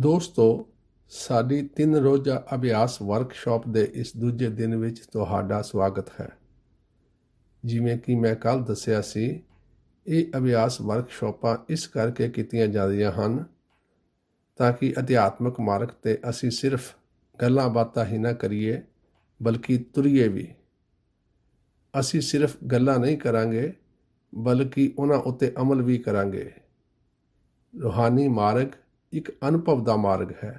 ਦੋਸਤੋ ਸਾਡੀ 3 ਰੋਜ਼ਾ ਅਭਿਆਸ ਵਰਕਸ਼ਾਪ ਦੇ ਇਸ ਦੂਜੇ ਦਿਨ ਵਿੱਚ ਤੁਹਾਡਾ ਸਵਾਗਤ ਹੈ ਜਿਵੇਂ ਕਿ ਮੈਂ ਕੱਲ ਦੱਸਿਆ ਸੀ ਇਹ ਅਭਿਆਸ ਵਰਕਸ਼ਾਪਾਂ ਇਸ ਕਰਕੇ ਕੀਤੀਆਂ ਜਾਂਦੀਆਂ ਹਨ ਤਾਂ ਕਿ ਅਧਿਆਤਮਕ ਮਾਰਗ ਤੇ ਅਸੀਂ ਸਿਰਫ ਗੱਲਾਂ ਬਾਤਾਂ ਹੀ ਨਾ ਕਰੀਏ ਬਲਕਿ ਤੁਰੀਏ ਵੀ ਅਸੀਂ ਸਿਰਫ ਗੱਲਾਂ ਨਹੀਂ ਕਰਾਂਗੇ ਬਲਕਿ ਉਹਨਾਂ ਉੱਤੇ ਅਮਲ ਵੀ ਕਰਾਂਗੇ ਰੋਹਾਨੀ ਮਾਰਗ ਇੱਕ ਅਨੁਭਵ ਦਾ ਮਾਰਗ ਹੈ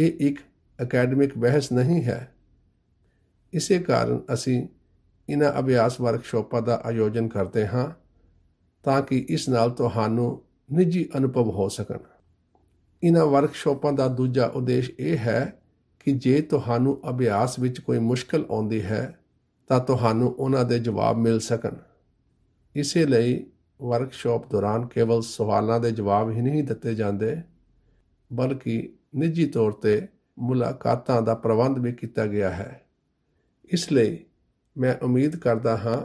ਇਹ ਇੱਕ ਅਕੈਡਮਿਕ ਬਹਿਸ ਨਹੀਂ ਹੈ ਇਸੇ ਕਾਰਨ ਅਸੀਂ ਇਹਨਾਂ ਅਭਿਆਸ ਵਰਕਸ਼ਾਪਾਂ ਦਾ ਆਯੋਜਨ ਕਰਦੇ ਹਾਂ ਤਾਂ ਕਿ ਇਸ ਨਾਲ ਤੁਹਾਨੂੰ ਨਿੱਜੀ ਅਨੁਭਵ ਹੋ ਸਕਣ ਇਹਨਾਂ ਵਰਕਸ਼ਾਪਾਂ ਦਾ ਦੂਜਾ ਉਦੇਸ਼ ਇਹ ਹੈ ਕਿ ਜੇ ਤੁਹਾਨੂੰ ਅਭਿਆਸ ਵਿੱਚ ਕੋਈ ਮੁਸ਼ਕਲ ਆਉਂਦੀ ਹੈ ਤਾਂ ਤੁਹਾਨੂੰ ਉਹਨਾਂ ਦੇ ਜਵਾਬ ਮਿਲ ਸਕਣ ਇਸੇ ਲਈ ਵਰਕਸ਼ਾਪ ਦੌਰਾਨ ਕੇਵਲ ਸਵਾਲਾਂ ਦੇ ਜਵਾਬ ਹੀ ਨਹੀਂ ਦਿੱਤੇ ਜਾਂਦੇ ਬਲਕਿ ਨਿੱਜੀ ਤੌਰ ਤੇ ਮੁਲਾਕਾਤਾਂ ਦਾ ਪ੍ਰਬੰਧ ਵੀ ਕੀਤਾ ਗਿਆ ਹੈ ਇਸ ਲਈ ਮੈਂ ਉਮੀਦ ਕਰਦਾ ਹਾਂ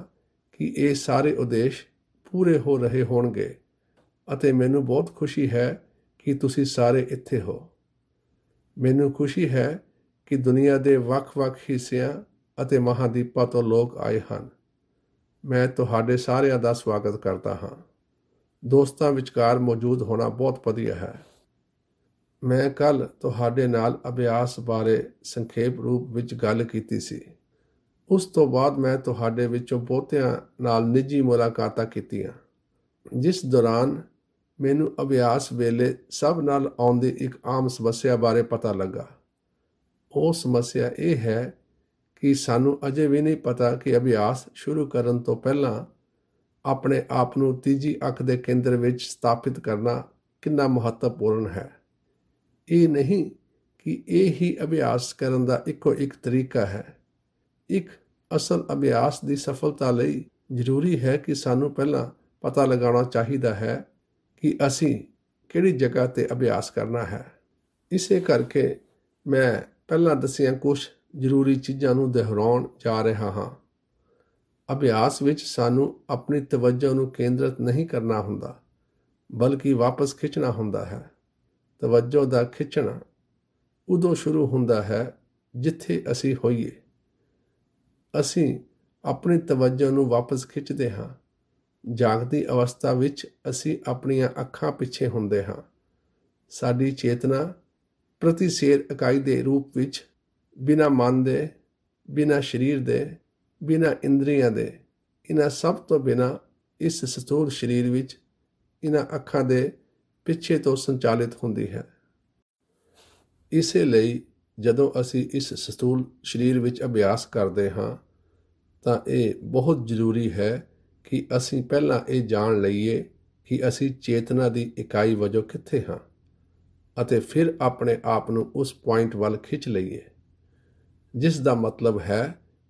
ਕਿ ਇਹ ਸਾਰੇ ਉਦੇਸ਼ ਪੂਰੇ ਹੋ ਰਹੇ ਹੋਣਗੇ ਅਤੇ ਮੈਨੂੰ ਬਹੁਤ ਖੁਸ਼ੀ ਹੈ ਕਿ ਤੁਸੀਂ ਸਾਰੇ ਇੱਥੇ ਹੋ ਮੈਨੂੰ ਖੁਸ਼ੀ ਹੈ ਕਿ ਦੁਨੀਆ ਦੇ ਵੱਖ-ਵੱਖ ਹਿੱਸਿਆਂ ਅਤੇ ਮਹਾਦੀਪਾਂ ਤੋਂ ਲੋਕ ਆਏ ਹਨ ਮੈਂ ਤੁਹਾਡੇ ਸਾਰਿਆਂ ਦਾ ਸਵਾਗਤ ਕਰਦਾ ਹਾਂ ਦੋਸਤਾਂ ਵਿਚਕਾਰ ਮੌਜੂਦ ਹੋਣਾ ਬਹੁਤ ਵਧੀਆ ਹੈ ਮੈਂ ਕੱਲ ਤੁਹਾਡੇ ਨਾਲ ਅਭਿਆਸ ਬਾਰੇ ਸੰਖੇਪ ਰੂਪ ਵਿੱਚ ਗੱਲ ਕੀਤੀ ਸੀ ਉਸ ਤੋਂ ਬਾਅਦ ਮੈਂ ਤੁਹਾਡੇ ਵਿੱਚੋਂ ਬਹੁਤਿਆਂ ਨਾਲ ਨਿੱਜੀ ਮੁਲਾਕਾਤਾਂ ਕੀਤੀਆਂ ਜਿਸ ਦੌਰਾਨ ਮੈਨੂੰ ਅਭਿਆਸ ਵੇਲੇ ਸਭ ਨਾਲ ਆਉਂਦੀ ਇੱਕ ਆਮ ਸਮੱਸਿਆ ਬਾਰੇ ਪਤਾ ਲੱਗਾ ਉਹ ਸਮੱਸਿਆ ਇਹ ਹੈ ਕਿ ਸਾਨੂੰ ਅਜੇ ਵੀ ਨਹੀਂ ਪਤਾ ਕਿ ਅਭਿਆਸ ਸ਼ੁਰੂ ਕਰਨ ਤੋਂ ਪਹਿਲਾਂ ਆਪਣੇ ਆਪ ਨੂੰ ਤੀਜੀ ਅੱਖ ਦੇ ਕੇਂਦਰ ਵਿੱਚ ਸਥਾਪਿਤ ਕਰਨਾ ਕਿੰਨਾ ਮਹੱਤਵਪੂਰਨ ਹੈ ਇਹ ਨਹੀਂ ਕਿ ਇਹ ਹੀ ਅਭਿਆਸ ਕਰਨ ਦਾ ਇੱਕੋ ਇੱਕ ਤਰੀਕਾ ਹੈ ਇੱਕ ਅਸਲ ਅਭਿਆਸ ਦੀ ਸਫਲਤਾ ਲਈ ਜ਼ਰੂਰੀ ਹੈ ਕਿ ਸਾਨੂੰ ਪਹਿਲਾਂ ਪਤਾ ਲਗਾਉਣਾ ਚਾਹੀਦਾ ਹੈ ਕਿ ਅਸੀਂ ਕਿਹੜੀ ਜਗ੍ਹਾ ਤੇ ਅਭਿਆਸ ਕਰਨਾ ਹੈ ਇਸੇ ਕਰਕੇ ਮੈਂ ਪਹਿਲਾਂ ਦੱਸਿਆ ਕੁਝ ਜ਼ਰੂਰੀ ਚੀਜ਼ਾਂ ਨੂੰ ਦੁਹਰਾਉਣ ਜਾ ਰਿਹਾ ਹਾਂ ਅਭਿਆਸ ਵਿੱਚ ਸਾਨੂੰ ਆਪਣੀ ਤਵੱਜਾ ਨੂੰ ਕੇਂਦਰਿਤ ਨਹੀਂ ਕਰਨਾ ਹੁੰਦਾ ਬਲਕਿ ਵਾਪਸ ਖਿੱਚਣਾ ਹੁੰਦਾ ਹੈ ਤਵੱਜਾ ਦਾ ਖਿੱਚਣਾ ਉਦੋਂ ਸ਼ੁਰੂ ਹੁੰਦਾ ਹੈ ਜਿੱਥੇ ਅਸੀਂ ਹੋਈਏ ਅਸੀਂ ਆਪਣੀ ਤਵੱਜਾ ਨੂੰ ਵਾਪਸ ਖਿੱਚਦੇ ਹਾਂ ਜਾਗਦੀ ਅਵਸਥਾ ਵਿੱਚ ਅਸੀਂ ਆਪਣੀਆਂ ਅੱਖਾਂ ਪਿੱਛੇ ਹੁੰਦੇ ਹਾਂ ਸਾਡੀ ਚੇਤਨਾ ਪ੍ਰਤੀਸ਼ੇਰ ਇਕਾਈ ਦੇ ਰੂਪ ਵਿੱਚ ਬਿਨਾ ਮਨ ਦੇ ਬਿਨਾ ਸਰੀਰ ਦੇ ਬਿਨਾ ਇੰਦਰੀਆਂ ਦੇ ਇਹਨਾਂ ਸਭ ਤੋਂ ਬਿਨਾ ਇਸ ਸਥੂਲ ਸਰੀਰ ਵਿੱਚ ਇਹਨਾਂ ਅੱਖਾਂ ਦੇ ਪਿੱਛੇ ਤੋਂ ਸੰਚਾਲਿਤ ਹੁੰਦੀ ਹੈ ਇਸੇ ਲਈ ਜਦੋਂ ਅਸੀਂ ਇਸ ਸਥੂਲ ਸਰੀਰ ਵਿੱਚ ਅਭਿਆਸ ਕਰਦੇ ਹਾਂ ਤਾਂ ਇਹ ਬਹੁਤ ਜ਼ਰੂਰੀ ਹੈ ਕਿ ਅਸੀਂ ਪਹਿਲਾਂ ਇਹ ਜਾਣ ਲਈਏ ਕਿ ਅਸੀਂ ਚੇਤਨਾ ਦੀ ਇਕਾਈ ਵਜੋਂ ਕਿੱਥੇ ਹਾਂ ਅਤੇ ਫਿਰ ਆਪਣੇ ਆਪ ਨੂੰ ਉਸ ਪੁਆਇੰਟ ਵੱਲ ਖਿੱਚ ਲਈਏ ਜਿਸ ਦਾ ਮਤਲਬ ਹੈ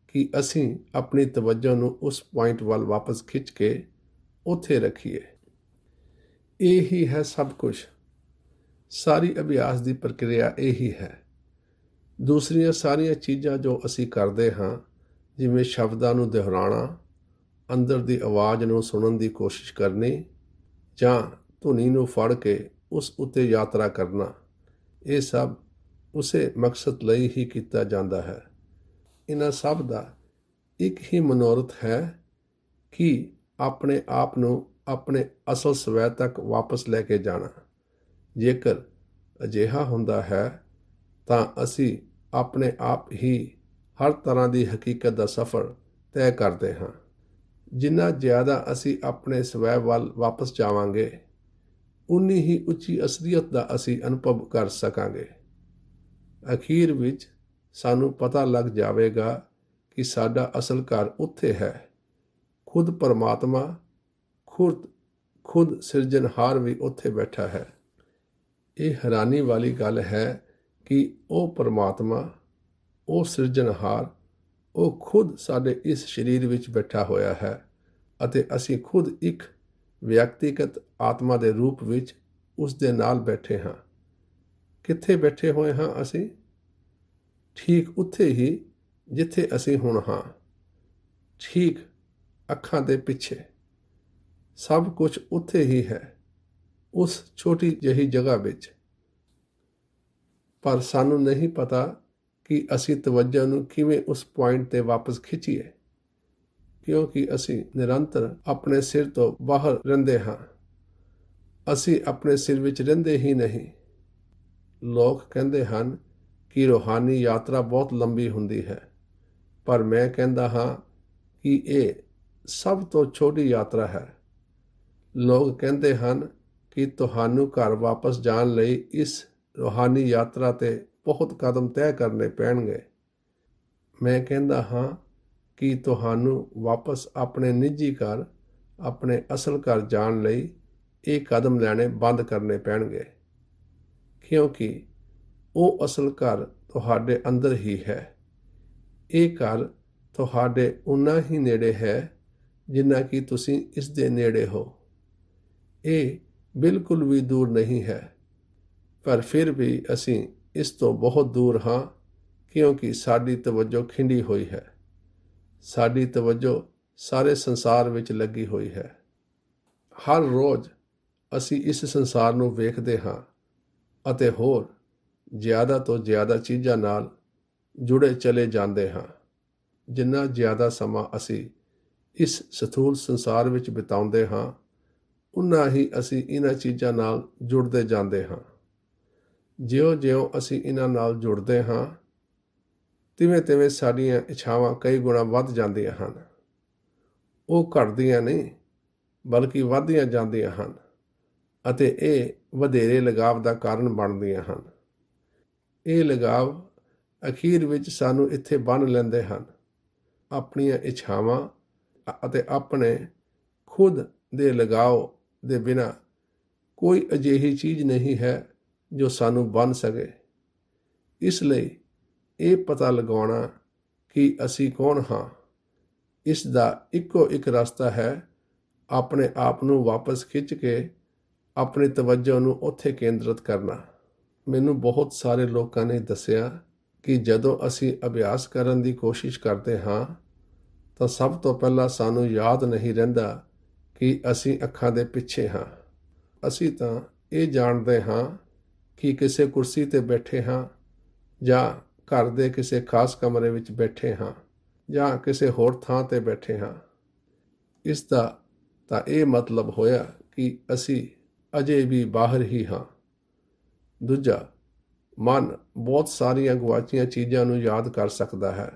ਕਿ ਅਸੀਂ ਆਪਣੀ ਤਵੱਜੋ ਨੂੰ ਉਸ ਪੁਆਇੰਟ ਵੱਲ ਵਾਪਸ ਖਿੱਚ ਕੇ ਉੱਥੇ ਰੱਖੀਏ ਇਹ ਹੀ ਹੈ ਸਭ ਕੁਝ ਸਾਰੀ ਅਭਿਆਸ ਦੀ ਪ੍ਰਕਿਰਿਆ ਇਹ ਹੀ ਹੈ ਦੂਸਰੀਆਂ ਸਾਰੀਆਂ ਚੀਜ਼ਾਂ ਜੋ ਅਸੀਂ ਕਰਦੇ ਹਾਂ ਜਿਵੇਂ ਸ਼ਬਦਾਂ ਨੂੰ ਦੁਹਰਾਉਣਾ ਅੰਦਰ ਦੀ ਆਵਾਜ਼ ਨੂੰ ਸੁਣਨ ਦੀ ਕੋਸ਼ਿਸ਼ ਕਰਨੀ ਜਾਂ ਧੁਨੀ ਨੂੰ ਫੜ ਕੇ ਉਸ ਉੱਤੇ ਯਾਤਰਾ ਕਰਨਾ ਇਹ ਸਭ ਉਸੇ ਮਕਸਦ ਲਈ ਹੀ ਕੀਤਾ ਜਾਂਦਾ ਹੈ ਇਹਨਾਂ ਸਭ ਦਾ ਇੱਕ ਹੀ ਮਨੋਰਥ ਹੈ ਕਿ ਆਪਣੇ ਆਪ ਨੂੰ ਆਪਣੇ ਅਸਲ ਸਵੈ ਤੱਕ ਵਾਪਸ ਲੈ ਕੇ ਜਾਣਾ ਜੇਕਰ ਅਜਿਹਾ ਹੁੰਦਾ ਹੈ ਤਾਂ ਅਸੀਂ ਆਪਣੇ ਆਪ ਹੀ ਹਰ ਤਰ੍ਹਾਂ ਦੀ ਹਕੀਕਤ ਦਾ ਸਫ਼ਰ ਤੈਅ ਕਰਦੇ ਹਾਂ ਜਿੰਨਾ ਜ਼ਿਆਦਾ ਅਸੀਂ ਆਪਣੇ ਸਵੈ ਵੱਲ ਵਾਪਸ ਜਾਵਾਂਗੇ ਉਨੀ ਹੀ ਉੱਚੀ ਅਸਲੀਅਤ ਦਾ ਅਸੀਂ ਅਨੁਭਵ ਕਰ ਸਕਾਂਗੇ ਅਖੀਰ ਵਿੱਚ ਸਾਨੂੰ ਪਤਾ ਲੱਗ ਜਾਵੇਗਾ ਕਿ ਸਾਡਾ ਅਸਲ ਘਰ ਉੱਥੇ ਹੈ ਖੁਦ ਪਰਮਾਤਮਾ ਖੁਦ ਖੁਦ ਸਿਰਜਣਹਾਰ ਵੀ ਉੱਥੇ ਬੈਠਾ ਹੈ ਇਹ ਹੈਰਾਨੀ ਵਾਲੀ ਗੱਲ ਹੈ ਕਿ ਉਹ ਪਰਮਾਤਮਾ ਉਹ ਸਿਰਜਣਹਾਰ ਉਹ ਖੁਦ ਸਾਡੇ ਇਸ ਸਰੀਰ ਵਿੱਚ ਬੈਠਾ ਹੋਇਆ ਹੈ ਅਤੇ ਅਸੀਂ ਖੁਦ ਇੱਕ ਵਿਅਕਤੀਗਤ ਆਤਮਾ ਦੇ ਰੂਪ ਵਿੱਚ ਉਸ ਦੇ ਨਾਲ ਬੈਠੇ ਹਾਂ ਕਿੱਥੇ ਬੈਠੇ ਹੋਏ ਹਾਂ ਅਸੀਂ ਠੀਕ ਉੱਥੇ ਹੀ ਜਿੱਥੇ ਅਸੀਂ ਹੁਣ ਹਾਂ ਠੀਕ ਅੱਖਾਂ ਦੇ ਪਿੱਛੇ ਸਭ ਕੁਝ ਉੱਥੇ ਹੀ ਹੈ ਉਸ ਛੋਟੀ ਜਹੀ ਜਗ੍ਹਾ ਵਿੱਚ ਪਰ ਸਾਨੂੰ ਨਹੀਂ ਪਤਾ ਕਿ ਅਸੀਂ ਤਵੱਜਾ ਨੂੰ ਕਿਵੇਂ ਉਸ ਪੁਆਇੰਟ ਤੇ ਵਾਪਸ ਖਿੱਚੀਏ ਕਿਉਂਕਿ ਅਸੀਂ ਨਿਰੰਤਰ ਆਪਣੇ ਸਿਰ ਤੋਂ ਬਾਹਰ ਰਹਿੰਦੇ ਹਾਂ ਅਸੀਂ ਆਪਣੇ ਸਿਰ ਵਿੱਚ ਰਹਿੰਦੇ ਹੀ ਨਹੀਂ ਲੋਕ ਕਹਿੰਦੇ ਹਨ ਕਿ ਰੋਹਾਨੀ ਯਾਤਰਾ ਬਹੁਤ ਲੰਬੀ ਹੁੰਦੀ ਹੈ ਪਰ ਮੈਂ ਕਹਿੰਦਾ ਹਾਂ ਕਿ ਇਹ ਸਭ ਤੋਂ ਛੋਟੀ ਯਾਤਰਾ ਹੈ ਲੋਕ ਕਹਿੰਦੇ ਹਨ ਕਿ ਤੁਹਾਨੂੰ ਘਰ ਵਾਪਸ ਜਾਣ ਲਈ ਇਸ ਰੋਹਾਨੀ ਯਾਤਰਾ ਤੇ ਬਹੁਤ ਕਦਮ ਤੈਅ ਕਰਨੇ ਪੈਣਗੇ ਮੈਂ ਕਹਿੰਦਾ ਹਾਂ ਕਿ ਤੁਹਾਨੂੰ ਵਾਪਸ ਆਪਣੇ ਨਿੱਜੀ ਘਰ ਆਪਣੇ ਅਸਲ ਘਰ ਜਾਣ ਲਈ ਇਹ ਕਦਮ ਲੈਣੇ ਬੰਦ ਕਰਨੇ ਪੈਣਗੇ ਕਿਉਂਕਿ ਉਹ ਅਸਲ ਘਰ ਤੁਹਾਡੇ ਅੰਦਰ ਹੀ ਹੈ ਇਹ ਘਰ ਤੁਹਾਡੇ ਉਨਾ ਹੀ ਨੇੜੇ ਹੈ ਜਿੰਨਾ ਕਿ ਤੁਸੀਂ ਇਸ ਦੇ ਨੇੜੇ ਹੋ ਇਹ ਬਿਲਕੁਲ ਵੀ ਦੂਰ ਨਹੀਂ ਹੈ ਪਰ ਫਿਰ ਵੀ ਅਸੀਂ ਇਸ ਤੋਂ ਬਹੁਤ ਦੂਰ ਹਾਂ ਕਿਉਂਕਿ ਸਾਡੀ ਤਵੱਜੋ ਖਿੰਡੀ ਹੋਈ ਹੈ ਸਾਡੀ ਤਵੱਜੋ ਸਾਰੇ ਸੰਸਾਰ ਵਿੱਚ ਲੱਗੀ ਹੋਈ ਹੈ ਹਰ ਰੋਜ਼ ਅਸੀਂ ਇਸ ਸੰਸਾਰ ਨੂੰ ਵੇਖਦੇ ਹਾਂ ਅਤੇ ਹੋਰ ਜ਼ਿਆਦਾ ਤੋਂ ਜ਼ਿਆਦਾ ਚੀਜ਼ਾਂ ਨਾਲ ਜੁੜੇ ਚਲੇ ਜਾਂਦੇ ਹਾਂ ਜਿੰਨਾ ਜ਼ਿਆਦਾ ਸਮਾਂ ਅਸੀਂ ਇਸ ਸਥੂਲ ਸੰਸਾਰ ਵਿੱਚ ਬਿਤਾਉਂਦੇ ਹਾਂ ਉਨਾ ਹੀ ਅਸੀਂ ਇਹਨਾਂ ਚੀਜ਼ਾਂ ਨਾਲ ਜੁੜਦੇ ਜਾਂਦੇ ਹਾਂ ਜਿਉਂ-ਜਿਉਂ ਅਸੀਂ ਇਹਨਾਂ ਨਾਲ ਜੁੜਦੇ ਹਾਂ ਤਿਵੇਂ-ਤਿਵੇਂ ਸਾਡੀਆਂ ਇੱਛਾਵਾਂ ਕਈ ਗੁਣਾ ਵੱਧ ਜਾਂਦੀਆਂ ਹਨ ਉਹ ਘਟਦੀਆਂ ਨਹੀਂ ਬਲਕਿ ਵਧਦੀਆਂ ਜਾਂਦੀਆਂ ਹਨ ਅਤੇ ਇਹ ਵਧੇਰੇ ਲਗਾਵ ਦਾ ਕਾਰਨ ਬਣਦੀਆਂ ਹਨ ਇਹ ਲਗਾਵ ਅਖੀਰ ਵਿੱਚ ਸਾਨੂੰ ਇੱਥੇ ਬੰਨ ਲੈਂਦੇ ਹਨ ਆਪਣੀਆਂ ਇੱਛਾਵਾਂ ਅਤੇ ਆਪਣੇ ਖੁਦ ਦੇ ਲਗਾਓ ਦੇ ਬਿਨਾ ਕੋਈ ਅਜਿਹੀ ਚੀਜ਼ ਨਹੀਂ ਹੈ ਜੋ ਸਾਨੂੰ ਬੰਨ ਸਕੇ ਇਸ ਲਈ ਇਹ ਪਤਾ ਲਗਾਉਣਾ ਕਿ ਅਸੀਂ ਕੌਣ ਹਾਂ ਇਸ ਦਾ ਇੱਕੋ ਇੱਕ ਰਸਤਾ ਹੈ ਆਪਣੇ ਆਪ ਨੂੰ ਵਾਪਸ ਖਿੱਚ ਕੇ ਆਪਣੀ ਤਵੱਜੋ ਨੂੰ ਉੱਥੇ ਕੇਂਦਰਿਤ ਕਰਨਾ ਮੈਨੂੰ ਬਹੁਤ ਸਾਰੇ ਲੋਕਾਂ ਨੇ ਦੱਸਿਆ ਕਿ ਜਦੋਂ ਅਸੀਂ ਅਭਿਆਸ ਕਰਨ ਦੀ ਕੋਸ਼ਿਸ਼ ਕਰਦੇ ਹਾਂ ਤਾਂ ਸਭ ਤੋਂ ਪਹਿਲਾਂ ਸਾਨੂੰ ਯਾਦ ਨਹੀਂ ਰਹਿੰਦਾ ਕਿ ਅਸੀਂ ਅੱਖਾਂ ਦੇ ਪਿੱਛੇ ਹਾਂ ਅਸੀਂ ਤਾਂ ਇਹ ਜਾਣਦੇ ਹਾਂ ਕਿ ਕਿਸੇ ਕੁਰਸੀ ਤੇ ਬੈਠੇ ਹਾਂ ਜਾਂ ਘਰ ਦੇ ਕਿਸੇ ਖਾਸ ਕਮਰੇ ਵਿੱਚ ਬੈਠੇ ਹਾਂ ਜਾਂ ਕਿਸੇ ਹੋਰ ਥਾਂ ਤੇ ਬੈਠੇ ਹਾਂ ਇਸ ਦਾ ਤਾਂ ਇਹ ਮਤਲਬ ਹੋਇਆ ਕਿ ਅਸੀਂ ਅਜੇ ਵੀ ਬਾਹਰ ਹੀ ਹਾਂ ਦੂਜਾ ਮਨ ਬਹੁਤ ਸਾਰੀਆਂ ਗਵਾਚੀਆਂ ਚੀਜ਼ਾਂ ਨੂੰ ਯਾਦ ਕਰ ਸਕਦਾ ਹੈ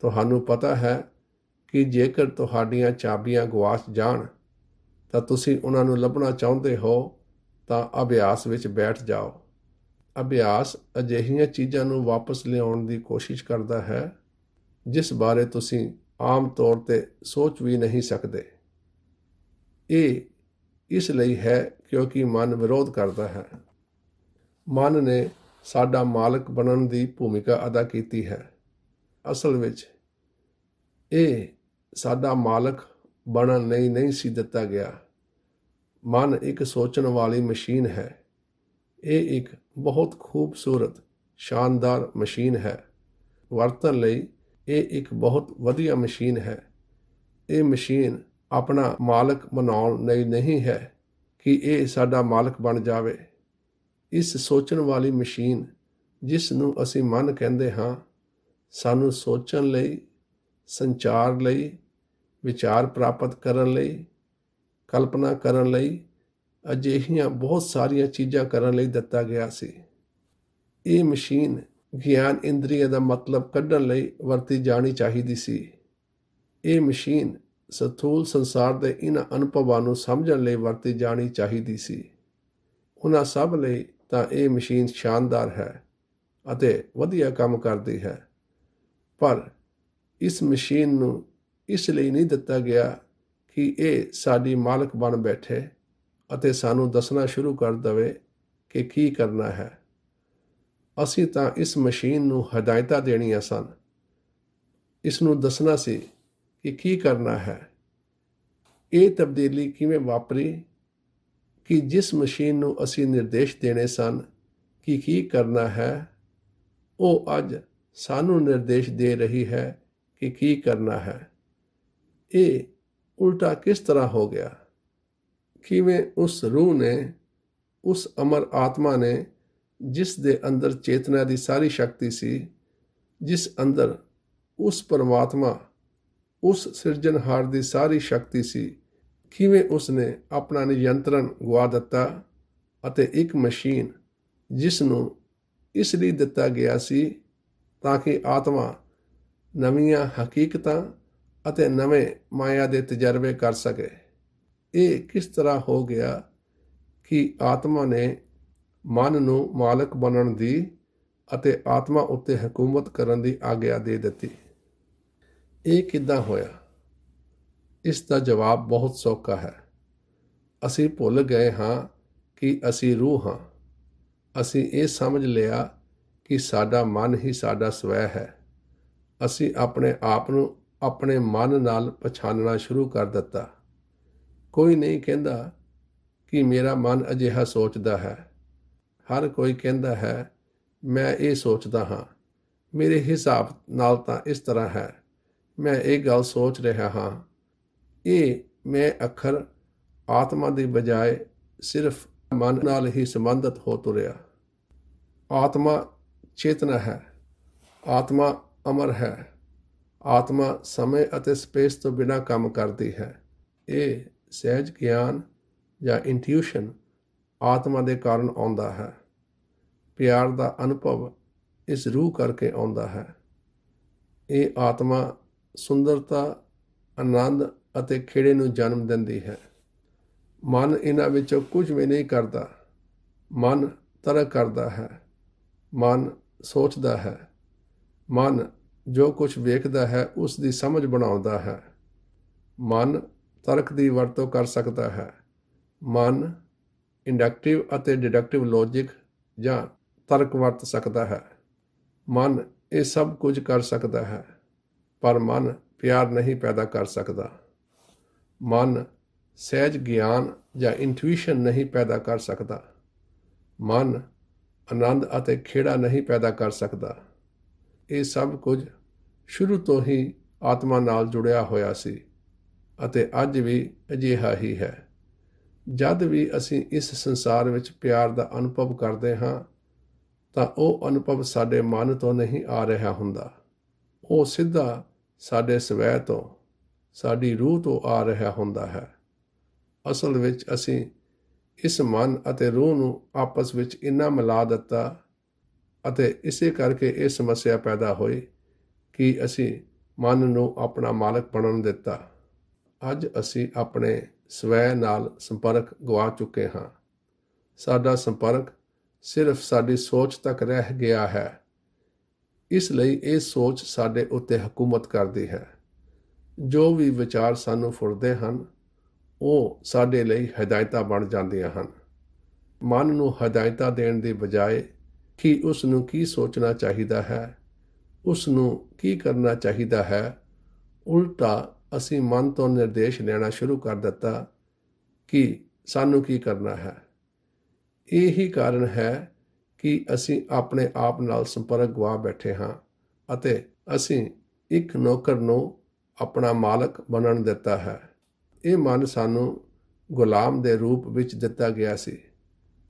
ਤੁਹਾਨੂੰ ਪਤਾ ਹੈ ਕਿ ਜੇਕਰ ਤੁਹਾਡੀਆਂ ਚਾਬੀਆਂ ਗਵਾਚ ਜਾਣ ਤਾਂ ਤੁਸੀਂ ਉਹਨਾਂ ਨੂੰ ਲੱਭਣਾ ਚਾਹੁੰਦੇ ਹੋ ਤਾਂ ਅਭਿਆਸ ਵਿੱਚ ਬੈਠ ਜਾਓ ਅਭਿਆਸ ਅਜਿਹੀਆਂ ਚੀਜ਼ਾਂ ਨੂੰ ਵਾਪਸ ਲਿਆਉਣ ਦੀ ਕੋਸ਼ਿਸ਼ ਕਰਦਾ ਹੈ ਜਿਸ ਬਾਰੇ ਤੁਸੀਂ ਆਮ ਤੌਰ ਤੇ ਸੋਚ ਵੀ ਨਹੀਂ ਸਕਦੇ ਇਹ ਇਸ ਲਈ ਹੈ ਕਿਉਂਕਿ ਮਨ ਵਿਰੋਧ ਕਰਦਾ ਹੈ ਮਨ ਨੇ ਸਾਡਾ ਮਾਲਕ ਬਣਨ ਦੀ ਭੂਮਿਕਾ ਅਦਾ ਕੀਤੀ ਹੈ ਅਸਲ ਵਿੱਚ ਇਹ ਸਾਡਾ ਮਾਲਕ ਬਣਨ ਨਹੀਂ ਨਹੀਂ ਸੀ ਦਿੱਤਾ ਗਿਆ ਮਨ ਇੱਕ ਸੋਚਣ ਵਾਲੀ ਮਸ਼ੀਨ ਹੈ ਇਹ ਇੱਕ ਬਹੁਤ ਖੂਬਸੂਰਤ ਸ਼ਾਨਦਾਰ ਮਸ਼ੀਨ ਹੈ ਵਰਤਨ ਲਈ ਇਹ ਇੱਕ ਬਹੁਤ ਵਧੀਆ ਮਸ਼ੀਨ ਹੈ ਇਹ ਮਸ਼ੀਨ ਆਪਣਾ ਮਾਲਕ ਮਨਾਉਣ ਲਈ ਨਹੀਂ ਹੈ ਕਿ ਇਹ ਸਾਡਾ ਮਾਲਕ ਬਣ ਜਾਵੇ ਇਸ ਸੋਚਣ ਵਾਲੀ ਮਸ਼ੀਨ ਜਿਸ ਨੂੰ ਅਸੀਂ ਮਨ ਕਹਿੰਦੇ ਹਾਂ ਸਾਨੂੰ ਸੋਚਣ ਲਈ ਸੰਚਾਰ ਲਈ ਵਿਚਾਰ ਪ੍ਰਾਪਤ ਕਰਨ ਲਈ ਕਲਪਨਾ ਕਰਨ ਲਈ ਅਜਿਹੀਆਂ ਬਹੁਤ ਸਾਰੀਆਂ ਚੀਜ਼ਾਂ ਕਰਨ ਲਈ ਦਿੱਤਾ ਗਿਆ ਸੀ ਇਹ ਮਸ਼ੀਨ ਗਿਆਨ ਇੰਦਰੀਆ ਦਾ ਮਤਲਬ ਕੱਢਣ ਲਈ ਵਰਤੀ ਜਾਣੀ ਚਾਹੀਦੀ ਸੀ ਇਹ ਮਸ਼ੀਨ ਸਥੂਲ ਸੰਸਾਰ ਦੇ ਇਹਨਾਂ ਅਨੁਭਵਾਂ ਨੂੰ ਸਮਝਣ ਲਈ ਵਰਤੀ ਜਾਣੀ ਚਾਹੀਦੀ ਸੀ ਉਹਨਾਂ ਸਭ ਲਈ ਤਾਂ ਇਹ ਮਸ਼ੀਨ ਸ਼ਾਨਦਾਰ ਹੈ ਅਤੇ ਵਧੀਆ ਕੰਮ ਕਰਦੀ ਹੈ ਪਰ ਇਸ ਮਸ਼ੀਨ ਨੂੰ ਇਸ ਲਈ ਨਹੀਂ ਦਿੱਤਾ ਗਿਆ ਕਿ ਇਹ ਸਾਡੀ ਮਾਲਕ ਬਣ ਬੈਠੇ ਅਤੇ ਸਾਨੂੰ ਦੱਸਣਾ ਸ਼ੁਰੂ ਕਰ ਦਵੇ ਕਿ ਕੀ ਕਰਨਾ ਹੈ ਅਸੀਂ ਤਾਂ ਇਸ ਮਸ਼ੀਨ ਨੂੰ ਹਦਾਇਤਾਂ ਦੇਣੀਆਂ ਸਨ ਇਸ ਨੂੰ ਦੱਸਣਾ ਸੀ ਕਿ ਕੀ ਕਰਨਾ ਹੈ ਇਹ ਤਬਦੀਲੀ ਕਿਵੇਂ ਵਾਪਰੀ ਕਿ ਜਿਸ ਮਸ਼ੀਨ ਨੂੰ ਅਸੀਂ ਨਿਰਦੇਸ਼ ਦੇਣੇ ਸਨ ਕਿ ਕੀ ਕਰਨਾ ਹੈ ਉਹ ਅੱਜ ਸਾਨੂੰ ਨਿਰਦੇਸ਼ ਦੇ ਰਹੀ ਹੈ ਕਿ ਕੀ ਕਰਨਾ ਹੈ ਇਹ ਉਲਟਾ ਕਿਸ ਤਰ੍ਹਾਂ ਹੋ ਗਿਆ ਕਿਵੇਂ ਉਸ ਰੂਹ ਨੇ ਉਸ ਅਮਰ ਆਤਮਾ ਨੇ ਜਿਸ ਦੇ ਅੰਦਰ ਚੇਤਨਾ ਦੀ ਸਾਰੀ ਸ਼ਕਤੀ ਸੀ ਜਿਸ ਅੰਦਰ ਉਸ ਪਰਮਾਤਮਾ ਉਸ ਸਿਰਜਣਹਾਰ ਦੀ ਸਾਰੀ ਸ਼ਕਤੀ ਸੀ ਕਿਵੇਂ ਉਸ ਨੇ ਆਪਣਾ ਨਿਯੰਤਰਣ ਗਵਾ ਦਿੱਤਾ ਅਤੇ ਇੱਕ ਮਸ਼ੀਨ ਜਿਸ ਨੂੰ ਇਸ ਲਈ ਦਿੱਤਾ ਗਿਆ ਸੀ ਤਾਂ ਕਿ ਆਤਮਾ ਨਵੀਆਂ ਹਕੀਕਤਾਂ ਅਤੇ ਨਵੇਂ ਮਾਇਆ ਦੇ ਤਜਰਬੇ ਕਰ ਸਕੇ ਇਹ ਕਿਸ ਤਰ੍ਹਾਂ ਹੋ ਗਿਆ ਕਿ ਆਤਮਾ ਨੇ ਮਨ ਨੂੰ ਮਾਲਕ ਬਣਨ ਦੀ ਅਤੇ ਆਤਮਾ ਉੱਤੇ ਹਕੂਮਤ ਕਰਨ ਦੀ ਆਗਿਆ ਦੇ ਦਿੱਤੀ ਇਹ ਕਿਦਾਂ ਹੋਇਆ ਇਸ ਦਾ ਜਵਾਬ ਬਹੁਤ ਸੌਖਾ ਹੈ ਅਸੀਂ ਭੁੱਲ ਗਏ ਹਾਂ ਕਿ ਅਸੀਂ ਰੂਹ ਹਾਂ ਅਸੀਂ ਇਹ ਸਮਝ ਲਿਆ ਕਿ ਸਾਡਾ ਮਨ ਹੀ ਸਾਡਾ ਸਵੈ ਹੈ ਅਸੀਂ ਆਪਣੇ ਆਪ ਨੂੰ ਆਪਣੇ ਮਨ ਨਾਲ ਪਛਾਣਨਾ ਸ਼ੁਰੂ ਕਰ ਦਿੱਤਾ ਕੋਈ ਨਹੀਂ ਕਹਿੰਦਾ ਕਿ ਮੇਰਾ ਮਨ ਅਜਿਹਾ ਸੋਚਦਾ ਹੈ ਹਰ ਕੋਈ ਕਹਿੰਦਾ ਹੈ ਮੈਂ ਇਹ ਸੋਚਦਾ ਹਾਂ ਮੇਰੇ ਹਿਸਾਬ ਨਾਲ ਤਾਂ ਇਸ ਤਰ੍ਹਾਂ ਹੈ ਮੈਂ ਇਹ ਗੱਲ ਸੋਚ ਰਿਹਾ ਹਾਂ ਇਹ ਮੈਂ ਅਖਰ ਆਤਮਾ ਦੀ ਬਜਾਏ ਸਿਰਫ ਮਨ ਨਾਲ ਹੀ ਸੰਬੰਧਤ ਹੋ ਤੁਰਿਆ ਆਤਮਾ ਚੇਤਨਾ ਹੈ ਆਤਮਾ ਅਮਰ ਹੈ ਆਤਮਾ ਸਮੇਂ ਅਤੇ ਸਪੇਸ ਤੋਂ ਬਿਨਾਂ ਕੰਮ ਕਰਦੀ ਹੈ ਇਹ ਸਹਿਜ ਗਿਆਨ ਜਾਂ ਇੰਟੂਇਸ਼ਨ ਆਤਮਾ ਦੇ ਕਾਰਨ ਆਉਂਦਾ ਹੈ ਪਿਆਰ ਦਾ ਅਨੁਭਵ ਇਸ ਰੂਹ ਕਰਕੇ ਆਉਂਦਾ ਹੈ ਇਹ ਆਤਮਾ ਸੁੰਦਰਤਾ ਆਨੰਦ ਅਤੇ ਖੇੜੇ ਨੂੰ ਜਨਮ ਦਿੰਦੀ ਹੈ ਮਨ ਇਹਨਾਂ ਵਿੱਚੋਂ ਕੁਝ ਵੀ ਨਹੀਂ ਕਰਦਾ ਮਨ ਤਰਕ ਕਰਦਾ ਹੈ ਮਨ ਸੋਚਦਾ ਹੈ ਮਨ ਜੋ ਕੁਝ ਵੇਖਦਾ ਹੈ ਉਸ ਦੀ ਸਮਝ ਬਣਾਉਂਦਾ ਹੈ ਮਨ ਤਰਕ ਦੀ ਵਰਤੋਂ ਕਰ ਸਕਦਾ ਹੈ ਮਨ ਇੰਡਕਟਿਵ ਅਤੇ ਡਿਡਕਟਿਵ ਲੌਜੀਕ ਜਾਂ ਤਰਕ ਵਰਤ ਸਕਦਾ ਹੈ ਮਨ ਇਹ ਸਭ ਕੁਝ ਕਰ ਸਕਦਾ ਹੈ ਪਰ ਮਨ ਪਿਆਰ ਨਹੀਂ ਪੈਦਾ ਕਰ ਸਕਦਾ ਮਨ ਸਹਿਜ ਗਿਆਨ ਜਾਂ ਇੰਟੂਇਸ਼ਨ ਨਹੀਂ ਪੈਦਾ ਕਰ ਸਕਦਾ ਮਨ ਆਨੰਦ ਅਤੇ ਖੇੜਾ ਨਹੀਂ ਪੈਦਾ ਕਰ ਸਕਦਾ ਇਹ ਸਭ ਕੁਝ ਸ਼ੁਰੂ ਤੋਂ ਹੀ ਆਤਮਾ ਨਾਲ ਜੁੜਿਆ ਹੋਇਆ ਸੀ ਅਤੇ ਅੱਜ ਵੀ ਅਜਿਹਾ ਹੀ ਹੈ ਜਦ ਵੀ ਅਸੀਂ ਇਸ ਸੰਸਾਰ ਵਿੱਚ ਪਿਆਰ ਦਾ ਅਨੁਭਵ ਕਰਦੇ ਹਾਂ ਤਾਂ ਉਹ ਅਨੁਭਵ ਸਾਡੇ ਮਨ ਤੋਂ ਨਹੀਂ ਆ ਰਿਹਾ ਹੁੰਦਾ ਉਹ ਸਿੱਧਾ ਸਾਡੇ ਸਵੈ ਤੋਂ ਸਾਡੀ ਰੂਹ ਤੋਂ ਆ ਰਿਹਾ ਹੁੰਦਾ ਹੈ ਅਸਲ ਵਿੱਚ ਅਸੀਂ ਇਸ ਮਨ ਅਤੇ ਰੂਹ ਨੂੰ ਆਪਸ ਵਿੱਚ ਇੰਨਾ ਮਿਲਾ ਦਿੱਤਾ ਅਤੇ ਇਸੇ ਕਰਕੇ ਇਹ ਸਮੱਸਿਆ ਪੈਦਾ ਹੋਈ ਕਿ ਅਸੀਂ ਮਨ ਨੂੰ ਆਪਣਾ ਮਾਲਕ ਬਣਨ ਦਿੱਤਾ ਅੱਜ ਅਸੀਂ ਆਪਣੇ ਸਵੈ ਨਾਲ ਸੰਪਰਕ ਗਵਾ ਚੁੱਕੇ ਹਾਂ ਸਾਡਾ ਸੰਪਰਕ ਸਿਰਫ ਸਾਡੀ ਸੋਚ ਤੱਕ ਰਹਿ ਗਿਆ ਹੈ ਇਸ ਲਈ ਇਹ ਸੋਚ ਸਾਡੇ ਉੱਤੇ ਹਕੂਮਤ ਕਰਦੀ ਹੈ ਜੋ ਵੀ ਵਿਚਾਰ ਸਾਨੂੰ ਫੁਰਦੇ ਹਨ ਉਹ ਸਾਡੇ ਲਈ ਹਦਾਇਤਾਂ ਬਣ ਜਾਂਦੀਆਂ ਹਨ ਮਨ ਨੂੰ ਹਦਾਇਤਾਂ ਦੇਣ ਦੀ ਬਜਾਏ ਕਿ ਉਸ ਨੂੰ ਕੀ ਸੋਚਣਾ ਚਾਹੀਦਾ ਹੈ ਉਸ ਨੂੰ ਕੀ ਕਰਨਾ ਚਾਹੀਦਾ ਹੈ ਉਲਟਾ ਅਸੀਂ ਮਨ ਤੋਂ ਨਿਰਦੇਸ਼ ਲੈਣਾ ਸ਼ੁਰੂ ਕਰ ਦਿੱਤਾ ਕਿ ਸਾਨੂੰ ਕੀ ਕਰਨਾ ਹੈ ਇਹੀ ਕਾਰਨ ਹੈ ਕਿ ਅਸੀਂ ਆਪਣੇ ਆਪ ਨਾਲ ਸੰਪਰਕ ਗਵਾ ਬੈਠੇ ਹਾਂ ਅਤੇ ਅਸੀਂ ਇੱਕ ਨੌਕਰ ਨੂੰ ਆਪਣਾ ਮਾਲਕ ਬਣਨ ਦਿੱਤਾ ਹੈ ਇਹ ਮਨ ਸਾਨੂੰ ਗੁਲਾਮ ਦੇ ਰੂਪ ਵਿੱਚ ਦਿੱਤਾ ਗਿਆ ਸੀ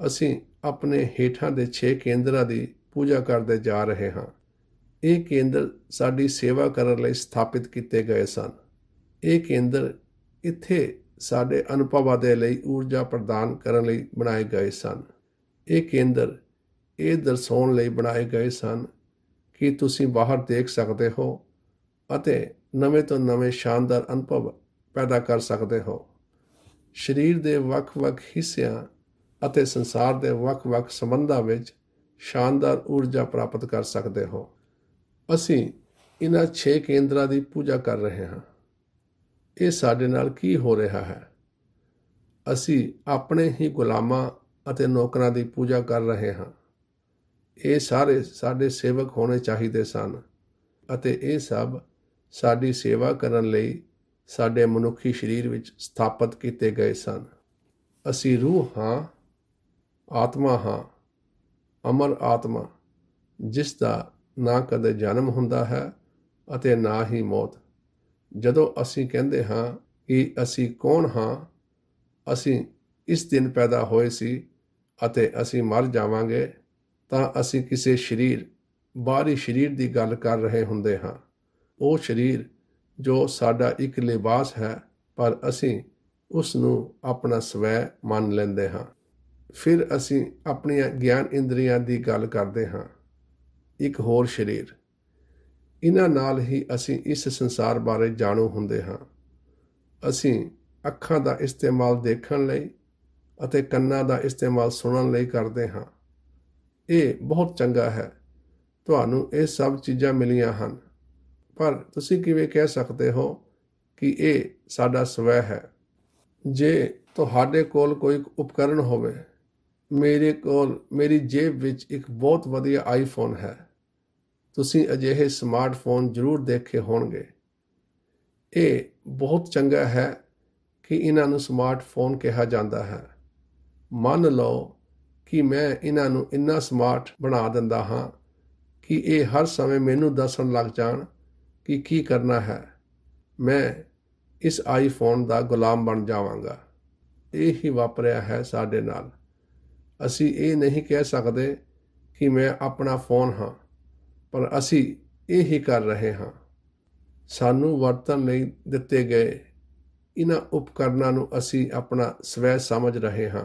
ਅਸੀਂ ਆਪਣੇ ਹੇਠਾਂ ਦੇ 6 ਕੇਂਦਰਾਂ ਦੀ ਪੂਜਾ ਕਰਦੇ ਜਾ ਰਹੇ ਹਾਂ ਇਹ ਕੇਂਦਰ ਸਾਡੀ ਸੇਵਾ ਕਰਨ ਲਈ ਸਥਾਪਿਤ ਕੀਤੇ ਗਏ ਸਨ ਇਹ ਕੇਂਦਰ ਇੱਥੇ ਸਾਡੇ ਅਨੁਭਵਾਂ ਦੇ ਲਈ ਊਰਜਾ ਪ੍ਰਦਾਨ ਕਰਨ ਲਈ ਬਣਾਏ ਗਏ ਸਨ ਇਹ ਕੇਂਦਰ ਇਹ ਦਰਸਾਉਣ ਲਈ ਬਣਾਏ ਗਏ ਸਨ ਕਿ ਤੁਸੀਂ ਬਾਹਰ ਦੇਖ ਸਕਦੇ ਹੋ ਅਤੇ ਨਵੇਂ ਤੋਂ ਨਵੇਂ ਸ਼ਾਨਦਾਰ ਅਨੁਭਵ ਪੈਦਾ ਕਰ ਸਕਦੇ ਹੋ ਸਰੀਰ ਦੇ ਵੱਖ-ਵੱਖ ਹਿੱਸਿਆਂ ਅਤੇ ਸੰਸਾਰ ਦੇ ਵੱਖ-ਵੱਖ ਸੰਬੰਧਾਂ ਵਿੱਚ ਸ਼ਾਨਦਾਰ ਊਰਜਾ ਪ੍ਰਾਪਤ ਕਰ ਸਕਦੇ ਹੋ ਅਸੀਂ ਇਹਨਾਂ 6 ਕੇਂਦਰਾਂ ਦੀ ਪੂਜਾ ਕਰ ਰਹੇ ਹਾਂ ਇਹ ਸਾਡੇ ਨਾਲ ਕੀ ਹੋ ਰਿਹਾ ਹੈ ਅਸੀਂ ਆਪਣੇ ਹੀ ਗੁਲਾਮਾਂ ਅਤੇ ਨੌਕਰਾਂ ਦੀ ਪੂਜਾ ਕਰ ਰਹੇ ਹਾਂ ਇਹ ਸਾਰੇ ਸਾਡੇ ਸੇਵਕ ਹੋਣੇ ਚਾਹੀਦੇ ਸਨ ਅਤੇ ਇਹ ਸਭ ਸਾਡੀ ਸੇਵਾ ਕਰਨ ਲਈ ਸਾਡੇ ਮਨੁੱਖੀ ਸਰੀਰ ਵਿੱਚ ਸਥਾਪਿਤ ਕੀਤੇ ਗਏ ਸਨ ਅਸੀਂ ਰੂਹ ਹਾਂ ਆਤਮਾ ਹਾਂ ਅਮਰ ਆਤਮਾ ਜਿਸ ਦਾ ਨਾ ਕਦੇ ਜਨਮ ਹੁੰਦਾ ਹੈ ਅਤੇ ਨਾ ਹੀ ਮੌਤ ਜਦੋਂ ਅਸੀਂ ਕਹਿੰਦੇ ਹਾਂ ਕਿ ਅਸੀਂ ਕੌਣ ਹਾਂ ਅਸੀਂ ਇਸ ਦਿਨ ਪੈਦਾ ਹੋਏ ਸੀ ਅਤੇ ਅਸੀਂ ਮਰ ਜਾਵਾਂਗੇ ਤਾਂ ਅਸੀਂ ਕਿਸੇ ਸਰੀਰ ਬਾਹਰੀ ਸਰੀਰ ਦੀ ਗੱਲ ਕਰ ਰਹੇ ਹੁੰਦੇ ਹਾਂ ਉਹ ਸਰੀਰ ਜੋ ਸਾਡਾ ਇੱਕ ਲਿਬਾਸ ਹੈ ਪਰ ਅਸੀਂ ਉਸ ਨੂੰ ਆਪਣਾ ਸਵੈ ਮੰਨ ਲੈਂਦੇ ਹਾਂ ਫਿਰ ਅਸੀਂ ਆਪਣੀਆਂ ਗਿਆਨ ਇੰਦਰੀਆਂ ਦੀ ਗੱਲ ਕਰਦੇ ਹਾਂ ਇੱਕ ਹੋਰ ਸਰੀਰ ਇਹਨਾਂ ਨਾਲ ਹੀ ਅਸੀਂ ਇਸ ਸੰਸਾਰ ਬਾਰੇ ਜਾਣੂ ਹੁੰਦੇ ਹਾਂ ਅਸੀਂ ਅੱਖਾਂ ਦਾ ਇਸਤੇਮਾਲ ਦੇਖਣ ਲਈ ਅਤੇ ਕੰਨਾਂ ਦਾ ਇਸਤੇਮਾਲ ਸੁਣਨ ਲਈ ਕਰਦੇ ਹਾਂ ਇਹ ਬਹੁਤ ਚੰਗਾ ਹੈ ਤੁਹਾਨੂੰ ਇਹ ਸਭ ਚੀਜ਼ਾਂ ਮਿਲੀਆਂ ਹਨ ਪਰ ਤੁਸੀਂ ਕਿਵੇਂ ਕਹਿ ਸਕਦੇ ਹੋ ਕਿ ਇਹ ਸਾਡਾ ਸਵੈ ਹੈ ਜੇ ਤੁਹਾਡੇ ਕੋਲ ਕੋਈ ਉਪਕਰਣ ਹੋਵੇ ਮੇਰੇ ਕੋਲ ਮੇਰੀ ਜੇਬ ਵਿੱਚ ਇੱਕ ਬਹੁਤ ਵਧੀਆ ਆਈਫੋਨ ਹੈ ਤੁਸੀਂ ਅਜਿਹੇ ਸਮਾਰਟਫੋਨ ਜ਼ਰੂਰ ਦੇਖੇ ਹੋਣਗੇ ਇਹ ਬਹੁਤ ਚੰਗਾ ਹੈ ਕਿ ਇਹਨਾਂ ਨੂੰ ਸਮਾਰਟਫੋਨ ਕਿਹਾ ਜਾਂਦਾ ਹੈ ਮੰਨ ਲਓ ਕਿ ਮੈਂ ਇਹਨਾਂ ਨੂੰ ਇੰਨਾ ਸਮਾਰਟ ਬਣਾ ਦਿੰਦਾ ਹਾਂ ਕਿ ਇਹ ਹਰ ਸਮੇਂ ਮੈਨੂੰ ਦੱਸਣ ਲੱਗ ਜਾਣ ਕਿ ਕੀ ਕਰਨਾ ਹੈ ਮੈਂ ਇਸ ਆਈਫੋਨ ਦਾ ਗੁਲਾਮ ਬਣ ਜਾਵਾਂਗਾ ਇਹ ਹੀ ਵਾਪਰਿਆ ਹੈ ਸਾਡੇ ਨਾਲ ਅਸੀਂ ਇਹ ਨਹੀਂ ਕਹਿ ਸਕਦੇ ਕਿ ਮੈਂ ਆਪਣਾ ਫੋਨ ਹਾਂ ਪਰ ਅਸੀਂ ਇਹ ਹੀ ਕਰ ਰਹੇ ਹਾਂ ਸਾਨੂੰ ਵਰਤਨ ਲਈ ਦਿੱਤੇ ਗਏ ਇਹਨਾਂ ਉਪਕਰਨਾਂ ਨੂੰ ਅਸੀਂ ਆਪਣਾ ਸਵੈ ਸਮਝ ਰਹੇ ਹਾਂ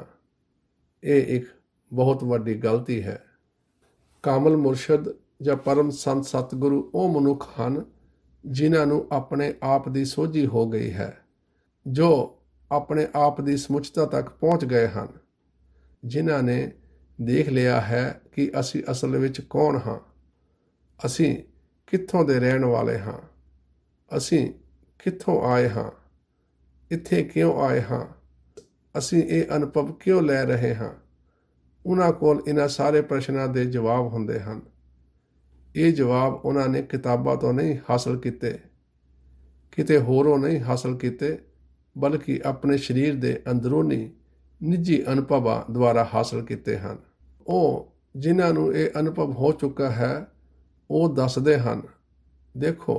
ਇਹ ਇੱਕ ਬਹੁਤ ਵੱਡੀ ਗਲਤੀ ਹੈ ਕਾਮਲ ਮੁਰਸ਼ਦ ਜਾਂ ਪਰਮ ਸੰਤ ਸਤਿਗੁਰੂ ਉਹ ਮਨੁੱਖ ਹਨ ਜਿਨ੍ਹਾਂ ਨੂੰ ਆਪਣੇ ਆਪ ਦੀ ਸੋਝੀ ਹੋ ਗਈ ਹੈ ਜੋ ਆਪਣੇ ਆਪ ਦੀ ਸਮੁੱਚਤਾ ਤੱਕ ਪਹੁੰਚ ਗਏ ਹਨ ਜਿਨ੍ਹਾਂ ਨੇ ਦੇਖ ਲਿਆ ਹੈ ਕਿ ਅਸੀਂ ਅਸਲ ਵਿੱਚ ਕੌਣ ਹਾਂ ਅਸੀਂ ਕਿੱਥੋਂ ਦੇ ਰਹਿਣ ਵਾਲੇ ਹਾਂ ਅਸੀਂ ਕਿੱਥੋਂ ਆਏ ਹਾਂ ਇੱਥੇ ਕਿਉਂ ਆਏ ਹਾਂ ਅਸੀਂ ਇਹ ਅਨੁਭਵ ਕਿਉਂ ਲੈ ਰਹੇ ਹਾਂ ਉਹਨਾਂ ਕੋਲ ਇਹਨਾਂ ਸਾਰੇ ਪ੍ਰਸ਼ਨਾਂ ਦੇ ਜਵਾਬ ਹੁੰਦੇ ਹਨ ਇਹ ਜਵਾਬ ਉਹਨਾਂ ਨੇ ਕਿਤਾਬਾਂ ਤੋਂ ਨਹੀਂ ਹਾਸਲ ਕੀਤੇ ਕਿਤੇ ਹੋਰੋਂ ਨਹੀਂ ਹਾਸਲ ਕੀਤੇ ਬਲਕਿ ਆਪਣੇ ਸਰੀਰ ਦੇ ਅੰਦਰੂਨੀ ਨਿੱਜੀ ਅਨੁਭਵਾਂ ਦੁਆਰਾ ਹਾਸਲ ਕੀਤੇ ਹਨ ਉਹ ਜਿਨ੍ਹਾਂ ਨੂੰ ਇਹ ਅਨੁਭਵ ਹੋ ਚੁੱਕਾ ਹੈ ਉਹ ਦੱਸਦੇ ਹਨ ਦੇਖੋ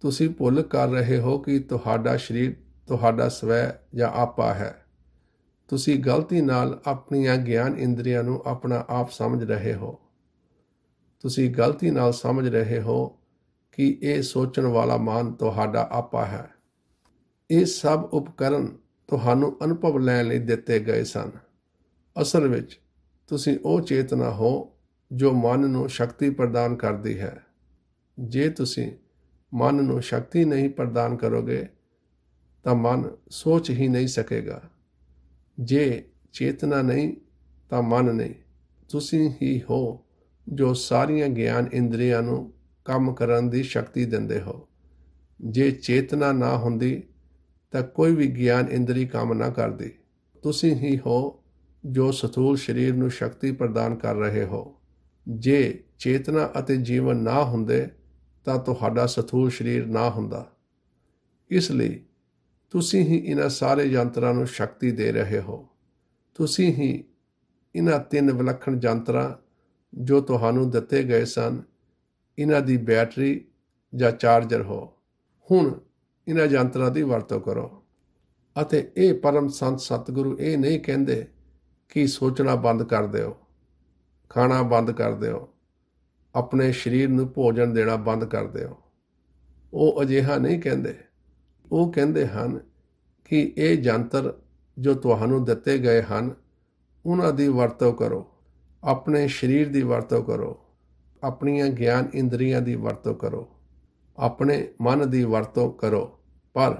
ਤੁਸੀਂ ਭੁੱਲ ਕਰ ਰਹੇ ਹੋ ਕਿ ਤੁਹਾਡਾ ਸਰੀਰ ਤੁਹਾਡਾ ਸਵੈ ਜਾਂ ਆਪਾ ਹੈ ਤੁਸੀਂ ਗਲਤੀ ਨਾਲ ਆਪਣੀਆਂ ਗਿਆਨ ਇੰਦਰੀਆਂ ਨੂੰ ਆਪਣਾ ਆਪ ਸਮਝ ਰਹੇ ਹੋ ਤੁਸੀਂ ਗਲਤੀ ਨਾਲ ਸਮਝ ਰਹੇ ਹੋ ਕਿ ਇਹ ਸੋਚਣ ਵਾਲਾ ਮਨ ਤੁਹਾਡਾ ਆਪਾ ਹੈ ਇਹ ਸਭ ਉਪਕਰਨ ਤੁਹਾਨੂੰ ਅਨੁਭਵ ਲੈਣ ਲਈ ਦਿੱਤੇ ਗਏ ਸਨ ਅਸਲ ਵਿੱਚ ਤੁਸੀਂ ਉਹ ਚੇਤਨਾ ਹੋ ਜੋ ਮਨ ਨੂੰ ਸ਼ਕਤੀ ਪ੍ਰਦਾਨ ਕਰਦੀ ਹੈ ਜੇ ਤੁਸੀਂ ਮਨ ਨੂੰ ਸ਼ਕਤੀ ਨਹੀਂ ਪ੍ਰਦਾਨ ਕਰੋਗੇ ਤਾਂ ਮਨ ਸੋਚ ਹੀ ਨਹੀਂ ਸਕੇਗਾ ਜੇ ਚੇਤਨਾ ਨਹੀਂ ਤਾਂ ਮਨ ਨਹੀਂ ਤੁਸੀਂ ਹੀ ਹੋ ਜੋ ਸਾਰੀਆਂ ਗਿਆਨ ਇੰਦਰੀਆਂ ਨੂੰ ਕੰਮ ਕਰਨ ਦੀ ਸ਼ਕਤੀ ਦਿੰਦੇ ਹੋ ਜੇ ਚੇਤਨਾ ਨਾ ਹੁੰਦੀ ਤਾਂ ਕੋਈ ਵੀ ਗਿਆਨ ਇੰਦਰੀ ਕੰਮ ਨਾ ਕਰਦੀ ਤੁਸੀਂ ਹੀ ਹੋ ਜੋ ਸਥੂਲ ਸਰੀਰ ਨੂੰ ਸ਼ਕਤੀ ਪ੍ਰਦਾਨ ਕਰ ਰਹੇ ਹੋ ਜੇ ਚੇਤਨਾ ਅਤੇ ਜੀਵਨ ਨਾ ਹੁੰਦੇ ਤਾਂ ਤੁਹਾਡਾ ਸਥੂਲ ਸਰੀਰ ਨਾ ਹੁੰਦਾ ਇਸ ਲਈ ਤੁਸੀਂ ਹੀ ਇਹਨਾਂ ਸਾਰੇ ਯੰਤਰਾਂ ਨੂੰ ਸ਼ਕਤੀ ਦੇ ਰਹੇ ਹੋ ਤੁਸੀਂ ਹੀ ਇਹਨਾਂ ਤਿੰਨ ਵਿਲੱਖਣ ਯੰਤਰਾਂ ਜੋ ਤੁਹਾਨੂੰ ਦਿੱਤੇ ਗਏ ਸਨ ਇਹਨਾਂ ਦੀ ਬੈਟਰੀ ਜਾਂ ਚਾਰਜਰ ਹੋ ਹੁਣ ਇਹਨਾਂ ਯੰਤਰਾਂ ਦੀ ਵਰਤੋਂ ਕਰੋ ਅਤੇ ਇਹ ਪਰਮ ਸੰਤ ਸਤਿਗੁਰੂ ਇਹ ਨਹੀਂ ਕਹਿੰਦੇ ਕਿ ਸੋਚਣਾ ਬੰਦ ਕਰ ਦਿਓ ਖਾਣਾ ਬੰਦ ਕਰ ਦਿਓ ਆਪਣੇ ਸਰੀਰ ਨੂੰ ਭੋਜਨ ਦੇਣਾ ਬੰਦ ਕਰ ਦਿਓ ਉਹ ਅਜਿਹਾ ਨਹੀਂ ਕਹਿੰਦੇ ਉਹ ਕਹਿੰਦੇ ਹਨ ਕਿ ਇਹ ਜੰਤਰ ਜੋ ਤੁਹਾਨੂੰ ਦਿੱਤੇ ਗਏ ਹਨ ਉਹਨਾਂ ਦੀ ਵਰਤੋਂ ਕਰੋ ਆਪਣੇ ਸਰੀਰ ਦੀ ਵਰਤੋਂ ਕਰੋ ਆਪਣੀਆਂ ਗਿਆਨ ਇੰਦਰੀਆਂ ਦੀ ਵਰਤੋਂ ਕਰੋ ਆਪਣੇ ਮਨ ਦੀ ਵਰਤੋਂ ਕਰੋ ਪਰ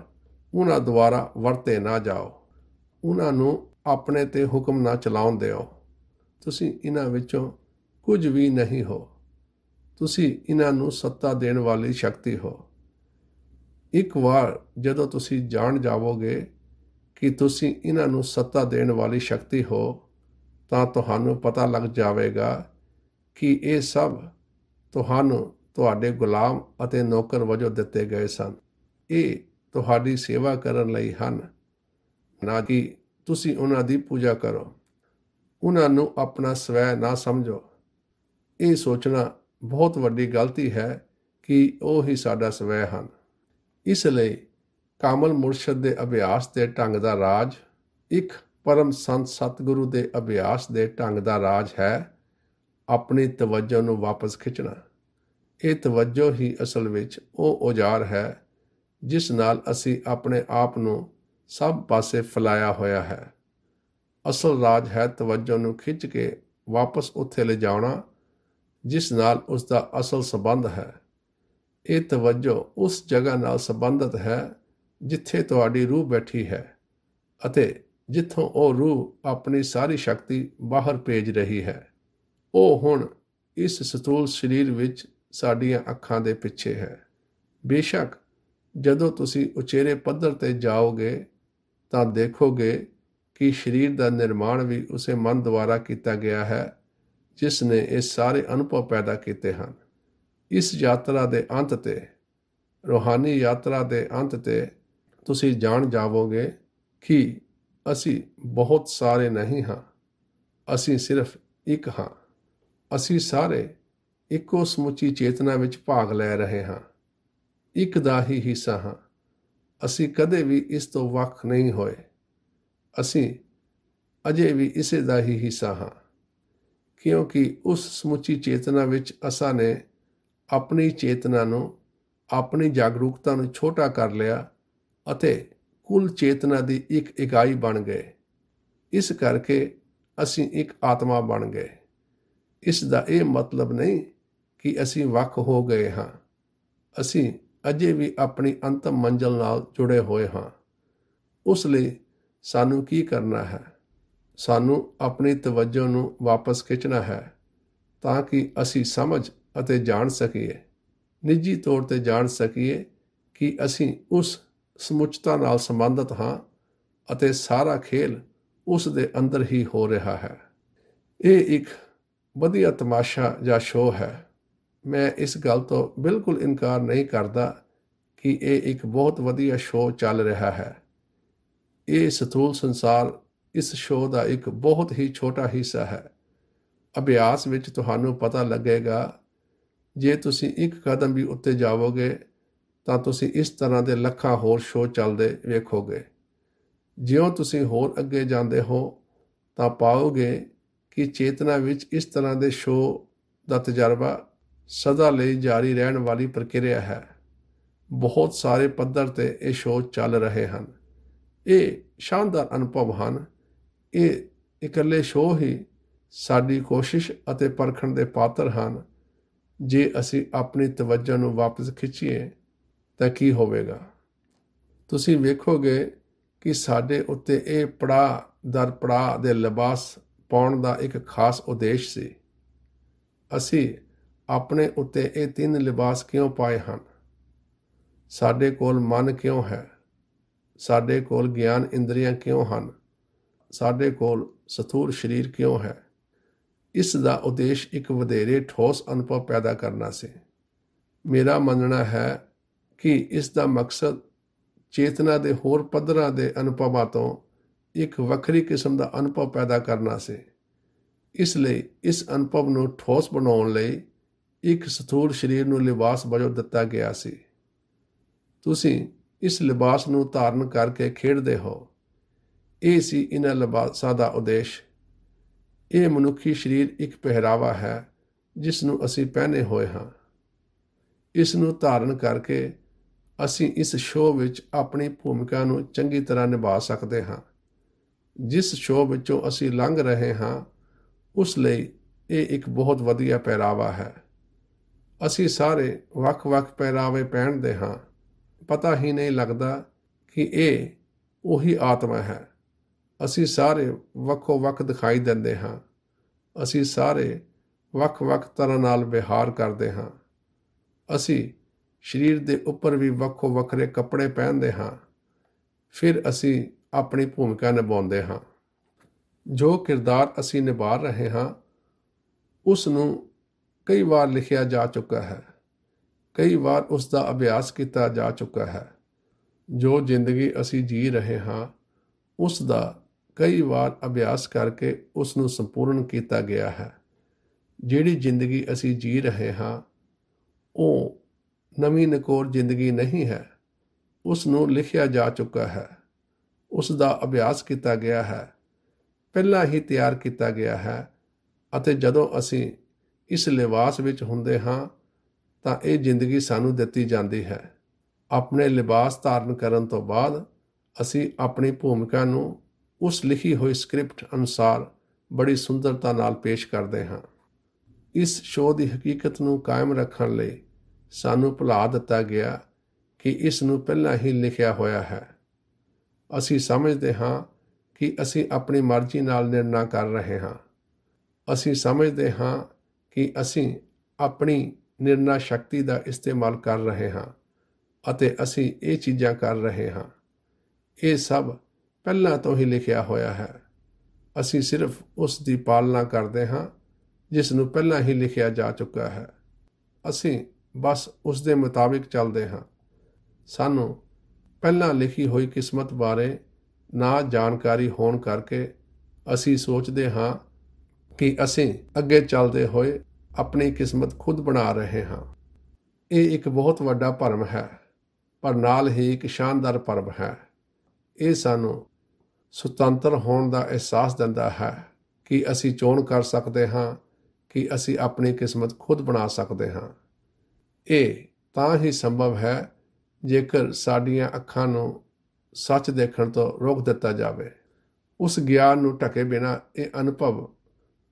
ਉਹਨਾਂ ਦੁਆਰਾ ਵਰਤੇ ਨਾ ਜਾਓ ਉਹਨਾਂ ਨੂੰ ਆਪਣੇ ਤੇ ਹੁਕਮ ਨਾ ਚਲਾਉਣ ਦਿਓ ਤੁਸੀਂ ਇਹਨਾਂ ਵਿੱਚੋਂ ਕੁਝ ਵੀ ਨਹੀਂ ਹੋ ਤੁਸੀਂ ਇਹਨਾਂ ਨੂੰ ਸੱਤਾ ਦੇਣ ਵਾਲੀ ਸ਼ਕਤੀ ਹੋ ਇੱਕ ਵਾਰ ਜਦੋਂ ਤੁਸੀਂ ਜਾਣ ਜਾਵੋਗੇ ਕਿ ਤੁਸੀਂ ਇਹਨਾਂ ਨੂੰ ਸੱਤਾ ਦੇਣ ਵਾਲੀ ਸ਼ਕਤੀ ਹੋ ਤਾਂ ਤੁਹਾਨੂੰ ਪਤਾ ਲੱਗ ਜਾਵੇਗਾ ਕਿ ਇਹ ਸਭ ਤੁਹਾਨੂੰ ਤੁਹਾਡੇ ਗੁਲਾਮ ਅਤੇ ਨੌਕਰ ਵਜੋਂ ਦਿੱਤੇ ਗਏ ਸਨ ਇਹ ਤੁਹਾਡੀ ਸੇਵਾ ਕਰਨ ਲਈ ਹਨ ਨਾ ਕਿ ਤੁਸੀਂ ਉਹਨਾਂ ਦੀ ਪੂਜਾ ਕਰੋ ਉਹਨਾਂ ਨੂੰ ਆਪਣਾ ਸਵੈ ਨਾ ਸਮਝੋ ਇਹ ਸੋਚਣਾ ਬਹੁਤ ਵੱਡੀ ਗਲਤੀ ਹੈ ਕਿ ਉਹ ਹੀ ਸਾਡਾ ਸਵੈ ਹਨ ਇਸ ਲਈ ਕਾਮਲ ਮੁਰਸ਼ਦ ਦੇ ਅਭਿਆਸ ਦੇ ਢੰਗ ਦਾ ਰਾਜ ਇੱਕ ਪਰਮ ਸੰਤ ਸਤਿਗੁਰੂ ਦੇ ਅਭਿਆਸ ਦੇ ਢੰਗ ਦਾ ਰਾਜ ਹੈ ਆਪਣੀ ਤਵੱਜੋ ਨੂੰ ਵਾਪਸ ਖਿੱਚਣਾ ਇਹ ਤਵੱਜੋ ਹੀ ਅਸਲ ਵਿੱਚ ਉਹ ਔਜ਼ਾਰ ਹੈ ਜਿਸ ਨਾਲ ਅਸੀਂ ਆਪਣੇ ਆਪ ਨੂੰ ਸਭ ਪਾਸੇ ਫਲਾਇਆ ਹੋਇਆ ਹੈ ਅਸਲ ਰਾਜ ਹੈ ਤਵੱਜੋ ਨੂੰ ਖਿੱਚ ਕੇ ਵਾਪਸ ਉੱਥੇ ਲਿਜਾਉਣਾ ਜਿਸ ਨਾਲ ਉਸ ਦਾ ਅਸਲ ਸਬੰਧ ਹੈ ਇਹ ਤਵੱਜੋ ਉਸ ਜਗ੍ਹਾ ਨਾਲ ਸੰਬੰਧਿਤ ਹੈ ਜਿੱਥੇ ਤੁਹਾਡੀ ਰੂਹ ਬੈਠੀ ਹੈ ਅਤੇ ਜਿੱਥੋਂ ਉਹ ਰੂਹ ਆਪਣੀ ਸਾਰੀ ਸ਼ਕਤੀ ਬਾਹਰ ਭੇਜ ਰਹੀ ਹੈ ਉਹ ਹੁਣ ਇਸ ਸਤੂਲ ਸਰੀਰ ਵਿੱਚ ਸਾਡੀਆਂ ਅੱਖਾਂ ਦੇ ਪਿੱਛੇ ਹੈ ਬੇਸ਼ੱਕ ਜਦੋਂ ਤੁਸੀਂ ਉਚੇਰੇ ਪੱਧਰ ਤੇ ਜਾਓਗੇ ਤਾਂ ਦੇਖੋਗੇ ਕਿ ਸਰੀਰ ਦਾ ਨਿਰਮਾਣ ਵੀ ਉਸੇ ਮਨ ਦੁਆਰਾ ਕੀਤਾ ਗਿਆ ਹੈ ਜਿਸ ਨੇ ਇਹ ਸਾਰੇ ਅਨੁਭਵ ਪੈਦਾ ਕੀਤੇ ਹਨ ਇਸ ਯਾਤਰਾ ਦੇ ਅੰਤ ਤੇ ਰੋਹਾਨੀ ਯਾਤਰਾ ਦੇ ਅੰਤ ਤੇ ਤੁਸੀਂ ਜਾਣ ਜਾਵੋਗੇ ਕਿ ਅਸੀਂ ਬਹੁਤ ਸਾਰੇ ਨਹੀਂ ਹਾਂ ਅਸੀਂ ਸਿਰਫ ਇੱਕ ਹਾਂ ਅਸੀਂ ਸਾਰੇ ਇੱਕੋ ਸਮੁੱਚੀ ਚੇਤਨਾ ਵਿੱਚ ਭਾਗ ਲੈ ਰਹੇ ਹਾਂ ਇੱਕ ਦਾ ਹੀ ਹਿੱਸਾ ਹਾਂ ਅਸੀਂ ਕਦੇ ਵੀ ਇਸ ਤੋਂ ਵੱਖ ਨਹੀਂ ਹੋਏ ਅਸੀਂ ਅਜੇ ਵੀ ਇਸੇ ਦਾ ਹੀ ਹਿੱਸਾ ਹਾਂ ਕਿਉਂਕਿ ਉਸ ਸਮੁੱਚੀ ਚੇਤਨਾ ਵਿੱਚ ਅਸਾਂ ਨੇ ਆਪਣੀ ਚੇਤਨਾ ਨੂੰ ਆਪਣੀ ਜਾਗਰੂਕਤਾ ਨੂੰ ਛੋਟਾ ਕਰ ਲਿਆ ਅਤੇ ਕੁੱਲ ਚੇਤਨਾ ਦੀ ਇੱਕ ਇਕਾਈ ਬਣ ਗਏ ਇਸ ਕਰਕੇ ਅਸੀਂ ਇੱਕ ਆਤਮਾ ਬਣ ਗਏ ਇਸ ਦਾ ਇਹ ਮਤਲਬ ਨਹੀਂ ਕਿ ਅਸੀਂ ਵੱਖ ਹੋ ਗਏ ਹਾਂ ਅਸੀਂ ਅਜੇ ਵੀ ਆਪਣੀ ਅੰਤਮ ਮੰਜ਼ਲ ਨਾਲ ਜੁੜੇ ਹੋਏ ਹਾਂ ਉਸ ਲਈ ਸਾਨੂੰ ਕੀ ਕਰਨਾ ਹੈ ਸਾਨੂੰ ਆਪਣੀ ਤਵੱਜੋ ਨੂੰ ਵਾਪਸ ਖਿੱਚਣਾ ਹੈ ਤਾਂ ਕਿ ਅਸੀਂ ਸਮਝ ਅਤੇ ਜਾਣ ਸਕੀਏ ਨਿੱਜੀ ਤੌਰ ਤੇ ਜਾਣ ਸਕੀਏ ਕਿ ਅਸੀਂ ਉਸ ਸਮੁੱਚਤਾ ਨਾਲ ਸੰਬੰਧਿਤ ਹਾਂ ਅਤੇ ਸਾਰਾ ਖੇਲ ਉਸ ਦੇ ਅੰਦਰ ਹੀ ਹੋ ਰਿਹਾ ਹੈ ਇਹ ਇੱਕ ਵਧੀਆ ਤਮਾਸ਼ਾ ਜਾਂ ਸ਼ੋਅ ਹੈ ਮੈਂ ਇਸ ਗੱਲ ਤੋਂ ਬਿਲਕੁਲ ਇਨਕਾਰ ਨਹੀਂ ਕਰਦਾ ਕਿ ਇਹ ਇੱਕ ਬਹੁਤ ਵਧੀਆ ਸ਼ੋਅ ਚੱਲ ਰਿਹਾ ਹੈ ਇਹ ਸਥੂਲ ਸੰਸਾਰ ਇਸ ਸ਼ੋਅ ਦਾ ਇੱਕ ਬਹੁਤ ਹੀ ਛੋਟਾ ਹਿੱਸਾ ਹੈ ਅਭਿਆਸ ਵਿੱਚ ਤੁਹਾਨੂੰ ਪਤਾ ਲੱਗੇਗਾ ਜੇ ਤੁਸੀਂ ਇੱਕ ਕਦਮ ਵੀ ਉੱਤੇ ਜਾਵੋਗੇ ਤਾਂ ਤੁਸੀਂ ਇਸ ਤਰ੍ਹਾਂ ਦੇ ਲੱਖਾਂ ਹੋਰ ਸ਼ੋਅ ਚੱਲਦੇ ਵੇਖੋਗੇ ਜਿਉਂ ਤੁਸੀਂ ਹੋਰ ਅੱਗੇ ਜਾਂਦੇ ਹੋ ਤਾਂ ਪਾਓਗੇ ਕਿ ਚੇਤਨਾ ਵਿੱਚ ਇਸ ਤਰ੍ਹਾਂ ਦੇ ਸ਼ੋਅ ਦਾ ਤਜਰਬਾ ਸਦਾ ਲਈ ਜਾਰੀ ਰਹਿਣ ਵਾਲੀ ਪ੍ਰਕਿਰਿਆ ਹੈ ਬਹੁਤ ਸਾਰੇ ਪੱਧਰ ਤੇ ਇਹ ਸ਼ੋਅ ਚੱਲ ਰਹੇ ਹਨ ਇਹ ਸ਼ਾਨਦਾਰ ਅਨੁਭਵ ਹਨ ਇਹ ਇਕੱਲੇ ਸ਼ੋਅ ਹੀ ਸਾਡੀ ਕੋਸ਼ਿਸ਼ ਅਤੇ ਪਰਖਣ ਦੇ ਪਾਤਰ ਹਨ ਜੇ ਅਸੀਂ ਆਪਣੀ ਤਵੱਜਾ ਨੂੰ ਵਾਪਸ ਖਿੱਚੀਏ ਤਾਂ ਕੀ ਹੋਵੇਗਾ ਤੁਸੀਂ ਵੇਖੋਗੇ ਕਿ ਸਾਡੇ ਉੱਤੇ ਇਹ ਪੜਾ ਦਰ ਪੜਾ ਦੇ ਲਿਬਾਸ ਪਾਉਣ ਦਾ ਇੱਕ ਖਾਸ ਉਦੇਸ਼ ਸੀ ਅਸੀਂ ਆਪਣੇ ਉੱਤੇ ਇਹ ਤਿੰਨ ਲਿਬਾਸ ਕਿਉਂ ਪਾਏ ਹਨ ਸਾਡੇ ਕੋਲ ਮਨ ਕਿਉਂ ਹੈ ਸਾਡੇ ਕੋਲ ਗਿਆਨ ਇੰਦਰੀਆਂ ਕਿਉਂ ਹਨ ਸਾਡੇ ਕੋਲ ਸਥੂਰ ਸਰੀਰ ਕਿਉਂ ਹੈ ਇਸ ਦਾ ਉਦੇਸ਼ ਇੱਕ ਵਧੇਰੇ ਠੋਸ ਅਨੁਭਵ ਪੈਦਾ ਕਰਨਾ ਸੀ ਮੇਰਾ ਮੰਨਣਾ ਹੈ ਕਿ ਇਸ ਦਾ ਮਕਸਦ ਚੇਤਨਾ ਦੇ ਹੋਰ ਪੱਧਰਾਂ ਦੇ ਅਨੁਭਵਾਂ ਤੋਂ ਇੱਕ ਵੱਖਰੀ ਕਿਸਮ ਦਾ ਅਨੁਭਵ ਪੈਦਾ ਕਰਨਾ ਸੀ ਇਸ ਲਈ ਇਸ ਅਨੁਭਵ ਨੂੰ ਠੋਸ ਬਣਾਉਣ ਲਈ ਇੱਕ ਸਥੂਲ ਸਰੀਰ ਨੂੰ ਲਿਬਾਸ ਵਜੋਂ ਦਿੱਤਾ ਗਿਆ ਸੀ ਤੁਸੀਂ ਇਸ ਲਿਬਾਸ ਨੂੰ ਧਾਰਨ ਕਰਕੇ ਖੇਡਦੇ ਹੋ ਇਹ ਸੀ ਇਹਨਾਂ ਲਿਬਾਸਾਂ ਦਾ ਉਦੇਸ਼ ਇਹ ਮਨੁੱਖੀ ਸਰੀਰ ਇੱਕ ਪਹਿਰਾਵਾ ਹੈ ਜਿਸ ਨੂੰ ਅਸੀਂ ਪਹਿਨੇ ਹੋਏ ਹਾਂ ਇਸ ਨੂੰ ਧਾਰਨ ਕਰਕੇ ਅਸੀਂ ਇਸ ਸ਼ੋਅ ਵਿੱਚ ਆਪਣੀ ਭੂਮਿਕਾ ਨੂੰ ਚੰਗੀ ਤਰ੍ਹਾਂ ਨਿਭਾ ਸਕਦੇ ਹਾਂ ਜਿਸ ਸ਼ੋਅ ਵਿੱਚੋਂ ਅਸੀਂ ਲੰਘ ਰਹੇ ਹਾਂ ਉਸ ਲਈ ਇਹ ਇੱਕ ਬਹੁਤ ਵਧੀਆ ਪਹਿਰਾਵਾ ਹੈ ਅਸੀਂ ਸਾਰੇ ਵੱਖ-ਵੱਖ ਪਹਿਰਾਵੇ ਪਹਿਨਦੇ ਹਾਂ ਪਤਾ ਹੀ ਨਹੀਂ ਲੱਗਦਾ ਕਿ ਇਹ ਉਹੀ ਆਤਮਾ ਹੈ ਅਸੀਂ ਸਾਰੇ ਵੱਖੋ ਵੱਖ ਦਿਖਾਈ ਦਿੰਦੇ ਹਾਂ ਅਸੀਂ ਸਾਰੇ ਵੱਖ-ਵੱਖ ਤਰ੍ਹਾਂ ਨਾਲ ਵਿਹਾਰ ਕਰਦੇ ਹਾਂ ਅਸੀਂ ਸਰੀਰ ਦੇ ਉੱਪਰ ਵੀ ਵੱਖੋ ਵੱਖਰੇ ਕੱਪੜੇ ਪਹਿਨਦੇ ਹਾਂ ਫਿਰ ਅਸੀਂ ਆਪਣੀ ਭੂਮਿਕਾ ਨਿਭਾਉਂਦੇ ਹਾਂ ਜੋ ਕਿਰਦਾਰ ਅਸੀਂ ਨਿਭਾ ਰਹੇ ਹਾਂ ਉਸ ਨੂੰ ਕਈ ਵਾਰ ਲਿਖਿਆ ਜਾ ਚੁੱਕਾ ਹੈ ਕਈ ਵਾਰ ਉਸ ਦਾ ਅਭਿਆਸ ਕੀਤਾ ਜਾ ਚੁੱਕਾ ਹੈ ਜੋ ਜ਼ਿੰਦਗੀ ਅਸੀਂ ਜੀ ਰਹੇ ਹਾਂ ਉਸ ਦਾ ਕਈ ਵਾਰ ਅਭਿਆਸ ਕਰਕੇ ਉਸ ਨੂੰ ਸੰਪੂਰਨ ਕੀਤਾ ਗਿਆ ਹੈ ਜਿਹੜੀ ਜ਼ਿੰਦਗੀ ਅਸੀਂ ਜੀ ਰਹੇ ਹਾਂ ਉਹ ਨਵੀਂ ਨਕੋਰ ਜ਼ਿੰਦਗੀ ਨਹੀਂ ਹੈ ਉਸ ਨੂੰ ਲਿਖਿਆ ਜਾ ਚੁੱਕਾ ਹੈ ਉਸ ਦਾ ਅਭਿਆਸ ਕੀਤਾ ਗਿਆ ਹੈ ਪਹਿਲਾਂ ਹੀ ਤਿਆਰ ਕੀਤਾ ਗਿਆ ਹੈ ਅਤੇ ਜਦੋਂ ਅਸੀਂ ਇਸ ਲਿਬਾਸ ਵਿੱਚ ਹੁੰਦੇ ਹਾਂ ਤਾਂ ਇਹ ਜ਼ਿੰਦਗੀ ਸਾਨੂੰ ਦਿੱਤੀ ਜਾਂਦੀ ਹੈ ਆਪਣੇ ਲਿਬਾਸ ਧਾਰਨ ਕਰਨ ਤੋਂ ਬਾਅਦ ਅਸੀਂ ਆਪਣੀ ਭੂਮਿਕਾ ਨੂੰ ਉਸ ਲਿਖੀ ਹੋਈ ਸਕ੍ਰਿਪਟ ਅਨੁਸਾਰ ਬੜੀ ਸੁੰਦਰਤਾ ਨਾਲ ਪੇਸ਼ ਕਰਦੇ ਹਾਂ ਇਸ ਸ਼ੋਅ ਦੀ ਹਕੀਕਤ ਨੂੰ ਕਾਇਮ ਰੱਖਣ ਲਈ ਸਾਨੂੰ ਭੁਲਾ ਦਿੱਤਾ ਗਿਆ ਕਿ ਇਸ ਨੂੰ ਪਹਿਲਾਂ ਹੀ ਲਿਖਿਆ ਹੋਇਆ ਹੈ ਅਸੀਂ ਸਮਝਦੇ ਹਾਂ ਕਿ ਅਸੀਂ ਆਪਣੀ ਮਰਜ਼ੀ ਨਾਲ ਨਿਰਣਾ ਕਰ ਰਹੇ ਹਾਂ ਅਸੀਂ ਸਮਝਦੇ ਹਾਂ ਕਿ ਅਸੀਂ ਆਪਣੀ ਨਿਰਣਾ ਸ਼ਕਤੀ ਦਾ ਇਸਤੇਮਾਲ ਕਰ ਰਹੇ ਹਾਂ ਅਤੇ ਅਸੀਂ ਇਹ ਚੀਜ਼ਾਂ ਕਰ ਰਹੇ ਹਾਂ ਇਹ ਸਭ ਪਹਿਲਾਂ ਤੋਂ ਹੀ ਲਿਖਿਆ ਹੋਇਆ ਹੈ ਅਸੀਂ ਸਿਰਫ ਉਸ ਦੀ ਪਾਲਣਾ ਕਰਦੇ ਹਾਂ ਜਿਸ ਨੂੰ ਪਹਿਲਾਂ ਹੀ ਲਿਖਿਆ ਜਾ ਚੁੱਕਾ ਹੈ ਅਸੀਂ ਬਸ ਉਸ ਦੇ ਮੁਤਾਬਿਕ ਚੱਲਦੇ ਹਾਂ ਸਾਨੂੰ ਪਹਿਲਾਂ ਲਿਖੀ ਹੋਈ ਕਿਸਮਤ ਬਾਰੇ ਨਾ ਜਾਣਕਾਰੀ ਹੋਣ ਕਰਕੇ ਅਸੀਂ ਸੋਚਦੇ ਹਾਂ ਕਿ ਅਸੀਂ ਅੱਗੇ ਚੱਲਦੇ ਹੋਏ ਆਪਣੀ ਕਿਸਮਤ ਖੁਦ ਬਣਾ ਰਹੇ ਹਾਂ ਇਹ ਇੱਕ ਬਹੁਤ ਵੱਡਾ ਭਰਮ ਹੈ ਪਰ ਨਾਲ ਹੀ ਇੱਕ ਸ਼ਾਨਦਾਰ ਪਰਬ ਹੈ ਇਹ ਸਾਨੂੰ ਸੁਤੰਤਰ ਹੋਣ ਦਾ ਅਹਿਸਾਸ ਦਿੰਦਾ ਹੈ ਕਿ ਅਸੀਂ ਚੋਣ ਕਰ ਸਕਦੇ ਹਾਂ ਕਿ ਅਸੀਂ ਆਪਣੀ ਕਿਸਮਤ ਖੁਦ ਬਣਾ ਸਕਦੇ ਹਾਂ ਇਹ ਤਾਂ ਹੀ ਸੰਭਵ ਹੈ ਜੇਕਰ ਸਾਡੀਆਂ ਅੱਖਾਂ ਨੂੰ ਸੱਚ ਦੇਖਣ ਤੋਂ ਰੋਕ ਦਿੱਤਾ ਜਾਵੇ ਉਸ ਗਿਆਨ ਨੂੰ ਟਕੇ ਬਿਨਾ ਇਹ ਅਨੁਭਵ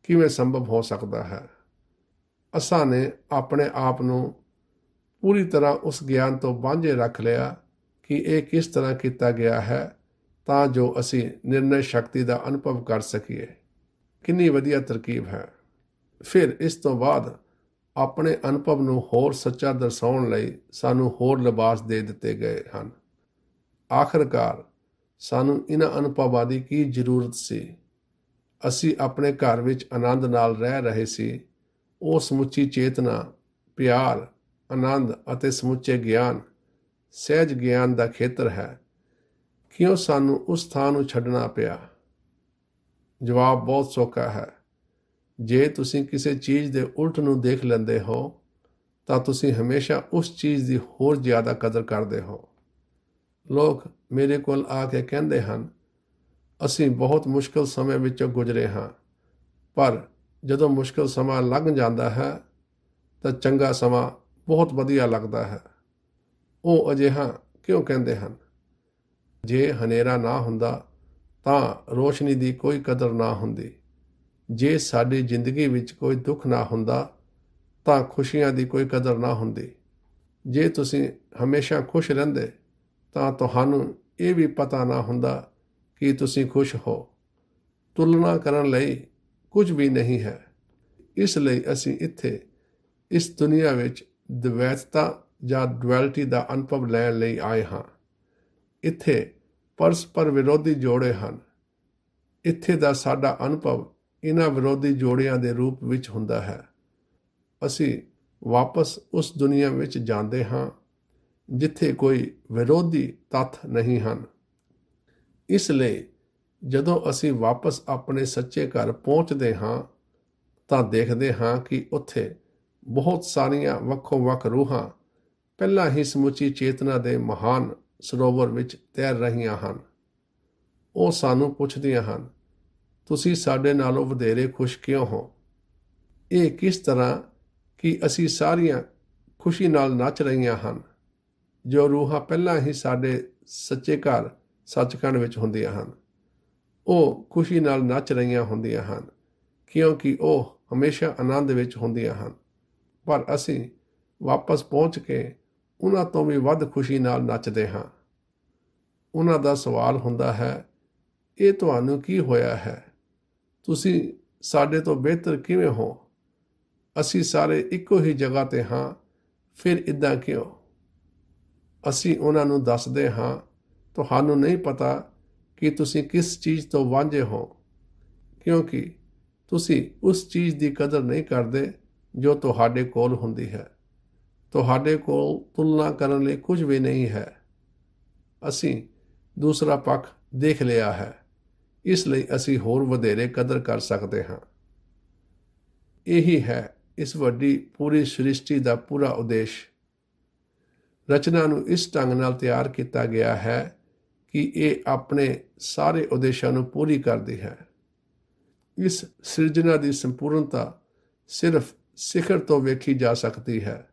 ਕਿਵੇਂ ਸੰਭਵ ਹੋ ਸਕਦਾ ਹੈ ਅਸਾਂ ਨੇ ਆਪਣੇ ਆਪ ਨੂੰ ਪੂਰੀ ਤਰ੍ਹਾਂ ਉਸ ਗਿਆਨ ਤੋਂ ਵਾਂਝੇ ਰੱਖ ਲਿਆ ਕਿ ਇਹ ਕਿਸ ਤਰ੍ਹਾਂ ਕੀਤਾ ਗਿਆ ਹੈ ਤਾਂ ਜੋ ਅਸੀਂ ਨਿਰਣੈ ਸ਼ਕਤੀ ਦਾ ਅਨੁਭਵ ਕਰ ਸਕੀਏ ਕਿੰਨੀ ਵਧੀਆ ਤਰਕੀਬ ਹੈ ਫਿਰ ਇਸ ਤੋਂ ਬਾਅਦ ਆਪਣੇ ਅਨੁਭਵ ਨੂੰ ਹੋਰ ਸੱਚਾ ਦਰਸਾਉਣ ਲਈ ਸਾਨੂੰ ਹੋਰ ਲਿਬਾਸ ਦੇ ਦਿੱਤੇ ਗਏ ਹਨ ਆਖਰਕਾਰ ਸਾਨੂੰ ਇਹਨਾਂ ਅਨੁਭਵਾਂ ਦੀ ਕੀ ਜ਼ਰੂਰਤ ਸੀ ਅਸੀਂ ਆਪਣੇ ਘਰ ਵਿੱਚ ਆਨੰਦ ਨਾਲ ਰਹਿ ਰਹੇ ਸੀ ਉਹ ਸਮੁੱਚੀ ਚੇਤਨਾ ਪਿਆਰ ਆਨੰਦ ਅਤੇ ਸਮੁੱਚੇ ਗਿਆਨ ਸਹਿਜ ਗਿਆਨ ਦਾ ਖੇਤਰ ਹੈ ਕਿਉਂ ਸਾਨੂੰ ਉਸ ਥਾਂ ਨੂੰ ਛੱਡਣਾ ਪਿਆ ਜਵਾਬ ਬਹੁਤ ਸੌਖਾ ਹੈ ਜੇ ਤੁਸੀਂ ਕਿਸੇ ਚੀਜ਼ ਦੇ ਉਲਟ ਨੂੰ ਦੇਖ ਲੈਂਦੇ ਹੋ ਤਾਂ ਤੁਸੀਂ ਹਮੇਸ਼ਾ ਉਸ ਚੀਜ਼ ਦੀ ਹੋਰ ਜ਼ਿਆਦਾ ਕਦਰ ਕਰਦੇ ਹੋ ਲੋਕ ਮੇਰੇ ਕੋਲ ਆ ਕੇ ਕਹਿੰਦੇ ਹਨ ਅਸੀਂ ਬਹੁਤ ਮੁਸ਼ਕਲ ਸਮੇਂ ਵਿੱਚੋਂ ਗੁਜ਼ਰੇ ਹਾਂ ਪਰ ਜਦੋਂ ਮੁਸ਼ਕਲ ਸਮਾਂ ਲੰਘ ਜਾਂਦਾ ਹੈ ਤਾਂ ਚੰਗਾ ਸਮਾਂ ਬਹੁਤ ਵਧੀਆ ਲੱਗਦਾ ਹੈ ਉਹ ਅਜਿਹਾ ਕਿਉਂ ਕਹਿੰਦੇ ਹਨ ਜੇ ਹਨੇਰਾ ਨਾ ਹੁੰਦਾ ਤਾਂ ਰੋਸ਼ਨੀ ਦੀ ਕੋਈ ਕਦਰ ਨਾ ਹੁੰਦੀ ਜੇ ਸਾਡੀ ਜ਼ਿੰਦਗੀ ਵਿੱਚ ਕੋਈ ਦੁੱਖ ਨਾ ਹੁੰਦਾ ਤਾਂ ਖੁਸ਼ੀਆਂ ਦੀ ਕੋਈ ਕਦਰ ਨਾ ਹੁੰਦੀ ਜੇ ਤੁਸੀਂ ਹਮੇਸ਼ਾ ਖੁਸ਼ ਰਹਿੰਦੇ ਤਾਂ ਤੁਹਾਨੂੰ ਇਹ ਵੀ ਪਤਾ ਨਾ ਹੁੰਦਾ ਕਿ ਤੁਸੀਂ ਖੁਸ਼ ਹੋ ਤੁਲਨਾ ਕਰਨ ਲਈ ਕੁਝ ਵੀ ਨਹੀਂ ਹੈ ਇਸ ਲਈ ਅਸੀਂ ਇੱਥੇ ਇਸ ਦੁਨੀਆ ਵਿੱਚ ਦਵੈਤਤਾ ਜਾਂ ਡੁਐਲਿਟੀ ਦਾ ਅਨੁਭਵ ਲੈਣ ਲਈ ਆਏ ਹਾਂ ਇੱਥੇ ਪਰਸਪਰ ਵਿਰੋਧੀ ਜੋੜੇ ਹਨ ਇੱਥੇ ਦਾ ਸਾਡਾ ਅਨੁਭਵ ਇਹਨਾਂ ਵਿਰੋਧੀ ਜੋੜਿਆਂ ਦੇ ਰੂਪ ਵਿੱਚ ਹੁੰਦਾ ਹੈ ਅਸੀਂ ਵਾਪਸ ਉਸ ਦੁਨੀਆ ਵਿੱਚ ਜਾਂਦੇ ਹਾਂ ਜਿੱਥੇ ਕੋਈ ਵਿਰੋਧੀ ਤੱਤ ਨਹੀਂ ਹਨ ਇਸ ਲਈ ਜਦੋਂ ਅਸੀਂ ਵਾਪਸ ਆਪਣੇ ਸੱਚੇ ਘਰ ਪਹੁੰਚਦੇ ਹਾਂ ਤਾਂ ਦੇਖਦੇ ਹਾਂ ਕਿ ਉੱਥੇ ਬਹੁਤ ਸਾਰੀਆਂ ਵੱਖੋ ਵੱਖ ਰੂਹਾਂ ਪਹਿਲਾਂ ਹੀ ਸਮੁੱਚੀ ਚੇਤਨਾ ਦੇ ਮਹਾਨ ਸਰੋਵਰ ਵਿੱਚ ਤੈਰ ਰਹੀਆਂ ਹਨ ਉਹ ਸਾਨੂੰ ਪੁੱਛਦੀਆਂ ਹਨ ਤੁਸੀਂ ਸਾਡੇ ਨਾਲੋਂ ਵਧੇਰੇ ਖੁਸ਼ ਕਿਉਂ ਹੋ ਇਹ ਕਿਸ ਤਰ੍ਹਾਂ ਕਿ ਅਸੀਂ ਸਾਰੀਆਂ ਖੁਸ਼ੀ ਨਾਲ ਨੱਚ ਰਹੀਆਂ ਹਨ ਜੋ ਰੂਹਾਂ ਪਹਿਲਾਂ ਹੀ ਸਾਡੇ ਸੱਚੇ ਘਰ ਸੱਚਖੰਡ ਵਿੱਚ ਹੁੰਦੀਆਂ ਹਨ ਉਹ ਖੁਸ਼ੀ ਨਾਲ ਨੱਚ ਰਹੀਆਂ ਹੁੰਦੀਆਂ ਹਨ ਕਿਉਂਕਿ ਉਹ ਹਮੇਸ਼ਾ ਆਨੰਦ ਵਿੱਚ ਹੁੰਦੀਆਂ ਹਨ ਪਰ ਅਸੀਂ ਵਾਪਸ ਪਹੁੰਚ ਕੇ ਉਹਨਾਂ ਤੋਂ ਵੀ ਵੱਧ ਖੁਸ਼ੀ ਨਾਲ ਨੱਚਦੇ ਹਾਂ ਉਹਨਾਂ ਦਾ ਸਵਾਲ ਹੁੰਦਾ ਹੈ ਇਹ ਤੁਹਾਨੂੰ ਕੀ ਹੋਇਆ ਹੈ ਤੁਸੀਂ ਸਾਡੇ ਤੋਂ ਬਿਹਤਰ ਕਿਵੇਂ ਹੋ ਅਸੀਂ ਸਾਰੇ ਇੱਕੋ ਹੀ ਜਗ੍ਹਾ ਤੇ ਹਾਂ ਫਿਰ ਇਦਾਂ ਕਿਉਂ ਅਸੀਂ ਉਹਨਾਂ ਨੂੰ ਦੱਸਦੇ ਹਾਂ ਤੁਹਾਨੂੰ ਨਹੀਂ ਪਤਾ ਕਿ ਤੁਸੀਂ ਕਿਸ ਚੀਜ਼ ਤੋਂ ਵਾਂਝੇ ਹੋ ਕਿਉਂਕਿ ਤੁਸੀਂ ਉਸ ਚੀਜ਼ ਦੀ ਕਦਰ ਨਹੀਂ ਕਰਦੇ ਜੋ ਤੁਹਾਡੇ ਕੋਲ ਹੁੰਦੀ ਹੈ ਤੁਹਾਡੇ ਕੋਲ ਤੁਲਨਾ ਕਰਨ ਲਈ ਕੁਝ ਵੀ ਨਹੀਂ ਹੈ ਅਸੀਂ ਦੂਸਰਾ ਪੱਖ ਦੇਖ ਲਿਆ ਹੈ ਇਸ ਲਈ ਅਸੀਂ ਹੋਰ ਵਧੇਰੇ ਕਦਰ ਕਰ ਸਕਦੇ ਹਾਂ ਇਹੀ ਹੈ ਇਸ ਵੱਡੀ ਪੂਰੀ ਸ੍ਰਿਸ਼ਟੀ ਦਾ ਪੂਰਾ ਉਦੇਸ਼ ਰਚਨਾ ਨੂੰ ਇਸ ਢੰਗ ਨਾਲ ਤਿਆਰ ਕੀਤਾ ਗਿਆ ਹੈ ਕਿ ਇਹ ਆਪਣੇ ਸਾਰੇ ਉਦੇਸ਼ਾਂ ਨੂੰ ਪੂਰੀ ਕਰਦੀ ਹੈ ਇਸ ਸਿਰਜਣਾ ਦੀ ਸੰਪੂਰਨਤਾ ਸਿਰਫ ਸਿਖਰ ਤੋਂ ਵੇਖੀ ਜਾ ਸਕਦੀ ਹੈ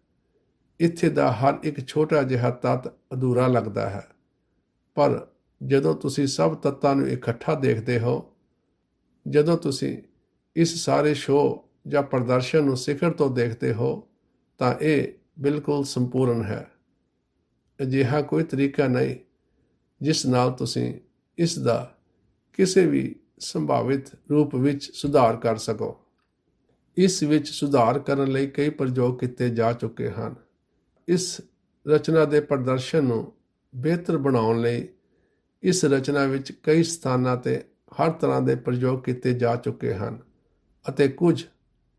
ਇੱਥੇ ਦਾ ਹਰ ਇੱਕ ਛੋਟਾ ਜਿਹਾ ਤੱਤ ਅਧੂਰਾ ਲੱਗਦਾ ਹੈ ਪਰ ਜਦੋਂ ਤੁਸੀਂ ਸਭ ਤੱਤਾਂ ਨੂੰ ਇਕੱਠਾ ਦੇਖਦੇ ਹੋ ਜਦੋਂ ਤੁਸੀਂ ਇਸ ਸਾਰੇ ਸ਼ੋਅ ਜਾਂ ਪ੍ਰਦਰਸ਼ਨ ਨੂੰ ਸਿਖਰ ਤੋਂ ਦੇਖਦੇ ਹੋ ਤਾਂ ਇਹ ਬਿਲਕੁਲ ਸੰਪੂਰਨ ਹੈ ਅਜਿਹਾ ਕੋਈ ਤਰੀਕਾ ਨਹੀਂ ਜਿਸ ਨਾਲ ਤੁਸੀਂ ਇਸ ਦਾ ਕਿਸੇ ਵੀ ਸੰਭਾਵਿਤ ਰੂਪ ਵਿੱਚ ਸੁਧਾਰ ਕਰ ਸਕੋ ਇਸ ਵਿੱਚ ਸੁਧਾਰ ਕਰਨ ਲਈ ਕਈ ਪ੍ਰਯੋਗ ਕੀਤੇ ਜਾ ਚੁੱਕੇ ਹਨ ਇਸ ਰਚਨਾ ਦੇ ਪ੍ਰਦਰਸ਼ਨ ਨੂੰ ਬਿਹਤਰ ਬਣਾਉਣ ਲਈ ਇਸ ਰਚਨਾ ਵਿੱਚ ਕਈ ਸਥਾਨਾਂ ਤੇ ਹਰ ਤਰ੍ਹਾਂ ਦੇ ਪ੍ਰਯੋਗ ਕੀਤੇ ਜਾ ਚੁੱਕੇ ਹਨ ਅਤੇ ਕੁਝ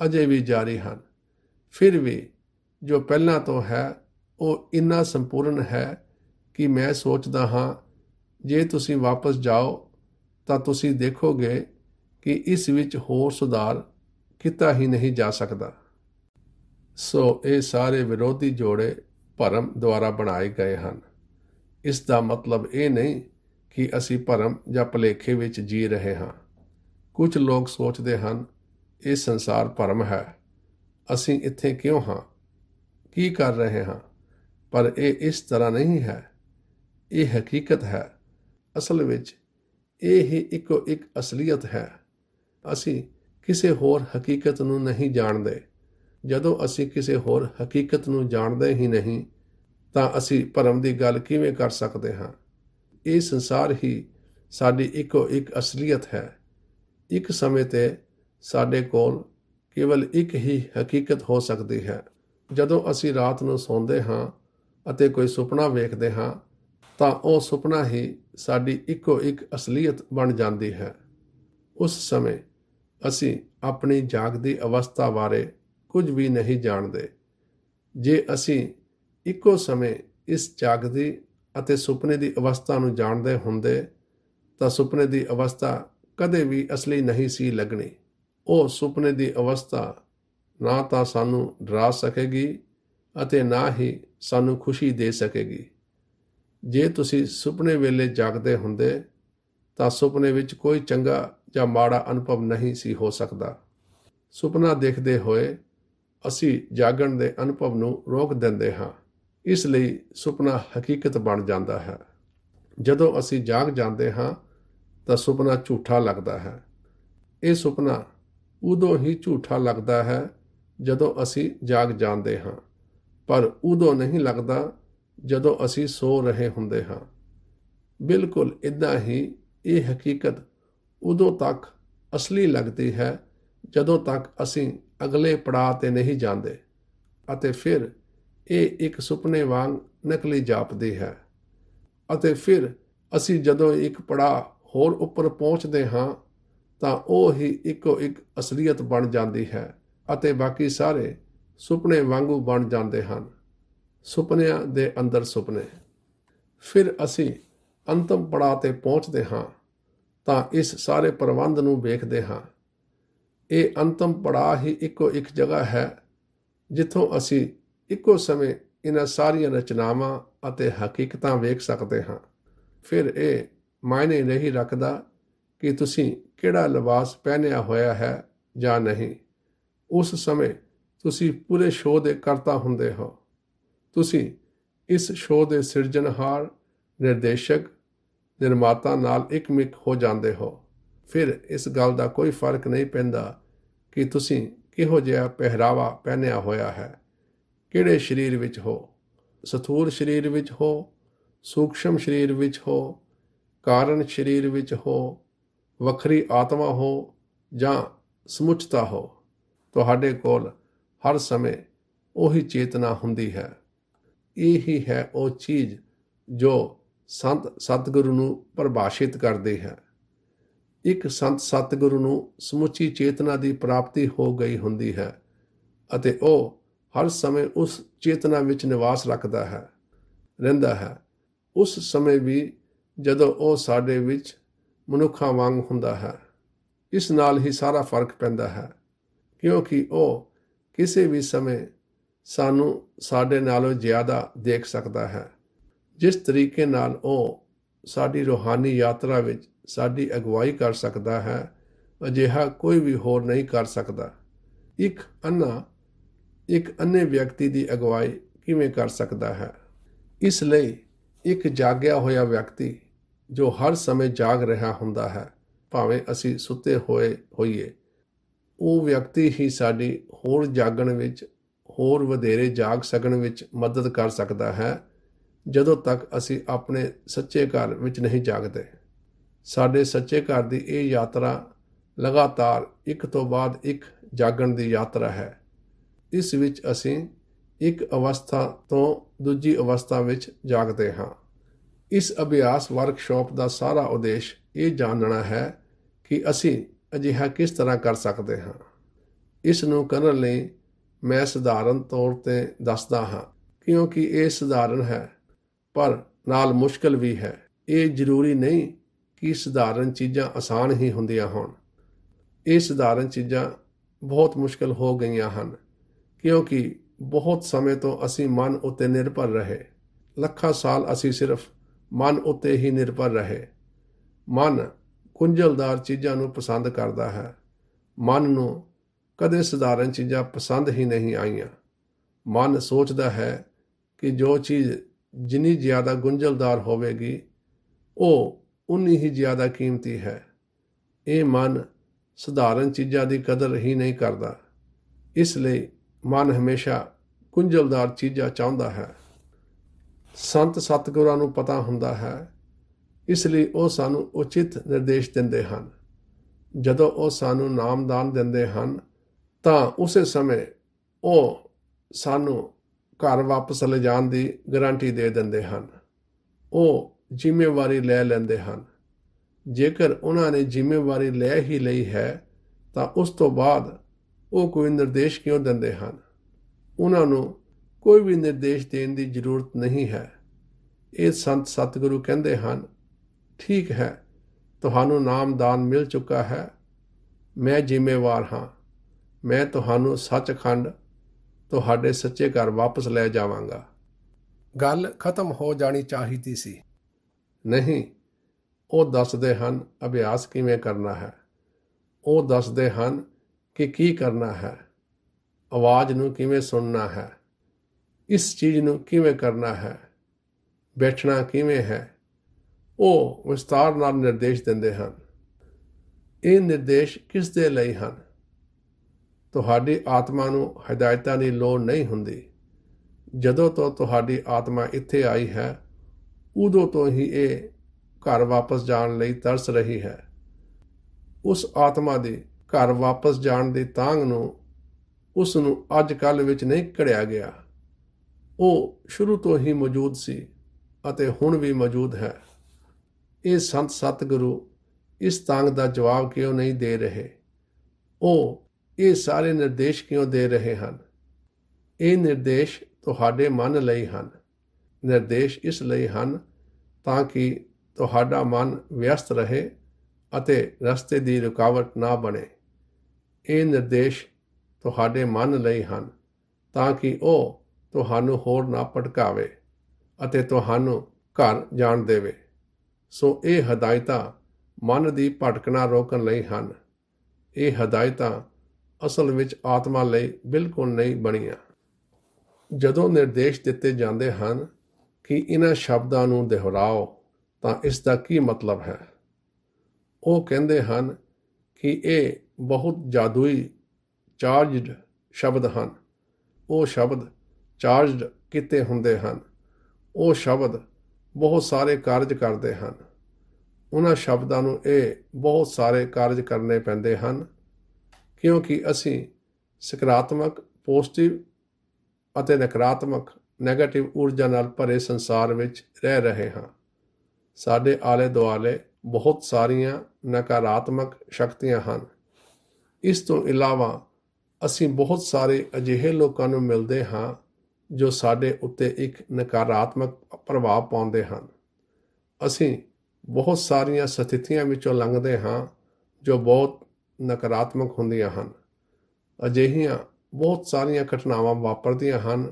ਅਜੇ ਵੀ ਜਾਰੀ ਹਨ ਫਿਰ ਵੀ ਜੋ ਪਹਿਲਾਂ ਤੋਂ ਹੈ ਉਹ ਇੰਨਾ ਸੰਪੂਰਨ ਹੈ ਕਿ ਮੈਂ ਸੋਚਦਾ ਹਾਂ ਜੇ ਤੁਸੀਂ ਵਾਪਸ ਜਾਓ ਤਾਂ ਤੁਸੀਂ ਦੇਖੋਗੇ ਕਿ ਇਸ ਵਿੱਚ ਹੋਰ ਸੁਧਾਰ ਕੀਤਾ ਹੀ ਨਹੀਂ ਜਾ ਸਕਦਾ ਸੋ ਇਹ ਸਾਰੇ ਵਿਰੋਧੀ ਜੋੜੇ ਭਰਮ ਦੁਆਰਾ ਬਣਾਏ ਗਏ ਹਨ ਇਸ ਦਾ ਮਤਲਬ ਇਹ ਨਹੀਂ ਕਿ ਅਸੀਂ ਭਰਮ ਜਾਂ ਭਲੇਖੇ ਵਿੱਚ ਜੀ ਰਹੇ ਹਾਂ ਕੁਝ ਲੋਕ ਸੋਚਦੇ ਹਨ ਇਹ ਸੰਸਾਰ ਭਰਮ ਹੈ ਅਸੀਂ ਇੱਥੇ ਕਿਉਂ ਹਾਂ ਕੀ ਕਰ ਰਹੇ ਹਾਂ ਪਰ ਇਹ ਇਸ ਤਰ੍ਹਾਂ ਨਹੀਂ ਹੈ ਇਹ ਹਕੀਕਤ ਹੈ ਅਸਲ ਵਿੱਚ ਇਹ ਹੀ ਇੱਕੋ ਇੱਕ ਅਸਲੀਅਤ ਹੈ ਅਸੀਂ ਕਿਸੇ ਹੋਰ ਹਕੀਕਤ ਨੂੰ ਨਹੀਂ ਜਾਣਦੇ ਜਦੋਂ ਅਸੀਂ ਕਿਸੇ ਹੋਰ ਹਕੀਕਤ ਨੂੰ ਜਾਣਦੇ ਹੀ ਨਹੀਂ ਤਾਂ ਅਸੀਂ ਭਰਮ ਦੀ ਗੱਲ ਕਿਵੇਂ ਕਰ ਸਕਦੇ ਹਾਂ ਇਹ ਸੰਸਾਰ ਹੀ ਸਾਡੀ ਇੱਕੋ ਇੱਕ ਅਸਲੀਅਤ ਹੈ ਇੱਕ ਸਮੇਂ ਤੇ ਸਾਡੇ ਕੋਲ ਕੇਵਲ ਇੱਕ ਹੀ ਹਕੀਕਤ ਹੋ ਸਕਦੀ ਹੈ ਜਦੋਂ ਅਸੀਂ ਰਾਤ ਨੂੰ ਸੌਂਦੇ ਹਾਂ ਅਤੇ ਕੋਈ ਸੁਪਨਾ ਵੇਖਦੇ ਹਾਂ ਤਾਂ ਉਹ ਸੁਪਨਾ ਹੀ ਸਾਡੀ ਇੱਕੋ ਇੱਕ ਅਸਲੀਅਤ ਬਣ ਜਾਂਦੀ ਹੈ ਉਸ ਸਮੇਂ ਅਸੀਂ ਆਪਣੀ ਜਾਗਦੀ ਅਵਸਥਾ ਬਾਰੇ ਕੁਝ ਵੀ ਨਹੀਂ ਜਾਣਦੇ ਜੇ ਅਸੀਂ ਇੱਕੋ ਸਮੇਂ ਇਸ ਜਾਗਦੀ ਅਤੇ ਸੁਪਨੇ ਦੀ ਅਵਸਥਾ ਨੂੰ ਜਾਣਦੇ ਹੁੰਦੇ ਤਾਂ ਸੁਪਨੇ ਦੀ ਅਵਸਥਾ ਕਦੇ ਵੀ ਅਸਲੀ ਨਹੀਂ ਸੀ ਲੱਗਣੀ ਉਹ ਸੁਪਨੇ ਦੀ ਅਵਸਥਾ ਨਾ ਤਾਂ ਸਾਨੂੰ ਡਰਾ ਸਕੇਗੀ ਅਤੇ ਨਾ ਹੀ ਸਾਨੂੰ ਖੁਸ਼ੀ ਦੇ ਸਕੇਗੀ ਜੇ ਤੁਸੀਂ ਸੁਪਨੇ ਵੇਲੇ ਜਾਗਦੇ ਹੁੰਦੇ ਤਾਂ ਸੁਪਨੇ ਵਿੱਚ ਕੋਈ ਚੰਗਾ ਜਾਂ ਮਾੜਾ ਅਨੁਭਵ ਨਹੀਂ ਸੀ ਹੋ ਸਕਦਾ ਸੁਪਨਾ ਦੇਖਦੇ ਹੋਏ ਅਸੀਂ ਜਾਗਣ ਦੇ ਅਨੁਭਵ ਨੂੰ ਰੋਕ ਦਿੰਦੇ ਹਾਂ ਇਸ ਲਈ ਸੁਪਨਾ ਹਕੀਕਤ ਬਣ ਜਾਂਦਾ ਹੈ ਜਦੋਂ ਅਸੀਂ ਜਾਗ ਜਾਂਦੇ ਹਾਂ ਤਾਂ ਸੁਪਨਾ ਝੂਠਾ ਲੱਗਦਾ ਹੈ ਇਹ ਸੁਪਨਾ ਉਦੋਂ ਹੀ ਝੂਠਾ ਲੱਗਦਾ ਹੈ ਜਦੋਂ ਅਸੀਂ ਜਾਗ ਜਾਂਦੇ ਹਾਂ ਪਰ ਉਦੋਂ ਨਹੀਂ ਲੱਗਦਾ ਜਦੋਂ ਅਸੀਂ ਸੋ ਰਹੇ ਹੁੰਦੇ ਹਾਂ ਬਿਲਕੁਲ ਇਦਾਂ ਹੀ ਇਹ ਹਕੀਕਤ ਉਦੋਂ ਤੱਕ ਅਸਲੀ ਲੱਗਦੀ ਹੈ ਜਦੋਂ ਤੱਕ ਅਸੀਂ ਅਗਲੇ ਪੜਾਅ ਤੇ ਨਹੀਂ ਜਾਂਦੇ ਅਤੇ ਫਿਰ ਇਹ ਇੱਕ ਸੁਪਨੇ ਵਾਂਗ ਨਕਲੀ ਜਾਪਦੀ ਹੈ ਅਤੇ ਫਿਰ ਅਸੀਂ ਜਦੋਂ ਇੱਕ ਪੜਾ ਹੋਰ ਉੱਪਰ ਪਹੁੰਚਦੇ ਹਾਂ ਤਾਂ ਉਹ ਹੀ ਇੱਕੋ ਇੱਕ ਅਸਲੀਅਤ ਬਣ ਜਾਂਦੀ ਹੈ ਅਤੇ ਬਾਕੀ ਸਾਰੇ ਸੁਪਨੇ ਵਾਂਗੂ ਬਣ ਜਾਂਦੇ ਹਨ ਸੁਪਨਿਆਂ ਦੇ ਅੰਦਰ ਸੁਪਨੇ ਫਿਰ ਅਸੀਂ ਅੰਤਮ ਪੜਾ ਤੇ ਪਹੁੰਚਦੇ ਹਾਂ ਤਾਂ ਇਸ ਸਾਰੇ ਪ੍ਰਬੰਧ ਨੂੰ ਵੇਖਦੇ ਹਾਂ ਇਹ ਅੰਤਮ ਪੜਾ ਹੀ ਇੱਕੋ ਇੱਕ ਜਗ੍ਹਾ ਹੈ ਜਿੱਥੋਂ ਅਸੀਂ ਇੱਕੋ ਸਮੇਂ ਇਹਨਾਂ ਸਾਰੀਆਂ ਰਚਨਾਵਾਂ ਅਤੇ ਹਕੀਕਤਾਂ ਵੇਖ ਸਕਦੇ ਹਾਂ ਫਿਰ ਇਹ ਮਾਇਨੇ ਨਹੀਂ ਰੱਖਦਾ ਕਿ ਤੁਸੀਂ ਕਿਹੜਾ ਲਿਬਾਸ ਪਹਿਨਿਆ ਹੋਇਆ ਹੈ ਜਾਂ ਨਹੀਂ ਉਸ ਸਮੇਂ ਤੁਸੀਂ ਪੂਰੇ ਸ਼ੋਅ ਦੇ ਕਰਤਾ ਹੁੰਦੇ ਹੋ ਤੁਸੀਂ ਇਸ ਸ਼ੋਅ ਦੇ ਸਿਰਜਣਹਾਰ ਨਿਰਦੇਸ਼ਕ ਨਿਰਮਾਤਾ ਨਾਲ ਇੱਕਮਿਕ ਹੋ ਜਾਂਦੇ ਹੋ ਫਿਰ ਇਸ ਗੱਲ ਦਾ ਕੋਈ ਫਰਕ ਨਹੀਂ ਪੈਂਦਾ ਕਿ ਤੁਸੀਂ ਕਿਹੋ ਜਿਹਾ ਪਹਿਰਾਵਾ ਪਹਿਨਿਆ ਹੋਇਆ ਹੈ ਕਿਹੜੇ ਸਰੀਰ ਵਿੱਚ ਹੋ ਸਥੂਲ ਸਰੀਰ ਵਿੱਚ ਹੋ ਸੂਖਸ਼ਮ ਸਰੀਰ ਵਿੱਚ ਹੋ ਕਾਰਨ ਸਰੀਰ ਵਿੱਚ ਹੋ ਵੱਖਰੀ ਆਤਮਾ ਹੋ ਜਾਂ ਸਮੁੱਚਤਾ ਹੋ ਤੁਹਾਡੇ ਕੋਲ ਹਰ ਸਮੇਂ ਉਹੀ ਚੇਤਨਾ ਹੁੰਦੀ ਹੈ ਇਹ ਹੀ ਹੈ ਉਹ ਚੀਜ਼ ਜੋ ਸੰਤ ਸਤਿਗੁਰੂ ਨੂੰ ਪਰਿਭਾਸ਼ਿਤ ਕਰਦੇ ਹੈ ਇੱਕ ਸੰਤ ਸਤਿਗੁਰੂ ਨੂੰ ਸਮੁੱਚੀ ਚੇਤਨਾ ਦੀ ਪ੍ਰਾਪਤੀ ਹੋ ਗਈ ਹੁੰਦੀ ਹੈ ਅਤੇ ਉਹ ਹਰ ਸਮੇਂ ਉਸ ਚੇਤਨਾ ਵਿੱਚ ਨਿਵਾਸ ਰੱਖਦਾ ਹੈ ਰਹਿੰਦਾ ਹੈ ਉਸ ਸਮੇਂ ਵੀ ਜਦੋਂ ਉਹ ਸਾਡੇ ਵਿੱਚ ਮਨੁੱਖਾਂ ਵਾਂਗ ਹੁੰਦਾ ਹੈ ਇਸ ਨਾਲ ਹੀ ਸਾਰਾ ਫਰਕ ਪੈਂਦਾ ਹੈ ਕਿਉਂਕਿ ਉਹ ਕਿਸੇ ਵੀ ਸਮੇਂ ਸਾਨੂੰ ਸਾਡੇ ਨਾਲੋਂ ਜ਼ਿਆਦਾ ਦੇਖ ਸਕਦਾ ਹੈ ਜਿਸ ਤਰੀਕੇ ਨਾਲ ਉਹ ਸਾਡੀ ਰੋਹਾਨੀ ਯਾਤਰਾ ਵਿੱਚ ਸਾਡੀ ਅਗਵਾਈ ਕਰ ਸਕਦਾ ਹੈ ਅਜਿਹਾ ਕੋਈ ਵੀ ਹੋਰ ਨਹੀਂ ਕਰ ਸਕਦਾ ਇੱਕ ਅੰਨਾ ਇੱਕ ਅੰਨੇ ਵਿਅਕਤੀ ਦੀ ਅਗਵਾਈ ਕਿਵੇਂ ਕਰ ਸਕਦਾ ਹੈ ਇਸ ਲਈ ਇੱਕ ਜਾਗਿਆ ਹੋਇਆ ਵਿਅਕਤੀ ਜੋ ਹਰ ਸਮੇਂ ਜਾਗ ਰਿਹਾ ਹੁੰਦਾ ਹੈ ਭਾਵੇਂ ਅਸੀਂ ਸੁੱਤੇ ਹੋਏ ਹੋਈਏ ਉਹ ਵਿਅਕਤੀ ਹੀ ਸਾਡੀ ਹੋਰ ਜਾਗਣ ਵਿੱਚ ਹੋਰ ਵਧੇਰੇ ਜਾਗ ਸਕਣ ਵਿੱਚ ਮਦਦ ਕਰ ਸਕਦਾ ਹੈ ਜਦੋਂ ਤੱਕ ਅਸੀਂ ਆਪਣੇ ਸੱਚੇ ਘਰ ਵਿੱਚ ਨਹੀਂ ਜਾਗਦੇ ਸਾਡੇ ਸੱਚੇ ਘਰ ਦੀ ਇਹ ਯਾਤਰਾ ਲਗਾਤਾਰ ਇੱਕ ਤੋਂ ਬਾਅਦ ਇੱਕ ਜਾਗਣ ਦੀ ਯਾਤਰਾ ਹੈ ਇਸ ਵਿੱਚ ਅਸੀਂ ਇੱਕ ਅਵਸਥਾ ਤੋਂ ਦੂਜੀ ਅਵਸਥਾ ਵਿੱਚ ਜਾਗਦੇ ਹਾਂ ਇਸ ਅਭਿਆਸ ਵਰਕਸ਼ਾਪ ਦਾ ਸਾਰਾ ਉਦੇਸ਼ ਇਹ ਜਾਣਨਾ ਹੈ ਕਿ ਅਸੀਂ ਅਜਿਹਾ ਕਿਸ ਤਰ੍ਹਾਂ ਕਰ ਸਕਦੇ ਹਾਂ ਇਸ ਨੂੰ ਕਰਨ ਲਈ ਮੈਂ ਸਧਾਰਨ ਤੌਰ ਤੇ ਦੱਸਦਾ ਹਾਂ ਕਿਉਂਕਿ ਇਹ ਸਧਾਰਨ ਹੈ ਪਰ ਨਾਲ ਮੁਸ਼ਕਲ ਵੀ ਹੈ ਇਹ ਜ਼ਰੂਰੀ ਨਹੀਂ ਕਿ ਸਧਾਰਨ ਚੀਜ਼ਾਂ ਆਸਾਨ ਹੀ ਹੁੰਦੀਆਂ ਹੋਣ ਇਹ ਸਧਾਰਨ ਚੀਜ਼ਾਂ ਬਹੁਤ ਮੁਸ਼ਕਲ ਹੋ ਗਈਆਂ ਹਨ ਕਿਉਂਕਿ ਬਹੁਤ ਸਮੇਂ ਤੋਂ ਅਸੀਂ ਮਨ ਉੱਤੇ ਨਿਰਭਰ ਰਹੇ ਲੱਖਾਂ ਸਾਲ ਅਸੀਂ ਸਿਰਫ ਮਨ ਉੱਤੇ ਹੀ ਨਿਰਭਰ ਰਹੇ ਮਨ ਕੁੰਝਲਦਾਰ ਚੀਜ਼ਾਂ ਨੂੰ ਪਸੰਦ ਕਰਦਾ ਹੈ ਮਨ ਨੂੰ ਕਦੇ ਸਧਾਰਨ ਚੀਜ਼ਾਂ ਪਸੰਦ ਹੀ ਨਹੀਂ ਆਈਆਂ ਮਨ ਸੋਚਦਾ ਹੈ ਕਿ ਜੋ ਚੀਜ਼ ਜਿੰਨੀ ਜ਼ਿਆਦਾ ਗੁੰਝਲਦਾਰ ਹੋਵੇਗੀ ਉਹ ਉਨੀ ਹੀ ਜ਼ਿਆਦਾ ਕੀਮਤੀ ਹੈ ਇਹ ਮਨ ਸਧਾਰਨ ਚੀਜ਼ਾਂ ਦੀ ਕਦਰ ਹੀ ਨਹੀਂ ਕਰਦਾ ਇਸ ਲਈ ਮਨ ਹਮੇਸ਼ਾ ਕੁੰਜਲਦਾਰ ਚੀਜ਼ਾਂ ਚਾਹੁੰਦਾ ਹੈ ਸੰਤ ਸਤਗੁਰਾਂ ਨੂੰ ਪਤਾ ਹੁੰਦਾ ਹੈ ਇਸ ਲਈ ਉਹ ਸਾਨੂੰ ਉਚਿਤ ਨਿਰਦੇਸ਼ ਦਿੰਦੇ ਹਨ ਜਦੋਂ ਉਹ ਸਾਨੂੰ ਨਾਮਦਾਨ ਦਿੰਦੇ ਹਨ ਤਾਂ ਉਸੇ ਸਮੇਂ ਉਹ ਸਾਨੂੰ ਘਰ ਵਾਪਸ ਲੈ ਜਾਣ ਦੀ ਗਾਰੰਟੀ ਦੇ ਦਿੰਦੇ ਹਨ ਉਹ ਜ਼ਿੰਮੇਵਾਰੀ ਲੈ ਲੈਂਦੇ ਹਨ ਜੇਕਰ ਉਹਨਾਂ ਨੇ ਜ਼ਿੰਮੇਵਾਰੀ ਲੈ ਹੀ ਲਈ ਹੈ ਤਾਂ ਉਸ ਤੋਂ ਬਾਅਦ ਉਹ ਕੋਈ ਨਿਰਦੇਸ਼ ਕਿਉਂ ਦਿੰਦੇ ਹਨ ਉਹਨਾਂ ਨੂੰ ਕੋਈ ਵੀ ਨਿਰਦੇਸ਼ ਦੇਣ ਦੀ ਜ਼ਰੂਰਤ ਨਹੀਂ ਹੈ ਇਹ ਸੰਤ ਸਤਿਗੁਰੂ ਕਹਿੰਦੇ ਹਨ ਠੀਕ ਹੈ ਤੁਹਾਨੂੰ ਨਾਮਦਾਨ ਮਿਲ ਚੁੱਕਾ ਹੈ ਮੈਂ ਜ਼ਿੰਮੇਵਾਰ ਹਾਂ ਮੈਂ ਤੁਹਾਨੂੰ ਸੱਚਖੰਡ ਤੁਹਾਡੇ ਸੱਚੇ ਘਰ ਵਾਪਸ ਲੈ ਜਾਵਾਂਗਾ ਗੱਲ ਖਤਮ ਹੋ ਜਾਣੀ ਚਾਹੀਦੀ ਸੀ ਨਹੀਂ ਉਹ ਦੱਸਦੇ ਹਨ ਅਭਿਆਸ ਕਿਵੇਂ ਕਰਨਾ ਹੈ ਉਹ ਦੱਸਦੇ ਹਨ ਕਿ ਕੀ ਕਰਨਾ ਹੈ ਆਵਾਜ਼ ਨੂੰ ਕਿਵੇਂ ਸੁਣਨਾ ਹੈ ਇਸ ਚੀਜ਼ ਨੂੰ ਕਿਵੇਂ ਕਰਨਾ ਹੈ ਬੈਠਣਾ ਕਿਵੇਂ ਹੈ ਉਹ ਵਿਸਤਾਰ ਨਾਲ ਨਿਰਦੇਸ਼ ਦਿੰਦੇ ਹਨ ਇਹ ਨਿਰਦੇਸ਼ ਕਿਸ ਦੇ ਲਈ ਹਨ ਤੁਹਾਡੀ ਆਤਮਾ ਨੂੰ ਹਦਾਇਤਾਂ ਦੀ ਲੋੜ ਨਹੀਂ ਹੁੰਦੀ ਜਦੋਂ ਤੋਂ ਤੁਹਾਡੀ ਆਤਮਾ ਇੱਥੇ ਆਈ ਹੈ ਉਦੋਂ ਤੋਂ ਹੀ ਇਹ ਘਰ ਵਾਪਸ ਜਾਣ ਲਈ ਤਰਸ ਰਹੀ ਹੈ ਉਸ ਆਤਮਾ ਦੇ ਘਰ ਵਾਪਸ ਜਾਣ ਦੇ ਤਾਂਗ ਨੂੰ ਉਸ ਨੂੰ ਅੱਜ ਕੱਲ ਵਿੱਚ ਨਹੀਂ ਘੜਿਆ ਗਿਆ ਉਹ ਸ਼ੁਰੂ ਤੋਂ ਹੀ ਮੌਜੂਦ ਸੀ ਅਤੇ ਹੁਣ ਵੀ ਮੌਜੂਦ ਹੈ ਇਹ ਸੰਤ ਸਤਿਗੁਰੂ ਇਸ ਤਾਂਗ ਦਾ ਜਵਾਬ ਕਿਉਂ ਨਹੀਂ ਦੇ ਰਹੇ ਉਹ ਇਹ ਸਾਰੇ ਨਿਰਦੇਸ਼ ਕਿਉਂ ਦੇ ਰਹੇ ਹਨ ਇਹ ਨਿਰਦੇਸ਼ ਤੁਹਾਡੇ ਮਨ ਲਈ ਹਨ ਨਿਰਦੇਸ਼ ਇਸ ਲਈ ਹਨ ਤਾਂ ਕਿ ਤੁਹਾਡਾ ਮਨ ਵਿਅਸਤ ਰਹੇ ਅਤੇ ਰਸਤੇ ਦੀ ਰੁਕਾਵਟ ਨਾ ਬਣੇ ਇਹ ਨਿਰਦੇਸ਼ ਤੁਹਾਡੇ ਮਨ ਲਈ ਹਨ ਤਾਂ ਕਿ ਉਹ ਤੁਹਾਨੂੰ ਹੋਰ ਨਾ ਭਟਕਾਵੇ ਅਤੇ ਤੁਹਾਨੂੰ ਘਰ ਜਾਣ ਦੇਵੇ ਸੋ ਇਹ ਹਦਾਇਤਾਂ ਮਨ ਦੀ ਭਟਕਣਾ ਰੋਕਣ ਲਈ ਹਨ ਇਹ ਹਦਾਇਤਾਂ ਅਸਲ ਵਿੱਚ ਆਤਮਾ ਲਈ ਬਿਲਕੁਲ ਨਹੀਂ ਬਣੀਆਂ ਜਦੋਂ ਨਿਰਦੇਸ਼ ਦਿੱਤੇ ਜਾਂਦੇ ਹਨ ਕਿ ਇਹਨਾਂ ਸ਼ਬਦਾਂ ਨੂੰ ਦੁਹਰਾਓ ਤਾਂ ਇਸ ਦਾ ਕੀ ਮਤਲਬ ਹੈ ਉਹ ਕਹਿੰਦੇ ਹਨ ਕਿ ਇਹ ਬਹੁਤ ਜਾਦੂਈ ਚਾਰਜਡ ਸ਼ਬਦ ਹਨ ਉਹ ਸ਼ਬਦ ਚਾਰਜਡ ਕਿਤੇ ਹੁੰਦੇ ਹਨ ਉਹ ਸ਼ਬਦ ਬਹੁਤ ਸਾਰੇ ਕਾਰਜ ਕਰਦੇ ਹਨ ਉਹਨਾਂ ਸ਼ਬਦਾਂ ਨੂੰ ਇਹ ਬਹੁਤ ਸਾਰੇ ਕਾਰਜ ਕਰਨੇ ਪੈਂਦੇ ਹਨ ਕਿਉਂਕਿ ਅਸੀਂ ਸਕਾਰਾਤਮਕ ਪੋਜ਼ਿਟਿਵ ਅਤੇ ਨਕਾਰਾਤਮਕ 네ਗੇਟਿਵ ਊਰਜਾ ਨਾਲ ਭਰੇ ਸੰਸਾਰ ਵਿੱਚ ਰਹਿ ਰਹੇ ਹਾਂ ਸਾਡੇ ਆਲੇ ਦੁਆਲੇ ਬਹੁਤ ਸਾਰੀਆਂ ਨਕਾਰਾਤਮਕ ਸ਼ਕਤੀਆਂ ਹਨ ਇਸ ਤੋਂ ਇਲਾਵਾ ਅਸੀਂ ਬਹੁਤ ਸਾਰੇ ਅਜਿਹੇ ਲੋਕਾਂ ਨੂੰ ਮਿਲਦੇ ਹਾਂ ਜੋ ਸਾਡੇ ਉੱਤੇ ਇੱਕ ਨਕਾਰਾਤਮਕ ਪ੍ਰਭਾਵ ਪਾਉਂਦੇ ਹਨ ਅਸੀਂ ਬਹੁਤ ਸਾਰੀਆਂ ਸਥਿਤੀਆਂ ਵਿੱਚੋਂ ਲੰਘਦੇ ਹਾਂ ਜੋ ਬਹੁਤ ਨਕਾਰਾਤਮਕ ਹੁੰਦੀਆਂ ਹਨ ਅਜਿਹੀਆਂ ਬਹੁਤ ਸਾਰੀਆਂ ਘਟਨਾਵਾਂ ਵਾਪਰਦੀਆਂ ਹਨ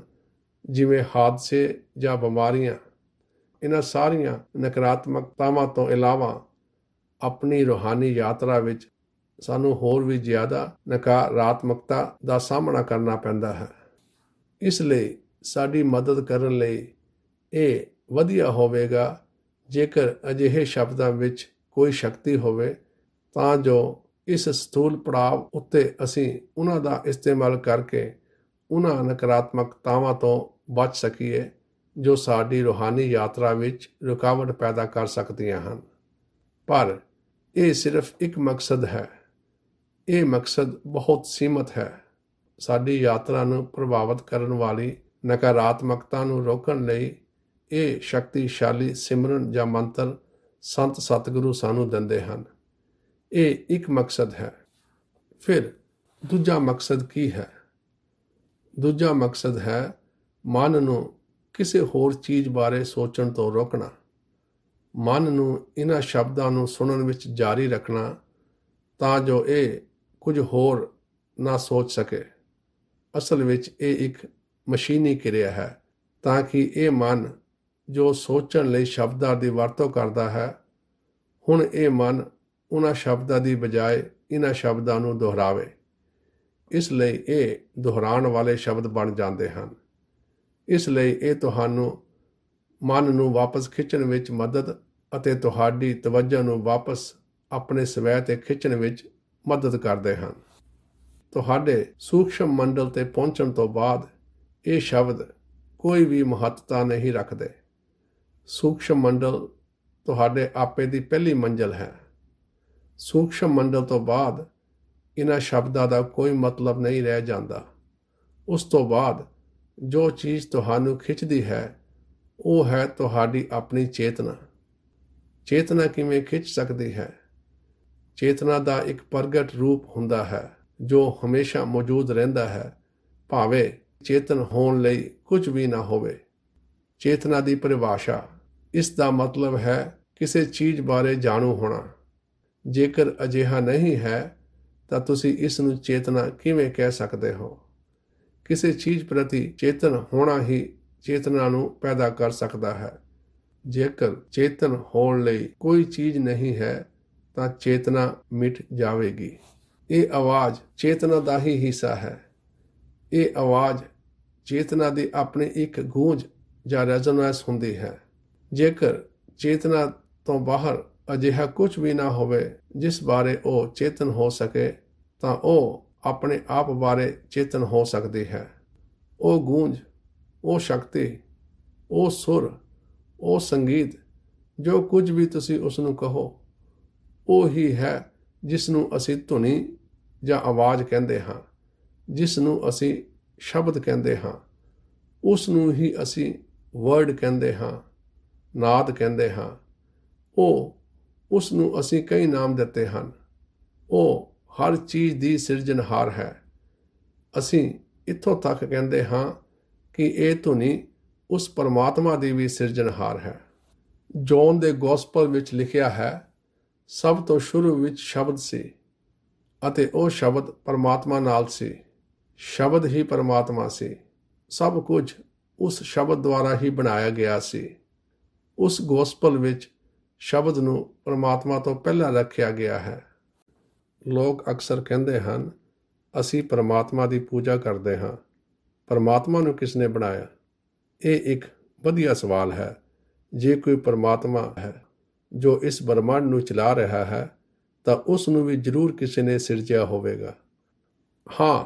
ਜਿਵੇਂ ਹਾਦਸੇ ਜਾਂ ਬਿਮਾਰੀਆਂ ਇਹਨਾਂ ਸਾਰੀਆਂ ਨਕਾਰਾਤਮਕਤਾਵਾਂ ਤੋਂ ਇਲਾਵਾ ਆਪਣੀ ਰੋਹਾਨੀ ਯਾਤਰਾ ਵਿੱਚ ਸਾਨੂੰ ਹੋਰ ਵੀ ਜ਼ਿਆਦਾ ਨਕਾਰਾਤਮਕਤਾ ਦਾ ਸਾਹਮਣਾ ਕਰਨਾ ਪੈਂਦਾ ਹੈ ਇਸ ਲਈ ਸਾਡੀ ਮਦਦ ਕਰਨ ਲਈ ਇਹ ਵਧੀਆ ਹੋਵੇਗਾ ਜੇਕਰ ਅਜਿਹੇ ਸ਼ਬਦਾਂ ਵਿੱਚ ਕੋਈ ਸ਼ਕਤੀ ਹੋਵੇ ਤਾਂ ਜੋ ਇਸ ਸਥੂਲ ਪੜਾਵ ਉੱਤੇ ਅਸੀਂ ਉਹਨਾਂ ਦਾ ਇਸਤੇਮਾਲ ਕਰਕੇ ਉਹਨਾਂ ਨਕਾਰਾਤਮਕਤਾਵਾਂ ਤੋਂ ਬਚ ਸਕੀਏ ਜੋ ਸਾਡੀ ਰੋਹਾਨੀ ਯਾਤਰਾ ਵਿੱਚ ਰੁਕਾਵਟ ਪੈਦਾ ਕਰ ਸਕਦੀਆਂ ਹਨ ਪਰ ਇਹ ਸਿਰਫ ਇੱਕ ਮਕਸਦ ਹੈ ਇਹ ਮਕਸਦ ਬਹੁਤ ਸੀਮਤ ਹੈ ਸਾਡੀ ਯਾਤਰਾ ਨੂੰ ਪ੍ਰਭਾਵਿਤ ਕਰਨ ਵਾਲੀ ਨਕਾਰਾਤਮਕਤਾ ਨੂੰ ਰੋਕਣ ਲਈ ਇਹ ਸ਼ਕਤੀਸ਼ਾਲੀ ਸਿਮਰਨ ਜਾਂ ਮੰਤਰ ਸੰਤ ਸਤਿਗੁਰੂ ਸਾਨੂੰ ਦਿੰਦੇ ਹਨ ਇਹ ਇੱਕ ਮਕਸਦ ਹੈ ਫਿਰ ਦੂਜਾ ਮਕਸਦ ਕੀ ਹੈ ਦੂਜਾ ਮਕਸਦ ਹੈ ਮਨ ਨੂੰ ਕਿਸੇ ਹੋਰ ਚੀਜ਼ ਬਾਰੇ ਸੋਚਣ ਤੋਂ ਰੋਕਣਾ ਮਨ ਨੂੰ ਇਹਨਾਂ ਸ਼ਬਦਾਂ ਨੂੰ ਸੁਣਨ ਵਿੱਚ ਜਾਰੀ ਰੱਖਣਾ ਤਾਂ ਜੋ ਇਹ ਕੁਝ ਹੋਰ ਨਾ ਸੋਚ ਸਕੇ ਅਸਲ ਵਿੱਚ ਇਹ ਇੱਕ ਮਸ਼ੀਨੀ ਕਿਰਿਆ ਹੈ ਤਾਂ ਕਿ ਇਹ ਮਨ ਜੋ ਸੋਚਣ ਲਈ ਸ਼ਬਦਾਂ ਦੀ ਵਰਤੋਂ ਕਰਦਾ ਹੈ ਹੁਣ ਇਹ ਮਨ ਉਹਨਾਂ ਸ਼ਬਦਾਂ ਦੀ ਬਜਾਏ ਇਹਨਾਂ ਸ਼ਬਦਾਂ ਨੂੰ ਦੁਹਰਾਵੇ ਇਸ ਲਈ ਇਹ ਦੁਹਰਾਉਣ ਵਾਲੇ ਸ਼ਬਦ ਬਣ ਜਾਂਦੇ ਹਨ ਇਸ ਲਈ ਇਹ ਤੁਹਾਨੂੰ ਮਨ ਨੂੰ ਵਾਪਸ ਖਿੱਚਣ ਵਿੱਚ ਮਦਦ ਅਤੇ ਤੁਹਾਡੀ ਤਵੱਜਹ ਨੂੰ ਵਾਪਸ ਆਪਣੇ ਸਵੈ ਤੇ ਖਿੱਚਣ ਵਿੱਚ ਮਦਦ ਕਰਦੇ ਹਨ ਤੁਹਾਡੇ ਸੂਖਸ਼ਮ ਮੰਡਲ ਤੇ ਪਹੁੰਚਣ ਤੋਂ ਬਾਅਦ ਇਹ ਸ਼ਬਦ ਕੋਈ ਵੀ ਮਹੱਤਤਾ ਨਹੀਂ ਰੱਖਦੇ ਸੂਖਸ਼ਮ ਮੰਡਲ ਤੁਹਾਡੇ ਆਪੇ ਦੀ ਪਹਿਲੀ ਮੰਜ਼ਲ ਹੈ ਸੂਖਸ਼ਮ ਮੰਡਲ ਤੋਂ ਬਾਅਦ ਇਹਨਾਂ ਸ਼ਬਦਾਂ ਦਾ ਕੋਈ ਮਤਲਬ ਨਹੀਂ ਰਹਿ ਜਾਂਦਾ ਉਸ ਤੋਂ ਬਾਅਦ ਜੋ ਚੀਜ਼ ਤੁਹਾਨੂੰ ਖਿੱਚਦੀ ਹੈ ਉਹ ਹੈ ਤੁਹਾਡੀ ਆਪਣੀ ਚੇਤਨਾ ਚੇਤਨਾ ਕਿਵੇਂ ਖਿੱਚ ਸਕਦੀ ਹੈ ਚੇਤਨਾ ਦਾ ਇੱਕ ਪ੍ਰਗਟ ਰੂਪ ਹੁੰਦਾ ਹੈ ਜੋ ਹਮੇਸ਼ਾ ਮੌਜੂਦ ਰਹਿੰਦਾ ਹੈ ਭਾਵੇਂ ਚੇਤਨ ਹੋਣ ਲਈ ਕੁਝ ਵੀ ਨਾ ਹੋਵੇ ਚੇਤਨਾ ਦੀ ਪਰਿਭਾਸ਼ਾ ਇਸ ਦਾ ਮਤਲਬ ਹੈ ਕਿਸੇ ਚੀਜ਼ ਬਾਰੇ ਜਾਣੂ ਹੋਣਾ ਜੇਕਰ ਅਜਿਹਾ ਨਹੀਂ ਹੈ ਤਾਂ ਤੁਸੀਂ ਇਸ ਨੂੰ ਚੇਤਨਾ ਕਿਵੇਂ ਕਹਿ ਸਕਦੇ ਹੋ ਕਿਸੇ ਚੀਜ਼ ਪ੍ਰਤੀ ਚੇਤਨ ਹੋਣਾ ਹੀ ਚੇਤਨਾ ਨੂੰ ਪੈਦਾ ਕਰ ਸਕਦਾ ਹੈ ਜੇਕਰ ਚੇਤਨ ਹੋਣ ਲਈ ਕੋਈ ਚੀਜ਼ ਨਹੀਂ ਹੈ ਤਾਂ ਚੇਤਨਾ ਮਿਟ ਜਾਵੇਗੀ ਇਹ ਆਵਾਜ਼ ਚੇਤਨਾ ਦਾ ਹੀ ਹਿੱਸਾ ਹੈ ਇਹ ਆਵਾਜ਼ ਚੇਤਨਾ ਦੇ ਆਪਣੇ ਇੱਕ ਗੂੰਜ ਜਾਂ ਰੈਜ਼ੋਨੈਂਸ ਹੁੰਦੀ ਹੈ ਜੇਕਰ ਚੇਤਨਾ ਤੋਂ ਬਾਹਰ ਅਜਿਹਾ ਕੁਝ ਵੀ ਨਾ ਹੋਵੇ ਜਿਸ ਬਾਰੇ ਉਹ ਚੇਤਨ ਹੋ ਸਕੇ ਤਾਂ ਉਹ ਆਪਣੇ ਆਪ ਬਾਰੇ ਚੇਤਨ ਹੋ ਸਕਦੀ ਹੈ ਉਹ ਗੂੰਜ ਉਹ ਸ਼ਕਤੀ ਉਹ ਸੁਰ ਉਹ ਸੰਗੀਤ ਜੋ ਕੁਝ ਵੀ ਤੁਸੀਂ ਉਸ ਨੂੰ ਕਹੋ ਉਹ ਹੀ ਹੈ ਜਿਸ ਨੂੰ ਅਸੀਂ ਧੁਨੀ ਜਾਂ ਆਵਾਜ਼ ਕਹਿੰਦੇ ਹਾਂ ਜਿਸ ਨੂੰ ਅਸੀਂ ਸ਼ਬਦ ਕਹਿੰਦੇ ਹਾਂ ਉਸ ਨੂੰ ਹੀ ਅਸੀਂ ਵਰਡ ਕਹਿੰਦੇ ਹਾਂ ਨਾਦ ਕਹਿੰਦੇ ਹਾਂ ਉਹ ਉਸ ਨੂੰ ਅਸੀਂ ਕਈ ਨਾਮ ਦਿੱਤੇ ਹਨ ਉਹ ਹਰ ਚੀਜ਼ ਦੀ ਸਿਰਜਣਹਾਰ ਹੈ ਅਸੀਂ ਇੱਥੋਂ ਤੱਕ ਕਹਿੰਦੇ ਹਾਂ ਕਿ ਇਹ ਧੁਨੀ ਉਸ ਪਰਮਾਤਮਾ ਦੀ ਵੀ ਸਿਰਜਣਹਾਰ ਹੈ ਜੋਨ ਦੇ ਗੋਸਪਲ ਵਿੱਚ ਲਿਖਿਆ ਹੈ ਸਭ ਤੋਂ ਸ਼ੁਰੂ ਵਿੱਚ ਸ਼ਬਦ ਸੀ ਅਤੇ ਉਹ ਸ਼ਬਦ ਪਰਮਾਤਮਾ ਨਾਲ ਸੀ ਸ਼ਬਦ ਹੀ ਪਰਮਾਤਮਾ ਸੀ ਸਭ ਕੁਝ ਉਸ ਸ਼ਬਦ ਦੁਆਰਾ ਹੀ ਬਣਾਇਆ ਗਿਆ ਸੀ ਉਸ ਗੋਸਪਲ ਵਿੱਚ ਸ਼ਬਦ ਨੂੰ ਪਰਮਾਤਮਾ ਤੋਂ ਪਹਿਲਾਂ ਰੱਖਿਆ ਗਿਆ ਹੈ ਲੋਕ ਅਕਸਰ ਕਹਿੰਦੇ ਹਨ ਅਸੀਂ ਪਰਮਾਤਮਾ ਦੀ ਪੂਜਾ ਕਰਦੇ ਹਾਂ ਪਰਮਾਤਮਾ ਨੂੰ ਕਿਸ ਨੇ ਬਣਾਇਆ ਇਹ ਇੱਕ ਵਧੀਆ ਸਵਾਲ ਹੈ ਜੇ ਕੋਈ ਪਰਮਾਤਮਾ ਹੈ ਜੋ ਇਸ ਬ੍ਰਹਮੰਡ ਨੂੰ ਚਲਾ ਰਿਹਾ ਹੈ ਤਾਂ ਉਸ ਨੂੰ ਵੀ ਜ਼ਰੂਰ ਕਿਸੇ ਨੇ ਸਿਰਜਿਆ ਹੋਵੇਗਾ ਹਾਂ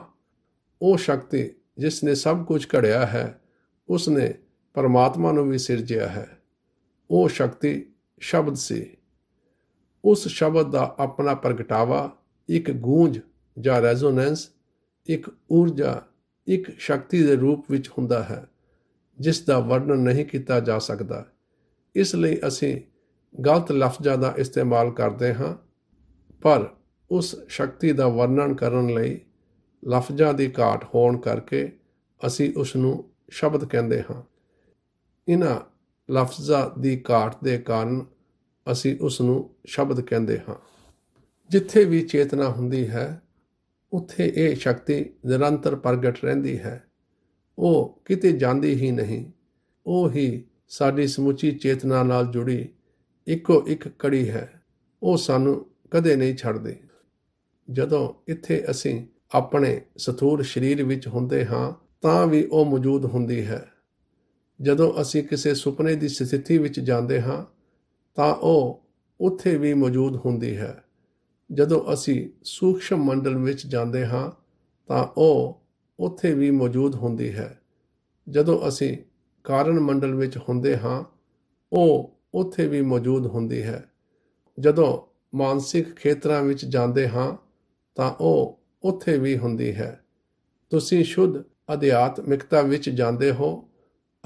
ਉਹ ਸ਼ਕਤੀ ਜਿਸ ਨੇ ਸਭ ਕੁਝ ਘੜਿਆ ਹੈ ਉਸ ਨੇ ਪਰਮਾਤਮਾ ਨੂੰ ਵੀ ਸਿਰਜਿਆ ਹੈ ਉਹ ਸ਼ਕਤੀ ਸ਼ਬਦ ਸੀ ਉਸ ਸ਼ਬਦ ਦਾ ਆਪਣਾ ਪ੍ਰਗਟਾਵਾ ਇੱਕ ਗੂੰਜ ਜਾਂ ਰੈਜ਼ੋਨੈਂਸ ਇੱਕ ਊਰਜਾ ਇੱਕ ਸ਼ਕਤੀ ਦੇ ਰੂਪ ਵਿੱਚ ਹੁੰਦਾ ਹੈ ਜਿਸ ਦਾ ਵਰਣਨ ਨਹੀਂ ਕੀਤਾ ਜਾ ਸਕਦਾ ਇਸ ਲਈ ਅਸੀਂ ਗਲਤ ਲਫ਼ਜ਼ਾਂ ਦਾ ਇਸਤੇਮਾਲ ਕਰਦੇ ਹਾਂ ਪਰ ਉਸ ਸ਼ਕਤੀ ਦਾ ਵਰਣਨ ਕਰਨ ਲਈ ਲਫ਼ਜ਼ਾਂ ਦੀ ਘਾਟ ਹੋਣ ਕਰਕੇ ਅਸੀਂ ਉਸ ਨੂੰ ਸ਼ਬਦ ਕਹਿੰਦੇ ਹਾਂ ਇਹਨਾਂ ਲਫ਼ਜ਼ਾਂ ਦੀ ਘਾਟ ਦੇ ਕਾਰਨ ਅਸੀਂ ਉਸ ਨੂੰ ਸ਼ਬਦ ਕਹਿੰਦੇ ਹਾਂ ਜਿੱਥੇ ਵੀ ਚੇਤਨਾ ਹੁੰਦੀ ਹੈ ਉੱਥੇ ਇਹ ਸ਼ਕਤੀ ਨਿਰੰਤਰ ਪ੍ਰਗਟ ਰਹਿੰਦੀ ਹੈ ਉਹ ਕਿਤੇ ਜਾਂਦੀ ਹੀ ਨਹੀਂ ਉਹ ਹੀ ਸਾਡੀ ਸਮੁੱਚੀ ਚੇਤਨਾ ਨਾਲ ਜੁੜੀ ਇੱਕੋ ਇੱਕ ਕੜੀ ਹੈ ਉਹ ਸਾਨੂੰ ਕਦੇ ਨਹੀਂ ਛੱਡਦੀ ਜਦੋਂ ਇੱਥੇ ਅਸੀਂ ਆਪਣੇ ਸਥੂਲ ਸਰੀਰ ਵਿੱਚ ਹੁੰਦੇ ਹਾਂ ਤਾਂ ਵੀ ਉਹ ਮੌਜੂਦ ਹੁੰਦੀ ਹੈ ਜਦੋਂ ਅਸੀਂ ਕਿਸੇ ਸੁਪਨੇ ਦੀ ਸਥਿਤੀ ਵਿੱਚ ਜਾਂਦੇ ਹਾਂ ਤਾਂ ਉਹ ਉੱਥੇ ਵੀ ਮੌਜੂਦ ਹੁੰਦੀ ਹੈ ਜਦੋਂ ਅਸੀਂ ਸੂਖਸ਼ਮ ਮੰਡਲ ਵਿੱਚ ਜਾਂਦੇ ਹਾਂ ਤਾਂ ਉਹ ਉੱਥੇ ਵੀ ਮੌਜੂਦ ਹੁੰਦੀ ਹੈ ਜਦੋਂ ਅਸੀਂ ਕਾਰਨ ਮੰਡਲ ਵਿੱਚ ਹੁੰਦੇ ਹਾਂ ਉਹ ਉੱਥੇ ਵੀ ਮੌਜੂਦ ਹੁੰਦੀ ਹੈ ਜਦੋਂ ਮਾਨਸਿਕ ਖੇਤਰਾਂ ਵਿੱਚ ਜਾਂਦੇ ਹਾਂ ਤਾਂ ਉਹ ਉੱਥੇ ਵੀ ਹੁੰਦੀ ਹੈ ਤੁਸੀਂ ਸ਼ੁੱਧ ਅਧਿਆਤਮਿਕਤਾ ਵਿੱਚ ਜਾਂਦੇ ਹੋ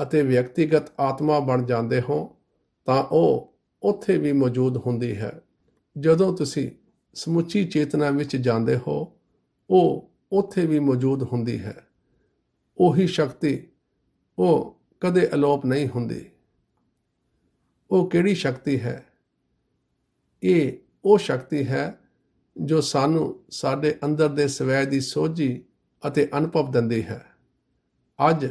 ਅਤੇ ਵਿਅਕਤੀਗਤ ਆਤਮਾ ਬਣ ਜਾਂਦੇ ਹੋ ਤਾਂ ਉਹ ਉੱਥੇ ਵੀ ਮੌਜੂਦ ਹੁੰਦੀ ਹੈ ਜਦੋਂ ਤੁਸੀਂ ਸਮੁੱਚੀ ਚੇਤਨਾ ਵਿੱਚ ਜਾਂਦੇ ਹੋ ਉਹ ਉੱਥੇ ਵੀ ਮੌਜੂਦ ਹੁੰਦੀ ਹੈ ਉਹੀ ਸ਼ਕਤੀ ਉਹ ਕਦੇ ਅਲੋਪ ਨਹੀਂ ਹੁੰਦੀ ਉਹ ਕਿਹੜੀ ਸ਼ਕਤੀ ਹੈ ਇਹ ਉਹ ਸ਼ਕਤੀ ਹੈ ਜੋ ਸਾਨੂੰ ਸਾਡੇ ਅੰਦਰ ਦੇ ਸਵੈ ਦੀ ਸੋਝੀ ਅਤੇ ਅਨੁਭਵ ਦਿੰਦੀ ਹੈ ਅੱਜ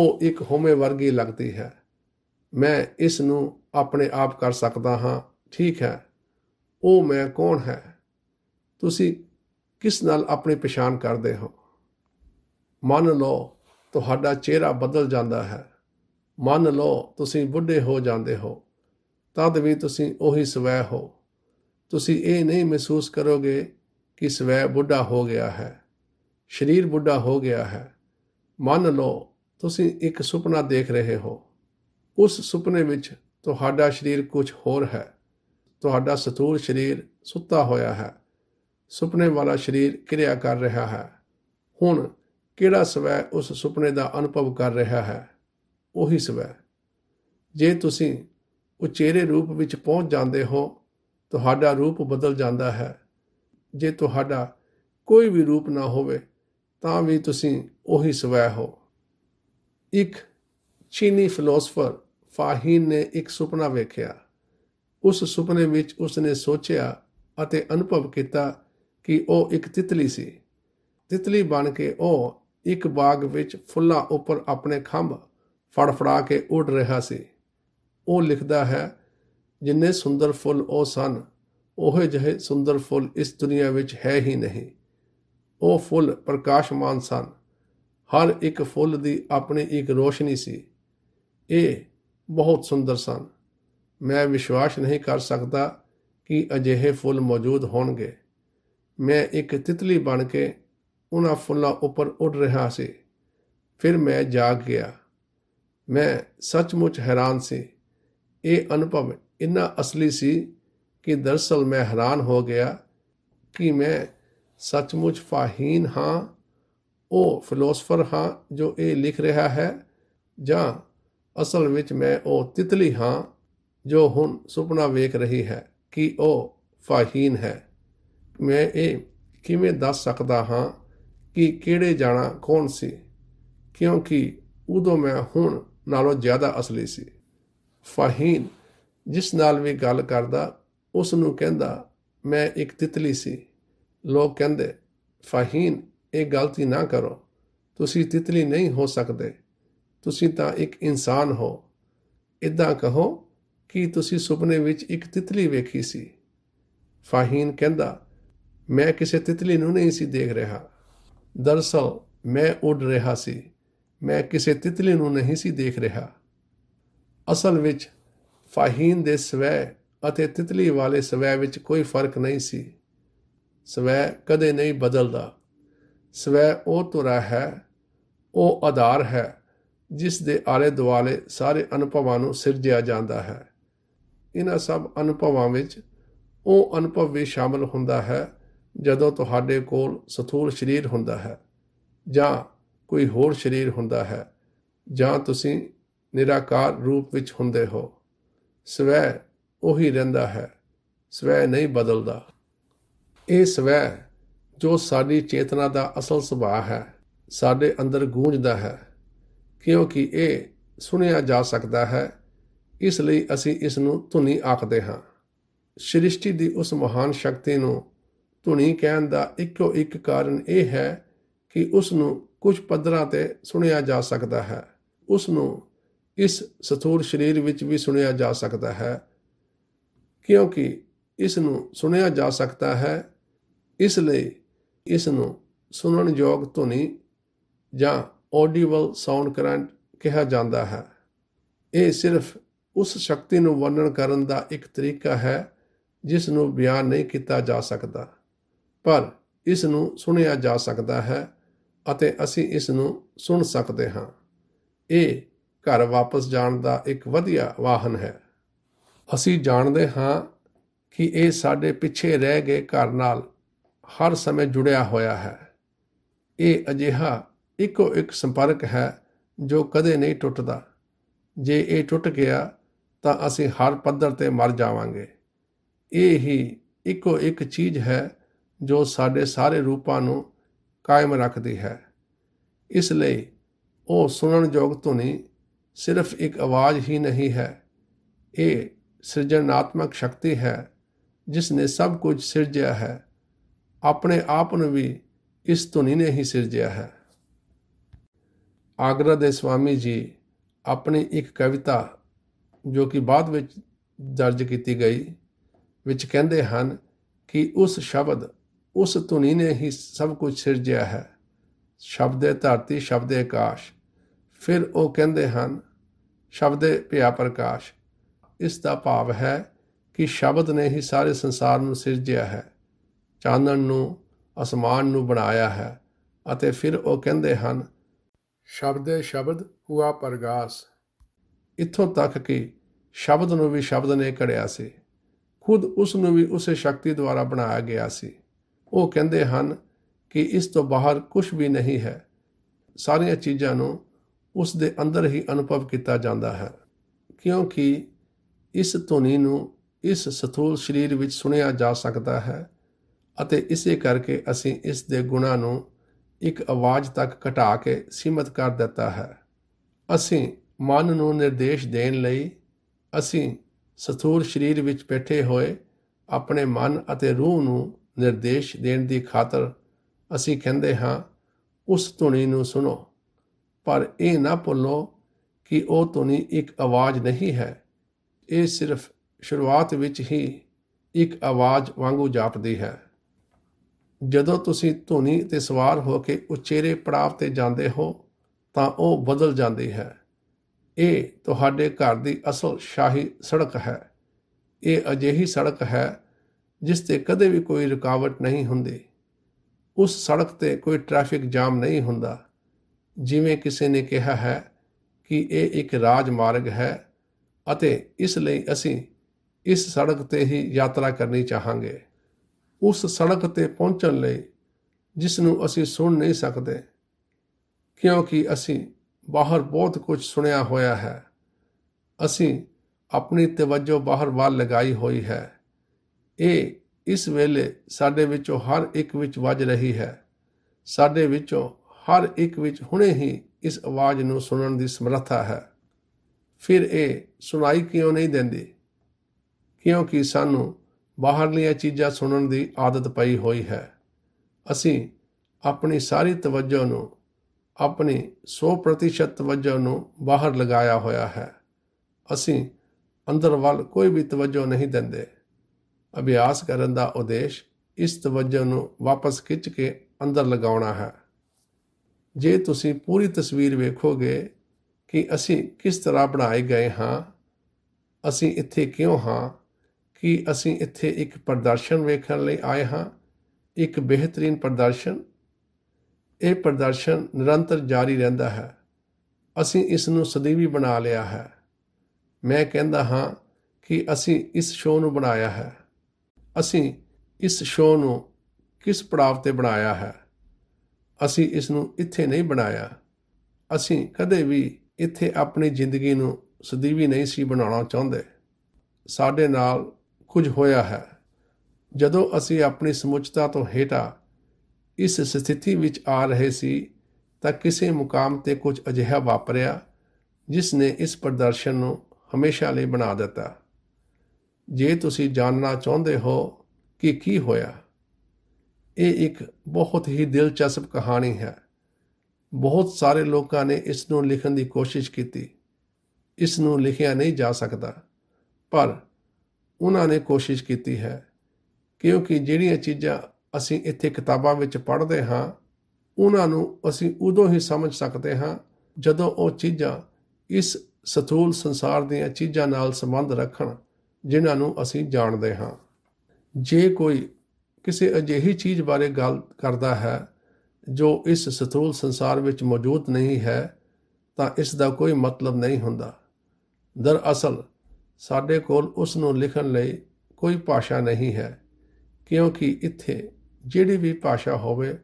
ਉਹ ਇੱਕ ਹੋਮੇ ਵਰਗੀ ਲੱਗਦੀ ਹੈ ਮੈਂ ਇਸ ਨੂੰ ਆਪਣੇ ਆਪ ਕਰ ਸਕਦਾ ਹਾਂ ਠੀਕ ਹੈ ਉਹ ਮੈਂ ਕੌਣ ਹੈ ਤੁਸੀਂ ਕਿਸ ਨਾਲ ਆਪਣੀ ਪਛਾਣ ਕਰਦੇ ਹੋ ਮੰਨ ਲਓ ਤੁਹਾਡਾ ਚਿਹਰਾ ਬਦਲ ਜਾਂਦਾ ਹੈ ਮੰਨ ਲਓ ਤੁਸੀਂ ਬੁੱਢੇ ਹੋ ਜਾਂਦੇ ਹੋ ਤਦ ਵੀ ਤੁਸੀਂ ਉਹੀ ਸਵੈ ਹੋ ਤੁਸੀਂ ਇਹ ਨਹੀਂ ਮਹਿਸੂਸ ਕਰੋਗੇ ਕਿ ਸਵੈ ਬੁੱਢਾ ਹੋ ਗਿਆ ਹੈ ਸਰੀਰ ਬੁੱਢਾ ਹੋ ਗਿਆ ਹੈ ਮੰਨ ਲਓ ਤੁਸੀਂ ਇੱਕ ਸੁਪਨਾ ਦੇਖ ਰਹੇ ਹੋ ਉਸ ਸੁਪਨੇ ਵਿੱਚ ਤੁਹਾਡਾ ਸਰੀਰ ਕੁਝ ਹੋਰ ਹੈ ਤੁਹਾਡਾ ਸਥੂਲ ਸਰੀਰ ਸੁੱਤਾ ਹੋਇਆ ਹੈ ਸੁਪਨੇ ਵਾਲਾ ਸਰੀਰ ਕਿਰਿਆ ਕਰ ਰਿਹਾ ਹੈ ਹੁਣ ਕਿਹੜਾ ਸਵੈ ਉਸ ਸੁਪਨੇ ਦਾ ਅਨੁਭਵ ਕਰ ਰਿਹਾ ਹੈ ਉਹੀ ਸਵੈ ਜੇ ਤੁਸੀਂ ਉਚੇਰੇ ਰੂਪ ਵਿੱਚ ਪਹੁੰਚ ਜਾਂਦੇ ਹੋ ਤੁਹਾਡਾ ਰੂਪ ਬਦਲ ਜਾਂਦਾ ਹੈ ਜੇ ਤੁਹਾਡਾ ਕੋਈ ਵੀ ਰੂਪ ਨਾ ਹੋਵੇ ਤਾਂ ਵੀ ਤੁਸੀਂ ਉਹੀ ਸਵੈ ਹੋ ਇੱਕ ਚੀਨੀ ਫਿਲਾਸਫਰ ਫਾਹੀਨ ਨੇ ਇੱਕ ਸੁਪਨਾ ਵੇਖਿਆ ਉਸ ਸੁਪਨੇ ਵਿੱਚ ਉਸਨੇ ਸੋਚਿਆ ਅਤੇ ਅਨੁਭਵ ਕੀਤਾ ਕਿ ਉਹ ਇੱਕ ਤਿਤਲੀ ਸੀ ਤਿਤਲੀ ਬਣ ਕੇ ਉਹ ਇੱਕ ਬਾਗ ਵਿੱਚ ਫੁੱਲਾਂ ਉੱਪਰ ਆਪਣੇ ਖੰਭ ਫੜਫੜਾ ਕੇ ਉੱਡ ਰਿਹਾ ਸੀ ਉਹ ਲਿਖਦਾ ਹੈ ਜਿੰਨੇ ਸੁੰਦਰ ਫੁੱਲ ਉਹ ਸਨ ਉਹੇ ਜਿਹੇ ਸੁੰਦਰ ਫੁੱਲ ਇਸ ਦੁਨੀਆ ਵਿੱਚ ਹੈ ਹੀ ਨਹੀਂ ਉਹ ਫੁੱਲ ਪ੍ਰਕਾਸ਼ਮਾਨ ਸਨ ਹਰ ਇੱਕ ਫੁੱਲ ਦੀ ਆਪਣੀ ਇੱਕ ਰੋਸ਼ਨੀ ਸੀ ਇਹ ਬਹੁਤ ਸੁੰਦਰ ਸਨ ਮੈਂ ਵਿਸ਼ਵਾਸ ਨਹੀਂ ਕਰ ਸਕਦਾ ਕਿ ਅਜਿਹੇ ਫੁੱਲ ਮੌਜੂਦ ਹੋਣਗੇ ਮੈਂ ਇੱਕ ਤਿਤਲੀ ਬਣ ਕੇ ਉਹਨਾਂ ਫੁੱਲਾਂ ਉੱਪਰ ਉੱਡ ਰਿਹਾ ਸੀ ਫਿਰ ਮੈਂ ਜਾਗ ਗਿਆ ਮੈਂ ਸੱਚਮੁੱਚ ਹੈਰਾਨ ਸੀ ਇਹ ਅਨੁਭਵ ਇੰਨਾ ਅਸਲੀ ਸੀ ਕਿ ਦਰਸਲ ਮੈਂ ਹੈਰਾਨ ਹੋ ਗਿਆ ਕਿ ਮੈਂ ਸੱਚਮੁੱਚ ਫਾਹੀਨ ਹਾਂ ਉਹ ਫਿਲਾਸਫਰ ਹਾਂ ਜੋ ਇਹ ਲਿਖ ਰਿਹਾ ਹੈ ਜਾਂ ਅਸਲ ਵਿੱਚ ਮੈਂ ਉਹ ਤਿਤਲੀ ਹਾਂ ਜੋ ਹੁਣ ਸੁਪਨਾ ਵੇਖ ਰਹੀ ਹੈ ਕਿ ਉਹ ਫਾਹੀਨ ਹੈ ਮੈਂ ਇਹ ਕਿਵੇਂ ਦੱਸ ਸਕਦਾ ਹਾਂ ਕਿ ਕਿਹੜੇ ਜਾਣਾ ਕੌਣ ਸੀ ਕਿਉਂਕਿ ਉਦੋਂ ਮੈਂ ਹੁਣ ਨਾਲੋਂ ਜ਼ਿਆਦਾ ਅਸਲੀ ਸੀ ਫਾਹੀਨ ਜਿਸ ਨਾਲ ਵੀ ਗੱਲ ਕਰਦਾ ਉਸ ਨੂੰ ਕਹਿੰਦਾ ਮੈਂ ਇੱਕ ਤਿਤਲੀ ਸੀ ਲੋਕ ਕਹਿੰਦੇ ਫਾਹੀਨ ਇਹ ਗਲਤੀ ਨਾ ਕਰੋ ਤੁਸੀਂ ਤਿਤਲੀ ਨਹੀਂ ਹੋ ਸਕਦੇ ਤੁਸੀਂ ਤਾਂ ਇੱਕ ਇਨਸਾਨ ਹੋ ਇਦਾਂ ਕਹੋ ਕਿ ਤੁਸੀਂ ਸੁਪਨੇ ਵਿੱਚ ਇੱਕ ਤਿਤਲੀ ਵੇਖੀ ਸੀ ਫਾਹੀਨ ਕਹਿੰਦਾ ਮੈਂ ਕਿਸੇ ਤਿਤਲੀ ਨੂੰ ਨਹੀਂ ਸੀ ਦੇਖ ਰਿਹਾ ਦਰਸਲ ਮੈਂ ਉੱਡ ਰਿਹਾ ਸੀ ਮੈਂ ਕਿਸੇ ਤਿਤਲੀ ਨੂੰ ਨਹੀਂ ਸੀ ਦੇਖ ਰਿਹਾ ਅਸਲ ਵਿੱਚ ਫਾਹੀਨ ਦੇ ਸਵੈ ਅਤੇ ਤਿਤਲੀ ਵਾਲੇ ਸਵੈ ਵਿੱਚ ਕੋਈ ਫਰਕ ਨਹੀਂ ਸੀ ਸਵੈ ਕਦੇ ਨਹੀਂ ਬਦਲਦਾ ਸਵੈ ਉਹ ਤੁਰਾ ਹੈ ਉਹ ਆਧਾਰ ਹੈ ਜਿਸ ਦੇ ਆਲੇ ਦੁਆਲੇ ਸਾਰੇ ਅਨੁਭਵਾਂ ਨੂੰ ਸਿਰਜਿਆ ਜਾਂਦਾ ਹੈ ਇਹਨਾਂ ਸਭ ਅਨੁਭਵਾਂ ਵਿੱਚ ਉਹ ਅਨੁਭਵ ਵੀ ਸ਼ਾਮਲ ਹੁੰਦਾ ਹੈ ਜਦੋਂ ਤੁਹਾਡੇ ਕੋਲ ਸਥੂਲ ਸਰੀਰ ਹੁੰਦਾ ਹੈ ਜਾਂ ਕੋਈ ਹੋਰ ਸਰੀਰ ਹੁੰਦਾ ਹੈ ਜਾਂ ਤੁਸੀਂ ਨਿਰਾਕਾਰ ਰੂਪ ਵਿੱਚ ਹੁੰਦੇ ਹੋ ਸਵੈ ਉਹੀ ਰਹਿੰਦਾ ਹੈ ਸਵੈ ਨਹੀਂ ਬਦਲਦਾ ਇਹ ਸਵੈ ਜੋ ਸਾਡੀ ਚੇਤਨਾ ਦਾ ਅਸਲ ਸੁਭਾਅ ਹੈ ਸਾਡੇ ਅੰਦਰ ਗੂੰਜਦਾ ਹੈ ਕਿਉਂਕਿ ਇਹ ਸੁਣਿਆ ਜਾ ਸਕਦਾ ਹੈ ਇਸ ਲਈ ਅਸੀਂ ਇਸ ਨੂੰ ਧੁਨੀ ਆਖਦੇ ਹਾਂ ਸ੍ਰਿਸ਼ਟੀ ਦੀ ਉਸ ਮਹਾਨ ਸ਼ਕਤੀ ਨੂੰ ਧੁਨੀ ਕਹਿਣ ਦਾ ਇੱਕੋ ਇੱਕ ਕਾਰਨ ਇਹ ਹੈ ਕਿ ਉਸ ਨੂੰ ਕੁਝ ਪੱਧਰਾਂ ਤੇ ਸੁਣਿਆ ਜਾ ਸਕਦਾ ਹੈ ਉਸ ਨੂੰ ਇਸ ਸਥੂਲ ਸਰੀਰ ਵਿੱਚ ਵੀ ਸੁਣਿਆ ਜਾ ਸਕਦਾ ਹੈ ਕਿਉਂਕਿ ਇਸ ਨੂੰ ਸੁਣਿਆ ਜਾ ਸਕਦਾ ਹੈ ਇਸ ਲਈ ਇਸ ਨੂੰ ਸੁਣਨ ਯੋਗ ਧੁਨੀ ਜਾਂ ਆਡੀਬਲ ਸਾਊਂਡ ਕਰੰਟ ਕਿਹਾ ਜਾਂਦਾ ਹੈ ਇਹ ਸਿਰਫ ਉਸ ਸ਼ਕਤੀ ਨੂੰ ਵਰਣਨ ਕਰਨ ਦਾ ਇੱਕ ਤਰੀਕਾ ਹੈ ਜਿਸ ਨੂੰ ਬਿਆਨ ਨਹੀਂ ਕੀਤਾ ਜਾ ਸਕਦਾ ਪਰ ਇਸ ਨੂੰ ਸੁਣਿਆ ਜਾ ਸਕਦਾ ਹੈ ਅਤੇ ਅਸੀਂ ਇਸ ਨੂੰ ਸੁਣ ਸਕਦੇ ਹਾਂ ਇਹ ਘਰ ਵਾਪਸ ਜਾਣ ਦਾ ਇੱਕ ਵਧੀਆ ਵਾਹਨ ਹੈ ਅਸੀਂ ਜਾਣਦੇ ਹਾਂ ਕਿ ਇਹ ਸਾਡੇ ਪਿੱਛੇ ਰਹਿ ਗਏ ਘਰ ਨਾਲ ਹਰ ਸਮੇਂ ਜੁੜਿਆ ਹੋਇਆ ਹੈ ਇਹ ਅਜਿਹਾ ਇੱਕੋ ਇੱਕ ਸੰਪਰਕ ਹੈ ਜੋ ਕਦੇ ਨਹੀਂ ਟੁੱਟਦਾ ਜੇ ਇਹ ਟੁੱਟ ਗਿਆ ਤਾਂ ਅਸੀਂ ਹਰ ਪੱਧਰ ਤੇ ਮਰ ਜਾਵਾਂਗੇ ਇਹ ਹੀ ਇੱਕੋ ਇੱਕ ਚੀਜ਼ ਹੈ ਜੋ ਸਾਡੇ ਸਾਰੇ ਰੂਪਾਂ ਨੂੰ ਕਾਇਮ ਰੱਖਦੀ ਹੈ ਇਸ ਲਈ ਉਹ ਸੁਣਨ ਯੋਗ ਧੁਨੀ ਸਿਰਫ ਇੱਕ ਆਵਾਜ਼ ਹੀ ਨਹੀਂ ਹੈ ਇਹ ਸਿਰਜਣਾਤਮਕ ਸ਼ਕਤੀ ਹੈ ਜਿਸ ਨੇ ਸਭ ਕੁਝ ਸਿਰਜਿਆ ਹੈ ਆਪਣੇ ਆਪ ਨੂੰ ਵੀ ਇਸ ਧੁਨੀ ਨੇ ਹੀ ਸਿਰਜਿਆ ਹੈ ਆਗਰਾ ਦੇ ਸਵਾਮੀ ਜੀ ਆਪਣੀ ਇੱਕ ਕਵਿਤਾ ਜੋ ਕਿ ਬਾਅਦ ਵਿੱਚ ਦਰਜ ਕੀਤੀ ਗਈ ਵਿੱਚ ਕਹਿੰਦੇ ਹਨ ਕਿ ਉਸ ਸ਼ਬਦ ਉਸ ਧੁਨੀ ਨੇ ਹੀ ਸਭ ਕੁਝ ਸਿਰਜਿਆ ਹੈ ਸ਼ਬਦ ਹੈ ਧਰਤੀ ਸ਼ਬਦ ਹੈ ਆਕਾਸ਼ ਫਿਰ ਉਹ ਕਹਿੰਦੇ ਹਨ ਸ਼ਬਦ ਭਿਆ ਪ੍ਰਕਾਸ਼ ਇਸ ਦਾ ਭਾਵ ਹੈ ਕਿ ਸ਼ਬਦ ਨੇ ਹੀ ਸਾਰੇ ਸੰਸਾਰ ਨੂੰ ਸਿਰਜਿਆ ਹੈ ਚਾਨਣ ਨੂੰ ਅਸਮਾਨ ਨੂੰ ਬਣਾਇਆ ਹੈ ਅਤੇ ਫਿਰ ਉਹ ਕਹਿੰਦੇ ਹਨ ਸ਼ਬਦੇ ਸ਼ਬਦ ਹੁਆ ਪ੍ਰਗਾਸ ਇੱਥੋਂ ਤੱਕ ਕਿ ਸ਼ਬਦ ਨੂੰ ਵੀ ਸ਼ਬਦ ਨੇ ਘੜਿਆ ਸੀ ਖੁਦ ਉਸ ਨੂੰ ਵੀ ਉਸੇ ਸ਼ਕਤੀ ਦੁਆਰਾ ਬਣਾਇਆ ਗਿਆ ਸੀ ਉਹ ਕਹਿੰਦੇ ਹਨ ਕਿ ਇਸ ਤੋਂ ਬਾਹਰ ਕੁਝ ਵੀ ਨਹੀਂ ਹੈ ਸਾਰੀਆਂ ਚੀਜ਼ਾਂ ਨੂੰ ਉਸ ਦੇ ਅੰਦਰ ਹੀ ਅਨੁਭਵ ਕੀਤਾ ਜਾਂਦਾ ਹੈ ਕਿਉਂਕਿ ਇਸ ਧੁਨੀ ਨੂੰ ਇਸ ਸਥੂਲ ਸਰੀਰ ਵਿੱਚ ਸੁਣਿਆ ਜਾ ਸਕਦਾ ਹੈ ਅਤੇ ਇਸੇ ਕਰਕੇ ਅਸੀਂ ਇਸ ਦੇ ਗੁਣਾ ਨੂੰ ਇੱਕ ਆਵਾਜ਼ ਤੱਕ ਘਟਾ ਕੇ ਸੀਮਤ ਕਰ ਦਿੱਤਾ ਹੈ ਅਸੀਂ ਮਨ ਨੂੰ ਨਿਰਦੇਸ਼ ਦੇਣ ਲਈ ਅਸੀਂ ਸਥੂਲ ਸਰੀਰ ਵਿੱਚ ਬੈਠੇ ਹੋਏ ਆਪਣੇ ਮਨ ਅਤੇ ਰੂਹ ਨੂੰ ਨਿਰਦੇਸ਼ ਦੇਣ ਦੀ ਖਾਤਰ ਅਸੀਂ ਕਹਿੰਦੇ ਹਾਂ ਉਸ ਧੁਨੀ ਨੂੰ ਸੁਣੋ ਪਰ ਇਹ ਨਾ ਭੁੱਲੋ ਕਿ ਉਹ ਧੁਨੀ ਇੱਕ ਆਵਾਜ਼ ਨਹੀਂ ਹੈ ਇਹ ਸਿਰਫ ਸ਼ੁਰੂਆਤ ਵਿੱਚ ਹੀ ਇੱਕ ਆਵਾਜ਼ ਵਾਂਗੂ ਜਾਪਦੀ ਹੈ ਜਦੋਂ ਤੁਸੀਂ ਧੁਨੀ ਤੇ ਸਵਾਰ ਹੋ ਕੇ ਉਚੇਰੇ ਪੜਾਵ ਤੇ ਜਾਂਦੇ ਹੋ ਤਾਂ ਉਹ ਬਦਲ ਜਾਂਦੀ ਹੈ ਇਹ ਤੁਹਾਡੇ ਘਰ ਦੀ ਅਸਲ ਸ਼ਾਹੀ ਸੜਕ ਹੈ ਇਹ ਅਜਿਹੀ ਸੜਕ ਹੈ ਜਿਸ ਤੇ ਕਦੇ ਵੀ ਕੋਈ ਰੁਕਾਵਟ ਨਹੀਂ ਹੁੰਦੀ ਉਸ ਸੜਕ ਤੇ ਕੋਈ ਟ੍ਰੈਫਿਕ ਜਾਮ ਨਹੀਂ ਹੁੰਦਾ ਜਿਵੇਂ ਕਿਸੇ ਨੇ ਕਿਹਾ ਹੈ ਕਿ ਇਹ ਇੱਕ ਰਾਜ ਮਾਰਗ ਹੈ ਅਤੇ ਇਸ ਲਈ ਅਸੀਂ ਇਸ ਸੜਕ ਤੇ ਹੀ ਯਾਤਰਾ ਕਰਨੀ ਚਾਹਾਂਗੇ ਉਸ ਸੜਕ ਤੇ ਪਹੁੰਚਣ ਲਈ ਜਿਸ ਨੂੰ ਅਸੀਂ ਸੁਣ ਨਹੀਂ ਸਕਦੇ ਕਿਉਂਕਿ ਅਸੀਂ ਬਾਹਰ ਬਹੁਤ ਕੁਝ ਸੁਣਿਆ ਹੋਇਆ ਹੈ ਅਸੀਂ ਆਪਣੀ ਤਵੱਜੋ ਬਾਹਰ ਵੱਲ ਲਗਾਈ ਹੋਈ ਹੈ ਇਹ ਇਸ ਵੇਲੇ ਸਾਡੇ ਵਿੱਚੋਂ ਹਰ ਇੱਕ ਵਿੱਚ ਵੱਜ ਰਹੀ ਹੈ ਸਾਡੇ ਵਿੱਚੋਂ ਹਰ ਇੱਕ ਵਿੱਚ ਹੁਣੇ ਹੀ ਇਸ ਆਵਾਜ਼ ਨੂੰ ਸੁਣਨ ਦੀ ਸਮਰੱਥਾ ਹੈ ਫਿਰ ਇਹ ਸੁਣਾਈ ਕਿਉਂ ਨਹੀਂ ਦਿੰਦੀ ਕਿਉਂਕਿ ਸਾਨੂੰ ਬਾਹਰਲੀਆਂ ਚੀਜ਼ਾਂ ਸੁਣਨ ਦੀ ਆਦਤ ਪਈ ਹੋਈ ਹੈ ਅਸੀਂ ਆਪਣੀ ਸਾਰੀ ਤਵੱਜੋ ਨੂੰ ਆਪਣੀ 100% ਤਵੱਜੋ ਨੂੰ ਬਾਹਰ ਲਗਾਇਆ ਹੋਇਆ ਹੈ ਅਸੀਂ ਅੰਦਰ ਵੱਲ ਕੋਈ ਵੀ ਤਵੱਜੋ ਨਹੀਂ ਦਿੰਦੇ ਅਭਿਆਸ ਕਰਨ ਦਾ ਉਦੇਸ਼ ਇਸ ਤਵੱਜਹ ਨੂੰ ਵਾਪਸ ਖਿੱਚ ਕੇ ਅੰਦਰ ਲਗਾਉਣਾ ਹੈ ਜੇ ਤੁਸੀਂ ਪੂਰੀ ਤਸਵੀਰ ਵੇਖੋਗੇ ਕਿ ਅਸੀਂ ਕਿਸ ਤਰ੍ਹਾਂ ਬਣਾਏ ਗਏ ਹਾਂ ਅਸੀਂ ਇੱਥੇ ਕਿਉਂ ਹਾਂ ਕਿ ਅਸੀਂ ਇੱਥੇ ਇੱਕ ਪ੍ਰਦਰਸ਼ਨ ਵੇਖਣ ਲਈ ਆਏ ਹਾਂ ਇੱਕ ਬਿਹਤਰੀਨ ਪ੍ਰਦਰਸ਼ਨ ਇਹ ਪ੍ਰਦਰਸ਼ਨ ਨਿਰੰਤਰ ਜਾਰੀ ਰਹਿੰਦਾ ਹੈ ਅਸੀਂ ਇਸ ਨੂੰ ਸਦੀਵੀ ਬਣਾ ਲਿਆ ਹੈ ਮੈਂ ਕਹਿੰਦਾ ਹਾਂ ਕਿ ਅਸੀਂ ਇਸ ਸ਼ੋਅ ਨੂੰ ਬਣਾਇਆ ਹੈ ਅਸੀਂ ਇਸ ਸ਼ੋਅ ਨੂੰ ਕਿਸ ਪੜਾਵ ਤੇ ਬਣਾਇਆ ਹੈ ਅਸੀਂ ਇਸ ਨੂੰ ਇੱਥੇ ਨਹੀਂ ਬਣਾਇਆ ਅਸੀਂ ਕਦੇ ਵੀ ਇੱਥੇ ਆਪਣੀ ਜ਼ਿੰਦਗੀ ਨੂੰ ਸਦੀਵੀ ਨਹੀਂ ਸੀ ਬਣਾਉਣਾ ਚਾਹੁੰਦੇ ਸਾਡੇ ਨਾਲ ਕੁਝ ਹੋਇਆ ਹੈ ਜਦੋਂ ਅਸੀਂ ਆਪਣੀ ਸਮੁੱਚਤਾ ਤੋਂ ਹੇਟਾ ਇਸ ਸਥਿਤੀ ਵਿੱਚ ਆ ਰਹੇ ਸੀ ਤਾਂ ਕਿਸੇ ਮੁਕਾਮ ਤੇ ਕੁਝ ਅਜਿਹਾ ਵਾਪਰਿਆ ਜਿਸ ਨੇ ਇਸ ਪ੍ਰਦਰਸ਼ਨ ਨੂੰ ਹਮੇਸ਼ਾ ਲਈ ਬਣਾ ਦਿੱਤਾ ਜੇ ਤੁਸੀਂ ਜਾਣਨਾ ਚਾਹੁੰਦੇ ਹੋ ਕਿ ਕੀ ਹੋਇਆ ਇਹ ਇੱਕ ਬਹੁਤ ਹੀ ਦਿਲਚਸਪ ਕਹਾਣੀ ਹੈ ਬਹੁਤ ਸਾਰੇ ਲੋਕਾਂ ਨੇ ਇਸ ਨੂੰ ਲਿਖਣ ਦੀ ਕੋਸ਼ਿਸ਼ ਕੀਤੀ ਇਸ ਨੂੰ ਲਿਖਿਆ ਨਹੀਂ ਜਾ ਸਕਦਾ ਪਰ ਉਹਨਾਂ ਨੇ ਕੋਸ਼ਿਸ਼ ਕੀਤੀ ਹੈ ਕਿਉਂਕਿ ਜਿਹੜੀਆਂ ਚੀਜ਼ਾਂ ਅਸੀਂ ਇੱਥੇ ਕਿਤਾਬਾਂ ਵਿੱਚ ਪੜ੍ਹਦੇ ਹਾਂ ਉਹਨਾਂ ਨੂੰ ਅਸੀਂ ਉਦੋਂ ਹੀ ਸਮਝ ਸਕਦੇ ਹਾਂ ਜਦੋਂ ਉਹ ਚੀਜ਼ਾਂ ਇਸ ਸਥੂਲ ਸੰਸਾਰ ਦੀਆਂ ਚੀਜ਼ਾਂ ਨਾਲ ਸੰਬੰਧ ਰੱਖਣ ਜਿਨ੍ਹਾਂ ਨੂੰ ਅਸੀਂ ਜਾਣਦੇ ਹਾਂ ਜੇ ਕੋਈ ਕਿਸੇ ਅਜਿਹੀ ਚੀਜ਼ ਬਾਰੇ ਗੱਲ ਕਰਦਾ ਹੈ ਜੋ ਇਸ ਸਥੂਲ ਸੰਸਾਰ ਵਿੱਚ ਮੌਜੂਦ ਨਹੀਂ ਹੈ ਤਾਂ ਇਸ ਦਾ ਕੋਈ ਮਤਲਬ ਨਹੀਂ ਹੁੰਦਾ ਦਰਅਸਲ ਸਾਡੇ ਕੋਲ ਉਸ ਨੂੰ ਲਿਖਣ ਲਈ ਕੋਈ ਭਾਸ਼ਾ ਨਹੀਂ ਹੈ ਕਿਉਂਕਿ ਇੱਥੇ ਜਿਹੜੀ ਵੀ ਭਾਸ਼ਾ ਹੋਵੇ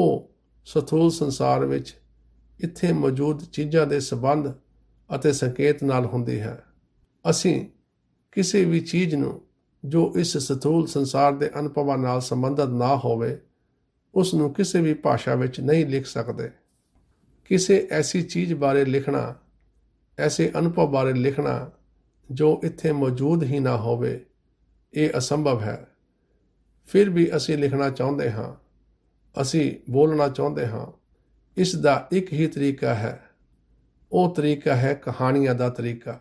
ਉਹ ਸਥੂਲ ਸੰਸਾਰ ਵਿੱਚ ਇੱਥੇ ਮੌਜੂਦ ਚੀਜ਼ਾਂ ਦੇ ਸਬੰਧ ਅਤੇ ਸੰਕੇਤ ਨਾਲ ਹੁੰਦੀ ਹੈ ਅਸੀਂ ਕਿਸੇ ਵੀ ਚੀਜ਼ ਨੂੰ ਜੋ ਇਸ ਸਥੂਲ ਸੰਸਾਰ ਦੇ ਅਨੁਭਵਾਂ ਨਾਲ ਸੰਬੰਧਿਤ ਨਾ ਹੋਵੇ ਉਸ ਨੂੰ ਕਿਸੇ ਵੀ ਭਾਸ਼ਾ ਵਿੱਚ ਨਹੀਂ ਲਿਖ ਸਕਦੇ ਕਿਸੇ ਐਸੀ ਚੀਜ਼ ਬਾਰੇ ਲਿਖਣਾ ਐਸੇ ਅਨੁਭਵ ਬਾਰੇ ਲਿਖਣਾ ਜੋ ਇੱਥੇ ਮੌਜੂਦ ਹੀ ਨਾ ਹੋਵੇ ਇਹ ਅਸੰਭਵ ਹੈ ਫਿਰ ਵੀ ਅਸੀਂ ਲਿਖਣਾ ਚਾਹੁੰਦੇ ਹਾਂ ਅਸੀਂ ਬੋਲਣਾ ਚਾਹੁੰਦੇ ਹਾਂ ਇਸ ਦਾ ਇੱਕ ਹੀ ਤਰੀਕਾ ਹੈ ਉਹ ਤਰੀਕਾ ਹੈ ਕਹਾਣੀਆਂ ਦਾ ਤਰੀਕਾ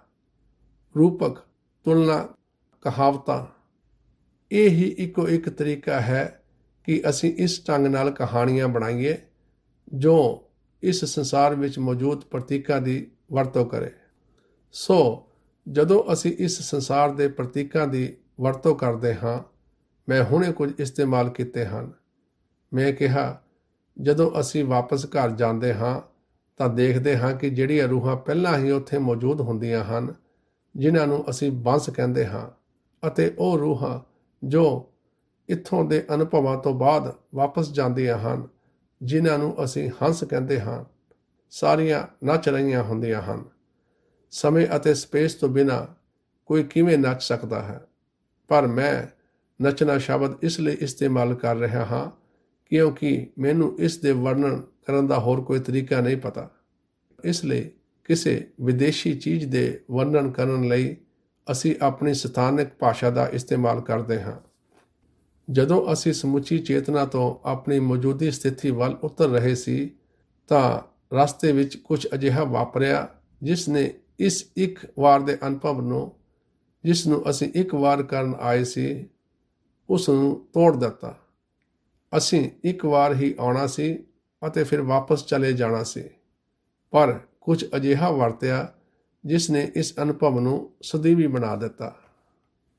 ਰੂਪਕ ਤੁਲਨਾ ਕਹਾਵਤਾਂ ਇਹ ਹੀ ਇੱਕੋ ਇੱਕ ਤਰੀਕਾ ਹੈ ਕਿ ਅਸੀਂ ਇਸ ਢੰਗ ਨਾਲ ਕਹਾਣੀਆਂ ਬਣਾਈਏ ਜੋ ਇਸ ਸੰਸਾਰ ਵਿੱਚ ਮੌਜੂਦ ਪ੍ਰਤੀਕਾਂ ਦੀ ਵਰਤੋਂ ਕਰੇ ਸੋ ਜਦੋਂ ਅਸੀਂ ਇਸ ਸੰਸਾਰ ਦੇ ਪ੍ਰਤੀਕਾਂ ਦੀ ਵਰਤੋਂ ਕਰਦੇ ਹਾਂ ਮੈਂ ਹੁਣੇ ਕੁਝ ਇਸਤੇਮਾਲ ਕੀਤੇ ਹਨ ਮੈਂ ਕਿਹਾ ਜਦੋਂ ਅਸੀਂ ਵਾਪਸ ਘਰ ਜਾਂਦੇ ਹਾਂ ਤਾਂ ਦੇਖਦੇ ਹਾਂ ਕਿ ਜਿਹੜੀਆਂ ਰੂਹਾਂ ਪਹਿਲਾਂ ਹੀ ਉੱਥੇ ਮੌਜੂਦ ਹੁੰਦੀਆਂ ਹਨ ਜਿਨ੍ਹਾਂ ਨੂੰ ਅਸੀਂ ਬੰਸ ਕਹਿੰਦੇ ਹਾਂ ਅਤੇ ਉਹ ਰੂਹਾਂ ਜੋ ਇੱਥੋਂ ਦੇ ਅਨੁਭਵਾਂ ਤੋਂ ਬਾਅਦ ਵਾਪਸ ਜਾਂਦੀਆਂ ਹਨ ਜਿਨ੍ਹਾਂ ਨੂੰ ਅਸੀਂ ਹੰਸ ਕਹਿੰਦੇ ਹਾਂ ਸਾਰੀਆਂ ਨੱਚ ਰਹੀਆਂ ਹੁੰਦੀਆਂ ਹਨ ਸਮੇਂ ਅਤੇ ਸਪੇਸ ਤੋਂ ਬਿਨਾ ਕੋਈ ਕਿਵੇਂ ਨੱਚ ਸਕਦਾ ਹੈ ਪਰ ਮੈਂ ਨੱਚਣਾ ਸ਼ਬਦ ਇਸ ਲਈ ਇਸਤੇਮਾਲ ਕਰ ਰਿਹਾ ਹਾਂ ਕਿਉਂਕਿ ਮੈਨੂੰ ਇਸ ਦੇ ਵਰਣਨ ਕਰਨ ਦਾ ਹੋਰ ਕੋਈ ਤਰੀਕਾ ਨਹੀਂ ਪਤਾ ਇਸ ਲਈ ਕਿਸੇ ਵਿਦੇਸ਼ੀ ਚੀਜ਼ ਦੇ ਵਰਣਨ ਕਰਨ ਲਈ ਅਸੀਂ ਆਪਣੀ ਸਥਾਨਕ ਭਾਸ਼ਾ ਦਾ ਇਸਤੇਮਾਲ ਕਰਦੇ ਹਾਂ ਜਦੋਂ ਅਸੀਂ ਸਮੁੱਚੀ ਚੇਤਨਾ ਤੋਂ ਆਪਣੀ ਮੌਜੂਦੀ ਸਥਿਤੀ ਵੱਲ ਉਤਰ ਰਹੇ ਸੀ ਤਾਂ ਰਸਤੇ ਵਿੱਚ ਕੁਝ ਅਜਿਹਾ ਵਾਪਰਿਆ ਜਿਸ ਨੇ ਇਸ ਇੱਕ ਵਾਰ ਦੇ ਅਨੁਭਵ ਨੂੰ ਜਿਸ ਨੂੰ ਅਸੀਂ ਇੱਕ ਵਾਰ ਕਰਨ ਆਏ ਸੀ ਉਸ ਨੂੰ ਤੋੜ ਦਿੱਤਾ ਅਸੀਂ ਇੱਕ ਵਾਰ ਹੀ ਆਉਣਾ ਸੀ ਅਤੇ ਫਿਰ ਵਾਪਸ ਚਲੇ ਜਾਣਾ ਸੀ ਪਰ ਕੁਝ ਅਜਿਹਾ ਵਰਤਿਆ ਜਿਸ ਨੇ ਇਸ ਅਨੁਭਵ ਨੂੰ ਸਦੀਵੀ ਬਣਾ ਦਿੱਤਾ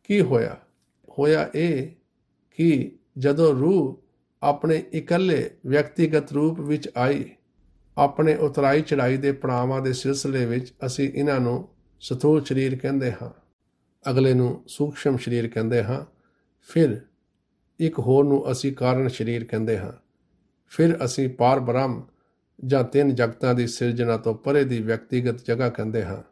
ਕੀ ਹੋਇਆ ਹੋਇਆ ਇਹ ਕਿ ਜਦੋਂ ਰੂਹ ਆਪਣੇ ਇਕੱਲੇ ਵਿਅਕਤੀਗਤ ਰੂਪ ਵਿੱਚ ਆਈ ਆਪਣੇ ਉਤਰਾਈ ਚੜਾਈ ਦੇ ਪੜਾਵਾਂ ਦੇ ਸਿਲਸਿਲੇ ਵਿੱਚ ਅਸੀਂ ਇਹਨਾਂ ਨੂੰ ਸਥੂਲ ਸਰੀਰ ਕਹਿੰਦੇ ਹਾਂ ਅਗਲੇ ਨੂੰ ਸੂਖਸ਼ਮ ਸਰੀਰ ਕਹਿੰਦੇ ਹਾਂ ਫਿਰ ਇੱਕ ਹੋਰ ਨੂੰ ਅਸੀਂ ਕਾਰਨ ਸਰੀਰ ਕਹਿੰਦੇ ਹਾਂ ਫਿਰ ਅਸੀਂ ਪਾਰ ਬ੍ਰਹਮ ਜਾਂ ਤਿੰਨ ਜਗਤਾਂ ਦੀ ਸਿਰਜਣਾ ਤੋਂ ਪਰੇ ਦੀ ਵਿਅਕਤੀਗਤ ਜਗ੍ਹਾ ਕਹਿੰਦੇ ਹਾਂ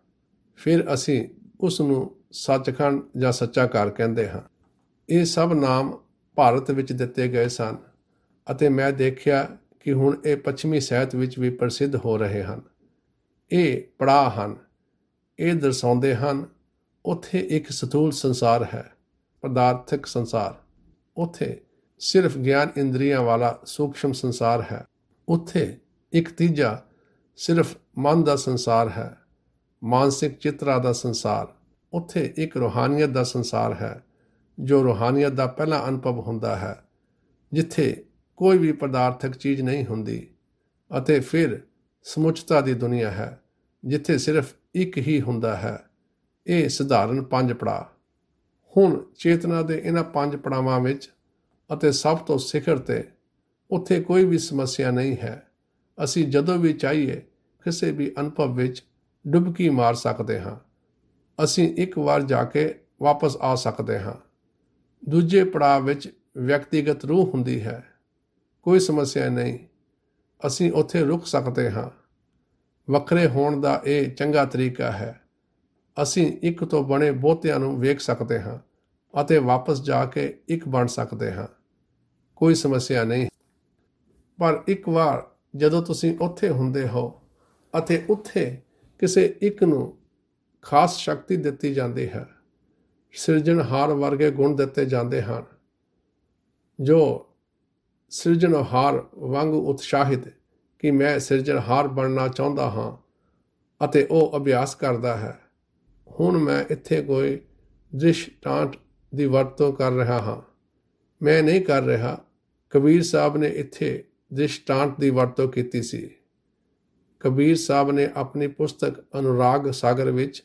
ਫਿਰ ਅਸੀਂ ਉਸ ਨੂੰ ਸੱਚਖੰਡ ਜਾਂ ਸੱਚਾ ਘਰ ਕਹਿੰਦੇ ਹਾਂ ਇਹ ਸਭ ਨਾਮ ਭਾਰਤ ਵਿੱਚ ਦਿੱਤੇ ਗਏ ਸਨ ਅਤੇ ਮੈਂ ਦੇਖਿਆ ਕਿ ਹੁਣ ਇਹ ਪੱਛਮੀ ਸਹਿਤ ਵਿੱਚ ਵੀ ਪ੍ਰਸਿੱਧ ਹੋ ਰਹੇ ਹਨ ਇਹ ਪੜਾ ਹਨ ਇਹ ਦਰਸਾਉਂਦੇ ਹਨ ਉੱਥੇ ਇੱਕ ਸਥੂਲ ਸੰਸਾਰ ਹੈ ਪਦਾਰਥਿਕ ਸੰਸਾਰ ਉੱਥੇ ਸਿਰਫ ਗਿਆਨ ਇੰਦਰੀਆਂ ਵਾਲਾ ਸੂਖਸ਼ਮ ਸੰਸਾਰ ਹੈ ਉੱਥੇ ਇੱਕ ਤੀਜਾ ਸਿਰਫ ਮਨ ਦਾ ਸੰਸਾਰ ਹੈ ਮਾਨਸਿਕ ਚਿਤਰਾ ਦਾ ਸੰਸਾਰ ਉੱਥੇ ਇੱਕ ਰੋਹਾਨੀਅਤ ਦਾ ਸੰਸਾਰ ਹੈ ਜੋ ਰੋਹਾਨੀਅਤ ਦਾ ਪਹਿਲਾ ਅਨੁਭਵ ਹੁੰਦਾ ਹੈ ਜਿੱਥੇ ਕੋਈ ਵੀ ਪਦਾਰਥਕ ਚੀਜ਼ ਨਹੀਂ ਹੁੰਦੀ ਅਤੇ ਫਿਰ ਸਮੁੱਚਤਾ ਦੀ ਦੁਨੀਆ ਹੈ ਜਿੱਥੇ ਸਿਰਫ ਇੱਕ ਹੀ ਹੁੰਦਾ ਹੈ ਇਹ ਸਧਾਰਨ ਪੰਜ ਪੜਾ ਹੁਣ ਚੇਤਨਾ ਦੇ ਇਹਨਾਂ ਪੰਜ ਪੜਾਵਾਂ ਵਿੱਚ ਅਤੇ ਸਭ ਤੋਂ ਸਿਖਰ ਤੇ ਉੱਥੇ ਕੋਈ ਵੀ ਸਮੱਸਿਆ ਨਹੀਂ ਹੈ ਅਸੀਂ ਜਦੋਂ ਵੀ ਚਾਹੀਏ ਕਿਸੇ ਵੀ ਅਨੁਭਵ ਵਿੱਚ ਡੁਬਕੀ ਮਾਰ ਸਕਦੇ ਹਾਂ ਅਸੀਂ ਇੱਕ ਵਾਰ ਜਾ ਕੇ ਵਾਪਸ ਆ ਸਕਦੇ ਹਾਂ ਦੂਜੇ ਪੜਾਅ ਵਿੱਚ ਵਿਅਕਤੀਗਤ ਰੂਹ ਹੁੰਦੀ ਹੈ ਕੋਈ ਸਮੱਸਿਆ ਨਹੀਂ ਅਸੀਂ ਉੱਥੇ ਰੁਕ ਸਕਦੇ ਹਾਂ ਵੱਖਰੇ ਹੋਣ ਦਾ ਇਹ ਚੰਗਾ ਤਰੀਕਾ ਹੈ ਅਸੀਂ ਇੱਕ ਤੋਂ ਬਣੇ ਬਹੁਤਿਆਂ ਨੂੰ ਵੇਖ ਸਕਦੇ ਹਾਂ ਅਤੇ ਵਾਪਸ ਜਾ ਕੇ ਇੱਕ ਬਣ ਸਕਦੇ ਹਾਂ ਕੋਈ ਸਮੱਸਿਆ ਨਹੀਂ ਪਰ ਇੱਕ ਵਾਰ ਜਦੋਂ ਤੁਸੀਂ ਉੱਥੇ ਹੁੰਦੇ ਹੋ ਅਤੇ ਉੱਥੇ ਕਿਸੇ ਇੱਕ ਨੂੰ ਖਾਸ ਸ਼ਕਤੀ ਦਿੱਤੀ ਜਾਂਦੀ ਹੈ ਸਿਰਜਣਹਾਰ ਵਰਗੇ ਗੁਣ ਦਿੱਤੇ ਜਾਂਦੇ ਹਨ ਜੋ ਸਿਰਜਣਹਾਰ ਵਾਂਗ ਉਤਸ਼ਾਹਿਤ ਕਿ ਮੈਂ ਸਿਰਜਣਹਾਰ ਬਣਨਾ ਚਾਹੁੰਦਾ ਹਾਂ ਅਤੇ ਉਹ ਅਭਿਆਸ ਕਰਦਾ ਹੈ ਹੁਣ ਮੈਂ ਇੱਥੇ ਕੋਈ ਦ੍ਰਿਸ਼ਟਾਂਤ ਦੀ ਵਰਤੋਂ ਕਰ ਰਿਹਾ ਹਾਂ ਮੈਂ ਨਹੀਂ ਕਰ ਰਿਹਾ ਕਬੀਰ ਸਾਹਿਬ ਨੇ ਇੱਥੇ ਦ੍ਰਿਸ਼ਟਾਂਤ ਦੀ ਵਰਤੋਂ ਕੀਤੀ ਸੀ ਕਬੀਰ ਸਾਹਿਬ ਨੇ ਆਪਣੀ ਪੁਸਤਕ ਅਨੁਰਾਗ ਸਾਗਰ ਵਿੱਚ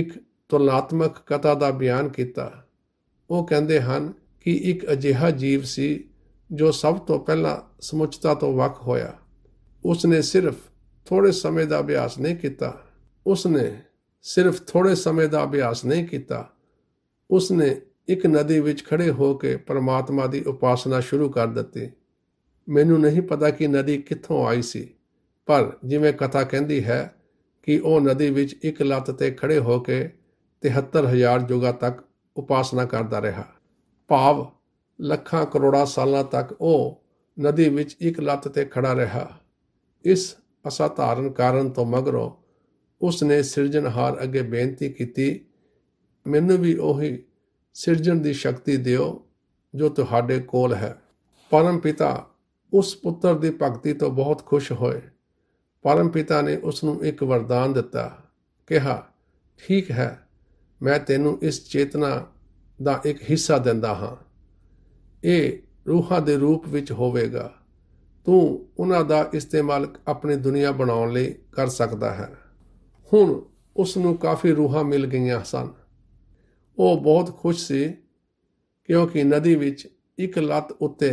ਇੱਕ ਤੁਲਨਾਤਮਕ ਕਥਾ ਦਾ ਬਿਆਨ ਕੀਤਾ ਉਹ ਕਹਿੰਦੇ ਹਨ ਕਿ ਇੱਕ ਅਜਿਹਾ ਜੀਵ ਸੀ ਜੋ ਸਭ ਤੋਂ ਪਹਿਲਾਂ ਸਮੁੱਚਤਾ ਤੋਂ ਵੱਖ ਹੋਇਆ ਉਸ ਨੇ ਸਿਰਫ ਥੋੜੇ ਸਮੇਂ ਦਾ ਅਭਿਆਸ ਨਹੀਂ ਕੀਤਾ ਉਸ ਨੇ ਸਿਰਫ ਥੋੜੇ ਸਮੇਂ ਦਾ ਅਭਿਆਸ ਨਹੀਂ ਕੀਤਾ ਉਸ ਨੇ ਇੱਕ ਨਦੀ ਵਿੱਚ ਖੜੇ ਹੋ ਕੇ ਪਰਮਾਤਮਾ ਦੀ ਉਪਾਸਨਾ ਸ਼ੁਰੂ ਕਰ ਦਿੱਤੀ ਮੈਨੂੰ ਨਹੀਂ ਪਤਾ ਕਿ ਨਦੀ ਕਿੱਥੋਂ ਆਈ ਸੀ ਪਰ ਜਿਵੇਂ ਕਥਾ ਕਹਿੰਦੀ ਹੈ ਕਿ ਉਹ ਨਦੀ ਵਿੱਚ ਇੱਕ ਲੱਤ ਤੇ ਖੜੇ ਹੋ ਕੇ 73000 ਯੁਗਾਂ ਤੱਕ ਉਪਾਸਨਾ ਕਰਦਾ ਰਿਹਾ ਭਾਵ ਲੱਖਾਂ ਕਰੋੜਾਂ ਸਾਲਾਂ ਤੱਕ ਉਹ ਨਦੀ ਵਿੱਚ ਇੱਕ ਲੱਤ ਤੇ ਖੜਾ ਰਿਹਾ ਇਸ ਅਸਾਧਾਰਨ ਕਾਰਨ ਤੋਂ ਮਗਰੋਂ ਉਸ ਨੇ ਸਿਰਜਣਹਾਰ ਅੱਗੇ ਬੇਨਤੀ ਕੀਤੀ ਮੈਨੂੰ ਵੀ ਉਹੀ ਸਿਰਜਣ ਦੀ ਸ਼ਕਤੀ ਦਿਓ ਜੋ ਤੁਹਾਡੇ ਕੋਲ ਹੈ ਪਰਮ ਪਿਤਾ ਉਸ ਪੁੱਤਰ ਦੀ ਭਗਤੀ ਤੋਂ ਬਹੁਤ ਖੁਸ਼ ਹੋਏ ਪਰਮ ਪਿਤਾ ਨੇ ਉਸ ਨੂੰ ਇੱਕ ਵਰਦਾਨ ਦਿੱਤਾ ਕਿਹਾ ਠੀਕ ਹੈ ਮੈਂ ਤੈਨੂੰ ਇਸ ਚੇਤਨਾ ਦਾ ਇੱਕ ਹਿੱਸਾ ਦਿੰਦਾ ਹਾਂ ਇਹ ਰੂਹਾਂ ਦੇ ਰੂਪ ਵਿੱਚ ਹੋਵੇਗਾ ਤੂੰ ਉਹਨਾਂ ਦਾ ਇਸਤੇਮਾਲ ਆਪਣੀ ਦੁਨੀਆ ਬਣਾਉਣ ਲਈ ਕਰ ਸਕਦਾ ਹੈ ਹੁਣ ਉਸ ਨੂੰ ਕਾਫੀ ਰੂਹਾਂ ਮਿਲ ਗਈਆਂ ਸਨ ਉਹ ਬਹੁਤ ਖੁਸ਼ ਸੀ ਕਿਉਂਕਿ ਨਦੀ ਵਿੱਚ ਇੱਕ ਲੱਤ ਉੱਤੇ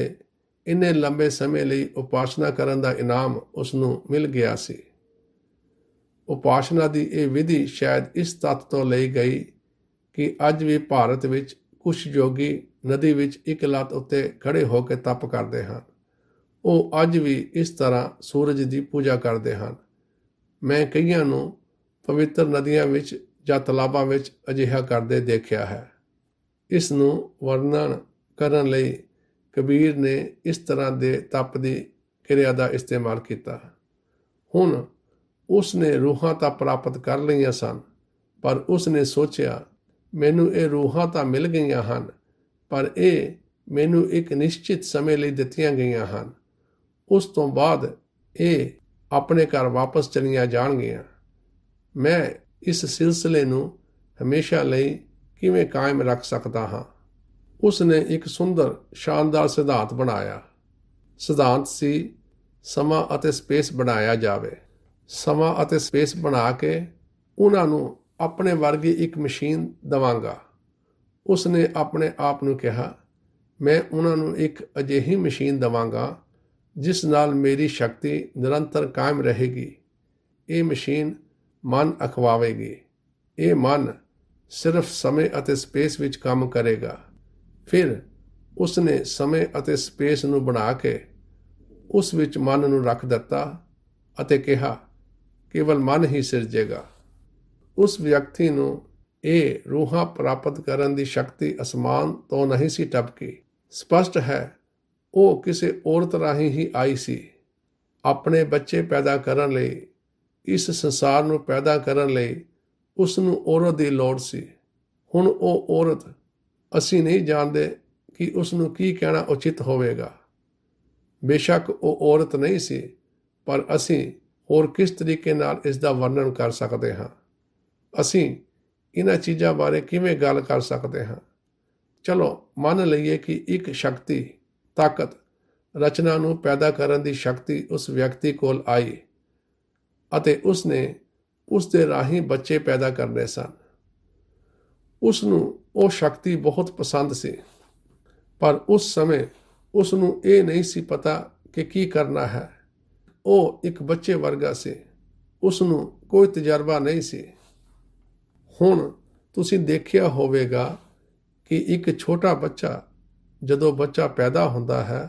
ਇੰਨੇ ਲੰਬੇ ਸਮੇਂ ਲਈ ਉਪਾਸ਼ਨਾ ਕਰਨ ਦਾ ਇਨਾਮ ਉਸ ਨੂੰ ਮਿਲ ਗਿਆ ਸੀ ਉਪਾਸ਼ਨਾ ਦੀ ਇਹ ਵਿਧੀ ਸ਼ਾਇਦ ਇਸ ਤੱਤ ਤੋਂ ਲਈ ਗਈ ਕਿ ਅੱਜ ਵੀ ਭਾਰਤ ਵਿੱਚ ਕੁਝ ਜੋਗੀ ਨਦੀ ਵਿੱਚ ਇੱਕ ਲੱਤ ਉੱਤੇ ਖੜੇ ਹੋ ਕੇ ਤਪ ਕਰਦੇ ਹਨ ਉਹ ਅੱਜ ਵੀ ਇਸ ਤਰ੍ਹਾਂ ਸੂਰਜ ਦੀ ਪੂਜਾ ਕਰਦੇ ਹਨ ਮੈਂ ਕਈਆਂ ਨੂੰ ਪਵਿੱਤਰ ਨਦੀਆਂ ਵਿੱਚ ਜਾਂ ਤਲਾਬਾਂ ਵਿੱਚ ਅਜਿਹਾ ਕਰਦੇ ਦੇਖਿਆ ਹੈ ਇਸ ਨੂੰ ਵਰਣਨ ਕਰਨ ਲਈ ਕਬੀਰ ਨੇ ਇਸ ਤਰ੍ਹਾਂ ਦੇ ਤਪ ਦੀ ਕਿਰਿਆ ਦਾ ਇਸਤੇਮਾਲ ਕੀਤਾ ਹੁਣ ਉਸ ਨੇ ਰੂਹਾਂ ਤਾਂ ਪ੍ਰਾਪਤ ਕਰ ਲਈਆਂ ਸਨ ਪਰ ਉਸ ਨੇ ਸੋਚਿਆ ਮੈਨੂੰ ਇਹ ਰੂਹਾਂ ਤਾਂ ਮਿਲ ਗਈਆਂ ਹਨ ਪਰ ਇਹ ਮੈਨੂੰ ਇੱਕ ਨਿਸ਼ਚਿਤ ਸਮੇਂ ਲਈ ਦਿੱਤੀਆਂ ਗਈਆਂ ਹਨ ਉਸ ਤੋਂ ਬਾਅਦ ਇਹ ਆਪਣੇ ਘਰ ਵਾਪਸ ਚਲੀਆਂ ਜਾਣਗੀਆਂ ਮੈਂ ਇਸ ਸਿਲਸਿਲੇ ਨੂੰ ਹਮੇਸ਼ਾ ਲਈ ਕਿਵੇਂ ਕਾਇਮ ਰੱਖ ਸਕਦਾ ਹਾਂ ਉਸ ਨੇ ਇੱਕ ਸੁੰਦਰ ਸ਼ਾਨਦਾਰ ਸਿਧਾਂਤ ਬਣਾਇਆ ਸਿਧਾਂਤ ਸੀ ਸਮਾਂ ਅਤੇ ਸਪੇਸ ਬਣਾਇਆ ਜਾਵੇ ਸਮਾਂ ਅਤੇ ਸਪੇਸ ਬਣਾ ਕੇ ਉਹਨਾਂ ਨੂੰ ਆਪਣੇ ਵਰਗੀ ਇੱਕ ਮਸ਼ੀਨ ਦਵਾਂਗਾ ਉਸ ਨੇ ਆਪਣੇ ਆਪ ਨੂੰ ਕਿਹਾ ਮੈਂ ਉਹਨਾਂ ਨੂੰ ਇੱਕ ਅਜਿਹੀ ਮਸ਼ੀਨ ਦਵਾਂਗਾ ਜਿਸ ਨਾਲ ਮੇਰੀ ਸ਼ਕਤੀ ਨਿਰੰਤਰ ਕਾਇਮ ਰਹੇਗੀ ਇਹ ਮਸ਼ੀਨ ਮਨ ਅਖਵਾਵੇਗੀ ਇਹ ਮਨ ਸਿਰਫ ਸਮੇਂ ਅਤੇ ਸਪੇਸ ਵਿੱਚ ਕੰਮ ਕਰੇਗਾ ਫਿਰ ਉਸ ਨੇ ਸਮੇਂ ਅਤੇ ਸਪੇਸ ਨੂੰ ਬਣਾ ਕੇ ਉਸ ਵਿੱਚ ਮਨ ਨੂੰ ਰੱਖ ਦਿੱਤਾ ਅਤੇ ਕਿਹਾ ਕੇਵਲ ਮਨ ਹੀ ਸਿਰਜੇਗਾ ਉਸ ਵਿਅਕਤੀ ਨੂੰ ਇਹ ਰੂਹਾਂ ਪ੍ਰਾਪਤ ਕਰਨ ਦੀ ਸ਼ਕਤੀ ਅਸਮਾਨ ਤੋਂ ਨਹੀਂ ਸੀ ਟਪਕੀ ਸਪਸ਼ਟ ਹੈ ਉਹ ਕਿਸੇ ਔਰਤ ਰਾਹੀਂ ਹੀ ਆਈ ਸੀ ਆਪਣੇ ਬੱਚੇ ਪੈਦਾ ਕਰਨ ਲਈ ਇਸ ਸੰਸਾਰ ਨੂੰ ਪੈਦਾ ਕਰਨ ਲਈ ਉਸ ਨੂੰ ਔਰਤ ਦੀ ਲੋੜ ਸੀ ਹੁਣ ਉਹ ਔਰਤ ਅਸੀਂ ਨਹੀਂ ਜਾਣਦੇ ਕਿ ਉਸ ਨੂੰ ਕੀ ਕਹਿਣਾ ਉਚਿਤ ਹੋਵੇਗਾ ਬੇਸ਼ੱਕ ਉਹ ਔਰਤ ਨਹੀਂ ਸੀ ਪਰ ਅਸੀਂ ਹੋਰ ਕਿਸ ਤਰੀਕੇ ਨਾਲ ਇਸ ਦਾ ਵਰਣਨ ਕਰ ਸਕਦੇ ਹਾਂ ਅਸੀਂ ਇਹਨਾਂ ਚੀਜ਼ਾਂ ਬਾਰੇ ਕਿਵੇਂ ਗੱਲ ਕਰ ਸਕਦੇ ਹਾਂ ਚਲੋ ਮੰਨ ਲਈਏ ਕਿ ਇੱਕ ਸ਼ਕਤੀ ਤਾਕਤ ਰਚਨਾ ਨੂੰ ਪੈਦਾ ਕਰਨ ਦੀ ਸ਼ਕਤੀ ਉਸ ਵਿਅਕਤੀ ਕੋਲ ਆਈ ਅਤੇ ਉਸ ਨੇ ਉਸ ਦੇ ਰਾਹੀਂ ਬੱਚੇ ਪੈਦਾ ਕਰਨੇ ਸਨ ਉਸ ਨੂੰ ਉਹ ਸ਼ਕਤੀ ਬਹੁਤ ਪਸੰਦ ਸੀ ਪਰ ਉਸ ਸਮੇਂ ਉਸ ਨੂੰ ਇਹ ਨਹੀਂ ਸੀ ਪਤਾ ਕਿ ਕੀ ਕਰਨਾ ਹੈ ਉਹ ਇੱਕ ਬੱਚੇ ਵਰਗਾ ਸੀ ਉਸ ਨੂੰ ਕੋਈ ਤਜਰਬਾ ਨਹੀਂ ਸੀ ਹੁਣ ਤੁਸੀਂ ਦੇਖਿਆ ਹੋਵੇਗਾ ਕਿ ਇੱਕ ਛੋਟਾ ਬੱਚਾ ਜਦੋਂ ਬੱਚਾ ਪੈਦਾ ਹੁੰਦਾ ਹੈ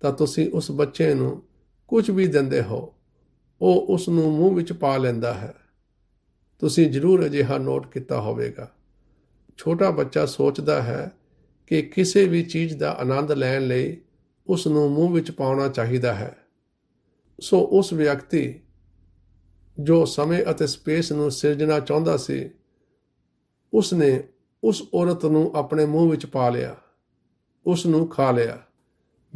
ਤਾਂ ਤੁਸੀਂ ਉਸ ਬੱਚੇ ਨੂੰ ਕੁਝ ਵੀ ਦਿੰਦੇ ਹੋ ਉਹ ਉਸ ਨੂੰ ਮੂੰਹ ਵਿੱਚ ਪਾ ਲੈਂਦਾ ਹੈ ਤੁਸੀਂ ਜ਼ਰੂਰ ਅਜਿਹਾ ਨੋਟ ਕੀਤਾ ਹੋਵੇਗਾ ਛੋਟਾ ਬੱਚਾ ਸੋਚਦਾ ਹੈ ਕਿ ਕਿਸੇ ਵੀ ਚੀਜ਼ ਦਾ ਆਨੰਦ ਲੈਣ ਲਈ ਉਸ ਨੂੰ ਮੂੰਹ ਵਿੱਚ ਪਾਉਣਾ ਚਾਹੀਦਾ ਹੈ ਸੋ ਉਸ ਵਿਅਕਤੀ ਜੋ ਸਮੇਂ ਅਤੇ ਸਪੇਸ ਨੂੰ ਸਿਰਜਣਾ ਚਾਹੁੰਦਾ ਸੀ ਉਸ ਨੇ ਉਸ ਔਰਤ ਨੂੰ ਆਪਣੇ ਮੂੰਹ ਵਿੱਚ ਪਾ ਲਿਆ ਉਸ ਨੂੰ ਖਾ ਲਿਆ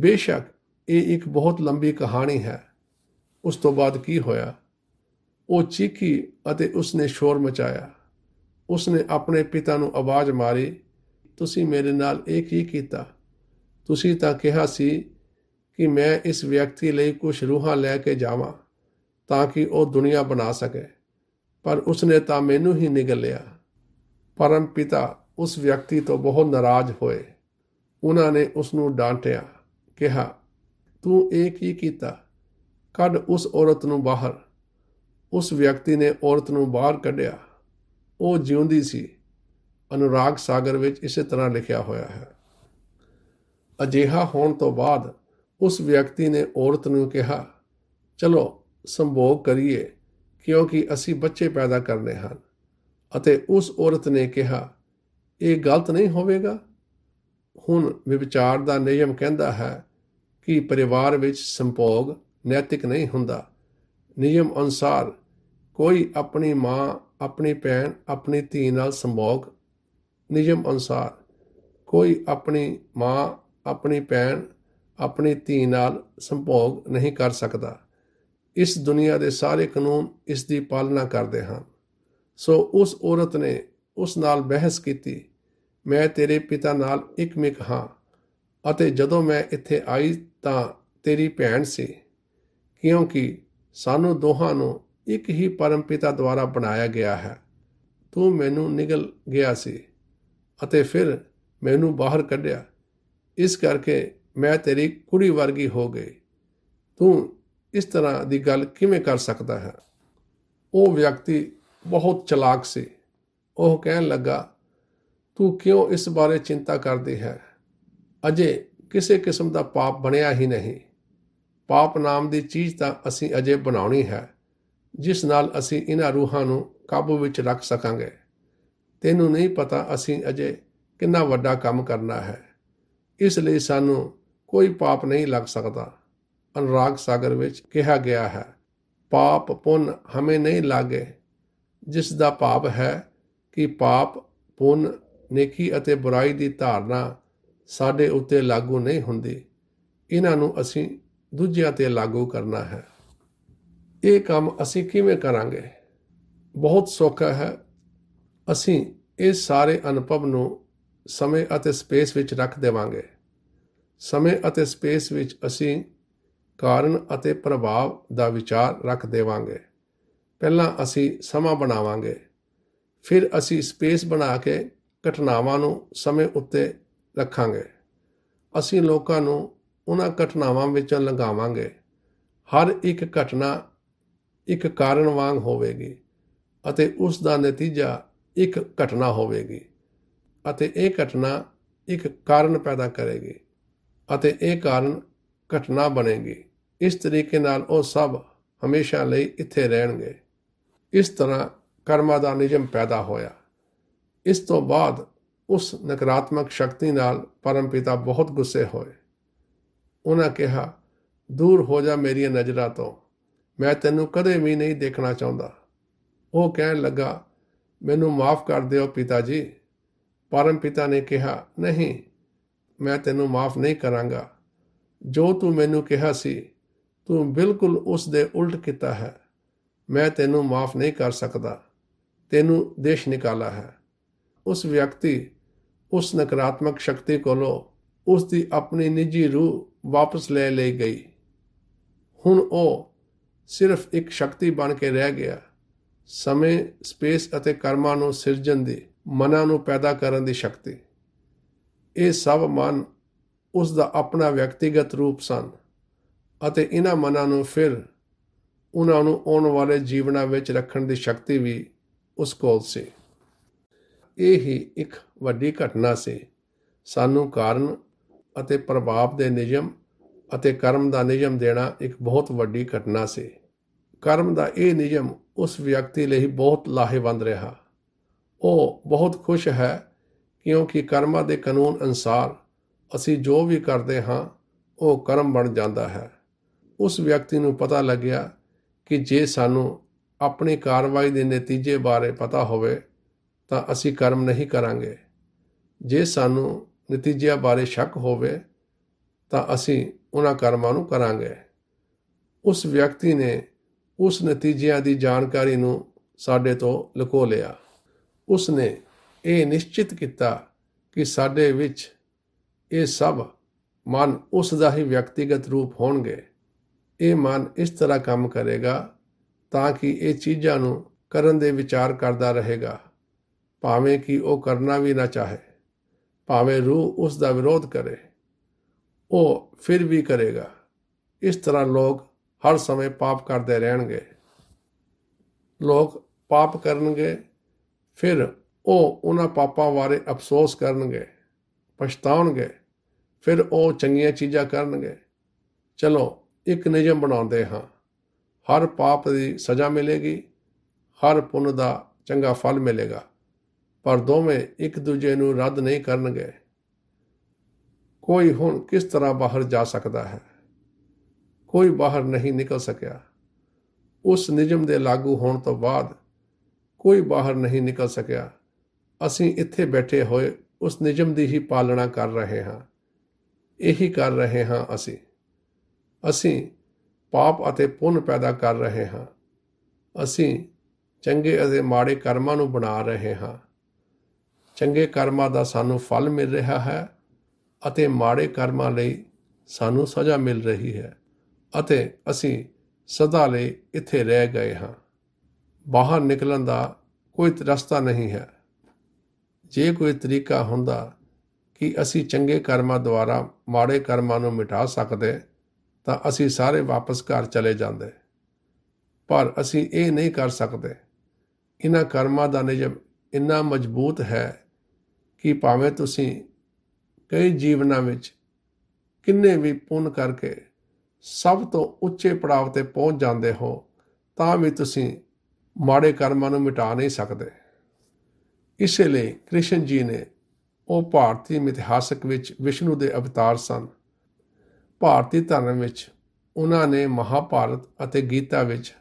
ਬੇਸ਼ੱਕ ਇਹ ਇੱਕ ਬਹੁਤ ਲੰਬੀ ਕਹਾਣੀ ਹੈ ਉਸ ਤੋਂ ਬਾਅਦ ਕੀ ਹੋਇਆ ਉਹ ਚੀਕੀ ਅਤੇ ਉਸਨੇ ਸ਼ੋਰ ਮਚਾਇਆ ਉਸ ਨੇ ਆਪਣੇ ਪਿਤਾ ਨੂੰ ਆਵਾਜ਼ ਮਾਰੀ ਤੁਸੀਂ ਮੇਰੇ ਨਾਲ ਇਹ ਕੀ ਕੀਤਾ ਤੁਸੀਂ ਤਾਂ ਕਿਹਾ ਸੀ ਕਿ ਮੈਂ ਇਸ ਵਿਅਕਤੀ ਲਈ ਕੁਝ ਰੂਹਾਂ ਲੈ ਕੇ ਜਾਵਾਂ ਤਾਂ ਕਿ ਉਹ ਦੁਨੀਆ ਬਣਾ ਸਕੇ ਪਰ ਉਸ ਨੇ ਤਾਂ ਮੈਨੂੰ ਹੀ ਨਿਗਲਿਆ ਪਰਮ ਪਿਤਾ ਉਸ ਵਿਅਕਤੀ ਤੋਂ ਬਹੁਤ ਨਾਰਾਜ਼ ਹੋਏ ਉਹਨਾਂ ਨੇ ਉਸ ਨੂੰ ਡਾਂਟਿਆ ਕਿਹਾ ਤੂੰ ਇਹ ਕੀ ਕੀਤਾ ਕੱਢ ਉਸ ਔਰਤ ਨੂੰ ਬਾਹਰ ਉਸ ਵਿਅਕਤੀ ਨੇ ਔਰਤ ਨੂੰ ਬਾਹਰ ਕੱਢਿਆ ਉਹ ਜਿਉਂਦੀ ਸੀ ਅਨੁਰਾਗ ਸਾਗਰ ਵਿੱਚ ਇਸੇ ਤਰ੍ਹਾਂ ਲਿਖਿਆ ਹੋਇਆ ਹੈ ਅਜੇਹਾ ਹੋਣ ਤੋਂ ਬਾਅਦ ਉਸ ਵਿਅਕਤੀ ਨੇ ਔਰਤ ਨੂੰ ਕਿਹਾ ਚਲੋ ਸੰਭੋਗ ਕਰੀਏ ਕਿਉਂਕਿ ਅਸੀਂ ਬੱਚੇ ਪੈਦਾ ਕਰਨੇ ਹਨ ਅਤੇ ਉਸ ਔਰਤ ਨੇ ਕਿਹਾ ਇਹ ਗਲਤ ਨਹੀਂ ਹੋਵੇਗਾ ਹੁਣ ਵਿਚਾਰ ਦਾ ਨਿਯਮ ਕਹਿੰਦਾ ਹੈ ਕਿ ਪਰਿਵਾਰ ਵਿੱਚ ਸੰਭੋਗ ਨੈਤਿਕ ਨਹੀਂ ਹੁੰਦਾ ਨਿਯਮ ਅਨੁਸਾਰ ਕੋਈ ਆਪਣੀ ਮਾਂ ਆਪਣੀ ਭੈਣ ਆਪਣੀ ਧੀ ਨਾਲ ਸੰਭੋਗ ਨਿਯਮ ਅਨੁਸਾਰ ਕੋਈ ਆਪਣੀ ਮਾਂ ਆਪਣੀ ਭੈਣ ਆਪਣੀ ਧੀ ਨਾਲ ਸੰਭੋਗ ਨਹੀਂ ਕਰ ਸਕਦਾ ਇਸ ਦੁਨੀਆ ਦੇ ਸਾਰੇ ਕਾਨੂੰਨ ਇਸ ਦੀ ਪਾਲਣਾ ਕਰਦੇ ਹਨ ਸੋ ਉਸ ਔਰਤ ਨੇ ਉਸ ਨਾਲ ਬਹਿਸ ਕੀਤੀ ਮੈਂ ਤੇਰੇ ਪਿਤਾ ਨਾਲ ਇੱਕਮਿਕ ਹਾਂ ਅਤੇ ਜਦੋਂ ਮੈਂ ਇੱਥੇ ਆਈ ਤਾਂ ਤੇਰੀ ਭੈਣ ਸੀ ਕਿਉਂਕਿ ਸਾਨੂੰ ਦੋਹਾਂ ਨੂੰ ਇੱਕ ਹੀ ਪਰਮ ਪਿਤਾ ਦੁਆਰਾ ਬਣਾਇਆ ਗਿਆ ਹੈ ਤੂੰ ਮੈਨੂੰ ਨਿਗਲ ਗਿਆ ਸੀ ਅਤੇ ਫਿਰ ਮੈਨੂੰ ਬਾਹਰ ਕੱਢਿਆ ਇਸ ਕਰਕੇ ਮੈਂ ਤੇਰੀ ਕੁੜੀ ਵਰਗੀ ਹੋ ਗਈ ਤੂੰ ਇਸ ਤਰ੍ਹਾਂ ਦੀ ਗੱਲ ਕਿਵੇਂ ਕਰ ਸਕਦਾ ਹੈ ਉਹ ਵਿਅਕਤੀ ਬਹੁਤ ਚਲਾਕ ਸੀ ਉਹ ਕਹਿਣ ਲੱਗਾ ਤੂੰ ਕਿਉਂ ਇਸ ਬਾਰੇ ਚਿੰਤਾ ਕਰਦੀ ਹੈ ਅਜੇ ਕਿਸੇ ਕਿਸਮ ਦਾ ਪਾਪ ਬਣਿਆ ਹੀ ਨਹੀਂ ਪਾਪ ਨਾਮ ਦੀ ਚੀਜ਼ ਤਾਂ ਅਸੀਂ ਅਜੇ ਬਣਾਉਣੀ ਹੈ ਜਿਸ ਨਾਲ ਅਸੀਂ ਇਹਨਾਂ ਰੂਹਾਂ ਨੂੰ ਕਾਬੂ ਵਿੱਚ ਰੱਖ ਸਕਾਂਗੇ ਤੈਨੂੰ ਨਹੀਂ ਪਤਾ ਅਸੀਂ ਅਜੇ ਕਿੰਨਾ ਵੱਡਾ ਕੰਮ ਕਰਨਾ ਹੈ ਇਸ ਲਈ ਸਾਨੂੰ ਕੋਈ ਪਾਪ ਨਹੀਂ ਲੱਗ ਸਕਦਾ ਅਨਰਾਗ ਸਾਗਰ ਵਿੱਚ ਕਿਹਾ ਗਿਆ ਹੈ ਪਾਪ ਪੁੰਨ ਹਮੇ ਨਹੀਂ ਲਾਗੇ ਜਿਸ ਦਾ ਭਾਵ ਹੈ ਕਿ ਪਾਪ ਪੁੰਨ ਨੇਕੀ ਅਤੇ ਬੁਰਾਈ ਦੀ ਧਾਰਨਾ ਸਾਡੇ ਉੱਤੇ ਲਾਗੂ ਨਹੀਂ ਹੁੰਦੀ ਇਹਨਾਂ ਨੂੰ ਅਸੀਂ ਦੂਜਿਆਂ ਤੇ ਲਾਗੂ ਕਰਨਾ ਹੈ ਇਹ ਕੰਮ ਅਸੀਂ ਕਿਵੇਂ ਕਰਾਂਗੇ ਬਹੁਤ ਸੌਖਾ ਹੈ ਅਸੀਂ ਇਹ ਸਾਰੇ ਅਨੁਭਵ ਨੂੰ ਸਮੇਂ ਅਤੇ ਸਪੇਸ ਵਿੱਚ ਰੱਖ ਦੇਵਾਂਗੇ ਸਮੇਂ ਅਤੇ ਸਪੇਸ ਵਿੱਚ ਅਸੀਂ ਕਾਰਨ ਅਤੇ ਪ੍ਰਭਾਵ ਦਾ ਵਿਚਾਰ ਰੱਖ ਦੇਵਾਂਗੇ ਪਹਿਲਾਂ ਅਸੀਂ ਸਮਾਂ ਬਣਾਵਾਂਗੇ ਫਿਰ ਅਸੀਂ ਸਪੇਸ ਬਣਾ ਕੇ ਘਟਨਾਵਾਂ ਨੂੰ ਸਮੇਂ ਉੱਤੇ ਰੱਖਾਂਗੇ ਅਸੀਂ ਲੋਕਾਂ ਨੂੰ ਉਹਨਾਂ ਘਟਨਾਵਾਂ ਵਿੱਚੋਂ ਲੰਘਾਵਾਂਗੇ ਹਰ ਇੱਕ ਘਟਨਾ ਇੱਕ ਕਾਰਨ ਵਾਂਗ ਹੋਵੇਗੀ ਅਤੇ ਉਸ ਦਾ ਨਤੀਜਾ ਇੱਕ ਘਟਨਾ ਹੋਵੇਗੀ ਅਤੇ ਇਹ ਘਟਨਾ ਇੱਕ ਕਾਰਨ ਪੈਦਾ ਕਰੇਗੀ ਅਤੇ ਇਹ ਕਾਰਨ ਘਟਨਾ ਬਣੇਗੀ ਇਸ ਤਰੀਕੇ ਨਾਲ ਉਹ ਸਭ ਹਮੇਸ਼ਾ ਲਈ ਇੱਥੇ ਰਹਿਣਗੇ ਇਸ ਤਰ੍ਹਾਂ ਕਰਮਾ ਦਾ ਨਿਯਮ ਪੈਦਾ ਹੋਇਆ ਇਸ ਤੋਂ ਬਾਅਦ ਉਸ ਨਕਾਰਾਤਮਕ ਸ਼ਕਤੀ ਨਾਲ ਪਰਮ ਪਿਤਾ ਬਹੁਤ ਗੁੱਸੇ ਹੋਏ ਉਹਨਾਂ ਕਿਹਾ ਦੂਰ ਹੋ ਜਾ ਮੇਰੀਆਂ ਨਜ਼ਰਾਂ ਤੋਂ ਮੈਂ ਤੈਨੂੰ ਕਦੇ ਵੀ ਨਹੀਂ ਦੇਖਣਾ ਚਾਹੁੰਦਾ ਉਹ ਕਹਿਣ ਲੱਗਾ ਮੈਨੂੰ ਮਾਫ ਕਰ ਦਿਓ ਪਿਤਾ ਜੀ ਪਰਮ ਪਿਤਾ ਨੇ ਕਿਹਾ ਨਹੀਂ ਮੈਂ ਤੈਨੂੰ ਮਾਫ ਨਹੀਂ ਕਰਾਂਗਾ ਜੋ ਤੂੰ ਮੈਨੂੰ ਕਿਹਾ ਸੀ ਤੂੰ ਬਿਲਕੁਲ ਉਸ ਦੇ ਉਲਟ ਕੀਤਾ ਹੈ ਮੈਂ ਤੈਨੂੰ ਮਾਫ ਨਹੀਂ ਕਰ ਸਕਦਾ ਤੈਨੂੰ ਦੇਸ਼ ਨਿਕਾਲਾ ਹੈ ਉਸ ਵਿਅਕਤੀ ਉਸ ਨਕਾਰਾਤਮਕ ਸ਼ਕਤੀ ਕੋਲੋਂ ਉਸ ਦੀ ਆਪਣੀ ਨਿੱਜੀ ਰੂਹ ਵਾਪਸ ਲੈ ਲਈ ਗਈ ਹੁਣ ਉਹ ਸਿਰਫ ਇੱਕ ਸ਼ਕਤੀ ਬਣ ਕੇ ਰਹਿ ਗਿਆ ਸਮੇਂ ਸਪੇਸ ਅਤੇ ਕਰਮਾਂ ਨੂੰ ਸਿਰਜਣ ਦੀ ਮਨਾਂ ਨੂੰ ਪੈਦਾ ਕਰਨ ਦੀ ਸ਼ਕਤੀ ਇਹ ਸਭ ਮਨ ਉਸ ਦਾ ਆਪਣਾ ਵਿਅਕਤੀਗਤ ਰੂਪ ਸਨ ਅਤੇ ਇਹਨਾਂ ਮਨਾਂ ਨੂੰ ਫਿਰ ਉਹਨਾਂ ਨੂੰ ਆਉਣ ਵਾਲੇ ਜੀਵਨਾਂ ਵਿੱਚ ਰੱਖਣ ਦੀ ਸ਼ਕਤੀ ਵੀ ਉਸ ਕੋਲ ਸੀ ਇਹ ਹੀ ਇੱਕ ਵੱਡੀ ਘਟਨਾ ਸੀ ਸਾਨੂੰ ਕਾਰਨ ਅਤੇ ਪ੍ਰਭਾਵ ਦੇ ਨਿਯਮ ਅਤੇ ਕਰਮ ਦਾ ਨਿਯਮ ਦੇਣਾ ਇੱਕ ਬਹੁਤ ਵੱਡੀ ਘਟਨਾ ਸੀ ਕਰਮ ਦਾ ਇਹ ਨਿਯਮ ਉਸ ਵਿਅਕਤੀ ਲਈ ਬਹੁਤ ਲਾਹੇਵੰਦ ਰਿਹਾ ਉਹ ਬਹੁਤ ਖੁਸ਼ ਹੈ ਕਿਉਂਕਿ ਕਰਮਾਂ ਦੇ ਕਾਨੂੰਨ ਅਨਸਾਰ ਅਸੀਂ ਜੋ ਵੀ ਕਰਦੇ ਹਾਂ ਉਹ ਕਰਮ ਬਣ ਜਾਂਦਾ ਹੈ ਉਸ ਵਿਅਕਤੀ ਨੂੰ ਪਤਾ ਲੱਗਿਆ ਕਿ ਜੇ ਸਾਨੂੰ ਆਪਣੀ ਕਾਰਵਾਈ ਦੇ ਨਤੀਜੇ ਬਾਰੇ ਪਤਾ ਹੋਵੇ ਤਾਂ ਅਸੀਂ ਕਰਮ ਨਹੀਂ ਕਰਾਂਗੇ ਜੇ ਸਾਨੂੰ ਨਤੀਜਿਆਂ ਬਾਰੇ ਸ਼ੱਕ ਹੋਵੇ ਤਾਂ ਅਸੀਂ ਉਹਨਾਂ ਕਰਮਾਂ ਨੂੰ ਕਰਾਂਗੇ ਉਸ ਵਿਅਕਤੀ ਨੇ ਉਸ ਨਤੀਜਿਆਂ ਦੀ ਜਾਣਕਾਰੀ ਨੂੰ ਸਾਡੇ ਤੋਂ ਲੁਕੋ ਲਿਆ ਉਸ ਨੇ ਇਹ ਨਿਸ਼ਚਿਤ ਕੀਤਾ ਕਿ ਸਾਡੇ ਵਿੱਚ ਇਹ ਸਭ ਮਨ ਉਸ ਦਾ ਹੀ ਵਿਅਕਤੀਗਤ ਰੂਪ ਹੋਣਗੇ ਇਹ ਮਨ ਇਸ ਤਰ੍ਹਾਂ ਕੰਮ ਕਰੇਗਾ ਤਾਂ ਕਿ ਇਹ ਚੀਜ਼ਾਂ ਨੂੰ ਕਰਨ ਦੇ ਵਿਚਾਰ ਕਰਦਾ ਰਹੇਗਾ ਭਾਵੇਂ ਕਿ ਉਹ ਕਰਨਾ ਵੀ ਨਾ ਚਾਹੇ ਭਾਵੇਂ ਰੂਹ ਉਸ ਦਾ ਵਿਰੋਧ ਕਰੇ ਉਹ ਫਿਰ ਵੀ ਕਰੇਗਾ ਇਸ ਤਰ੍ਹਾਂ ਲੋਕ ਹਰ ਸਮੇਂ ਪਾਪ ਕਰਦੇ ਰਹਿਣਗੇ ਲੋਕ ਪਾਪ ਕਰਨਗੇ ਫਿਰ ਉਹ ਉਹਨਾਂ ਪਾਪਾਂ ਬਾਰੇ ਅਫਸੋਸ ਕਰਨਗੇ ਪਛਤਾਉਣਗੇ ਫਿਰ ਉਹ ਚੰਗੀਆਂ ਚੀਜ਼ਾਂ ਕਰਨਗੇ ਚਲੋ ਇੱਕ ਨਿਯਮ ਬਣਾਉਂਦੇ ਹਾਂ ਹਰ ਪਾਪ ਦੀ ਸਜ਼ਾ ਮਿਲੇਗੀ ਹਰ ਪੁੰਨ ਦਾ ਚੰਗਾ ਫਲ ਮਿਲੇਗਾ ਪਰ ਦੋਵੇਂ ਇੱਕ ਦੂਜੇ ਨੂੰ ਰੱਦ ਨਹੀਂ ਕਰਨਗੇ ਕੋਈ ਹੁਣ ਕਿਸ ਤਰ੍ਹਾਂ ਬਾਹਰ ਜਾ ਸਕਦਾ ਹੈ ਕੋਈ ਬਾਹਰ ਨਹੀਂ ਨਿਕਲ ਸਕਿਆ ਉਸ ਨਿਯਮ ਦੇ ਲਾਗੂ ਹੋਣ ਤੋਂ ਬਾਅਦ ਕੋਈ ਬਾਹਰ ਨਹੀਂ ਨਿਕਲ ਸਕਿਆ ਅਸੀਂ ਇੱਥੇ ਬੈਠੇ ਹੋਏ ਉਸ ਨਿਯਮ ਦੀ ਹੀ ਪਾਲਣਾ ਕਰ ਰਹੇ ਹਾਂ ਇਹੀ ਕਰ ਰਹੇ ਹਾਂ ਅਸੀਂ ਅਸੀਂ ਪਾਪ ਅਤੇ ਪੁੰਨ ਪੈਦਾ ਕਰ ਰਹੇ ਹਾਂ ਅਸੀਂ ਚੰਗੇ ਅਤੇ ਮਾੜੇ ਕਰਮਾਂ ਨੂੰ ਬਣਾ ਰਹੇ ਹਾਂ ਚੰਗੇ ਕਰਮਾਂ ਦਾ ਸਾਨੂੰ ਫਲ ਮਿਲ ਰਿਹਾ ਹੈ ਅਤੇ ਮਾੜੇ ਕਰਮਾਂ ਲਈ ਸਾਨੂੰ ਸਜ਼ਾ ਮਿਲ ਰਹੀ ਹੈ ਅਤੇ ਅਸੀਂ ਸਦਾ ਲਈ ਇੱਥੇ ਰਹਿ ਗਏ ਹਾਂ ਬਾਹਰ ਨਿਕਲਣ ਦਾ ਕੋਈ ਰਸਤਾ ਨਹੀਂ ਹੈ ਜੇ ਕੋਈ ਤਰੀਕਾ ਹੁੰਦਾ ਕਿ ਅਸੀਂ ਚੰਗੇ ਕਰਮਾਂ ਦੁਆਰਾ ਮਾੜੇ ਕਰਮਾਂ ਨੂੰ ਮਿਟਾ ਸਕਦੇ ਤਾਂ ਅਸੀਂ ਸਾਰੇ ਵਾਪਸ ਘਰ ਚਲੇ ਜਾਂਦੇ ਪਰ ਅਸੀਂ ਇਹ ਨਹੀਂ ਕਰ ਸਕਦੇ ਇਹਨਾਂ ਕਰਮਾਂ ਦਾ ਨਿਯਮ ਇੰਨਾ ਮਜ਼ਬੂਤ ਹੈ ਕਿ ਭਾਵੇਂ ਤੁਸੀਂ ਕਈ ਜੀਵਨਾਂ ਵਿੱਚ ਕਿੰਨੇ ਵੀ ਪੁੰਨ ਕਰਕੇ ਸਭ ਤੋਂ ਉੱਚੇ ਪੜਾਵ ਤੇ ਪਹੁੰਚ ਜਾਂਦੇ ਹੋ ਤਾਂ ਵੀ ਤੁਸੀਂ ਮਾੜੇ ਕਰਮਾਂ ਨੂੰ ਮਿਟਾ ਨਹੀਂ ਸਕਦੇ ਇਸੇ ਲਈ ਕ੍ਰਿਸ਼ਨ ਜੀ ਨੇ ਉਹ ਭਾਰਤੀ ਇਤਿਹਾਸਕ ਵਿੱਚ ਵਿਸ਼ਨੂੰ ਦੇ ਅਵਤਾਰ ਸਨ ਭਾਰਤੀ ਧਰਮ ਵਿੱਚ ਉਹਨਾਂ ਨੇ ਮਹਾਭਾਰਤ ਅਤੇ ਗੀਤਾ ਵਿੱਚ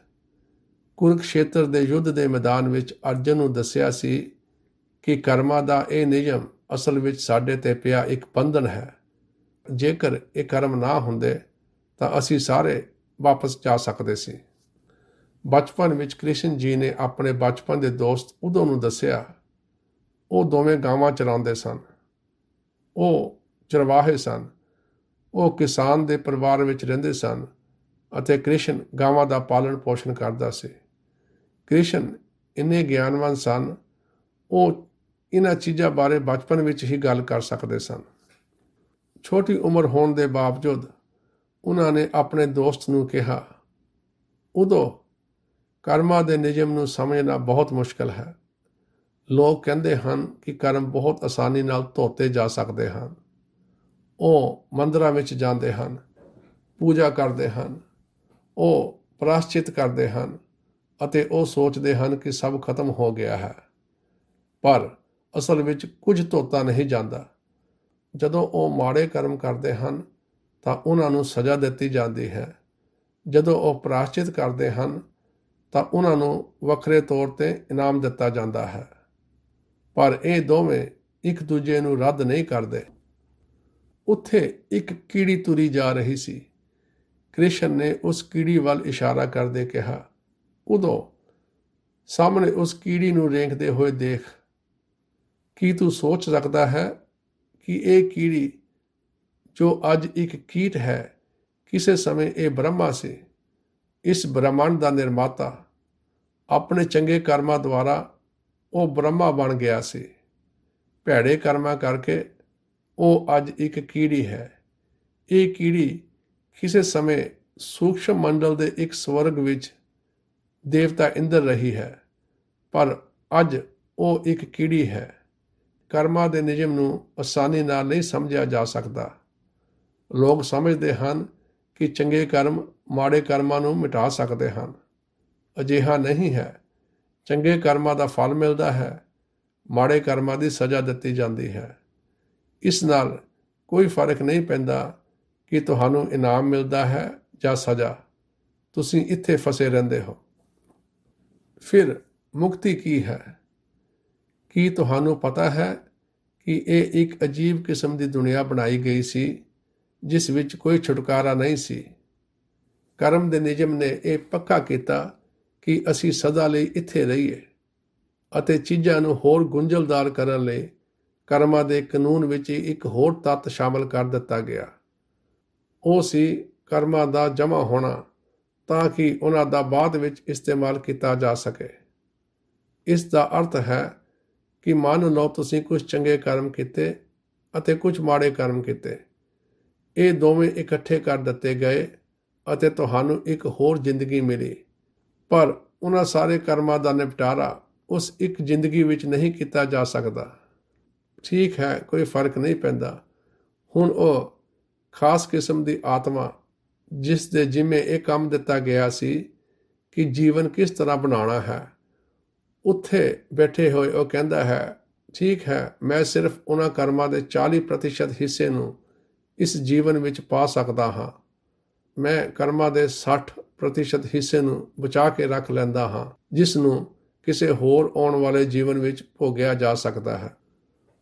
ਕੁਰਕਸ਼ੇਤਰ ਦੇ ਯੁੱਧ ਦੇ ਮੈਦਾਨ ਵਿੱਚ ਅਰਜਨ ਨੂੰ ਦੱਸਿਆ ਸੀ ਕਿ ਕਰਮਾਂ ਦਾ ਇਹ ਨਿਯਮ ਅਸਲ ਵਿੱਚ ਸਾਡੇ ਤੇ ਪਿਆ ਇੱਕ ਬੰਧਨ ਹੈ ਜੇਕਰ ਇਹ ਕਰਮ ਨਾ ਹੁੰਦੇ ਤਾਂ ਅਸੀਂ ਸਾਰੇ ਵਾਪਸ ਜਾ ਸਕਦੇ ਸੀ ਬਚਪਨ ਵਿੱਚ ਕ੍ਰਿਸ਼ਨ ਜੀ ਨੇ ਆਪਣੇ ਬਚਪਨ ਦੇ ਦੋਸਤ ਉਦੋਂ ਨੂੰ ਦੱਸਿਆ ਉਹ ਦੋਵੇਂ ਗਾਵਾਂ ਚਰਾਉਂਦੇ ਸਨ ਉਹ ਚਰਵਾਹੇ ਸਨ ਉਹ ਕਿਸਾਨ ਦੇ ਪਰਿਵਾਰ ਵਿੱਚ ਰਹਿੰਦੇ ਸਨ ਅਤੇ ਕ੍ਰਿਸ਼ਨ ਗਾਵਾਂ ਦਾ ਪਾਲਣ ਪੋਸ਼ਣ ਕਰਦਾ ਸੀ ਕ੍ਰਿਸ਼ਨ ਇੰਨੇ ਗਿਆਨਵਾਨ ਸਨ ਉਹ ਇਹਨਾਂ ਚੀਜ਼ਾਂ ਬਾਰੇ ਬਚਪਨ ਵਿੱਚ ਹੀ ਗੱਲ ਕਰ ਸਕਦੇ ਸਨ ਛੋਟੀ ਉਮਰ ਹੋਣ ਦੇ ਬਾਵਜੂਦ ਉਹਨਾਂ ਨੇ ਆਪਣੇ ਦੋਸਤ ਨੂੰ ਕਿਹਾ ਉਦੋਂ ਕਰਮਾਂ ਦੇ ਨਿਯਮ ਨੂੰ ਸਮਝਣਾ ਬਹੁਤ ਮੁਸ਼ਕਲ ਹੈ ਲੋਕ ਕਹਿੰਦੇ ਹਨ ਕਿ ਕਰਮ ਬਹੁਤ ਆਸਾਨੀ ਨਾਲ ਧੋਤੇ ਜਾ ਸਕਦੇ ਹਨ ਉਹ ਮੰਦਰਾਂ ਵਿੱਚ ਜਾਂਦੇ ਹਨ ਪੂਜਾ ਕਰਦੇ ਹਨ ਉਹ ਪ੍ਰਾਸ਼ਚਿਤ ਕਰਦੇ ਹਨ ਅਤੇ ਉਹ ਸੋਚਦੇ ਹਨ ਕਿ ਸਭ ਖਤਮ ਹੋ ਗਿਆ ਹੈ ਪਰ ਅਸਲ ਵਿੱਚ ਕੁਝ ਧੋਤਾ ਨਹੀਂ ਜਾਂਦਾ ਜਦੋਂ ਉਹ ਮਾੜੇ ਕਰਮ ਕਰਦੇ ਹਨ ਤਾਂ ਉਹਨਾਂ ਨੂੰ ਸਜ਼ਾ ਦਿੱਤੀ ਜਾਂਦੀ ਹੈ ਜਦੋਂ ਉਹ ਪ੍ਰਾਸ਼ਚਿਤ ਕਰਦੇ ਹਨ ਤਾਂ ਉਹਨਾਂ ਨੂੰ ਵੱਖਰੇ ਤੌਰ ਤੇ ਇਨਾਮ ਦਿੱਤਾ ਜਾਂਦਾ ਹੈ ਪਰ ਇਹ ਦੋਵੇਂ ਇੱਕ ਦੂਜੇ ਨੂੰ ਰੱਦ ਨਹੀਂ ਕਰਦੇ ਉੱਥੇ ਇੱਕ ਕੀੜੀ ਤੁਰੀ ਜਾ ਰਹੀ ਸੀ ਕ੍ਰਿਸ਼ਨ ਨੇ ਉਸ ਕੀੜੀ ਵੱਲ ਇਸ਼ਾਰਾ ਕਰਦੇ ਕਿਹਾ ਉਦੋਂ ਸਾਹਮਣੇ ਉਸ ਕੀੜੀ ਨੂੰ ਰੇਂਗਦੇ ਹੋਏ ਦੇਖ ਕੀ ਤੂੰ ਸੋਚ ਸਕਦਾ ਹੈ ਕਿ ਇਹ ਕੀੜੀ ਜੋ ਅੱਜ ਇੱਕ ਕੀਟ ਹੈ ਕਿਸੇ ਸਮੇਂ ਇਹ ਬ੍ਰਹਮਾ ਸੀ ਇਸ ਬ੍ਰਹਮੰਡ ਦਾ ਨਿਰਮਾਤਾ ਆਪਣੇ ਚੰਗੇ ਕਰਮਾਂ ਦੁਆਰਾ ਉਹ ਬ੍ਰਹਮਾ ਬਣ ਗਿਆ ਸੀ ਭੈੜੇ ਕਰਮਾਂ ਕਰਕੇ ਉਹ ਅੱਜ ਇੱਕ ਕੀੜੀ ਹੈ ਇਹ ਕੀੜੀ ਕਿਸੇ ਸਮੇਂ ਸੂਖਸ਼ਮ ਮੰਡਲ ਦੇ ਇੱਕ ਸਵਰਗ ਵਿੱਚ ਦੇਵਤਾ ਇੰਦਰ ਰਹੀ ਹੈ ਪਰ ਅੱਜ ਉਹ ਇੱਕ ਕੀੜੀ ਹੈ ਕਰਮਾਂ ਦੇ ਨਿਯਮ ਨੂੰ ਆਸਾਨੀ ਨਾਲ ਨਹੀਂ ਸਮਝਿਆ ਜਾ ਸਕਦਾ ਲੋਕ ਸਮਝਦੇ ਹਨ ਕਿ ਚੰਗੇ ਕਰਮ ਮਾੜੇ ਕਰਮਾਂ ਨੂੰ ਮਿਟਾ ਸਕਦੇ ਹਨ ਅਜਿਹਾ ਨਹੀਂ ਹੈ ਚੰਗੇ ਕਰਮਾਂ ਦਾ ਫਲ ਮਿਲਦਾ ਹੈ ਮਾੜੇ ਕਰਮਾਂ ਦੀ ਸਜ਼ਾ ਦਿੱਤੀ ਜਾਂਦੀ ਹੈ ਇਸ ਨਾਲ ਕੋਈ ਫਰਕ ਨਹੀਂ ਪੈਂਦਾ ਕਿ ਤੁਹਾਨੂੰ ਇਨਾਮ ਮਿਲਦਾ ਹੈ ਜਾਂ ਸਜ਼ਾ ਤੁਸੀਂ ਇੱਥੇ ਫਸੇ ਰਹਿੰਦੇ ਹੋ ਫਿਰ ਮੁਕਤੀ ਕੀ ਹੈ ਕੀ ਤੁਹਾਨੂੰ ਪਤਾ ਹੈ ਕਿ ਇਹ ਇੱਕ ਅਜੀਬ ਕਿਸਮ ਦੀ ਦੁਨੀਆ ਬਣਾਈ ਗਈ ਸੀ ਜਿਸ ਵਿੱਚ ਕੋਈ ਛੁਟਕਾਰਾ ਨਹੀਂ ਸੀ ਕਰਮ ਦੇ ਨਿਯਮ ਨੇ ਇਹ ਪੱਕਾ ਕੀਤਾ ਕਿ ਅਸੀਂ ਸਦਾ ਲਈ ਇੱਥੇ ਰਹੀਏ ਅਤੇ ਚੀਜ਼ਾਂ ਨੂੰ ਹੋਰ ਗੁੰਝਲਦਾਰ ਕਰਨ ਲਈ ਕਰਮਾਂ ਦੇ ਕਾਨੂੰਨ ਵਿੱਚ ਇੱਕ ਹੋਰ ਤੱਤ ਸ਼ਾਮਲ ਕਰ ਦਿੱਤਾ ਗਿਆ ਉਹ ਸੀ ਕਰਮਾਂ ਦਾ ਜਮਾ ਹੋਣਾ ਤਾਂ ਕਿ ਉਹਨਾਂ ਦਾ ਬਾਅਦ ਵਿੱਚ ਇਸਤੇਮਾਲ ਕੀਤਾ ਜਾ ਸਕੇ ਇਸ ਦਾ ਅਰਥ ਹੈ ਕਿ ਮੰਨ ਲਓ ਤੁਸੀਂ ਕੁਝ ਚੰਗੇ ਕਰਮ ਕੀਤੇ ਅਤੇ ਕੁਝ ਮਾੜੇ ਕਰਮ ਕੀਤੇ ਇਹ ਦੋਵੇਂ ਇਕੱਠੇ ਕਰ ਦਿੱਤੇ ਗਏ ਅਤੇ ਤੁਹਾਨੂੰ ਇੱਕ ਹੋਰ ਜ਼ਿੰਦਗੀ ਮਿਲੀ ਪਰ ਉਹਨਾਂ ਸਾਰੇ ਕਰਮਾਂ ਦਾ ਨਿਪਟਾਰਾ ਉਸ ਇੱਕ ਜ਼ਿੰਦਗੀ ਵਿੱਚ ਨਹੀਂ ਕੀਤਾ ਜਾ ਸਕਦਾ ਠੀਕ ਹੈ ਕੋਈ ਫਰਕ ਨਹੀਂ ਪੈਂਦਾ ਹੁਣ ਉਹ ਖਾਸ ਕਿਸਮ ਦੀ ਆਤਮਾ ਜਿਸ ਦੇ ਜਿਵੇਂ ਇਹ ਕੰਮ ਦਿੱਤਾ ਗਿਆ ਸੀ ਕਿ ਜੀਵਨ ਕਿਸ ਤਰ੍ਹਾਂ ਬਣਾਉਣਾ ਹੈ ਉੱਥੇ ਬੈਠੇ ਹੋਏ ਉਹ ਕਹਿੰਦਾ ਹੈ ਠੀਕ ਹੈ ਮੈਂ ਸਿਰਫ ਉਹਨਾਂ ਕਰਮਾਂ ਦੇ 40% ਹਿੱਸੇ ਨੂੰ ਇਸ ਜੀਵਨ ਵਿੱਚ ਪਾ ਸਕਦਾ ਹਾਂ ਮੈਂ ਕਰਮਾਂ ਦੇ 60% ਹਿੱਸੇ ਨੂੰ ਬਚਾ ਕੇ ਰੱਖ ਲੈਂਦਾ ਹਾਂ ਜਿਸ ਨੂੰ ਕਿਸੇ ਹੋਰ ਆਉਣ ਵਾਲੇ ਜੀਵਨ ਵਿੱਚ ਭੋਗਿਆ ਜਾ ਸਕਦਾ ਹੈ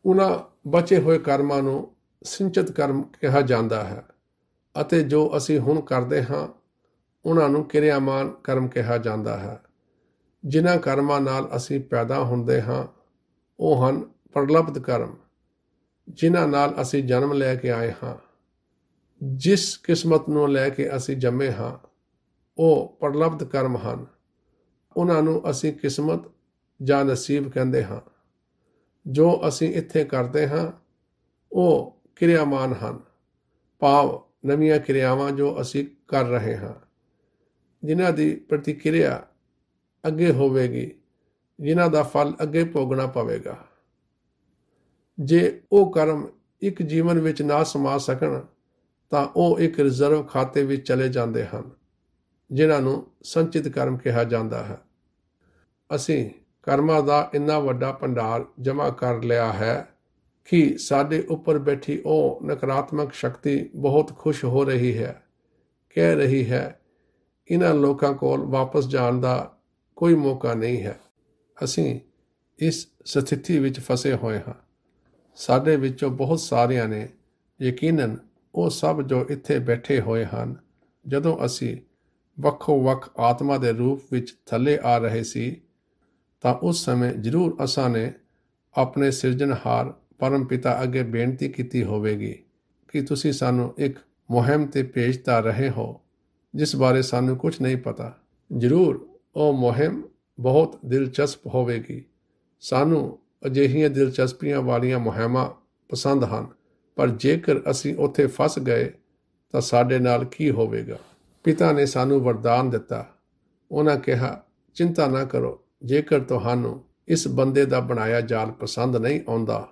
ਉਹਨਾਂ ਬਚੇ ਹੋਏ ਕਰਮਾਂ ਨੂੰ ਸਿੰਚਿਤ ਕਰਮ ਕਿਹਾ ਜਾਂਦਾ ਹੈ ਅਤੇ ਜੋ ਅਸੀਂ ਹੁਣ ਕਰਦੇ ਹਾਂ ਉਹਨਾਂ ਨੂੰ ਕਿਰਿਆਮਾਨ ਕਰਮ ਕਿਹਾ ਜਾਂਦਾ ਹੈ ਜਿਨ੍ਹਾਂ ਕਰਮਾਂ ਨਾਲ ਅਸੀਂ ਪੈਦਾ ਹੁੰਦੇ ਹਾਂ ਉਹ ਹਨ ਪ੍ਰਲਬਧ ਕਰਮ ਜਿਨ੍ਹਾਂ ਨਾਲ ਅਸੀਂ ਜਨਮ ਲੈ ਕੇ ਆਏ ਹਾਂ ਜਿਸ ਕਿਸਮਤ ਨੂੰ ਲੈ ਕੇ ਅਸੀਂ ਜੰਮੇ ਹਾਂ ਉਹ ਪ੍ਰਲਬਧ ਕਰਮ ਹਨ ਉਹਨਾਂ ਨੂੰ ਅਸੀਂ ਕਿਸਮਤ ਜਾਂ ਨਸੀਬ ਕਹਿੰਦੇ ਹਾਂ ਜੋ ਅਸੀਂ ਇੱਥੇ ਕਰਦੇ ਹਾਂ ਉਹ ਕਿਰਿਆਮਾਨ ਹਨ ਭਾਵ ਨਵੀਆਂ ਕਿਰਿਆਵਾਂ ਜੋ ਅਸੀਂ ਕਰ ਰਹੇ ਹਾਂ ਜਿਨ੍ਹਾਂ ਦੀ ਪ੍ਰਤੀਕਿਰਿਆ ਅੱਗੇ ਹੋਵੇਗੀ ਜਿਨ੍ਹਾਂ ਦਾ ਫਲ ਅੱਗੇ ਭੋਗਣਾ ਪਵੇਗਾ ਜੇ ਉਹ ਕਰਮ ਇੱਕ ਜੀਵਨ ਵਿੱਚ ਨਾ ਸਮਾ ਸਕਣ ਤਾਂ ਉਹ ਇੱਕ ਰਿਜ਼ਰਵ ਖਾਤੇ ਵਿੱਚ ਚਲੇ ਜਾਂਦੇ ਹਨ ਜਿਨ੍ਹਾਂ ਨੂੰ ਸੰਚਿਤ ਕਰਮ ਕਿਹਾ ਜਾਂਦਾ ਹੈ ਅਸੀਂ ਕਰਮਾਂ ਦਾ ਇੰਨਾ ਵੱਡਾ ਭੰਡਾਰ ਜਮ੍ਹਾਂ ਕਰ ਲਿਆ ਹੈ ਕਿ ਸਾਡੇ ਉੱਪਰ ਬੈਠੀ ਉਹ ਨਕਾਰਾਤਮਕ ਸ਼ਕਤੀ ਬਹੁਤ ਖੁਸ਼ ਹੋ ਰਹੀ ਹੈ ਕਹਿ ਰਹੀ ਹੈ ਇਹਨਾਂ ਲੋਕਾਂ ਕੋਲ ਵਾਪਸ ਜਾਣ ਦਾ ਕੋਈ ਮੌਕਾ ਨਹੀਂ ਹੈ ਅਸੀਂ ਇਸ ਸਥਿਤੀ ਵਿੱਚ ਫਸੇ ਹੋਏ ਹਾਂ ਸਾਡੇ ਵਿੱਚੋਂ ਬਹੁਤ ਸਾਰਿਆਂ ਨੇ ਯਕੀਨਨ ਉਹ ਸਭ ਜੋ ਇੱਥੇ ਬੈਠੇ ਹੋਏ ਹਨ ਜਦੋਂ ਅਸੀਂ ਵੱਖੋ ਵੱਖ ਆਤਮਾ ਦੇ ਰੂਪ ਵਿੱਚ ਥੱਲੇ ਆ ਰਹੇ ਸੀ ਤਾਂ ਉਸ ਸਮੇਂ ਜ਼ਰੂਰ ਅਸਾਂ ਨੇ ਆਪਣੇ ਸਿਰਜਣਹਾਰ ਪਰਮ ਪਿਤਾ ਅੱਗੇ ਬੇਨਤੀ ਕੀਤੀ ਹੋਵੇਗੀ ਕਿ ਤੁਸੀਂ ਸਾਨੂੰ ਇੱਕ ਮੁਹਿੰਮ ਤੇ ਭੇਜਤਾ ਰਹੇ ਹੋ ਜਿਸ ਬਾਰੇ ਸਾਨੂੰ ਕੁਝ ਨਹੀਂ ਪਤਾ ਜ਼ਰੂਰ ਉਹ ਮੁਹਿੰਮ ਬਹੁਤ ਦਿਲਚਸਪ ਹੋਵੇਗੀ ਸਾਨੂੰ ਅਜਿਹੀਆਂ ਦਿਲਚਸਪੀਆਂ ਵਾਲੀਆਂ ਮੁਹਿੰਮਾਂ ਪਸੰਦ ਹਨ ਪਰ ਜੇਕਰ ਅਸੀਂ ਉੱਥੇ ਫਸ ਗਏ ਤਾਂ ਸਾਡੇ ਨਾਲ ਕੀ ਹੋਵੇਗਾ ਪਿਤਾ ਨੇ ਸਾਨੂੰ ਵਰਦਾਨ ਦਿੱਤਾ ਉਹਨਾਂ ਕਿਹਾ ਚਿੰਤਾ ਨਾ ਕਰੋ ਜੇਕਰ ਤੁਹਾਨੂੰ ਇਸ ਬੰਦੇ ਦਾ ਬਣਾਇਆ ਜਾਲ ਪਸੰਦ ਨਹੀਂ ਆਉਂਦਾ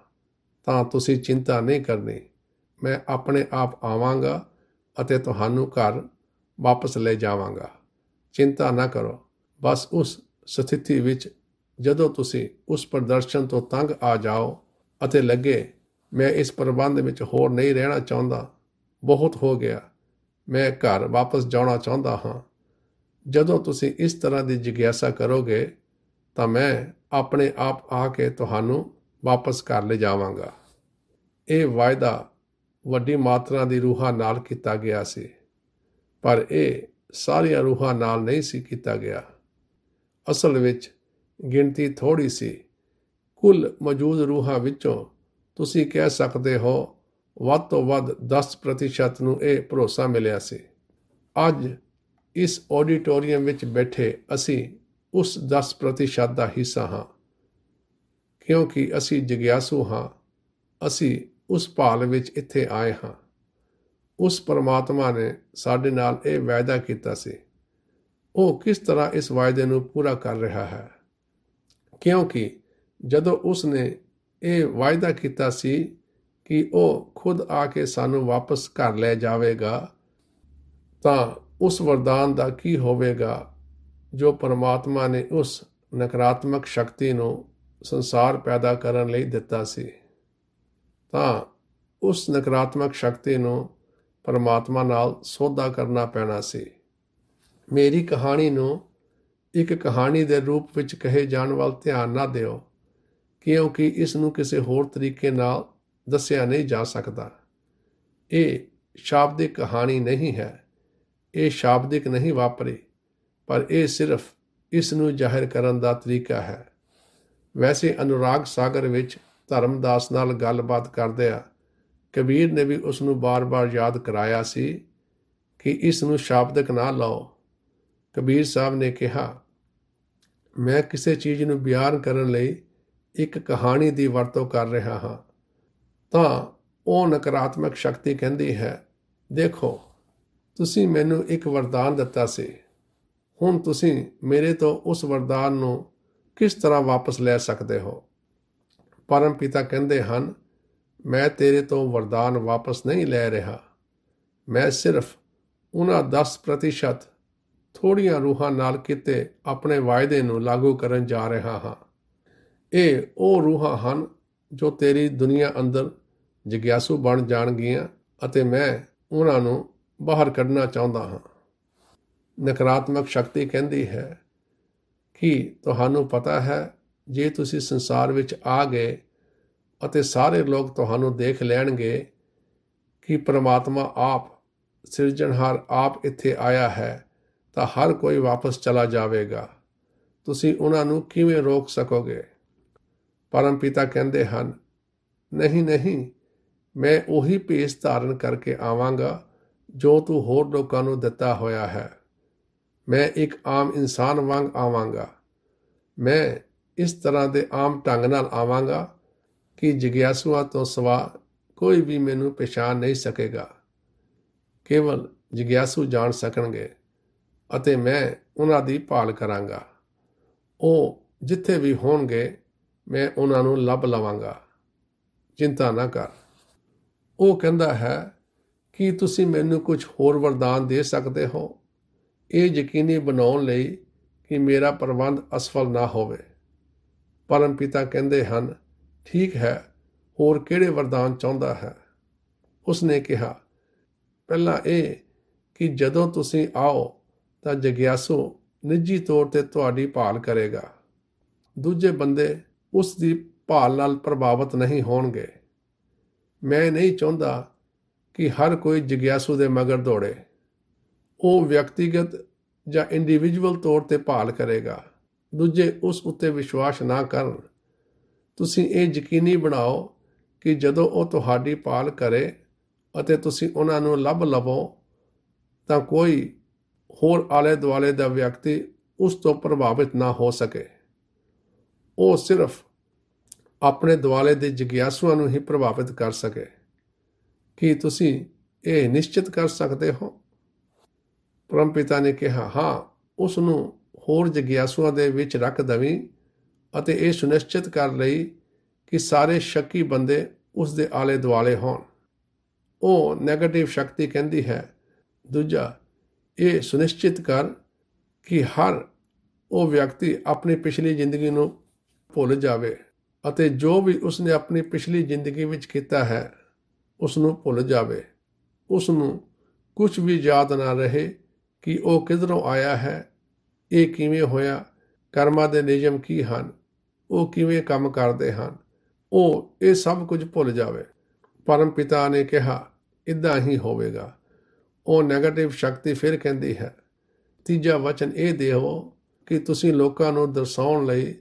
ਤਾਂ ਤੁਸੀਂ ਚਿੰਤਾ ਨਹੀਂ ਕਰਨੀ ਮੈਂ ਆਪਣੇ ਆਪ ਆਵਾਂਗਾ ਅਤੇ ਤੁਹਾਨੂੰ ਘਰ ਵਾਪਸ ਲੈ ਜਾਵਾਂਗਾ ਚਿੰਤਾ ਨਾ ਕਰੋ ਬਸ ਉਸ ਸਥਿਤੀ ਵਿੱਚ ਜਦੋਂ ਤੁਸੀਂ ਉਸ ਪ੍ਰਦਰਸ਼ਨ ਤੋਂ ਤੰਗ ਆ ਜਾਓ ਅਤੇ ਲੱਗੇ ਮੈਂ ਇਸ ਪ੍ਰਬੰਧ ਵਿੱਚ ਹੋਰ ਨਹੀਂ ਰਹਿਣਾ ਚਾਹੁੰਦਾ ਬਹੁਤ ਹੋ ਗਿਆ ਮੈਂ ਘਰ ਵਾਪਸ ਜਾਣਾ ਚਾਹੁੰਦਾ ਹਾਂ ਜਦੋਂ ਤੁਸੀਂ ਇਸ ਤਰ੍ਹਾਂ ਦੀ ਜਿਗਿਆਸਾ ਕਰੋਗੇ ਤਾਂ ਮੈਂ ਆਪਣੇ ਆਪ ਆ ਕੇ ਤੁਹਾਨੂੰ ਵਾਪਸ ਕਰ ਲੈ ਜਾਵਾਂਗਾ ਇਹ ਵਾਅਦਾ ਵੱਡੀ ਮਾਤਰਾ ਦੀ ਰੂਹਾਂ ਨਾਲ ਕੀਤਾ ਗਿਆ ਸੀ ਪਰ ਇਹ ਸਾਰੀਆਂ ਰੂਹਾਂ ਨਾਲ ਨਹੀਂ ਸੀ ਕੀਤਾ ਗਿਆ ਅਸਲ ਵਿੱਚ ਗਿਣਤੀ ਥੋੜੀ ਸੀ ਕੁੱਲ ਮੌਜੂਦ ਰੂਹਾਂ ਵਿੱਚੋਂ ਤੁਸੀਂ ਕਹਿ ਸਕਦੇ ਹੋ ਵੱਧ ਤੋਂ ਵੱਧ 10% ਨੂੰ ਇਹ ਭਰੋਸਾ ਮਿਲਿਆ ਸੀ ਅੱਜ ਇਸ ਆਡੀਟੋਰੀਅਮ ਵਿੱਚ ਬੈਠੇ ਅਸੀਂ ਉਸ 10% ਦਾ ਹਿੱਸਾ ਹਾਂ ਕਿਉਂਕਿ ਅਸੀਂ ਜਿਗਿਆਸੂ ਹਾਂ ਅਸੀਂ ਉਸ ਭਾਲ ਵਿੱਚ ਇੱਥੇ ਆਏ ਹਾਂ ਉਸ ਪਰਮਾਤਮਾ ਨੇ ਸਾਡੇ ਨਾਲ ਇਹ ਵਾਅਦਾ ਕੀਤਾ ਸੀ ਉਹ ਕਿਸ ਤਰ੍ਹਾਂ ਇਸ ਵਾਅਦੇ ਨੂੰ ਪੂਰਾ ਕਰ ਰਿਹਾ ਹੈ ਕਿਉਂਕਿ ਜਦੋਂ ਉਸ ਨੇ ਇਹ ਵਾਅਦਾ ਕੀਤਾ ਸੀ ਕਿ ਉਹ ਖੁਦ ਆ ਕੇ ਸਾਨੂੰ ਵਾਪਸ ਘਰ ਲੈ ਜਾਵੇਗਾ ਤਾਂ ਉਸ ਵਰਦਾਨ ਦਾ ਕੀ ਹੋਵੇਗਾ ਜੋ ਪਰਮਾਤਮਾ ਨੇ ਉਸ ਨਕਾਰਾਤਮਕ ਸ਼ਕਤੀ ਨੂੰ ਸੰਸਾਰ ਪੈਦਾ ਕਰਨ ਲਈ ਦਿੱਤਾ ਸੀ ਤਾਂ ਉਸ ਨਕਾਰਾਤਮਕ ਸ਼ਕਤੀ ਨੂੰ ਪਰਮਾਤਮਾ ਨਾਲ ਸੋਧਾ ਕਰਨਾ ਪੈਣਾ ਸੀ ਮੇਰੀ ਕਹਾਣੀ ਨੂੰ ਇੱਕ ਕਹਾਣੀ ਦੇ ਰੂਪ ਵਿੱਚ ਕਹੇ ਜਾਣ ਵਾਲ ਧਿਆਨ ਨਾ ਦਿਓ ਕਿਉਂਕਿ ਇਸ ਨੂੰ ਕਿਸੇ ਹੋਰ ਤਰੀਕੇ ਨਾਲ ਦੱਸਿਆ ਨਹੀਂ ਜਾ ਸਕਦਾ ਇਹ ਸ਼ਾਬਦਿਕ ਕਹਾਣੀ ਨਹੀਂ ਹੈ ਇਹ ਸ਼ਾਬਦਿਕ ਨਹੀਂ ਵਾਪਰੇ ਪਰ ਇਹ ਸਿਰਫ ਇਸ ਨੂੰ ਜ਼ਾਹਿਰ ਕਰਨ ਦਾ ਤਰੀਕਾ ਹੈ ਵੈਸੇ ਅਨੁਰਾਗ ਸਾਗਰ ਵਿੱਚ ਧਰਮਦਾਸ ਨਾਲ ਗੱਲਬਾਤ ਕਰਦੇ ਆ ਕਬੀਰ ਨੇ ਵੀ ਉਸ ਨੂੰ ਬਾਰ-ਬਾਰ ਯਾਦ ਕਰਾਇਆ ਸੀ ਕਿ ਇਸ ਨੂੰ ਸ਼ਾਬਦਿਕ ਨਾ ਲਾਓ ਕਬੀਰ ਸਾਹਿਬ ਨੇ ਕਿਹਾ ਮੈਂ ਕਿਸੇ ਚੀਜ਼ ਨੂੰ ਬਿਆਨ ਕਰਨ ਲਈ ਇੱਕ ਕਹਾਣੀ ਦੀ ਵਰਤੋਂ ਕਰ ਰਿਹਾ ਹਾਂ ਤਾਂ ਉਹ ਨਕਾਰਾਤਮਕ ਸ਼ਕਤੀ ਕਹਿੰਦੀ ਹੈ ਦੇਖੋ ਤੁਸੀਂ ਮੈਨੂੰ ਇੱਕ ਵਰਦਾਨ ਦਿੱਤਾ ਸੀ ਹੁਣ ਤੁਸੀਂ ਮੇਰੇ ਤੋਂ ਉਸ ਵਰਦਾਨ ਨੂੰ ਕਿਸ ਤਰ੍ਹਾਂ ਵਾਪਸ ਲੈ ਸਕਦੇ ਹੋ ਪਰਮ ਪਿਤਾ ਕਹਿੰਦੇ ਹਨ ਮੈਂ ਤੇਰੇ ਤੋਂ ਵਰਦਾਨ ਵਾਪਸ ਨਹੀਂ ਲੈ ਰਿਹਾ ਮੈਂ ਸਿਰਫ ਉਹਨਾਂ 10% ਥੋੜੀਆਂ ਰੂਹਾਂ ਨਾਲ ਕਿਤੇ ਆਪਣੇ ਵਾਅਦੇ ਨੂੰ ਲਾਗੂ ਕਰਨ ਜਾ ਰਿਹਾ ਹਾਂ ਇਹ ਉਹ ਰੂਹਾਂ ਹਨ ਜੋ ਤੇਰੀ ਦੁਨੀਆ ਅੰਦਰ ਜਗਿਆਸੂ ਬਣ ਜਾਣਗੀਆਂ ਅਤੇ ਮੈਂ ਉਹਨਾਂ ਨੂੰ ਬਾਹਰ ਕੱਢਣਾ ਚਾਹੁੰਦਾ ਹਾਂ ਨਕਾਰਾਤਮਕ ਸ਼ਕਤੀ ਕਹਿੰਦੀ ਹੈ ਕਿ ਤੁਹਾਨੂੰ ਪਤਾ ਹੈ ਜੇ ਤੁਸੀਂ ਸੰਸਾਰ ਵਿੱਚ ਆ ਗਏ ਅਤੇ ਸਾਰੇ ਲੋਕ ਤੁਹਾਨੂੰ ਦੇਖ ਲੈਣਗੇ ਕਿ ਪ੍ਰਮਾਤਮਾ ਆਪ ਸਿਰਜਣਹਾਰ ਆਪ ਇੱਥੇ ਆਇਆ ਹੈ ਤਾਂ ਹਰ ਕੋਈ ਵਾਪਸ ਚਲਾ ਜਾਵੇਗਾ ਤੁਸੀਂ ਉਹਨਾਂ ਨੂੰ ਕਿਵੇਂ ਰੋਕ ਸਕੋਗੇ ਪਰਮ ਪਿਤਾ ਕਹਿੰਦੇ ਹਨ ਨਹੀਂ ਨਹੀਂ ਮੈਂ ਉਹੀ ਭੇਸ ਧਾਰਨ ਕਰਕੇ ਆਵਾਂਗਾ ਜੋ ਤੂੰ ਹੋਰ ਲੋਕਾਂ ਨੂੰ ਦਿੱਤਾ ਹੋਇਆ ਹੈ ਮੈਂ ਇੱਕ ਆਮ ਇਨਸਾਨ ਵਾਂਗ ਆਵਾਂਗਾ ਮੈਂ ਇਸ ਤਰ੍ਹਾਂ ਦੇ ਆਮ ਢੰਗ ਨਾਲ ਆਵਾਂਗਾ ਕਿ ਜਿਗਿਆਸੂਆ ਤੋਂ ਸਵਾ ਕੋਈ ਵੀ ਮੈਨੂੰ ਪਛਾਣ ਨਹੀਂ ਸਕੇਗਾ ਕੇਵਲ ਜਿਗਿਆਸੂ ਜਾਣ ਸਕਣਗੇ ਅਤੇ ਮੈਂ ਉਹਨਾਂ ਦੀ ਭਾਲ ਕਰਾਂਗਾ ਉਹ ਜਿੱਥੇ ਵੀ ਹੋਣਗੇ ਮੈਂ ਉਹਨਾਂ ਨੂੰ ਲੱਭ ਲਵਾਂਗਾ ਚਿੰਤਾ ਨਾ ਕਰ ਉਹ ਕਹਿੰਦਾ ਹੈ ਕਿ ਤੁਸੀਂ ਮੈਨੂੰ ਕੁਝ ਹੋਰ ਵਰਦਾਨ ਦੇ ਸਕਦੇ ਹੋ ਇਹ ਯਕੀਨੀ ਬਣਾਉਣ ਲਈ ਕਿ ਮੇਰਾ ਪ੍ਰਬੰਧ ਅਸਫਲ ਨਾ ਹੋਵੇ ਪਰਮ ਪਿਤਾ ਕਹਿੰਦੇ ਹਨ ਠੀਕ ਹੈ ਹੋਰ ਕਿਹੜੇ ਵਰਦਾਨ ਚਾਹੁੰਦਾ ਹੈ ਉਸਨੇ ਕਿਹਾ ਪਹਿਲਾ ਇਹ ਕਿ ਜਦੋਂ ਤੁਸੀਂ ਆਓ ਤਾਂ ਜਗਿਆਸੂ ਨਿੱਜੀ ਤੌਰ ਤੇ ਤੁਹਾਡੀ ਭਾਲ ਕਰੇਗਾ ਦੂਜੇ ਬੰਦੇ ਉਸ ਦੀ ਭਾਲ ਨਾਲ ਪ੍ਰਭਾਵਿਤ ਨਹੀਂ ਹੋਣਗੇ ਮੈਂ ਨਹੀਂ ਚਾਹੁੰਦਾ ਕਿ ਹਰ ਕੋਈ ਜਿਗਿਆਸੂ ਦੇ ਮਗਰ ਦੌੜੇ ਉਹ ਵਿਅਕਤੀਗਤ ਜਾਂ ਇੰਡੀਵਿਜੂਅਲ ਤੌਰ ਤੇ ਭਾਲ ਕਰੇਗਾ ਦੂਜੇ ਉਸ ਉੱਤੇ ਵਿਸ਼ਵਾਸ ਨਾ ਕਰਨ ਤੁਸੀਂ ਇਹ ਯਕੀਨੀ ਬਣਾਓ ਕਿ ਜਦੋਂ ਉਹ ਤੁਹਾਡੀ ਪਾਲ ਕਰੇ ਅਤੇ ਤੁਸੀਂ ਉਹਨਾਂ ਨੂੰ ਲੱਭ ਲਵੋ ਤਾਂ ਕੋਈ ਹੋਰ ਆਲੇ ਦੁਆਲੇ ਦਾ ਵਿਅਕਤੀ ਉਸ ਤੋਂ ਪ੍ਰਭਾਵਿਤ ਨਾ ਹੋ ਸਕੇ ਉਹ ਸਿਰਫ ਆਪਣੇ ਦਿਵਾਲੇ ਦੇ ਜਗਿਆਸੂਆਂ ਨੂੰ ਹੀ ਪ੍ਰਭਾਵਿਤ ਕਰ ਸਕੇ ਕਿ ਤੁਸੀਂ ਇਹ ਨਿਸ਼ਚਿਤ ਕਰ ਸਕਦੇ ਹੋ ਪਰਮ ਪਿਤਾ ਨੇ ਕਿਹਾ ਹਾਂ ਉਸ ਨੂੰ ਹੋਰ ਜਗਿਆਸੂਆਂ ਦੇ ਵਿੱਚ ਰੱਖ ਦਵੀਂ ਅਤੇ ਇਹ ਸੁਨਿਸ਼ਚਿਤ ਕਰ ਲਈ ਕਿ ਸਾਰੇ ਸ਼ੱਕੀ ਬੰਦੇ ਉਸ ਦੇ ਆਲੇ ਦੁਆਲੇ ਹੋਣ ਉਹ 네ਗੇਟਿਵ ਸ਼ਕਤੀ ਕਹਿੰਦੀ ਹੈ ਦੂਜਾ ਇਹ ਸੁਨਿਸ਼ਚਿਤ ਕਰ ਕਿ ਹਰ ਉਹ ਵਿਅਕਤੀ ਆਪਣੀ ਪਿਛਲੀ ਜ਼ਿੰਦਗੀ ਨੂੰ ਭੁੱਲ ਜਾਵੇ ਅਤੇ ਜੋ ਵੀ ਉਸਨੇ ਆਪਣੀ ਪਿਛਲੀ ਜ਼ਿੰਦਗੀ ਵਿੱਚ ਕੀਤਾ ਹੈ ਉਸ ਨੂੰ ਭੁੱਲ ਜਾਵੇ ਉਸ ਨੂੰ ਕੁਝ ਵੀ ਯਾਦ ਨਾ ਰਹੇ ਕਿ ਉਹ ਕਿਧਰੋਂ ਆਇਆ ਹੈ ਇਹ ਕਿਵੇਂ ਹੋਇਆ ਕਰਮਾਂ ਦੇ ਨਿਯਮ ਕੀ ਹਨ ਉਹ ਕਿਵੇਂ ਕੰਮ ਕਰਦੇ ਹਨ ਉਹ ਇਹ ਸਭ ਕੁਝ ਭੁੱਲ ਜਾਵੇ ਪਰਮ ਪਿਤਾ ਨੇ ਕਿਹਾ ਇਦਾਂ ਹੀ ਹੋਵੇਗਾ ਉਹ 네ਗੇਟਿਵ ਸ਼ਕਤੀ ਫਿਰ ਕਹਿੰਦੀ ਹੈ ਤੀਜਾ ਵਚਨ ਇਹ ਦੇਵੋ ਕਿ ਤੁਸੀਂ ਲੋਕਾਂ ਨੂੰ ਦਰਸਾਉਣ ਲਈ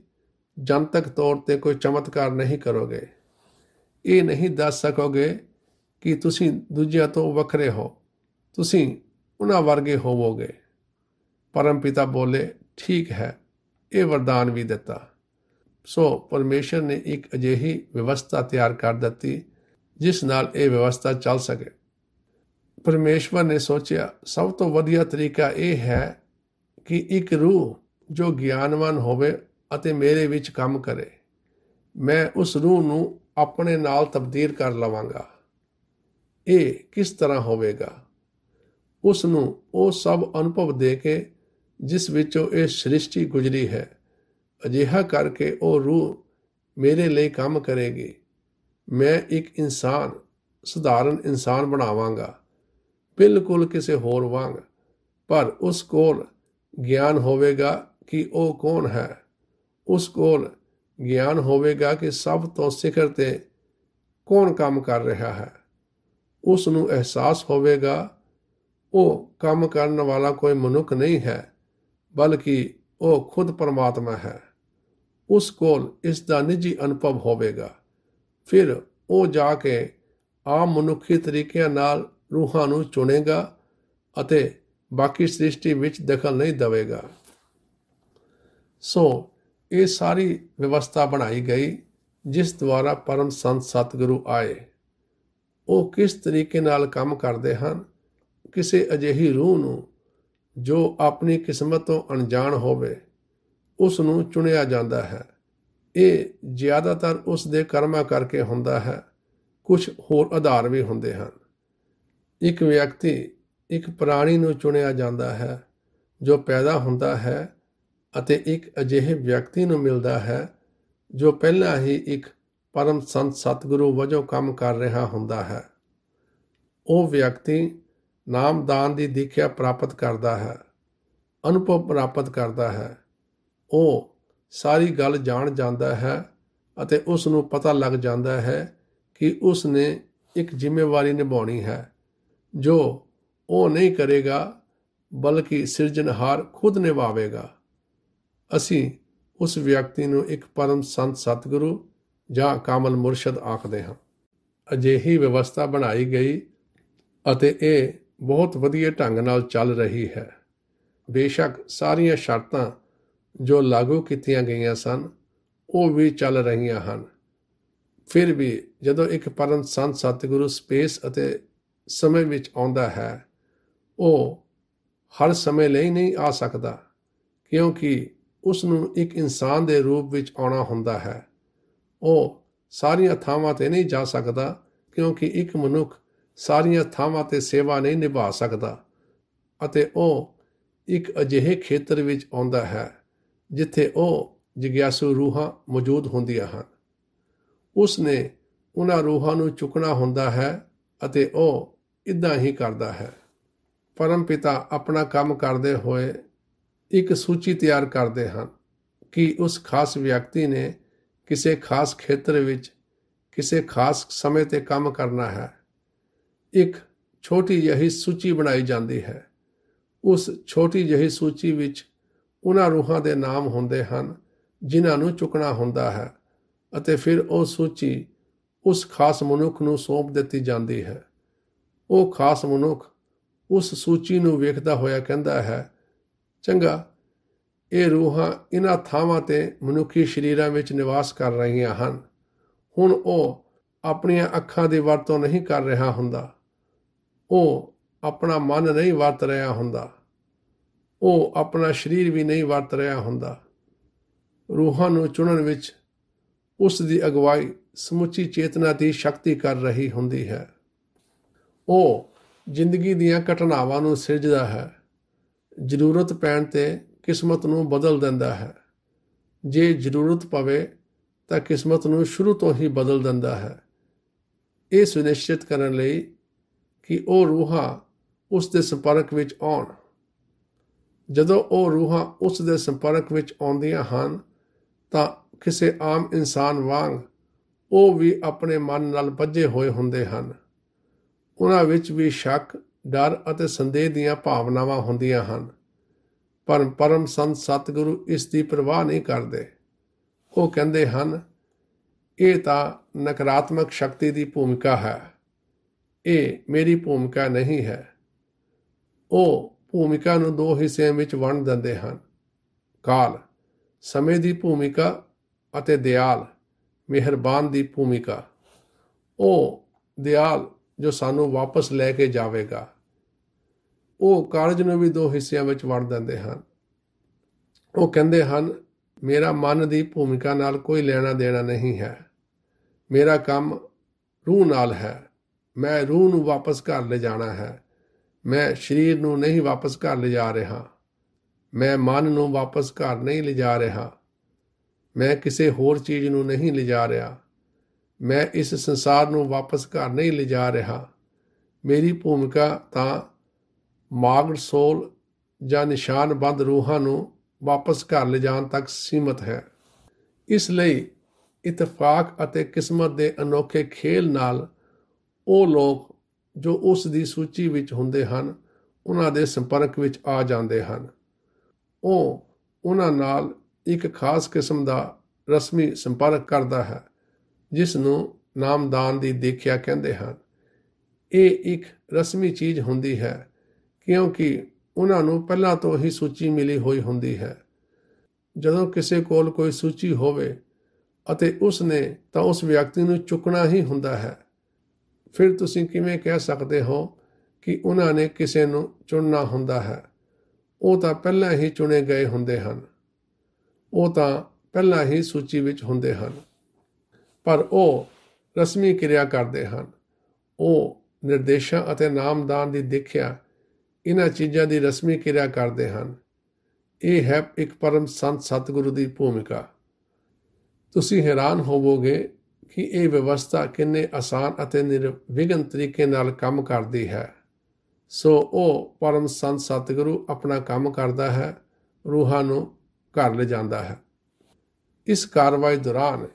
ਜਨਤਕ ਤੌਰ ਤੇ ਕੋਈ ਚਮਤਕਾਰ ਨਹੀਂ ਕਰੋਗੇ ਇਹ ਨਹੀਂ ਦੱਸ ਸਕੋਗੇ ਕਿ ਤੁਸੀਂ ਦੂਜਿਆਂ ਤੋਂ ਵੱਖਰੇ ਹੋ ਤੁਸੀਂ ਉਹਨਾਂ ਵਰਗੇ ਹੋਵੋਗੇ ਪਰਮ ਪਿਤਾ ਬੋਲੇ ਠੀਕ ਹੈ ਇਹ ਵਰਦਾਨ ਵੀ ਦਿੱਤਾ ਸੋ ਪਰਮੇਸ਼ਰ ਨੇ ਇੱਕ ਅਜਿਹੀ ਵਿਵਸਥਾ ਤਿਆਰ ਕਰ ਦਿੱਤੀ ਜਿਸ ਨਾਲ ਇਹ ਵਿਵਸਥਾ ਚੱਲ ਸਕੇ ਪਰਮੇਸ਼ਵਰ ਨੇ ਸੋਚਿਆ ਸਭ ਤੋਂ ਵਧੀਆ ਤਰੀਕਾ ਇਹ ਹੈ ਕਿ ਇੱਕ ਰੂਹ ਜੋ ਗਿਆਨਵਾਨ ਹੋਵੇ ਅਤੇ ਮੇਰੇ ਵਿੱਚ ਕੰਮ ਕਰੇ ਮੈਂ ਉਸ ਰੂਹ ਨੂੰ ਆਪਣੇ ਨਾਲ ਤਬਦੀਲ ਕਰ ਲਵਾਂਗਾ ਇਹ ਕਿਸ ਤਰ੍ਹਾਂ ਹੋਵੇਗਾ ਉਸ ਨੂੰ ਉਹ ਸਭ ਅਨੁਭਵ ਦੇ ਕੇ ਜਿਸ ਵਿੱਚੋਂ ਇਹ ਸ੍ਰਿਸ਼ਟੀ ਗੁਜਰੀ ਹੈ ਅਜਿਹਾ ਕਰਕੇ ਉਹ ਰੂਹ ਮੇਰੇ ਲਈ ਕੰਮ ਕਰੇਗੀ ਮੈਂ ਇੱਕ ਇਨਸਾਨ ਸਧਾਰਨ ਇਨਸਾਨ ਬਣਾਵਾਂਗਾ ਬਿਲਕੁਲ ਕਿਸੇ ਹੋਰ ਵਾਂਗ ਪਰ ਉਸ ਕੋਲ ਗਿਆਨ ਹੋਵੇਗਾ ਕਿ ਉਹ ਕੌਣ ਹੈ ਉਸ ਕੋਲ ਗਿਆਨ ਹੋਵੇਗਾ ਕਿ ਸਭ ਤੋਂ ਸਿਖਰ ਤੇ ਕੌਣ ਕੰਮ ਕਰ ਰਿਹਾ ਹੈ ਉਸ ਨੂੰ ਅਹਿਸਾਸ ਹੋਵੇਗਾ ਉਹ ਕੰਮ ਕਰਨ ਵਾਲਾ ਕੋਈ ਮਨੁੱਖ ਨਹੀਂ ਹੈ ਬਲਕਿ ਉਹ ਖੁਦ ਪਰਮਾਤਮਾ ਹੈ ਉਸ ਕੋਲ ਇਸ ਦਾ ਨਿੱਜੀ ਅਨੁਭਵ ਹੋਵੇਗਾ ਫਿਰ ਉਹ ਜਾ ਕੇ ਆਮ ਮਨੁੱਖੀ ਤਰੀਕਿਆਂ ਨਾਲ ਰੂਹਾਂ ਨੂੰ ਚੁਣੇਗਾ ਅਤੇ ਬਾਕੀ ਸ੍ਰਿਸ਼ਟੀ ਵਿੱਚ ਦਖਲ ਨਹੀਂ ਦੇਵੇਗਾ ਸੋ ਇਹ ਸਾਰੀ ਵਿਵਸਥਾ ਬਣਾਈ ਗਈ ਜਿਸ ਦੁਆਰਾ ਪਰਮ ਸੰਤ ਸਤਿਗੁਰੂ ਆਏ ਉਹ ਕਿਸ ਤਰੀਕੇ ਨਾਲ ਕੰਮ ਕਰਦੇ ਹਨ ਕਿਸੇ ਅਜਿਹੀ ਰੂਹ ਨੂੰ ਜੋ ਆਪਣੀ ਕਿਸਮਤ ਤੋਂ ਅਣਜਾਣ ਹੋਵੇ ਉਸ ਨੂੰ ਚੁਣਿਆ ਜਾਂਦਾ ਹੈ ਇਹ ਜ਼ਿਆਦਾਤਰ ਉਸ ਦੇ ਕਰਮਾਂ ਕਰਕੇ ਹੁੰਦਾ ਹੈ ਕੁਝ ਹੋਰ ਆਧਾਰ ਵੀ ਹੁੰਦੇ ਹਨ ਇੱਕ ਵਿਅਕਤੀ ਇੱਕ ਪ੍ਰਾਣੀ ਨੂੰ ਚੁਣਿਆ ਜਾਂਦਾ ਹੈ ਜੋ ਪੈਦਾ ਹੁੰਦਾ ਹੈ ਅਤੇ ਇੱਕ ਅਜਿਹੇ ਵਿਅਕਤੀ ਨੂੰ ਮਿਲਦਾ ਹੈ ਜੋ ਪਹਿਲਾਂ ਹੀ ਇੱਕ ਪਰਮ ਸੰਤ ਸਤਿਗੁਰੂ ਵਜੋਂ ਕੰਮ ਕਰ ਰਿਹਾ ਹੁੰਦਾ ਹੈ ਉਹ ਵਿਅਕਤੀ ਨਾਮਦਾਨ ਦੀ ਦੀਖਿਆ ਪ੍ਰਾਪਤ ਕਰਦਾ ਹੈ ਅਨੁਭਵ ਪ੍ਰਾਪਤ ਕਰਦਾ ਹੈ ਉਹ ਸਾਰੀ ਗੱਲ ਜਾਣ ਜਾਂਦਾ ਹੈ ਅਤੇ ਉਸ ਨੂੰ ਪਤਾ ਲੱਗ ਜਾਂਦਾ ਹੈ ਕਿ ਉਸ ਨੇ ਇੱਕ ਜ਼ਿੰਮੇਵਾਰੀ ਨਿਭਾਉਣੀ ਹੈ ਜੋ ਉਹ ਨਹੀਂ ਕਰੇਗਾ ਬਲਕਿ ਸਿਰਜਣਹਾਰ ਖੁਦ ਨਿਭਾਵੇਗਾ ਅਸੀਂ ਉਸ ਵਿਅਕਤੀ ਨੂੰ ਇੱਕ ਪਰਮ ਸੰਤ ਸਤਿਗੁਰੂ ਜਾਂ ਕਾਮਲ ਮੁਰਸ਼ਦ ਆਖਦੇ ਹਾਂ ਅਜਿਹੀ ਵਿਵਸਥਾ ਬਣਾਈ ਗਈ ਅਤੇ ਇਹ ਬਹੁਤ ਵਧੀਆ ਢੰਗ ਨਾਲ ਚੱਲ ਰਹੀ ਹੈ ਬੇਸ਼ੱਕ ਸਾਰੀਆਂ ਸ਼ਰਤਾਂ ਜੋ ਲਾਗੂ ਕੀਤੀਆਂ ਗਈਆਂ ਸਨ ਉਹ ਵੀ ਚੱਲ ਰਹੀਆਂ ਹਨ ਫਿਰ ਵੀ ਜਦੋਂ ਇੱਕ ਪਰਮ ਸੰਤ ਸਤਿਗੁਰੂ ਸਪੇਸ ਅਤੇ ਸਮੇਂ ਵਿੱਚ ਆਉਂਦਾ ਹੈ ਉਹ ਹਰ ਸਮੇਂ ਲਈ ਨਹੀਂ ਆ ਸਕਦਾ ਕਿਉਂਕਿ ਉਸ ਨੂੰ ਇੱਕ ਇਨਸਾਨ ਦੇ ਰੂਪ ਵਿੱਚ ਆਉਣਾ ਹੁੰਦਾ ਹੈ ਉਹ ਸਾਰੀਆਂ ਥਾਵਾਂ ਤੇ ਨਹੀਂ ਜਾ ਸਕਦਾ ਕਿਉਂਕਿ ਇੱਕ ਮਨੁੱਖ ਸਾਰੀਆਂ ਥਾਵਾਂ ਤੇ ਸੇਵਾ ਨਹੀਂ ਨਿਭਾ ਸਕਦਾ ਅਤੇ ਉਹ ਇੱਕ ਅਜਿਹੇ ਖੇਤਰ ਵਿੱਚ ਆਉਂਦਾ ਹੈ ਜਿੱਥੇ ਉਹ ਜਿਗਿਆਸੂ ਰੂਹਾਂ ਮੌਜੂਦ ਹੁੰਦੀਆਂ ਹਨ ਉਸ ਨੇ ਉਹਨਾਂ ਰੂਹਾਂ ਨੂੰ ਚੁੱਕਣਾ ਹੁੰਦਾ ਹੈ ਅਤੇ ਉਹ ਇਦਾਂ ਹੀ ਕਰਦਾ ਹੈ ਪਰਮ ਪਿਤਾ ਆਪਣਾ ਕੰਮ ਕਰਦੇ ਹੋਏ ਇੱਕ ਸੂਚੀ ਤਿਆਰ ਕਰਦੇ ਹਨ ਕਿ ਉਸ ਖਾਸ ਵਿਅਕਤੀ ਨੇ ਕਿਸੇ ਖਾਸ ਖੇਤਰ ਵਿੱਚ ਕਿਸੇ ਖਾਸ ਸਮੇਂ ਤੇ ਕੰਮ ਕਰਨਾ ਹੈ ਇੱਕ ਛੋਟੀ ਜਹੀ ਸੂਚੀ ਬਣਾਈ ਜਾਂਦੀ ਹੈ ਉਸ ਛੋਟੀ ਜਹੀ ਸੂਚੀ ਵਿੱਚ ਉਹਨਾਂ ਰੂਹਾਂ ਦੇ ਨਾਮ ਹੁੰਦੇ ਹਨ ਜਿਨ੍ਹਾਂ ਨੂੰ ਚੁਕਣਾ ਹੁੰਦਾ ਹੈ ਅਤੇ ਫਿਰ ਉਹ ਸੂਚੀ ਉਸ ਖਾਸ ਮਨੁੱਖ ਨੂੰ ਸੌਂਪ ਦਿੱਤੀ ਜਾਂਦੀ ਹੈ ਉਹ ਖਾਸ ਮਨੁੱਖ ਉਸ ਸੂਚੀ ਨੂੰ ਵੇਖਦਾ ਹੋਇਆ ਕਹਿੰਦਾ ਹੈ ਚੰਗਾ ਇਹ ਰੂਹਾਂ ਇਹਨਾਂ ਥਾਵਾਂ ਤੇ ਮਨੁੱਖੀ ਸ਼ਰੀਰਾਂ ਵਿੱਚ ਨਿਵਾਸ ਕਰ ਰਹੀਆਂ ਹਨ ਹੁਣ ਉਹ ਆਪਣੀਆਂ ਅੱਖਾਂ ਦੀ ਵਰਤੋਂ ਨਹੀਂ ਕਰ ਰਿਹਾ ਹੁੰਦਾ ਉਹ ਆਪਣਾ ਮਨ ਨਹੀਂ ਵਰਤ ਰਿਹਾ ਹੁੰਦਾ ਉਹ ਆਪਣਾ ਸਰੀਰ ਵੀ ਨਹੀਂ ਵਰਤ ਰਿਹਾ ਹੁੰਦਾ ਰੂਹਾਂ ਨੂੰ ਚੁਣਨ ਵਿੱਚ ਉਸ ਦੀ ਅਗਵਾਈ ਸਮੁੱਚੀ ਚੇਤਨਾ ਦੀ ਸ਼ਕਤੀ ਕਰ ਰਹੀ ਹੁੰਦੀ ਹੈ ਉਹ ਜ਼ਿੰਦਗੀ ਦੀਆਂ ਘਟਨਾਵਾਂ ਨੂੰ ਸਿਰਜਦਾ ਹੈ ਜ਼ਰੂਰਤ ਪੈਣ ਤੇ ਕਿਸਮਤ ਨੂੰ ਬਦਲ ਦਿੰਦਾ ਹੈ ਜੇ ਜ਼ਰੂਰਤ ਪਵੇ ਤਾਂ ਕਿਸਮਤ ਨੂੰ ਸ਼ੁਰੂ ਤੋਂ ਹੀ ਬਦਲ ਦਿੰਦਾ ਹੈ ਇਹ ਸੁਨਿਸ਼ਚਿਤ ਕਰਨ ਲਈ ਕਿ ਉਹ ਰੂਹਾਂ ਉਸ ਦੇ ਸੰਪਰਕ ਵਿੱਚ ਆਉਣ ਜਦੋਂ ਉਹ ਰੂਹਾਂ ਉਸ ਦੇ ਸੰਪਰਕ ਵਿੱਚ ਆਉਂਦੀਆਂ ਹਨ ਤਾਂ ਕਿਸੇ ਆਮ ਇਨਸਾਨ ਵਾਂਗ ਉਹ ਵੀ ਆਪਣੇ ਮਨ ਨਾਲ ਪੱਜੇ ਹੋਏ ਹੁੰਦੇ ਹਨ ਉਹਨਾਂ ਵਿੱਚ ਵੀ ਸ਼ੱਕ ਡਰ ਅਤੇ ਸੰਦੇਹ ਦੀਆਂ ਭਾਵਨਾਵਾਂ ਹੁੰਦੀਆਂ ਹਨ ਪਰ ਪਰਮ ਸੰਤ ਸਤਿਗੁਰੂ ਇਸ ਦੀ ਪਰਵਾਹ ਨਹੀਂ ਕਰਦੇ ਉਹ ਕਹਿੰਦੇ ਹਨ ਇਹ ਤਾਂ ਨਕਾਰਾਤਮਕ ਸ਼ਕਤੀ ਦੀ ਭੂਮਿਕਾ ਹੈ ਇਹ ਮੇਰੀ ਭੂਮਿਕਾ ਨਹੀਂ ਹੈ ਉਹ ਭੂਮਿਕਾ ਨੂੰ ਦੋ ਹਿੱਸਿਆਂ ਵਿੱਚ ਵੰਡ ਦਿੰਦੇ ਹਨ ਕਾਲ ਸਮੇਂ ਦੀ ਭੂਮਿਕਾ ਅਤੇ ਦਿਆਲ ਮਿਹਰਬਾਨ ਦੀ ਭੂਮਿਕਾ ਉਹ ਦਿਆਲ ਜੋ ਸਾਨੂੰ ਵਾਪਸ ਲੈ ਕੇ ਜਾਵੇਗਾ ਉਹ ਕਾਰਜ ਨੂੰ ਵੀ ਦੋ ਹਿੱਸਿਆਂ ਵਿੱਚ ਵੰਡ ਦਿੰਦੇ ਹਨ ਉਹ ਕਹਿੰਦੇ ਹਨ ਮੇਰਾ ਮਨ ਦੀ ਭੂਮਿਕਾ ਨਾਲ ਕੋਈ ਲੈਣਾ ਦੇਣਾ ਨਹੀਂ ਹੈ ਮੇਰਾ ਕੰਮ ਰੂਹ ਨਾਲ ਹੈ ਮੈਂ ਰੂਹ ਨੂੰ ਵਾਪਸ ਘਰ ਲੈ ਜਾਣਾ ਹੈ ਮੈਂ ਸਰੀਰ ਨੂੰ ਨਹੀਂ ਵਾਪਸ ਘਰ ਲੈ ਜਾ ਰਿਹਾ ਮੈਂ ਮਨ ਨੂੰ ਵਾਪਸ ਘਰ ਨਹੀਂ ਲੈ ਜਾ ਰਿਹਾ ਮੈਂ ਕਿਸੇ ਹੋਰ ਚੀਜ਼ ਨੂੰ ਨਹੀਂ ਲੈ ਜਾ ਰਿਹਾ ਮੈਂ ਇਸ ਸੰਸਾਰ ਨੂੰ ਵਾਪਸ ਘਰ ਨਹੀਂ ਲੈ ਜਾ ਰਿਹਾ ਮੇਰੀ ਭੂਮਿਕਾ ਤਾਂ ਮਾਗਡ ਸੋਲ ਜਾਂ ਨਿਸ਼ਾਨਬੰਦ ਰੂਹਾਂ ਨੂੰ ਵਾਪਸ ਘਰ ਲਿਜਾਣ ਤੱਕ ਸੀਮਤ ਹੈ ਇਸ ਲਈ ਇਤਫਾਕ ਅਤੇ ਕਿਸਮਤ ਦੇ ਅਨੋਖੇ ਖੇਲ ਨਾਲ ਉਹ ਲੋਕ ਜੋ ਉਸ ਦੀ ਸੂਚੀ ਵਿੱਚ ਹੁੰਦੇ ਹਨ ਉਹਨਾਂ ਦੇ ਸੰਪਰਕ ਵਿੱਚ ਆ ਜਾਂਦੇ ਹਨ ਉਹ ਉਹਨਾਂ ਨਾਲ ਇੱਕ ਖਾਸ ਕਿਸਮ ਦਾ ਰਸਮੀ ਸੰਪਰਕ ਕਰਦਾ ਹੈ ਜਿਸ ਨੂੰ ਨਾਮਦਾਨ ਦੀ ਦੇਖਿਆ ਕਹਿੰਦੇ ਹਨ ਇਹ ਇੱਕ ਰਸਮੀ ਚੀਜ਼ ਹੁੰਦੀ ਹੈ ਕਿਉਂਕਿ ਉਹਨਾਂ ਨੂੰ ਪਹਿਲਾਂ ਤੋਂ ਹੀ ਸੂਚੀ ਮਿਲੀ ਹੋਈ ਹੁੰਦੀ ਹੈ ਜਦੋਂ ਕਿਸੇ ਕੋਲ ਕੋਈ ਸੂਚੀ ਹੋਵੇ ਅਤੇ ਉਸ ਨੇ ਤਾਂ ਉਸ ਵਿਅਕਤੀ ਨੂੰ ਚੁੱਕਣਾ ਹੀ ਹੁੰਦਾ ਹੈ ਫਿਰ ਤੁਸੀਂ ਕਿਵੇਂ ਕਹਿ ਸਕਦੇ ਹੋ ਕਿ ਉਹਨਾਂ ਨੇ ਕਿਸੇ ਨੂੰ ਚੁਣਨਾ ਹੁੰਦਾ ਹੈ ਉਹ ਤਾਂ ਪਹਿਲਾਂ ਹੀ ਚੁਣੇ ਗਏ ਹੁੰਦੇ ਹਨ ਉਹ ਤਾਂ ਪਹਿਲਾਂ ਹੀ ਸੂਚੀ ਵਿੱਚ ਹੁੰਦੇ ਹਨ ਪਰ ਉਹ ਰਸਮੀ ਕਿਰਿਆ ਕਰਦੇ ਹਨ ਉਹ ਨਿਰਦੇਸ਼ਾਂ ਅਤੇ ਨਾਮਦਾਨ ਦੀ ਦੇਖਿਆ ਇਹਨਾਂ ਚੀਜ਼ਾਂ ਦੀ ਰਸਮੀ ਕਿਰਿਆ ਕਰਦੇ ਹਨ ਇਹ ਹੈ ਇੱਕ ਪਰਮ ਸੰਤ ਸਤਿਗੁਰੂ ਦੀ ਭੂਮਿਕਾ ਤੁਸੀਂ ਹੈਰਾਨ ਹੋਵੋਗੇ ਕਿ ਇਹ ਵਿਵਸਥਾ ਕਿੰਨੇ ਆਸਾਨ ਅਤੇ ਨਿਰਵਿਘਨ ਤਰੀਕੇ ਨਾਲ ਕੰਮ ਕਰਦੀ ਹੈ ਸੋ ਉਹ ਪਰਮ ਸੰਤ ਸਤਿਗੁਰੂ ਆਪਣਾ ਕੰਮ ਕਰਦਾ ਹੈ ਰੂਹਾਂ ਨੂੰ ਘਰ ਲੈ ਜਾਂਦਾ ਹੈ ਇਸ ਕਾਰਵਾਈ ਦੌਰਾਨ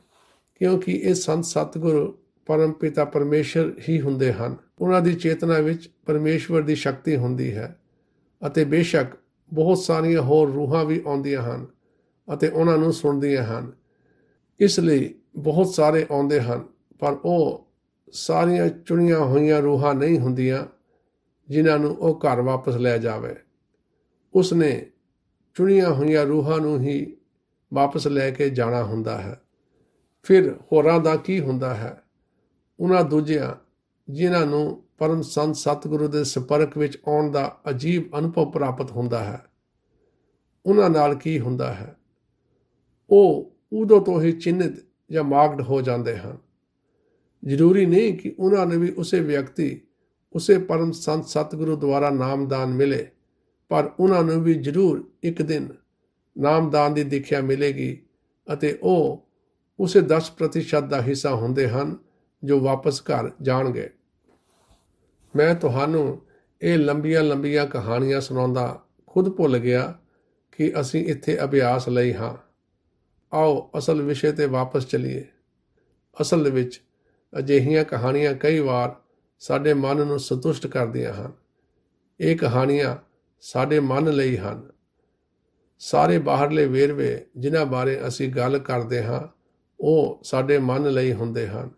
ਕਿਉਂਕਿ ਇਹ ਸੰਤ ਸਤਿਗੁਰੂ ਪਰਮ ਪਿਤਾ ਪਰਮੇਸ਼ਰ ਹੀ ਹੁੰਦੇ ਹਨ ਉਹਨਾਂ ਦੀ ਚੇਤਨਾ ਵਿੱਚ ਪਰਮੇਸ਼ਵਰ ਦੀ ਸ਼ਕਤੀ ਹੁੰਦੀ ਹੈ ਅਤੇ ਬੇਸ਼ੱਕ ਬਹੁਤ ਸਾਰੀਆਂ ਹੋਰ ਰੂਹਾਂ ਵੀ ਆਉਂਦੀਆਂ ਹਨ ਅਤੇ ਉਹਨਾਂ ਨੂੰ ਸੁਣਦੀਆਂ ਹਨ ਇਸ ਲਈ ਬਹੁਤ ਸਾਰੇ ਆਉਂਦੇ ਹਨ ਪਰ ਉਹ ਸਾਰੀਆਂ ਚੁਣੀਆਂ ਹੋਈਆਂ ਰੂਹਾਂ ਨਹੀਂ ਹੁੰਦੀਆਂ ਜਿਨ੍ਹਾਂ ਨੂੰ ਉਹ ਘਰ ਵਾਪਸ ਲੈ ਜਾਵੇ ਉਸ ਨੇ ਚੁਣੀਆਂ ਹੋਈਆਂ ਰੂਹਾਂ ਨੂੰ ਹੀ ਵਾਪਸ ਲੈ ਕੇ ਜਾਣਾ ਹੁੰਦਾ ਹੈ ਫਿਰ ਹੋਰਾਂ ਦਾ ਕੀ ਹੁੰਦਾ ਹੈ ਉਹਨਾਂ ਦੂਜਿਆਂ ਜਿਨ੍ਹਾਂ ਨੂੰ ਪਰਮ ਸੰਤ ਸਤਿਗੁਰੂ ਦੇ ਸੰਪਰਕ ਵਿੱਚ ਆਉਣ ਦਾ ਅਜੀਬ ਅਨੁਭਵ ਪ੍ਰਾਪਤ ਹੁੰਦਾ ਹੈ ਉਹਨਾਂ ਨਾਲ ਕੀ ਹੁੰਦਾ ਹੈ ਉਹ ਉਦੋਂ ਤੋਂ ਹੀ ਚਿੰਨਿਤ ਜਾਂ ਮਾਰਕਡ ਹੋ ਜਾਂਦੇ ਹਨ ਜ਼ਰੂਰੀ ਨਹੀਂ ਕਿ ਉਹਨਾਂ ਨੂੰ ਵੀ ਉਸੇ ਵਿਅਕਤੀ ਉਸੇ ਪਰਮ ਸੰਤ ਸਤਿਗੁਰੂ ਦੁਆਰਾ ਨਾਮਦਾਨ ਮਿਲੇ ਪਰ ਉਹਨਾਂ ਨੂੰ ਵੀ ਜ਼ਰੂਰ ਇੱਕ ਦਿਨ ਨਾਮਦਾਨ ਦੀ ਦਿਖਿਆ ਮਿਲੇਗੀ ਅਤੇ ਉਹ ਉਸੇ 10% ਦਾ ਹਿੱਸਾ ਹੁੰਦੇ ਹਨ ਜੋ ਵਾਪਸ ਘਰ ਜਾਣਗੇ ਮੈਂ ਤੁਹਾਨੂੰ ਇਹ ਲੰਬੀਆਂ ਲੰਬੀਆਂ ਕਹਾਣੀਆਂ ਸੁਣਾਉਂਦਾ ਖੁਦ ਭੁੱਲ ਗਿਆ ਕਿ ਅਸੀਂ ਇੱਥੇ ਅਭਿਆਸ ਲਈ ਹਾਂ ਆਓ ਅਸਲ ਵਿਸ਼ੇ ਤੇ ਵਾਪਸ ਚਲੀਏ ਅਸਲ ਵਿੱਚ ਅਜਿਹੀਆਂ ਕਹਾਣੀਆਂ ਕਈ ਵਾਰ ਸਾਡੇ ਮਨ ਨੂੰ ਸੰਤੁਸ਼ਟ ਕਰਦੀਆਂ ਹਨ ਇਹ ਕਹਾਣੀਆਂ ਸਾਡੇ ਮਨ ਲਈ ਹਨ ਸਾਰੇ ਬਾਹਰਲੇ ਵੇਰਵੇ ਜਿਨ੍ਹਾਂ ਬਾਰੇ ਅਸੀਂ ਗੱਲ ਕਰਦੇ ਹਾਂ ਉਹ ਸਾਡੇ ਮਨ ਲਈ ਹੁੰਦੇ ਹਨ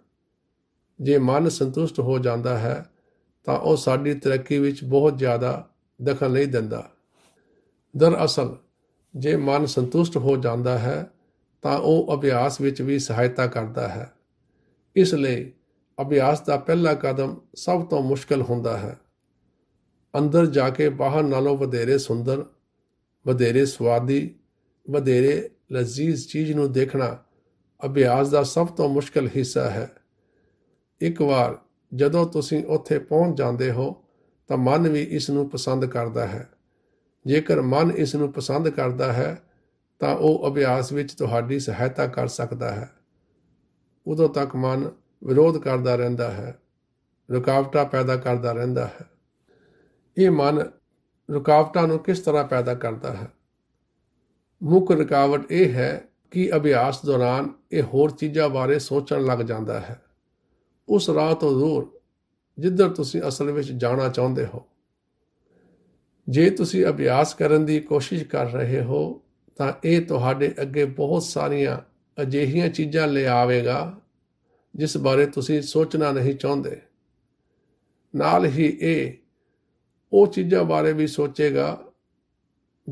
ਜੇ ਮਨ ਸੰਤੁਸ਼ਟ ਹੋ ਜਾਂਦਾ ਹੈ ਤਾਂ ਉਹ ਸਾਡੀ ਤਰੱਕੀ ਵਿੱਚ ਬਹੁਤ ਜ਼ਿਆਦਾ ਦਖਲ ਨਹੀਂ ਦਿੰਦਾ ਦਰਅਸਲ ਜੇ ਮਨ ਸੰਤੁਸ਼ਟ ਹੋ ਜਾਂਦਾ ਹੈ ਤਾਂ ਉਹ ਅਭਿਆਸ ਵਿੱਚ ਵੀ ਸਹਾਇਤਾ ਕਰਦਾ ਹੈ ਇਸ ਲਈ ਅਭਿਆਸ ਦਾ ਪਹਿਲਾ ਕਦਮ ਸਭ ਤੋਂ ਮੁਸ਼ਕਲ ਹੁੰਦਾ ਹੈ ਅੰਦਰ ਜਾ ਕੇ ਬਾਹਰ ਨਾਲੋਂ ਵਧੇਰੇ ਸੁੰਦਰ ਵਧੇਰੇ ਸਵਾਦੀ ਵਧੇਰੇ ਲਜ਼ੀਜ਼ ਚੀਜ਼ ਨੂੰ ਦੇਖਣਾ ਅਭਿਆਸ ਦਾ ਸਭ ਤੋਂ ਮੁਸ਼ਕਲ ਹਿੱਸਾ ਹੈ ਇੱਕ ਵਾਰ ਜਦੋਂ ਤੁਸੀਂ ਉੱਥੇ ਪਹੁੰਚ ਜਾਂਦੇ ਹੋ ਤਾਂ ਮਨ ਵੀ ਇਸ ਨੂੰ ਪਸੰਦ ਕਰਦਾ ਹੈ ਜੇਕਰ ਮਨ ਇਸ ਨੂੰ ਪਸੰਦ ਕਰਦਾ ਹੈ ਤਾਂ ਉਹ ਅਭਿਆਸ ਵਿੱਚ ਤੁਹਾਡੀ ਸਹਾਇਤਾ ਕਰ ਸਕਦਾ ਹੈ ਉਦੋਂ ਤੱਕ ਮਨ ਵਿਰੋਧ ਕਰਦਾ ਰਹਿੰਦਾ ਹੈ ਰੁਕਾਵਟਾਂ ਪੈਦਾ ਕਰਦਾ ਰਹਿੰਦਾ ਹੈ ਇਹ ਮਨ ਰੁਕਾਵਟਾਂ ਨੂੰ ਕਿਸ ਤਰ੍ਹਾਂ ਪੈਦਾ ਕਰਦਾ ਹੈ ਮੁੱਖ ਰੁਕਾਵਟ ਇਹ ਹੈ ਕਿ ਅਭਿਆਸ ਦੌਰਾਨ ਇਹ ਹੋਰ ਚੀਜ਼ਾਂ ਬਾਰੇ ਸੋਚਣ ਲੱਗ ਜਾਂਦਾ ਹੈ ਉਸ ਰਾਹ ਤੋਂ ਦੂਰ ਜਿੱਧਰ ਤੁਸੀਂ ਅਸਲ ਵਿੱਚ ਜਾਣਾ ਚਾਹੁੰਦੇ ਹੋ ਜੇ ਤੁਸੀਂ ਅਭਿਆਸ ਕਰਨ ਦੀ ਕੋਸ਼ਿਸ਼ ਕਰ ਰਹੇ ਹੋ ਤਾਂ ਇਹ ਤੁਹਾਡੇ ਅੱਗੇ ਬਹੁਤ ਸਾਰੀਆਂ ਅਜਿਹੀਆਂ ਚੀਜ਼ਾਂ ਲੈ ਆਵੇਗਾ ਜਿਸ ਬਾਰੇ ਤੁਸੀਂ ਸੋਚਣਾ ਨਹੀਂ ਚਾਹੁੰਦੇ ਨਾਲ ਹੀ ਇਹ ਉਹ ਚੀਜ਼ਾਂ ਬਾਰੇ ਵੀ ਸੋਚੇਗਾ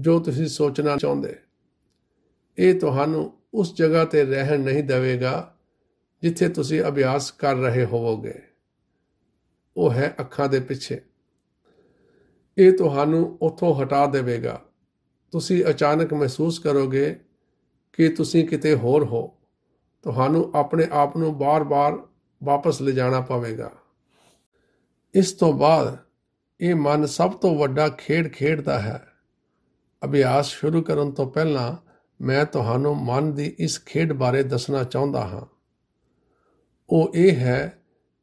ਜੋ ਤੁਸੀਂ ਸੋਚਣਾ ਚਾਹੁੰਦੇ ਇਹ ਤੁਹਾਨੂੰ ਉਸ ਜਗ੍ਹਾ ਤੇ ਰਹਿਣ ਨਹੀਂ ਦੇਵੇਗਾ ਜਿੱਥੇ ਤੁਸੀਂ ਅਭਿਆਸ ਕਰ ਰਹੇ ਹੋਵੋਗੇ ਉਹ ਹੈ ਅੱਖਾਂ ਦੇ ਪਿੱਛੇ ਇਹ ਤੁਹਾਨੂੰ ਉੱਥੋਂ ਹਟਾ ਦੇਵੇਗਾ ਤੁਸੀਂ ਅਚਾਨਕ ਮਹਿਸੂਸ ਕਰੋਗੇ ਕਿ ਤੁਸੀਂ ਕਿਤੇ ਹੋਰ ਹੋ ਤੁਹਾਨੂੰ ਆਪਣੇ ਆਪ ਨੂੰ ਬਾਰ-ਬਾਰ ਵਾਪਸ ਲਿਜਾਣਾ ਪਵੇਗਾ ਇਸ ਤੋਂ ਬਾਅਦ ਇਹ ਮਨ ਸਭ ਤੋਂ ਵੱਡਾ ਖੇਡ ਖੇਡਦਾ ਹੈ ਅਭਿਆਸ ਸ਼ੁਰੂ ਕਰਨ ਤੋਂ ਪਹਿਲਾਂ ਮੈਂ ਤੁਹਾਨੂੰ ਮਨ ਦੀ ਇਸ ਖੇਡ ਬਾਰੇ ਦੱਸਣਾ ਚਾਹੁੰਦਾ ਹਾਂ ਉਹ ਇਹ ਹੈ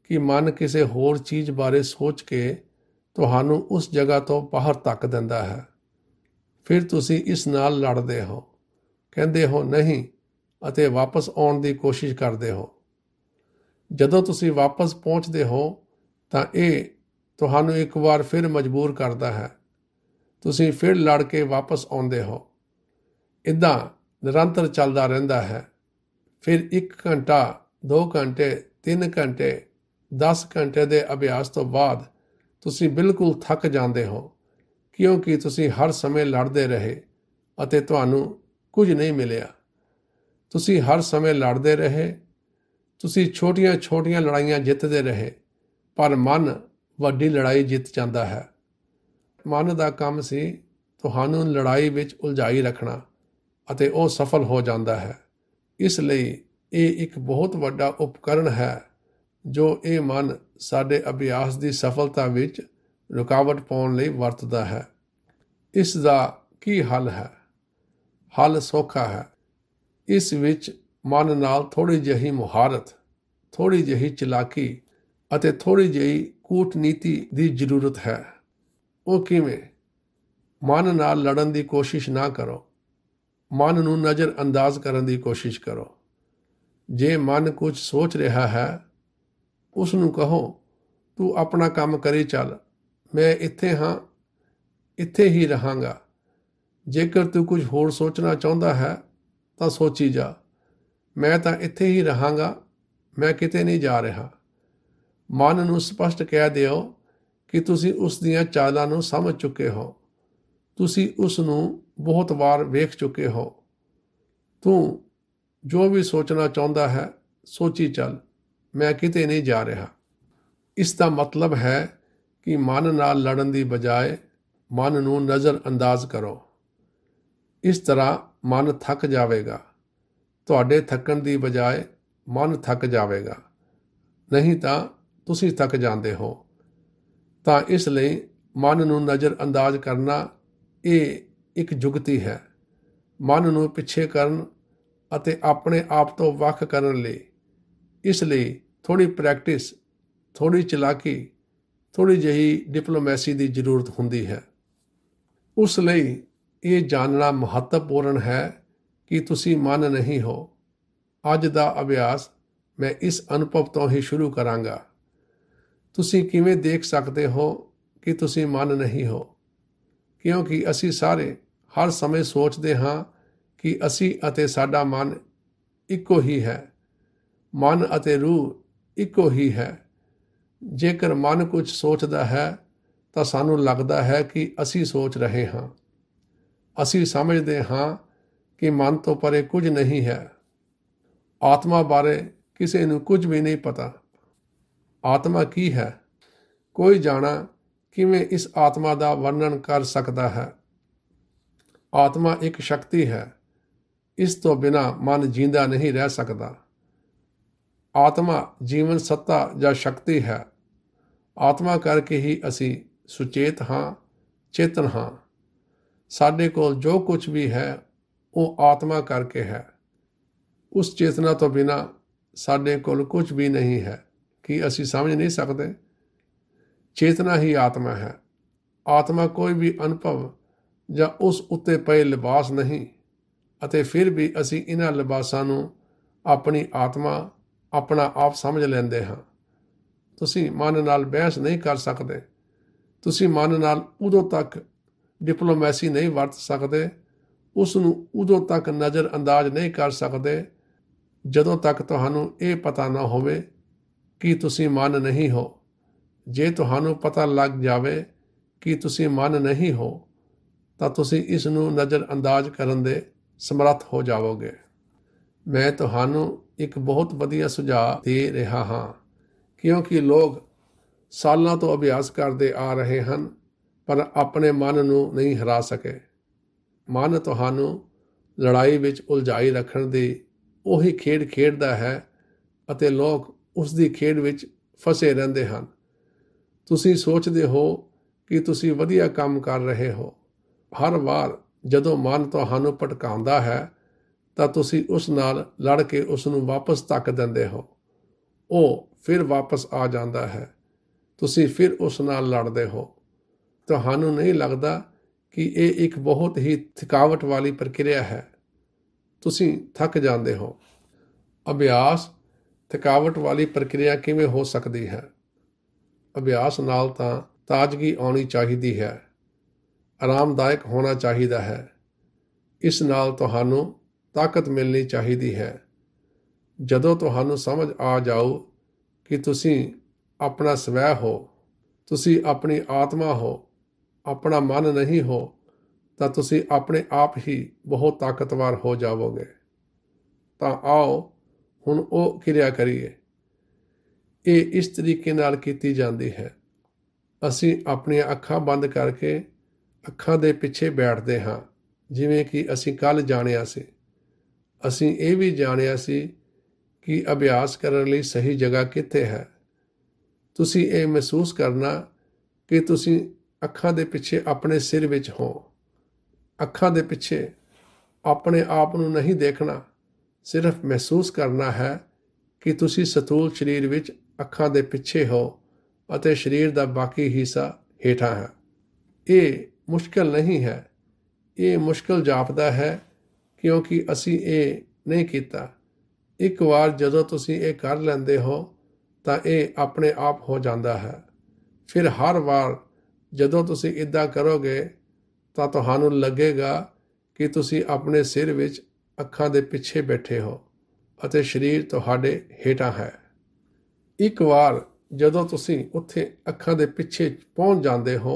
ਕਿ ਮਨ ਕਿਸੇ ਹੋਰ ਚੀਜ਼ ਬਾਰੇ ਸੋਚ ਕੇ ਤੁਹਾਨੂੰ ਉਸ ਜਗ੍ਹਾ ਤੋਂ ਬਾਹਰ ਤੱਕ ਦਿੰਦਾ ਹੈ ਫਿਰ ਤੁਸੀਂ ਇਸ ਨਾਲ ਲੜਦੇ ਹੋ ਕਹਿੰਦੇ ਹੋ ਨਹੀਂ ਅਤੇ ਵਾਪਸ ਆਉਣ ਦੀ ਕੋਸ਼ਿਸ਼ ਕਰਦੇ ਹੋ ਜਦੋਂ ਤੁਸੀਂ ਵਾਪਸ ਪਹੁੰਚਦੇ ਹੋ ਤਾਂ ਇਹ ਤੁਹਾਨੂੰ ਇੱਕ ਵਾਰ ਫਿਰ ਮਜਬੂਰ ਕਰਦਾ ਹੈ ਤੁਸੀਂ ਫਿਰ ਲੜ ਕੇ ਵਾਪਸ ਆਉਂਦੇ ਹੋ ਇਦਾਂ ਨਿਰੰਤਰ ਚੱਲਦਾ ਰਹਿੰਦਾ ਹੈ ਫਿਰ 1 ਘੰਟਾ 2 ਘੰਟੇ 3 ਘੰਟੇ 10 ਘੰਟੇ ਦੇ ਅਭਿਆਸ ਤੋਂ ਬਾਅਦ ਤੁਸੀਂ ਬਿਲਕੁਲ ਥੱਕ ਜਾਂਦੇ ਹੋ ਕਿਉਂਕਿ ਤੁਸੀਂ ਹਰ ਸਮੇਂ ਲੜਦੇ ਰਹੇ ਅਤੇ ਤੁਹਾਨੂੰ ਕੁਝ ਨਹੀਂ ਮਿਲਿਆ ਤੁਸੀਂ ਹਰ ਸਮੇਂ ਲੜਦੇ ਰਹੇ ਤੁਸੀਂ ਛੋਟੀਆਂ-ਛੋਟੀਆਂ ਲੜਾਈਆਂ ਜਿੱਤਦੇ ਰਹੇ ਪਰ ਮਨ ਵੱਡੀ ਲੜਾਈ ਜਿੱਤ ਜਾਂਦਾ ਹੈ ਮਨ ਦਾ ਕੰਮ ਸੀ ਤੁਹਾਨੂੰ ਲੜਾਈ ਵਿੱਚ ਉਲਝਾਈ ਰੱਖਣਾ ਅਤੇ ਉਹ ਸਫਲ ਹੋ ਜਾਂਦਾ ਹੈ ਇਸ ਲਈ ਇਹ ਇੱਕ ਬਹੁਤ ਵੱਡਾ ਉਪਕਰਣ ਹੈ ਜੋ ਇਹ ਮਨ ਸਾਡੇ ਅਭਿਆਸ ਦੀ ਸਫਲਤਾ ਵਿੱਚ ਰੁਕਾਵਟ ਪਾਉਣ ਲਈ ਵਰਤਦਾ ਹੈ ਇਸ ਦਾ ਕੀ ਹੱਲ ਹੈ ਹੱਲ ਸੋਖਾ ਹੈ ਇਸ ਵਿੱਚ ਮਨ ਨਾਲ ਥੋੜੀ ਜਹੀ ਮੁਹਾਰਤ ਥੋੜੀ ਜਹੀ ਚਲਾਕੀ ਅਤੇ ਥੋੜੀ ਜਹੀ ਕੂਟਨੀਤੀ ਦੀ ਜ਼ਰੂਰਤ ਹੈ ਉਹ ਕਿਵੇਂ ਮਨ ਨਾਲ ਲੜਨ ਦੀ ਕੋਸ਼ਿਸ਼ ਨਾ ਕਰੋ ਮਨ ਨੂੰ ਨਜ਼ਰ ਅੰਦਾਜ਼ ਕਰਨ ਦੀ ਕੋਸ਼ਿਸ਼ ਕਰੋ ਜੇ ਮਨ ਕੁਝ ਸੋਚ ਰਿਹਾ ਹੈ ਉਸ ਨੂੰ ਕਹੋ ਤੂੰ ਆਪਣਾ ਕੰਮ ਕਰੇ ਚੱਲ ਮੈਂ ਇੱਥੇ ਹਾਂ ਇੱਥੇ ਹੀ ਰਹਾਂਗਾ ਜੇਕਰ ਤੂੰ ਕੁਝ ਹੋਰ ਸੋਚਣਾ ਚਾਹੁੰਦਾ ਹੈ ਤਾਂ ਸੋਚੀ ਜਾ ਮੈਂ ਤਾਂ ਇੱਥੇ ਹੀ ਰਹਾਂਗਾ ਮੈਂ ਕਿਤੇ ਨਹੀਂ ਜਾ ਰਿਹਾ ਮਨ ਨੂੰ ਸਪਸ਼ਟ ਕਹਿ ਦਿਓ ਕਿ ਤੁਸੀਂ ਉਸ ਦੀਆਂ ਚਾਲਾਂ ਨੂੰ ਸਮਝ ਚੁੱਕੇ ਹੋ ਤੁਸੀਂ ਉਸ ਨੂੰ ਬਹੁਤ ਵਾਰ ਵੇਖ ਚੁੱਕੇ ਹੋ ਤੂੰ ਜੋ ਵੀ ਸੋਚਣਾ ਚਾਹੁੰਦਾ ਹੈ ਸੋਚੀ ਚੱਲ ਮੈਂ ਕਿਤੇ ਨਹੀਂ ਜਾ ਰਿਹਾ ਇਸ ਦਾ ਮਤਲਬ ਹੈ ਕਿ ਮਨ ਨਾਲ ਲੜਨ ਦੀ ਬਜਾਏ ਮਨ ਨੂੰ ਨਜ਼ਰ ਅੰਦਾਜ਼ ਕਰੋ ਇਸ ਤਰ੍ਹਾਂ ਮਨ ਥੱਕ ਜਾਵੇਗਾ ਤੁਹਾਡੇ ਥੱਕਣ ਦੀ ਬਜਾਏ ਮਨ ਥੱਕ ਜਾਵੇਗਾ ਨਹੀਂ ਤਾਂ ਤੁਸੀਂ ਥੱਕ ਜਾਂਦੇ ਹੋ ਤਾਂ ਇਸ ਲਈ ਮਨ ਨੂੰ ਨਜ਼ਰ ਅੰਦਾਜ਼ ਕਰਨਾ ਇਹ ਇੱਕ ਜੁਗਤੀ ਹੈ ਮਨ ਨੂੰ ਪਿੱਛੇ ਕਰਨ ਅਤੇ ਆਪਣੇ ਆਪ ਤੋਂ ਵੱਖ ਕਰਨ ਲਈ ਇਸ ਲਈ ਥੋੜੀ ਪ੍ਰੈਕਟਿਸ ਥੋੜੀ ਚਲਾਕੀ ਥੋੜੀ ਜਹੀ ਡਿਪਲੋਮੈਸੀ ਦੀ ਜ਼ਰੂਰਤ ਹੁੰਦੀ ਹੈ ਉਸ ਲਈ ਇਹ ਜਾਣਨਾ ਮਹੱਤਵਪੂਰਨ ਹੈ ਕਿ ਤੁਸੀਂ ਮਨ ਨਹੀਂ ਹੋ ਅੱਜ ਦਾ ਅਭਿਆਸ ਮੈਂ ਇਸ ਅਨੁਭਵ ਤੋਂ ਹੀ ਸ਼ੁਰੂ ਕਰਾਂਗਾ ਤੁਸੀਂ ਕਿਵੇਂ ਦੇਖ ਸਕਦੇ ਹੋ ਕਿ ਤੁਸੀਂ ਮਨ ਨਹੀਂ ਹੋ ਕਿਉਂਕਿ ਅਸੀਂ ਸਾਰੇ ਹਰ ਸਮੇਂ ਸੋਚਦੇ ਹਾਂ ਕਿ ਅਸੀਂ ਅਤੇ ਸਾਡਾ ਮਨ ਇੱਕੋ ਹੀ ਹੈ ਮਨ ਅਤੇ ਰੂਹ ਇੱਕੋ ਹੀ ਹੈ ਜੇਕਰ ਮਨ ਕੁਝ ਸੋਚਦਾ ਹੈ ਤਾਂ ਸਾਨੂੰ ਲੱਗਦਾ ਹੈ ਕਿ ਅਸੀਂ ਸੋਚ ਰਹੇ ਹਾਂ ਅਸੀਂ ਸਮਝਦੇ ਹਾਂ ਕਿ ਮਨ ਤੋਂ ਪਰੇ ਕੁਝ ਨਹੀਂ ਹੈ ਆਤਮਾ ਬਾਰੇ ਕਿਸੇ ਨੂੰ ਕੁਝ ਵੀ ਨਹੀਂ ਪਤਾ ਆਤਮਾ ਕੀ ਹੈ ਕੋਈ ਜਾਣਾ ਕਿਵੇਂ ਇਸ ਆਤਮਾ ਦਾ ਵਰਣਨ ਕਰ ਸਕਦਾ ਹੈ ਆਤਮਾ ਇੱਕ ਸ਼ਕਤੀ ਹੈ ਇਸ ਤੋਂ ਬਿਨਾ ਮਨ ਜਿੰਦਾ ਨਹੀਂ ਰਹਿ ਸਕਦਾ ਆਤਮਾ ਜੀਵਨ ਸੱਤਾ ਜਾਂ ਸ਼ਕਤੀ ਹੈ ਆਤਮਾ ਕਰਕੇ ਹੀ ਅਸੀਂ ਸੁਚੇਤ ਹਾਂ ਚੇਤਨ ਹਾਂ ਸਾਡੇ ਕੋਲ ਜੋ ਕੁਝ ਵੀ ਹੈ ਉਹ ਆਤਮਾ ਕਰਕੇ ਹੈ ਉਸ ਚੇਤਨਾ ਤੋਂ ਬਿਨਾ ਸਾਡੇ ਕੋਲ ਕੁਝ ਵੀ ਨਹੀਂ ਹੈ ਕਿ ਅਸੀਂ ਸਮਝ ਨਹੀਂ ਸਕਦੇ ਚੇਤਨਾ ਹੀ ਆਤਮਾ ਹੈ ਆਤਮਾ ਕੋਈ ਵੀ ਅਨੁਭਵ ਜਾਂ ਉਸ ਉੱਤੇ ਪਏ ਲਿਬਾਸ ਨਹੀਂ ਅਤੇ ਫਿਰ ਵੀ ਅਸੀਂ ਇਹਨਾਂ ਲਿਬਾਸਾਂ ਨੂੰ ਆਪਣੀ ਆਤਮਾ ਆਪਣਾ ਆਪ ਸਮਝ ਲੈਂਦੇ ਹਾਂ ਤੁਸੀਂ ਮਨ ਨਾਲ ਬਹਿਸ ਨਹੀਂ ਕਰ ਸਕਦੇ ਤੁਸੀਂ ਮਨ ਨਾਲ ਉਦੋਂ ਤੱਕ ਡਿਪਲੋਮੈਸੀ ਨਹੀਂ ਵਰਤ ਸਕਦੇ ਉਸ ਨੂੰ ਉਦੋਂ ਤੱਕ ਨਜ਼ਰ ਅੰਦਾਜ਼ ਨਹੀਂ ਕਰ ਸਕਦੇ ਜਦੋਂ ਤੱਕ ਤੁਹਾਨੂੰ ਇਹ ਪਤਾ ਨਾ ਹੋਵੇ ਕਿ ਤੁਸੀਂ ਮਨ ਨਹੀਂ ਹੋ ਜੇ ਤੁਹਾਨੂੰ ਪਤਾ ਲੱਗ ਜਾਵੇ ਕਿ ਤੁਸੀਂ ਮਨ ਨਹੀਂ ਹੋ ਤਾਂ ਤੁਸੀਂ ਇਸ ਨੂੰ ਨਜ਼ਰ ਅੰਦਾਜ਼ ਕਰਨ ਦੇ ਸਮਰੱਥ ਹੋ ਜਾਵੋਗੇ ਮੈਂ ਤੁਹਾਨੂੰ ਇੱਕ ਬਹੁਤ ਵਧੀਆ ਸੁਝਾਅ ਦੇ ਰਿਹਾ ਹਾਂ ਕਿਉਂਕਿ ਲੋਕ ਸਾਲਾਂ ਤੋਂ ਅਭਿਆਸ ਕਰਦੇ ਆ ਰਹੇ ਹਨ ਪਰ ਆਪਣੇ ਮਨ ਨੂੰ ਨਹੀਂ ਹਰਾ ਸਕੇ ਮਨ ਤੁਹਾਨੂੰ ਲੜਾਈ ਵਿੱਚ ਉਲਝਾਈ ਰੱਖਣ ਦੀ ਉਹੀ ਖੇਡ ਖੇਡਦਾ ਹੈ ਅਤੇ ਲੋਕ ਉਸ ਦੀ ਖੇਡ ਵਿੱਚ ਫਸੇ ਰਹਿੰਦੇ ਹਨ ਤੁਸੀਂ ਸੋਚਦੇ ਹੋ ਕਿ ਤੁਸੀਂ ਵਧੀਆ ਕੰਮ ਕਰ ਰਹੇ ਹੋ ਹਰ ਵਾਰ ਜਦੋਂ ਮਨ ਤੁਹਾਨੂੰ ਭਟਕਾਉਂਦਾ ਹੈ ਤਾਂ ਤੁਸੀਂ ਉਸ ਨਾਲ ਲੜ ਕੇ ਉਸ ਨੂੰ ਵਾਪਸ ਧੱਕ ਦਿੰਦੇ ਹੋ ਉਹ ਫਿਰ ਵਾਪਸ ਆ ਜਾਂਦਾ ਹੈ ਤੁਸੀਂ ਫਿਰ ਉਸ ਨਾਲ ਲੜਦੇ ਹੋ ਤੁਹਾਨੂੰ ਨਹੀਂ ਲੱਗਦਾ ਕਿ ਇਹ ਇੱਕ ਬਹੁਤ ਹੀ ਥਕਾਵਟ ਵਾਲੀ ਪ੍ਰਕਿਰਿਆ ਹੈ ਤੁਸੀਂ ਥੱਕ ਜਾਂਦੇ ਹੋ ਅਭਿਆਸ ਥਕਾਵਟ ਵਾਲੀ ਪ੍ਰਕਿਰਿਆ ਕਿਵੇਂ ਹੋ ਸਕਦੀ ਹੈ ਅਭਿਆਸ ਨਾਲ ਤਾਂ ਤਾਜ਼ਗੀ ਆਉਣੀ ਚਾਹੀਦੀ ਹੈ ਆਰਾਮਦਾਇਕ ਹੋਣਾ ਚਾਹੀਦਾ ਹੈ ਇਸ ਨਾਲ ਤੁਹਾਨੂੰ ਤਾਕਤ ਮਿਲਣੀ ਚਾਹੀਦੀ ਹੈ ਜਦੋਂ ਤੁਹਾਨੂੰ ਸਮਝ ਆ ਜਾਓ ਕਿ ਤੁਸੀਂ ਆਪਣਾ ਸਵੈ ਹੋ ਤੁਸੀਂ ਆਪਣੀ ਆਤਮਾ ਹੋ ਆਪਣਾ ਮਨ ਨਹੀਂ ਹੋ ਤਾਂ ਤੁਸੀਂ ਆਪਣੇ ਆਪ ਹੀ ਬਹੁਤ ਤਾਕਤਵਰ ਹੋ ਜਾਵੋਗੇ ਤਾਂ ਆਓ ਹੁਣ ਉਹ ਕਿਰਿਆ ਕਰੀਏ ਇਹ ਇਸ ਤਰੀਕੇ ਨਾਲ ਕੀਤੀ ਜਾਂਦੀ ਹੈ ਅਸੀਂ ਆਪਣੀਆਂ ਅੱਖਾਂ ਬੰਦ ਕਰਕੇ ਅੱਖਾਂ ਦੇ ਪਿੱਛੇ ਬੈਠਦੇ ਹਾਂ ਜਿਵੇਂ ਕਿ ਅਸੀਂ ਕੱਲ ਜਾਣਿਆ ਸੀ ਅਸੀਂ ਇਹ ਵੀ ਜਾਣਿਆ ਸੀ ਕਿ ਅਭਿਆਸ ਕਰਨ ਲਈ ਸਹੀ ਜਗ੍ਹਾ ਕਿੱਥੇ ਹੈ ਤੁਸੀਂ ਇਹ ਮਹਿਸੂਸ ਕਰਨਾ ਕਿ ਤੁਸੀਂ ਅੱਖਾਂ ਦੇ ਪਿੱਛੇ ਆਪਣੇ ਸਿਰ ਵਿੱਚ ਹੋ ਅੱਖਾਂ ਦੇ ਪਿੱਛੇ ਆਪਣੇ ਆਪ ਨੂੰ ਨਹੀਂ ਦੇਖਣਾ ਸਿਰਫ ਮਹਿਸੂਸ ਕਰਨਾ ਹੈ ਕਿ ਤੁਸੀਂ ਸਤੂਲ ਸਰੀਰ ਵਿੱਚ ਅੱਖਾਂ ਦੇ ਪਿੱਛੇ ਹੋ ਅਤੇ ਸਰੀਰ ਦਾ ਬਾਕੀ ਹਿੱਸਾ ਹੇਠਾਂ ਹੈ ਇਹ ਮੁਸ਼ਕਲ ਨਹੀਂ ਹੈ ਇਹ ਮੁਸ਼ਕਲ ਜਾਪਦਾ ਹੈ ਕਿਉਂਕਿ ਅਸੀਂ ਇਹ ਨਹੀਂ ਕੀਤਾ ਇੱਕ ਵਾਰ ਜਦੋਂ ਤੁਸੀਂ ਇਹ ਕਰ ਲੈਂਦੇ ਹੋ ਤਾਂ ਇਹ ਆਪਣੇ ਆਪ ਹੋ ਜਾਂਦਾ ਹੈ ਫਿਰ ਹਰ ਵਾਰ ਜਦੋਂ ਤੁਸੀਂ ਇਦਾਂ ਕਰੋਗੇ ਤਾਂ ਤੁਹਾਨੂੰ ਲੱਗੇਗਾ ਕਿ ਤੁਸੀਂ ਆਪਣੇ ਸਿਰ ਵਿੱਚ ਅੱਖਾਂ ਦੇ ਪਿੱਛੇ ਬੈਠੇ ਹੋ ਅਤੇ ਸਰੀਰ ਤੁਹਾਡੇ ਹੇਠਾਂ ਹੈ ਇੱਕ ਵਾਰ ਜਦੋਂ ਤੁਸੀਂ ਉੱਥੇ ਅੱਖਾਂ ਦੇ ਪਿੱਛੇ ਪਹੁੰਚ ਜਾਂਦੇ ਹੋ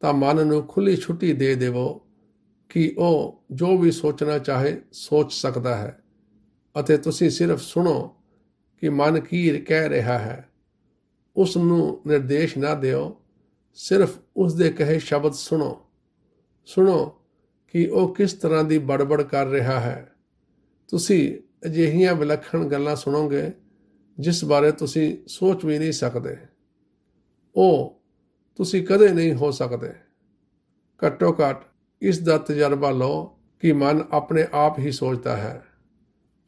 ਤਾਂ ਮਨ ਨੂੰ ਖੁੱਲੀ ਛੁੱਟੀ ਦੇ ਦੇਵੋ ਕਿ ਉਹ ਜੋ ਵੀ ਸੋਚਣਾ ਚਾਹੇ ਸੋਚ ਸਕਦਾ ਹੈ ਅਤੇ ਤੁਸੀਂ ਸਿਰਫ ਸੁਣੋ ਕਿ ਮਨ ਕੀ ਕਹਿ ਰਿਹਾ ਹੈ ਉਸ ਨੂੰ ਨਿਰਦੇਸ਼ ਨਾ ਦਿਓ ਸਿਰਫ ਉਸ ਦੇ ਕਹੇ ਸ਼ਬਦ ਸੁਣੋ ਸੁਣੋ ਕਿ ਉਹ ਕਿਸ ਤਰ੍ਹਾਂ ਦੀ ਬੜਬੜ ਕਰ ਰਿਹਾ ਹੈ ਤੁਸੀਂ ਅਜਿਹੀਆਂ ਵਿਲੱਖਣ ਗੱਲਾਂ ਸੁਣੋਗੇ ਜਿਸ ਬਾਰੇ ਤੁਸੀਂ ਸੋਚ ਵੀ ਨਹੀਂ ਸਕਦੇ ਉਹ ਤੁਸੀਂ ਕਦੇ ਨਹੀਂ ਹੋ ਸਕਦੇ ਘੱਟੋ ਘੱਟ ਇਸ ਦਾ ਤਜਰਬਾ ਲਓ ਕਿ ਮਨ ਆਪਣੇ ਆਪ ਹੀ ਸੋਚਦਾ ਹੈ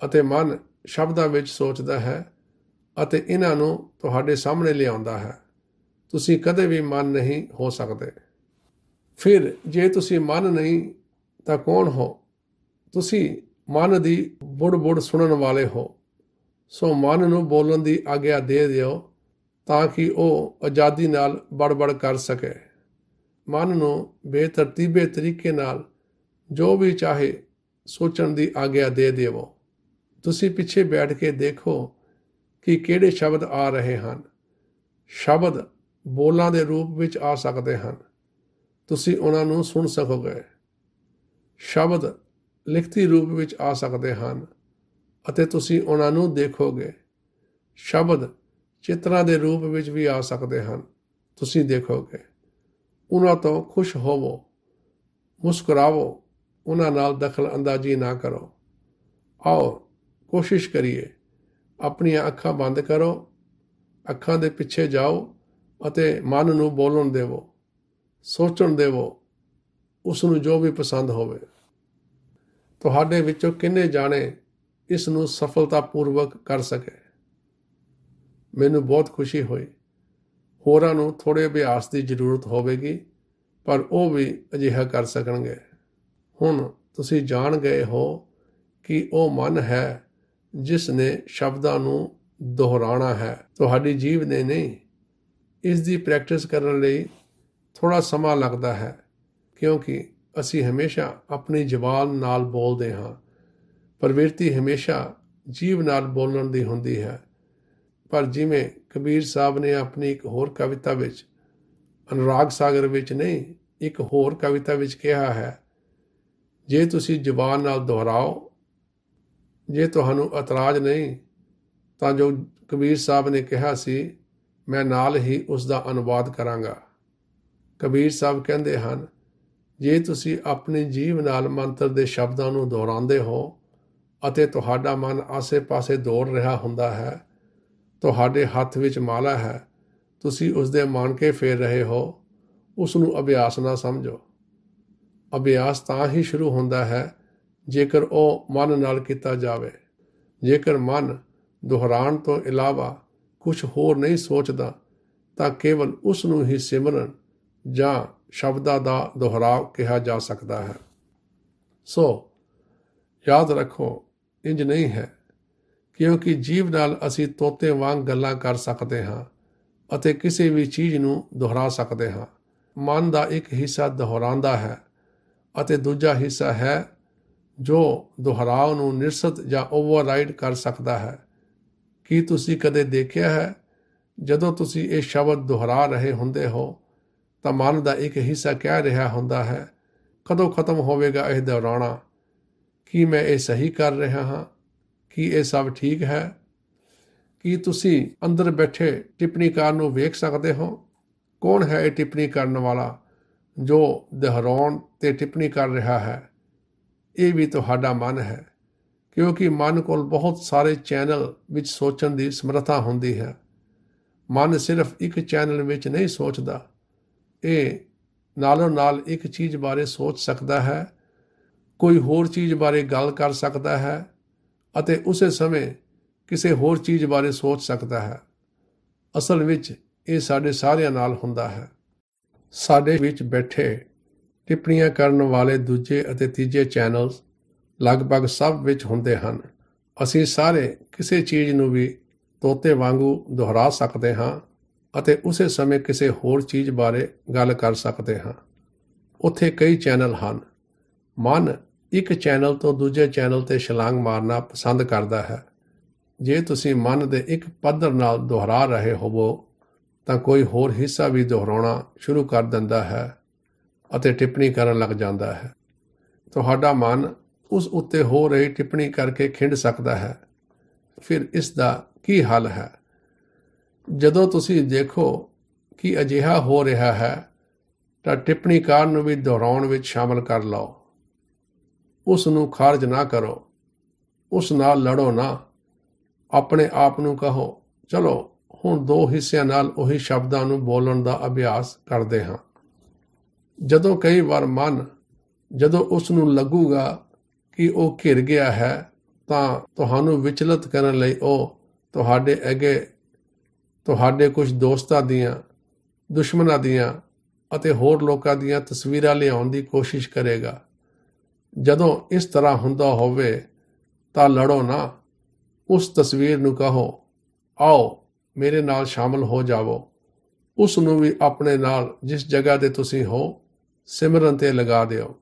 ਅਤੇ ਮਨ ਸ਼ਬਦਾਂ ਵਿੱਚ ਸੋਚਦਾ ਹੈ ਅਤੇ ਇਹਨਾਂ ਨੂੰ ਤੁਹਾਡੇ ਸਾਹਮਣੇ ਲਿਆਉਂਦਾ ਹੈ ਤੁਸੀਂ ਕਦੇ ਵੀ ਮਨ ਨਹੀਂ ਹੋ ਸਕਦੇ ਫਿਰ ਜੇ ਤੁਸੀਂ ਮਨ ਨਹੀਂ ਤਾਂ ਕੌਣ ਹੋ ਤੁਸੀਂ ਮਨ ਦੀ ਬੁੜ ਬੁੜ ਸੁਣਨ ਵਾਲੇ ਹੋ ਸੋ ਮਨ ਨੂੰ ਬੋਲਣ ਦੀ ਆਗਿਆ ਦੇ ਦਿਓ ਤਾਂ ਕਿ ਉਹ ਆਜ਼ਾਦੀ ਨਾਲ ਬੜਬੜ ਕਰ ਸਕੇ ਮਨ ਨੂੰ ਬੇਤਰਤੀਬੇ ਤਰੀਕੇ ਨਾਲ ਜੋ ਵੀ ਚਾਹੇ ਸੋਚਣ ਦੀ ਆਗਿਆ ਦੇ ਦੇਵੋ ਤੁਸੀਂ ਪਿੱਛੇ ਬੈਠ ਕੇ ਦੇਖੋ ਕਿ ਕਿਹੜੇ ਸ਼ਬਦ ਆ ਰਹੇ ਹਨ ਸ਼ਬਦ ਬੋਲਾਂ ਦੇ ਰੂਪ ਵਿੱਚ ਆ ਸਕਦੇ ਹਨ ਤੁਸੀਂ ਉਹਨਾਂ ਨੂੰ ਸੁਣ ਸਕੋਗੇ ਸ਼ਬਦ ਲਿਖਤੀ ਰੂਪ ਵਿੱਚ ਆ ਸਕਦੇ ਹਨ ਅਤੇ ਤੁਸੀਂ ਉਹਨਾਂ ਨੂੰ ਦੇਖੋਗੇ ਸ਼ਬਦ ਚਿਤਰਾ ਦੇ ਰੂਪ ਵਿੱਚ ਵੀ ਆ ਸਕਦੇ ਹਨ ਤੁਸੀਂ ਦੇਖੋਗੇ ਉਹਨਾਂ ਤੋਂ ਖੁਸ਼ ਹੋਵੋ ਮੁਸਕਰਾਵੋ ਉਹਨਾਂ ਨਾਲ ਦਖਲ ਅੰਦਾਜ਼ੀ ਨਾ ਕਰੋ ਆਓ ਕੋਸ਼ਿਸ਼ ਕਰੀਏ ਆਪਣੀਆਂ ਅੱਖਾਂ ਬੰਦ ਕਰੋ ਅੱਖਾਂ ਦੇ ਪਿੱਛੇ ਜਾਓ ਅਤੇ ਮਨ ਨੂੰ ਬੋਲਣ ਦੇਵੋ ਸੋਚਣ ਦੇਵੋ ਉਸ ਨੂੰ ਜੋ ਵੀ ਪਸੰਦ ਹੋਵੇ ਤੁਹਾਡੇ ਵਿੱਚੋਂ ਕਿੰਨੇ ਜਾਣੇ ਇਸ ਨੂੰ ਸਫਲਤਾਪੂਰਵਕ ਕਰ ਸਕੇ ਮੈਨੂੰ ਬਹੁਤ ਖੁਸ਼ੀ ਹੋਈ ਹੋਰਾਂ ਨੂੰ ਥੋੜੇ ਅਭਿਆਸ ਦੀ ਜ਼ਰੂਰਤ ਹੋਵੇਗੀ ਪਰ ਉਹ ਵੀ ਅਜਿਹਾ ਕਰ ਸਕਣਗੇ ਹੁਣ ਤੁਸੀਂ ਜਾਣ ਗਏ ਹੋ ਕਿ ਉਹ ਮਨ ਹੈ ਜਿਸ ਨੇ ਸ਼ਬਦਾਂ ਨੂੰ ਦੁਹਰਾਣਾ ਹੈ ਤੁਹਾਡੀ ਜੀਵ ਨੇ ਨਹੀਂ ਇਸ ਦੀ ਪ੍ਰੈਕਟਿਸ ਕਰਨ ਲਈ ਥੋੜਾ ਸਮਾਂ ਲੱਗਦਾ ਹੈ ਕਿਉਂਕਿ ਅਸੀਂ ਹਮੇਸ਼ਾ ਆਪਣੀ ਜ਼ਬਾਨ ਨਾਲ ਬੋਲਦੇ ਹਾਂ ਪਰ ਵਿਰਤੀ ਹਮੇਸ਼ਾ ਜੀਵ ਨਾਲ ਬੋਲਣ ਦੀ ਹੁੰਦੀ ਹੈ ਪਰ ਜਿਵੇਂ ਕਬੀਰ ਸਾਹਿਬ ਨੇ ਆਪਣੀ ਇੱਕ ਹੋਰ ਕਵਿਤਾ ਵਿੱਚ ਅਨੁਰਾਗ ਸਾਗਰ ਵਿੱਚ ਨਹੀਂ ਇੱਕ ਹੋਰ ਕਵਿਤਾ ਵਿੱਚ ਕਿਹਾ ਹੈ ਜੇ ਤੁਸੀਂ ਜ਼ਬਾਨ ਨਾਲ ਦੁਹਰਾਓ ਜੇ ਤੁਹਾਨੂੰ ਇਤਰਾਜ਼ ਨਹੀਂ ਤਾਂ ਜੋ ਕਬੀਰ ਸਾਹਿਬ ਨੇ ਕਿਹਾ ਸੀ ਮੈਂ ਨਾਲ ਹੀ ਉਸ ਦਾ ਅਨੁਵਾਦ ਕਰਾਂਗਾ ਕਬੀਰ ਸਾਹਿਬ ਕਹਿੰਦੇ ਹਨ ਜੇ ਤੁਸੀਂ ਆਪਣੇ ਜੀਵ ਨਾਲ ਮੰਤਰ ਦੇ ਸ਼ਬਦਾਂ ਨੂੰ ਦੁਹਰਾਉਂਦੇ ਹੋ ਅਤੇ ਤੁਹਾਡਾ ਮਨ ਆਸੇ-ਪਾਸੇ ਦੌੜ ਰਿਹਾ ਹੁੰਦਾ ਹੈ ਤੁਹਾਡੇ ਹੱਥ ਵਿੱਚ ਮਾਲਾ ਹੈ ਤੁਸੀਂ ਉਸ ਦੇ ਮਾਨ ਕੇ ਫੇਰ ਰਹੇ ਹੋ ਉਸ ਨੂੰ ਅਭਿਆਸ ਨਾ ਸਮਝੋ ਅਭਿਆਸ ਤਾਂ ਹੀ ਸ਼ੁਰੂ ਹੁੰਦਾ ਹੈ ਜੇਕਰ ਉਹ ਮਨ ਨਾਲ ਕੀਤਾ ਜਾਵੇ ਜੇਕਰ ਮਨ ਦੁਹਰਾਣ ਤੋਂ ਇਲਾਵਾ ਕੁਝ ਹੋਰ ਨਹੀਂ ਸੋਚਦਾ ਤਾਂ ਕੇਵਲ ਉਸ ਨੂੰ ਹੀ ਸਿਮਰਨ ਜਾਂ ਸ਼ਬਦਾਂ ਦਾ ਦੁਹਰਾਵ ਕਿਹਾ ਜਾ ਸਕਦਾ ਹੈ ਸੋ ਯਾਦ ਰੱਖੋ ਇੰਜ ਨਹੀਂ ਹੈ ਕਿਉਂਕਿ ਜੀਵ ਨਾਲ ਅਸੀਂ ਤੋਤੇ ਵਾਂਗ ਗੱਲਾਂ ਕਰ ਸਕਦੇ ਹਾਂ ਅਤੇ ਕਿਸੇ ਵੀ ਚੀਜ਼ ਨੂੰ ਦੁਹਰਾ ਸਕਦੇ ਹਾਂ ਮਨ ਦਾ ਇੱਕ ਹਿੱਸਾ ਦੁਹਰਾਉਂਦਾ ਹੈ ਅਤੇ ਦੂਜਾ ਹਿੱਸਾ ਹੈ ਜੋ ਦੁਹਰਾਉ ਨੂੰ ਨਿਰਸਤ ਜਾਂ ਓਵਰਰਾਈਡ ਕਰ ਸਕਦਾ ਹੈ ਕੀ ਤੁਸੀਂ ਕਦੇ ਦੇਖਿਆ ਹੈ ਜਦੋਂ ਤੁਸੀਂ ਇਹ ਸ਼ਬਦ ਦੁਹਰਾ ਰਹੇ ਹੁੰਦੇ ਹੋ ਤਾਂ ਮਨ ਦਾ ਇੱਕ ਹਿੱਸਾ ਕਹਿ ਰਿਹਾ ਹੁੰਦਾ ਹੈ ਕਦੋਂ ਖਤਮ ਹੋਵੇਗਾ ਇਹ ਦੁਹਰਾਣਾ ਕੀ ਮੈਂ ਇਹ ਸਹੀ ਕਰ ਰਿਹਾ ਹਾਂ ਕੀ ਇਹ ਸਭ ਠੀਕ ਹੈ ਕੀ ਤੁਸੀਂ ਅੰਦਰ ਬੈਠੇ ਟਿੱਪਣੀਕਾਰ ਨੂੰ ਵੇਖ ਸਕਦੇ ਹੋ ਕੌਣ ਹੈ ਇਹ ਟਿੱਪਣੀ ਕਰਨ ਵਾਲਾ ਜੋ ਦਹਰਾਉਣ ਤੇ ਟਿੱਪਣੀ ਕਰ ਰਿਹਾ ਹੈ ਇਹ ਵੀ ਤੁਹਾਡਾ ਮਨ ਹੈ ਕਿਉਂਕਿ ਮਨ ਕੋਲ ਬਹੁਤ ਸਾਰੇ ਚੈਨਲ ਵਿੱਚ ਸੋਚਣ ਦੀ ਸਮਰੱਥਾ ਹੁੰਦੀ ਹੈ ਮਨ ਸਿਰਫ ਇੱਕ ਚੈਨਲ ਵਿੱਚ ਨਹੀਂ ਸੋਚਦਾ ਇਹ ਨਾਲੋਂ ਨਾਲ ਇੱਕ ਚੀਜ਼ ਬਾਰੇ ਸੋਚ ਸਕਦਾ ਹੈ ਕੋਈ ਹੋਰ ਚੀਜ਼ ਬਾਰੇ ਗੱਲ ਕਰ ਸਕਦਾ ਹੈ ਅਤੇ ਉਸੇ ਸਮੇਂ ਕਿਸੇ ਹੋਰ ਚੀਜ਼ ਬਾਰੇ ਸੋਚ ਸਕਦਾ ਹੈ ਅਸਲ ਵਿੱਚ ਇਹ ਸਾਡੇ ਸਾਰਿਆਂ ਨਾਲ ਹੁੰਦਾ ਹੈ ਸਾਡੇ ਵਿੱਚ ਬੈਠੇ ਟਿੱਪਣੀਆਂ ਕਰਨ ਵਾਲੇ ਦੂਜੇ ਅਤੇ ਤੀਜੇ ਚੈਨਲਸ ਲਗਭਗ ਸਭ ਵਿੱਚ ਹੁੰਦੇ ਹਨ ਅਸੀਂ ਸਾਰੇ ਕਿਸੇ ਚੀਜ਼ ਨੂੰ ਵੀ ਤੋਤੇ ਵਾਂਗੂ ਦੁਹਰਾ ਸਕਦੇ ਹਾਂ ਅਤੇ ਉਸੇ ਸਮੇਂ ਕਿਸੇ ਹੋਰ ਚੀਜ਼ ਬਾਰੇ ਗੱਲ ਕਰ ਸਕਦੇ ਹਾਂ ਉੱਥੇ ਕਈ ਚੈਨਲ ਹਨ ਮਨ ਇੱਕ ਚੈਨਲ ਤੋਂ ਦੂਜੇ ਚੈਨਲ ਤੇ ਛਲਾਂਗ ਮਾਰਨਾ ਪਸੰਦ ਕਰਦਾ ਹੈ ਜੇ ਤੁਸੀਂ ਮਨ ਦੇ ਇੱਕ ਪੱਧਰ ਨਾਲ ਦੁਹਰਾ ਰਹੇ ਹੋਵੋ ਤਾਂ ਕੋਈ ਹੋਰ ਹਿੱਸਾ ਵੀ ਦੁਹਰਾਉਣਾ ਸ਼ੁਰੂ ਕਰ ਦਿੰਦਾ ਹੈ ਅਤੇ ਟਿੱਪਣੀ ਕਰਨ ਲੱਗ ਜਾਂਦਾ ਹੈ ਤੁਹਾਡਾ ਮਨ ਉਸ ਉੱਤੇ ਹੋ ਰਹੀ ਟਿੱਪਣੀ ਕਰਕੇ ਖਿੰਡ ਸਕਦਾ ਹੈ ਫਿਰ ਇਸ ਦਾ ਕੀ ਹੱਲ ਹੈ ਜਦੋਂ ਤੁਸੀਂ ਦੇਖੋ ਕਿ ਅਜਿਹਾ ਹੋ ਰਿਹਾ ਹੈ ਤਾਂ ਟਿੱਪਣੀ ਕਰਨ ਨੂੰ ਵੀ ਦੁਹਰਾਉਣ ਵਿੱਚ ਸ਼ਾਮਲ ਕਰ ਲਓ ਉਸ ਨੂੰ ਖਾਰਜ ਨਾ ਕਰੋ ਉਸ ਨਾਲ ਲੜੋ ਨਾ ਆਪਣੇ ਆਪ ਨੂੰ ਕਹੋ ਚਲੋ ਹੁਣ ਦੋ ਹਿੱਸਿਆਂ ਨਾਲ ਉਹੀ ਸ਼ਬਦਾਂ ਨੂੰ ਬੋਲਣ ਦਾ ਅਭਿਆਸ ਕਰਦੇ ਹਾਂ ਜਦੋਂ ਕਈ ਵਾਰ ਮਨ ਜਦੋਂ ਉਸ ਨੂੰ ਲੱਗੂਗਾ ਕਿ ਉਹ ਘਿਰ ਗਿਆ ਹੈ ਤਾਂ ਤੁਹਾਨੂੰ ਵਿਚਲਿਤ ਕਰਨ ਲਈ ਉਹ ਤੁਹਾਡੇ ਅੱਗੇ ਤੁਹਾਡੇ ਕੁਝ ਦੋਸਤਾਂ ਦੀਆਂ ਦੁਸ਼ਮਣਾਂ ਦੀਆਂ ਅਤੇ ਹੋਰ ਲੋਕਾਂ ਦੀਆਂ ਤਸਵੀਰਾਂ ਲਿਆਉਣ ਦੀ ਕੋਸ਼ਿਸ਼ ਕਰੇਗਾ ਜਦੋਂ ਇਸ ਤਰ੍ਹਾਂ ਹੁੰਦਾ ਹੋਵੇ ਤਾਂ ਲੜੋ ਨਾ ਉਸ ਤਸਵੀਰ ਨੂੰ ਕਹੋ ਆਓ ਮੇਰੇ ਨਾਲ ਸ਼ਾਮਲ ਹੋ ਜਾਵੋ ਉਸ ਨੂੰ ਵੀ ਆਪਣੇ ਨਾਲ ਜਿਸ ਜਗ੍ਹਾ ਤੇ ਤੁਸੀਂ ਹੋ ਸਿਮਰਨ ਤੇ ਲਗਾ ਦਿਓ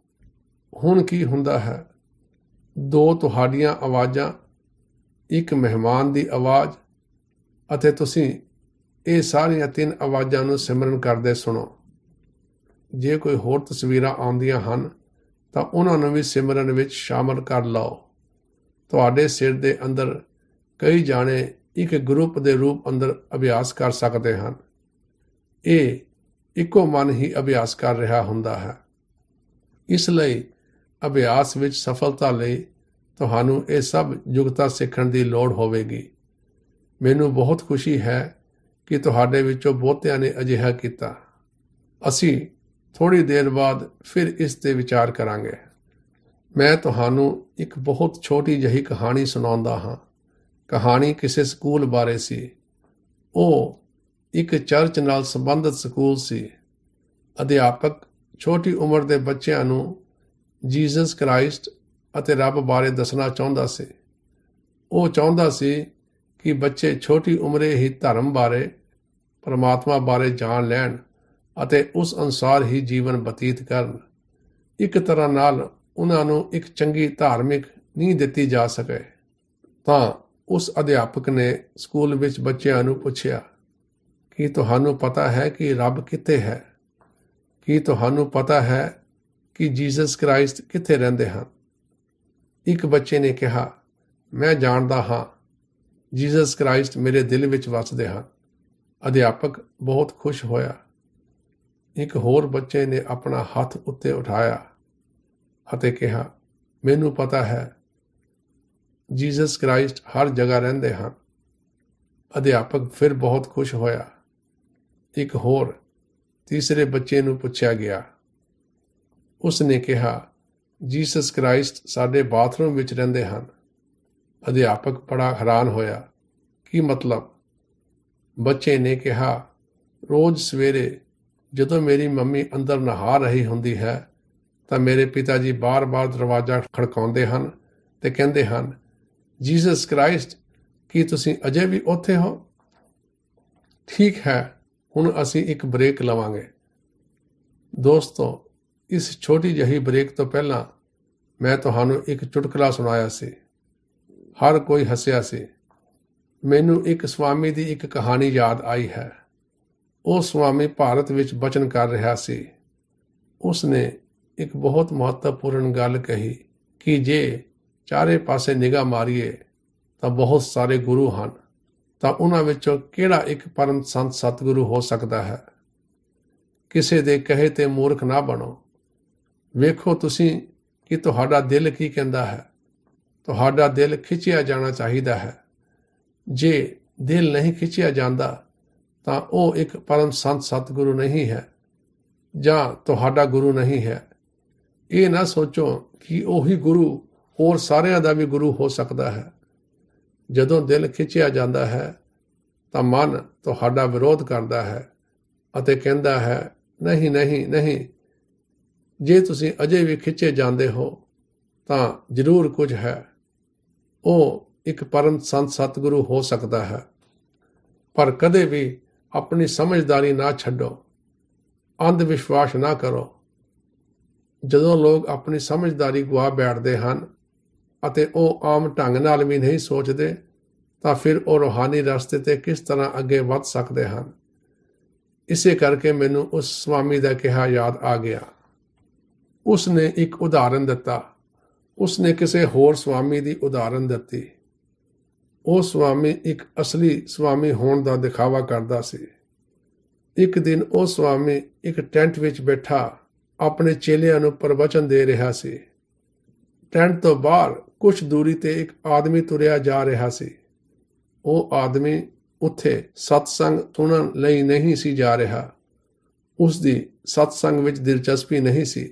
ਹੁਣ ਕੀ ਹੁੰਦਾ ਹੈ ਦੋ ਤੁਹਾਡੀਆਂ ਆਵਾਜ਼ਾਂ ਇੱਕ ਮਹਿਮਾਨ ਦੀ ਆਵਾਜ਼ ਅਤੇ ਤੁਸੀਂ ਇਹ ਸਾਰੀਆਂ ਤਿੰਨ ਆਵਾਜ਼ਾਂ ਨੂੰ ਸਿਮਰਨ ਕਰਦੇ ਸੁਣੋ ਜੇ ਕੋਈ ਹੋਰ ਤਸਵੀਰਾਂ ਆਉਂਦੀਆਂ ਹਨ ਤਾਂ ਉਹਨਾਂ ਨੂੰ ਵੀ ਸਿਮਰਨ ਵਿੱਚ ਸ਼ਾਮਲ ਕਰ ਲਓ ਤੁਹਾਡੇ ਸਿਰ ਦੇ ਅੰਦਰ ਕਈ ਜਾਣੇ ਇੱਕ ਗਰੁੱਪ ਦੇ ਰੂਪ ਅੰਦਰ ਅਭਿਆਸ ਕਰ ਸਕਦੇ ਹਨ ਇਹ ਇੱਕੋ ਮਨ ਹੀ ਅਭਿਆਸ ਕਰ ਰਿਹਾ ਹੁੰਦਾ ਹੈ ਇਸ ਲਈ ਅਭਿਆਸ ਵਿੱਚ ਸਫਲਤਾ ਲਈ ਤੁਹਾਨੂੰ ਇਹ ਸਭ ਯੁਗਤਾ ਸਿੱਖਣ ਦੀ ਲੋੜ ਹੋਵੇਗੀ ਮੈਨੂੰ ਬਹੁਤ ਖੁਸ਼ੀ ਹੈ ਕਿ ਤੁਹਾਡੇ ਵਿੱਚੋਂ ਬਹੁਤਿਆਂ ਨੇ ਅਜਿਹਾ ਕੀਤਾ ਅਸੀਂ ਥੋੜੀ ਦੇਰ ਬਾਅਦ ਫਿਰ ਇਸ ਤੇ ਵਿਚਾਰ ਕਰਾਂਗੇ ਮੈਂ ਤੁਹਾਨੂੰ ਇੱਕ ਬਹੁਤ ਛੋਟੀ ਜਹੀ ਕਹਾਣੀ ਸੁਣਾਉਂਦਾ ਹਾਂ ਕਹਾਣੀ ਕਿਸੇ ਸਕੂਲ ਬਾਰੇ ਸੀ ਉਹ ਇੱਕ ਚਰਚ ਨਾਲ ਸੰਬੰਧਿਤ ਸਕੂਲ ਸੀ ਅਧਿਆਪਕ ਛੋਟੀ ਉਮਰ ਦੇ ਬੱਚਿਆਂ ਨੂੰ ਜੀਸਸ ਕ੍ਰਾਈਸਟ ਅਤੇ ਰੱਬ ਬਾਰੇ ਦੱਸਣਾ ਚਾਹੁੰਦਾ ਸੀ ਉਹ ਚਾਹੁੰਦਾ ਸੀ ਕਿ ਬੱਚੇ ਛੋਟੀ ਉਮਰੇ ਹੀ ਧਰਮ ਬਾਰੇ ਪਰਮਾਤਮਾ ਬਾਰੇ ਜਾਣ ਲੈਣ ਅਤੇ ਉਸ ਅਨਸਾਰ ਹੀ ਜੀਵਨ ਬਤੀਤ ਕਰਨ ਇੱਕ ਤਰ੍ਹਾਂ ਨਾਲ ਉਹਨਾਂ ਨੂੰ ਇੱਕ ਚੰਗੀ ਧਾਰਮਿਕ ਨਹੀਂ ਦਿੱਤੀ ਜਾ ਸਕੇ ਤਾਂ ਉਸ ਅਧਿਆਪਕ ਨੇ ਸਕੂਲ ਵਿੱਚ ਬੱਚਿਆਂ ਨੂੰ ਪੁੱਛਿਆ ਕਿ ਤੁਹਾਨੂੰ ਪਤਾ ਹੈ ਕਿ ਰੱਬ ਕਿੱਥੇ ਹੈ ਕਿ ਤੁਹਾਨੂੰ ਪਤਾ ਹੈ ਕਿ ਜੀਸਸ ਕ੍ਰਾਈਸਟ ਕਿੱਥੇ ਰਹਿੰਦੇ ਹਨ ਇੱਕ ਬੱਚੇ ਨੇ ਕਿਹਾ ਮੈਂ ਜਾਣਦਾ ਹਾਂ ਜੀਸਸ ਕ੍ਰਾਈਸਟ ਮੇਰੇ ਦਿਲ ਵਿੱਚ ਵਸਦੇ ਹਨ ਅਧਿਆਪਕ ਬਹੁਤ ਖੁਸ਼ ਹੋਇਆ ਇੱਕ ਹੋਰ ਬੱਚੇ ਨੇ ਆਪਣਾ ਹੱਥ ਉੱਤੇ ਉਠਾਇਆ ਅਤੇ ਕਿਹਾ ਮੈਨੂੰ ਪਤਾ ਹੈ ਜੀਸਸ ਕ੍ਰਾਈਸਟ ਹਰ ਜਗ੍ਹਾ ਰਹਿੰਦੇ ਹਨ ਅਧਿਆਪਕ ਫਿਰ ਬਹੁਤ ਖੁਸ਼ ਹੋਇਆ ਇੱਕ ਹੋਰ ਤੀਸਰੇ ਬੱਚੇ ਨੂੰ ਪੁੱਛਿਆ ਗਿਆ ਉਸ ਨੇ ਕਿਹਾ ਜੀਸਸ ਕ੍ਰਾਈਸਟ ਸਾਡੇ ਬਾਥਰੂਮ ਵਿੱਚ ਰਹਿੰਦੇ ਹਨ ਅਧਿਆਪਕ ਬੜਾ ਹੈਰਾਨ ਹੋਇਆ ਕੀ ਮਤਲਬ ਬੱਚੇ ਨੇ ਕਿਹਾ ਰੋਜ਼ ਸਵੇਰੇ ਜਦੋਂ ਮੇਰੀ ਮੰਮੀ ਅੰਦਰ ਨਹਾ ਰਹੀ ਹੁੰਦੀ ਹੈ ਤਾਂ ਮੇਰੇ ਪਿਤਾ ਜੀ ਬਾਰ-ਬਾਰ ਦਰਵਾਜ਼ਾ ਖੜਕਾਉਂਦੇ ਹਨ ਤੇ ਕਹਿੰਦੇ ਹਨ ਜੀਸਸ ਕ੍ਰਾਈਸਟ ਕੀ ਤੁਸੀਂ ਅਜੇ ਵੀ ਉੱਥੇ ਹੋ ਠੀਕ ਹੈ ਹੁਣ ਅਸੀਂ ਇੱਕ ਬ੍ਰੇਕ ਲਵਾਂਗੇ ਦੋਸਤੋ ਇਸ ਛੋਟੀ ਜਹੀ ਬ੍ਰੇਕ ਤੋਂ ਪਹਿਲਾਂ ਮੈਂ ਤੁਹਾਨੂੰ ਇੱਕ ਚੁਟਕਲਾ ਸੁਣਾਇਆ ਸੀ ਹਰ ਕੋਈ ਹੱਸਿਆ ਸੀ ਮੈਨੂੰ ਇੱਕ ਸਵਾਮੀ ਦੀ ਇੱਕ ਕਹਾਣੀ ਯਾਦ ਆਈ ਹੈ ਉਹ ਸੁਆਮੀ ਭਾਰਤ ਵਿੱਚ ਬਚਨ ਕਰ ਰਿਹਾ ਸੀ ਉਸ ਨੇ ਇੱਕ ਬਹੁਤ ਮਹੱਤਵਪੂਰਨ ਗੱਲ ਕਹੀ ਕਿ ਜੇ ਚਾਰੇ ਪਾਸੇ ਨਿਗਾਹ ਮਾਰੀਏ ਤਾਂ ਬਹੁਤ ਸਾਰੇ ਗੁਰੂ ਹਨ ਤਾਂ ਉਹਨਾਂ ਵਿੱਚੋਂ ਕਿਹੜਾ ਇੱਕ ਪਰਮ ਸੰਤ ਸਤਿਗੁਰੂ ਹੋ ਸਕਦਾ ਹੈ ਕਿਸੇ ਦੇ ਕਹੇ ਤੇ ਮੂਰਖ ਨਾ ਬਣੋ ਵੇਖੋ ਤੁਸੀਂ ਕਿ ਤੁਹਾਡਾ ਦਿਲ ਕੀ ਕਹਿੰਦਾ ਹੈ ਤੁਹਾਡਾ ਦਿਲ ਖਿੱਚਿਆ ਜਾਣਾ ਚਾਹੀਦਾ ਹੈ ਜੇ ਦਿਲ ਨਹੀਂ ਖਿੱਚਿਆ ਜਾਂਦਾ ਤਾਂ ਉਹ ਇੱਕ ਪਰਮ ਸੰਤ ਸਤਿਗੁਰੂ ਨਹੀਂ ਹੈ ਜਾਂ ਤੁਹਾਡਾ ਗੁਰੂ ਨਹੀਂ ਹੈ ਇਹ ਨਾ ਸੋਚੋ ਕਿ ਉਹੀ ਗੁਰੂ ਹੋਰ ਸਾਰਿਆਂ ਦਾ ਵੀ ਗੁਰੂ ਹੋ ਸਕਦਾ ਹੈ ਜਦੋਂ ਦਿਲ ਖਿੱਚਿਆ ਜਾਂਦਾ ਹੈ ਤਾਂ ਮਨ ਤੁਹਾਡਾ ਵਿਰੋਧ ਕਰਦਾ ਹੈ ਅਤੇ ਕਹਿੰਦਾ ਹੈ ਨਹੀਂ ਨਹੀਂ ਨਹੀਂ ਜੇ ਤੁਸੀਂ ਅਜੇ ਵੀ ਖਿੱਚੇ ਜਾਂਦੇ ਹੋ ਤਾਂ ਜ਼ਰੂਰ ਕੁਝ ਹੈ ਉਹ ਇੱਕ ਪਰਮ ਸੰਤ ਸਤਿਗੁਰੂ ਹੋ ਸਕਦਾ ਹੈ ਪਰ ਕਦੇ ਵੀ ਆਪਣੀ ਸਮਝਦਾਰੀ ਨਾ ਛੱਡੋ ਅੰਧ ਵਿਸ਼ਵਾਸ ਨਾ ਕਰੋ ਜਦੋਂ ਲੋਕ ਆਪਣੀ ਸਮਝਦਾਰੀ ਗਵਾ ਬੈਠਦੇ ਹਨ ਅਤੇ ਉਹ ਆਮ ਢੰਗ ਨਾਲ ਵੀ ਨਹੀਂ ਸੋਚਦੇ ਤਾਂ ਫਿਰ ਉਹ ਰੋਹਾਨੀ ਰਸਤੇ ਤੇ ਕਿਸ ਤਰ੍ਹਾਂ ਅੱਗੇ ਵੱਧ ਸਕਦੇ ਹਨ ਇਸੇ ਕਰਕੇ ਮੈਨੂੰ ਉਸ ਸਵਾਮੀ ਦਾ ਕਿਹਾ ਯਾਦ ਆ ਗਿਆ ਉਸ ਨੇ ਇੱਕ ਉਦਾਹਰਨ ਦਿੱਤਾ ਉਸ ਨੇ ਕਿਸੇ ਹੋਰ ਸਵਾਮੀ ਦੀ ਉਦਾਹਰਨ ਦਿੱਤੀ ਉਹ ਸੁਆਮੀ ਇੱਕ ਅਸਲੀ ਸੁਆਮੀ ਹੋਣ ਦਾ ਦਿਖਾਵਾ ਕਰਦਾ ਸੀ ਇੱਕ ਦਿਨ ਉਹ ਸੁਆਮੀ ਇੱਕ ਟੈਂਟ ਵਿੱਚ ਬੈਠਾ ਆਪਣੇ ਚੇਲਿਆਂ ਨੂੰ ਪ੍ਰਵਚਨ ਦੇ ਰਿਹਾ ਸੀ ਟੈਂਟ ਤੋਂ ਬਾਹਰ ਕੁਝ ਦੂਰੀ ਤੇ ਇੱਕ ਆਦਮੀ ਤੁਰਿਆ ਜਾ ਰਿਹਾ ਸੀ ਉਹ ਆਦਮੀ ਉੱਥੇ ਸਤਸੰਗ ਸੁਣਨ ਲਈ ਨਹੀਂ ਸੀ ਜਾ ਰਿਹਾ ਉਸ ਦੀ ਸਤਸੰਗ ਵਿੱਚ ਦਿਲਚਸਪੀ ਨਹੀਂ ਸੀ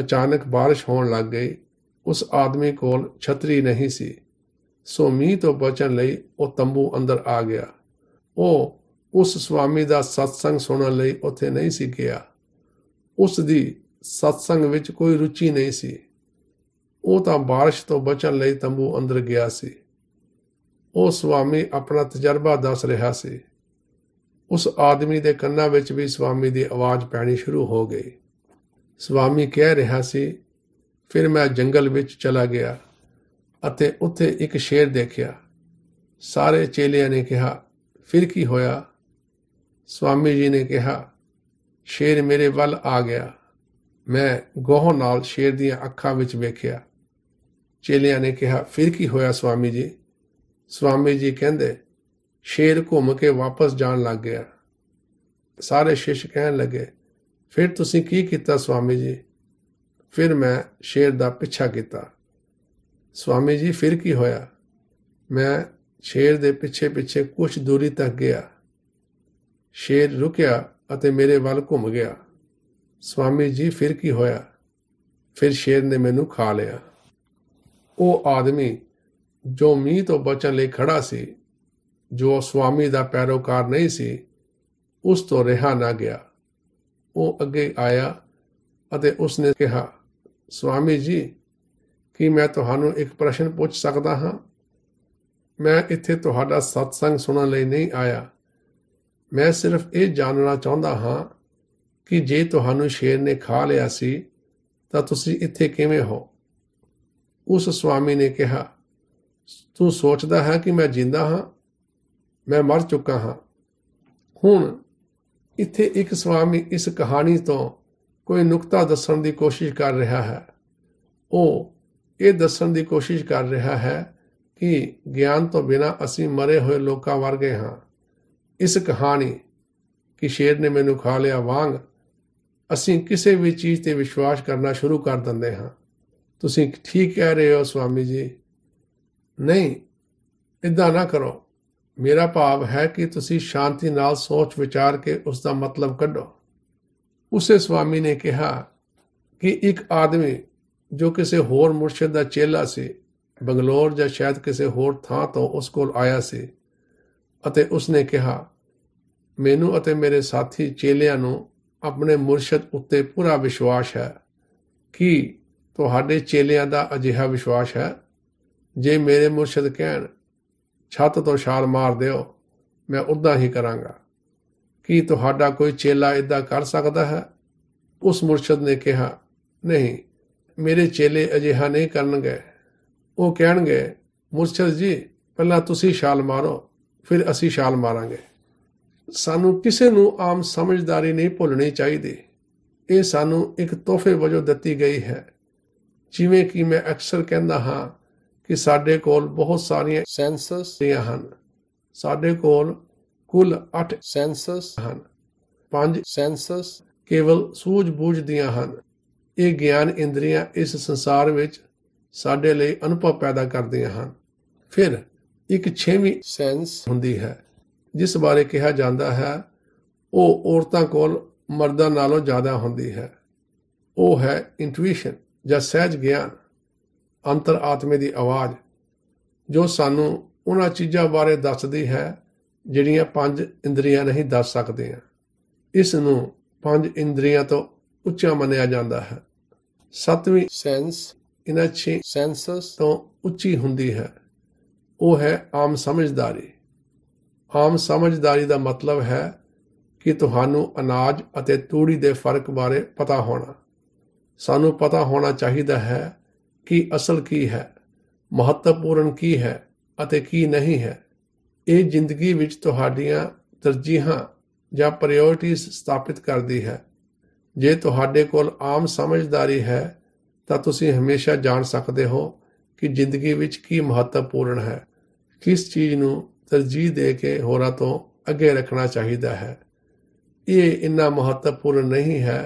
ਅਚਾਨਕ بارش ਹੋਣ ਲੱਗ ਗਈ ਉਸ ਆਦਮੀ ਕੋਲ ਛਤਰੀ ਨਹੀਂ ਸੀ ਸੋ ਮੀਂਹ ਤੋਂ ਬਚਣ ਲਈ ਉਹ ਤੰਬੂ ਅੰਦਰ ਆ ਗਿਆ ਉਹ ਉਸ ਸੁਆਮੀ ਦਾ ਸਤਸੰਗ ਸੁਣਨ ਲਈ ਉੱਥੇ ਨਹੀਂ ਸੀ ਗਿਆ ਉਸ ਦੀ ਸਤਸੰਗ ਵਿੱਚ ਕੋਈ ਰੁਚੀ ਨਹੀਂ ਸੀ ਉਹ ਤਾਂ بارش ਤੋਂ ਬਚਣ ਲਈ ਤੰਬੂ ਅੰਦਰ ਗਿਆ ਸੀ ਉਹ ਸੁਆਮੀ ਆਪਣਾ ਤਜਰਬਾ ਦੱਸ ਰਿਹਾ ਸੀ ਉਸ ਆਦਮੀ ਦੇ ਕੰਨਾਂ ਵਿੱਚ ਵੀ ਸੁਆਮੀ ਦੀ ਆਵਾਜ਼ ਪੈਣੀ ਸ਼ੁਰੂ ਹੋ ਗਈ ਸੁਆਮੀ ਕਹਿ ਰਿਹਾ ਸੀ ਫਿਰ ਮੈਂ ਜੰਗਲ ਵਿੱਚ ਚਲਾ ਗਿਆ ਅਤੇ ਉੱਥੇ ਇੱਕ ਸ਼ੇਰ ਦੇਖਿਆ ਸਾਰੇ ਚੇਲਿਆਂ ਨੇ ਕਿਹਾ ਫਿਰ ਕੀ ਹੋਇਆ ਸਵਾਮੀ ਜੀ ਨੇ ਕਿਹਾ ਸ਼ੇਰ ਮੇਰੇ ਵੱਲ ਆ ਗਿਆ ਮੈਂ ਗੋਹ ਨਾਲ ਸ਼ੇਰ ਦੀਆਂ ਅੱਖਾਂ ਵਿੱਚ ਵੇਖਿਆ ਚੇਲਿਆਂ ਨੇ ਕਿਹਾ ਫਿਰ ਕੀ ਹੋਇਆ ਸਵਾਮੀ ਜੀ ਸਵਾਮੀ ਜੀ ਕਹਿੰਦੇ ਸ਼ੇਰ ਘੁੰਮ ਕੇ ਵਾਪਸ ਜਾਣ ਲੱਗ ਗਿਆ ਸਾਰੇ ਸ਼ਿਸ਼ ਕਹਿਣ ਲੱਗੇ ਫਿਰ ਤੁਸੀਂ ਕੀ ਕੀਤਾ ਸਵਾਮੀ ਜੀ ਫਿਰ ਮੈਂ ਸ਼ੇਰ ਦਾ ਪਿੱਛਾ ਕੀਤਾ ਸਵਾਮੀ ਜੀ ਫਿਰ ਕੀ ਹੋਇਆ ਮੈਂ ਸ਼ੇਰ ਦੇ ਪਿੱਛੇ ਪਿੱਛੇ ਕੁਝ ਦੂਰੀ ਤੱਕ ਗਿਆ ਸ਼ੇਰ ਰੁਕਿਆ ਅਤੇ ਮੇਰੇ ਵੱਲ ਘੁੰਮ ਗਿਆ ਸਵਾਮੀ ਜੀ ਫਿਰ ਕੀ ਹੋਇਆ ਫਿਰ ਸ਼ੇਰ ਨੇ ਮੈਨੂੰ ਖਾ ਲਿਆ ਉਹ ਆਦਮੀ ਜੋ ਮੀਂਹ ਤੋਂ ਬਚਣ ਲਈ ਖੜਾ ਸੀ ਜੋ ਸਵਾਮੀ ਦਾ ਪੈਰੋਕਾਰ ਨਹੀਂ ਸੀ ਉਸ ਤੋਂ ਰਹਾ ਨਾ ਗਿਆ ਉਹ ਅੱਗੇ ਆਇਆ ਅਤੇ ਉਸਨੇ ਕਿਹਾ ਸਵਾਮੀ ਜੀ ਕੀ ਮੈਂ ਤੁਹਾਨੂੰ ਇੱਕ ਪ੍ਰਸ਼ਨ ਪੁੱਛ ਸਕਦਾ ਹਾਂ ਮੈਂ ਇੱਥੇ ਤੁਹਾਡਾ satsang ਸੁਣਨ ਲਈ ਨਹੀਂ ਆਇਆ ਮੈਂ ਸਿਰਫ ਇਹ ਜਾਣਨਾ ਚਾਹੁੰਦਾ ਹਾਂ ਕਿ ਜੇ ਤੁਹਾਨੂੰ ਸ਼ੇਰ ਨੇ ਖਾ ਲਿਆ ਸੀ ਤਾਂ ਤੁਸੀਂ ਇੱਥੇ ਕਿਵੇਂ ਹੋ ਉਸ ਸੁਆਮੀ ਨੇ ਕਿਹਾ ਤੂੰ ਸੋਚਦਾ ਹੈ ਕਿ ਮੈਂ ਜਿੰਦਾ ਹਾਂ ਮੈਂ ਮਰ ਚੁੱਕਾ ਹਾਂ ਹੁਣ ਇੱਥੇ ਇੱਕ ਸੁਆਮੀ ਇਸ ਕਹਾਣੀ ਤੋਂ ਕੋਈ ਨੁਕਤਾ ਦੱਸਣ ਦੀ ਕੋਸ਼ਿਸ਼ ਕਰ ਰਿਹਾ ਹੈ ਉਹ ਇਹ ਦੱਸਣ ਦੀ ਕੋਸ਼ਿਸ਼ ਕਰ ਰਿਹਾ ਹੈ ਕਿ ਗਿਆਨ ਤੋਂ ਬਿਨਾ ਅਸੀਂ ਮਰੇ ਹੋਏ ਲੋਕਾਂ ਵਰਗੇ ਹਾਂ ਇਸ ਕਹਾਣੀ ਕਿ ਸ਼ੇਰ ਨੇ ਮੈਨੂੰ ਖਾ ਲਿਆ ਵਾਂਗ ਅਸੀਂ ਕਿਸੇ ਵੀ ਚੀਜ਼ ਤੇ ਵਿਸ਼ਵਾਸ ਕਰਨਾ ਸ਼ੁਰੂ ਕਰ ਦਿੰਦੇ ਹਾਂ ਤੁਸੀਂ ਠੀਕ ਕਹਿ ਰਹੇ ਹੋ ਸਵਾਮੀ ਜੀ ਨਹੀਂ ਇਦਾਂ ਨਾ ਕਰੋ ਮੇਰਾ ਭਾਵ ਹੈ ਕਿ ਤੁਸੀਂ ਸ਼ਾਂਤੀ ਨਾਲ ਸੋਚ ਵਿਚਾਰ ਕੇ ਉਸ ਦਾ ਮਤਲਬ ਕੱਢੋ ਉਸੇ ਸਵਾਮੀ ਨੇ ਕਿਹਾ ਕਿ ਇੱਕ ਆਦਮੀ ਜੋ ਕਿਸੇ ਹੋਰ ਮੁਰਸ਼ਿਦ ਦਾ ਚੇਲਾ ਸੀ ਬੰਗਲੌਰ ਜਾਂ ਸ਼ਾਇਦ ਕਿਸੇ ਹੋਰ ਥਾਂ ਤੋਂ ਉਸ ਕੋਲ ਆਇਆ ਸੀ ਅਤੇ ਉਸਨੇ ਕਿਹਾ ਮੈਨੂੰ ਅਤੇ ਮੇਰੇ ਸਾਥੀ ਚੇਲਿਆਂ ਨੂੰ ਆਪਣੇ ਮੁਰਸ਼ਿਦ ਉੱਤੇ ਪੂਰਾ ਵਿਸ਼ਵਾਸ ਹੈ ਕਿ ਤੁਹਾਡੇ ਚੇਲਿਆਂ ਦਾ ਅਜਿਹਾ ਵਿਸ਼ਵਾਸ ਹੈ ਜੇ ਮੇਰੇ ਮੁਰਸ਼ਿਦ ਕਹਿਣ ਛੱਤ ਤੋਂ ਛਾਲ ਮਾਰ ਦਿਓ ਮੈਂ ਉਦਾਂ ਹੀ ਕਰਾਂਗਾ ਕੀ ਤੁਹਾਡਾ ਕੋਈ ਚੇਲਾ ਇਦਾਂ ਕਰ ਸਕਦਾ ਹੈ ਉਸ ਮੁਰਸ਼ਿਦ ਨੇ ਕਿਹਾ ਨਹੀਂ ਮੇਰੇ ਚੇਲੇ ਅਜਿਹਾ ਨਹੀਂ ਕਰਨਗੇ ਉਹ ਕਹਿਣਗੇ ਮੁਰਸ਼ਦ ਜੀ ਪਹਿਲਾਂ ਤੁਸੀਂ ਛਾਲ ਮਾਰੋ ਫਿਰ ਅਸੀਂ ਛਾਲ ਮਾਰਾਂਗੇ ਸਾਨੂੰ ਕਿਸੇ ਨੂੰ ਆਮ ਸਮਝਦਾਰੀ ਨਹੀਂ ਭੁੱਲਣੀ ਚਾਹੀਦੀ ਇਹ ਸਾਨੂੰ ਇੱਕ ਤੋਹਫੇ ਵਜੋਂ ਦਿੱਤੀ ਗਈ ਹੈ ਜਿਵੇਂ ਕਿ ਮੈਂ ਅਕਸਰ ਕਹਿੰਦਾ ਹਾਂ ਕਿ ਸਾਡੇ ਕੋਲ ਬਹੁਤ ਸਾਰੀਆਂ ਸੈਂਸਸ ਹਨ ਸਾਡੇ ਕੋਲ ਕੁੱਲ 8 ਸੈਂਸਸ ਹਨ 5 ਸੈਂਸਸ ਕੇਵਲ ਸੂਝ-ਬੂਝ ਦੀਆਂ ਹਨ ਇਹ ਗਿਆਨ ਇੰਦਰੀਆਂ ਇਸ ਸੰਸਾਰ ਵਿੱਚ ਸਾਡੇ ਲਈ ਅਨੁਭਵ ਪੈਦਾ ਕਰਦੀਆਂ ਹਨ ਫਿਰ ਇੱਕ ਛੇਵੀਂ ਸੈਂਸ ਹੁੰਦੀ ਹੈ ਜਿਸ ਬਾਰੇ ਕਿਹਾ ਜਾਂਦਾ ਹੈ ਉਹ ਔਰਤਾਂ ਕੋਲ ਮਰਦਾਂ ਨਾਲੋਂ ਜ਼ਿਆਦਾ ਹੁੰਦੀ ਹੈ ਉਹ ਹੈ ਇੰਟੂਇਸ਼ਨ ਜਾਂ ਸਹਿਜ ਗਿਆਨ ਅੰਤਰ ਆਤਮੇ ਦੀ ਆਵਾਜ਼ ਜੋ ਸਾਨੂੰ ਉਹਨਾਂ ਚੀਜ਼ਾਂ ਬਾਰੇ ਦੱਸਦੀ ਹੈ ਜਿਹੜੀਆਂ ਪੰਜ ਇੰਦਰੀਆਂ ਨਹੀਂ ਦੱਸ ਸਕਦੀਆਂ ਇਸ ਨੂੰ ਪੰਜ ਇੰਦਰੀਆਂ ਤੋਂ ਉੱਚਾ ਮੰਨਿਆ ਜਾਂਦਾ ਹੈ ਸੱਤਵੀਂ ਸੈਂਸ ਇਹਨਾਂ ਛੇ ਸੈਂਸਸ ਤੋਂ ਉੱਚੀ ਹੁੰਦੀ ਹੈ ਉਹ ਹੈ ਆਮ ਸਮਝਦਾਰੀ ਆਮ ਸਮਝਦਾਰੀ ਦਾ ਮਤਲਬ ਹੈ ਕਿ ਤੁਹਾਨੂੰ ਅਨਾਜ ਅਤੇ ਤੂੜੀ ਦੇ ਫਰਕ ਬਾਰੇ ਪਤਾ ਹੋਣਾ ਸਾਨੂੰ ਪਤਾ ਹੋਣਾ ਚਾਹੀਦਾ ਹੈ ਕਿ ਅਸਲ ਕੀ ਹੈ ਮਹੱਤਵਪੂਰਨ ਕੀ ਹੈ ਅਤੇ ਕੀ ਨਹੀਂ ਹੈ ਇਹ ਜ਼ਿੰਦਗੀ ਵਿੱਚ ਤੁਹਾਡੀਆਂ ਤਰਜੀਹਾਂ ਜਾਂ ਪ੍ਰਾਇੋਰਟੀਆਂ ਸਥਾਪਿਤ ਕਰਦੀ ਹੈ ਜੇ ਤੁਹਾਡੇ ਕੋਲ ਆਮ ਸਮਝਦਾਰੀ ਹੈ ਤਾਂ ਤੁਸੀਂ ਹਮੇਸ਼ਾ ਜਾਣ ਸਕਦੇ ਹੋ ਕਿ ਜ਼ਿੰਦਗੀ ਵਿੱਚ ਕੀ ਮਹੱਤਵਪੂਰਨ ਹੈ ਕਿਸ ਚੀਜ਼ ਨੂੰ ਤਰਜੀਹ ਦੇ ਕੇ ਹੋਰਾਂ ਤੋਂ ਅੱਗੇ ਰੱਖਣਾ ਚਾਹੀਦਾ ਹੈ ਇਹ ਇੰਨਾ ਮਹੱਤਵਪੂਰਨ ਨਹੀਂ ਹੈ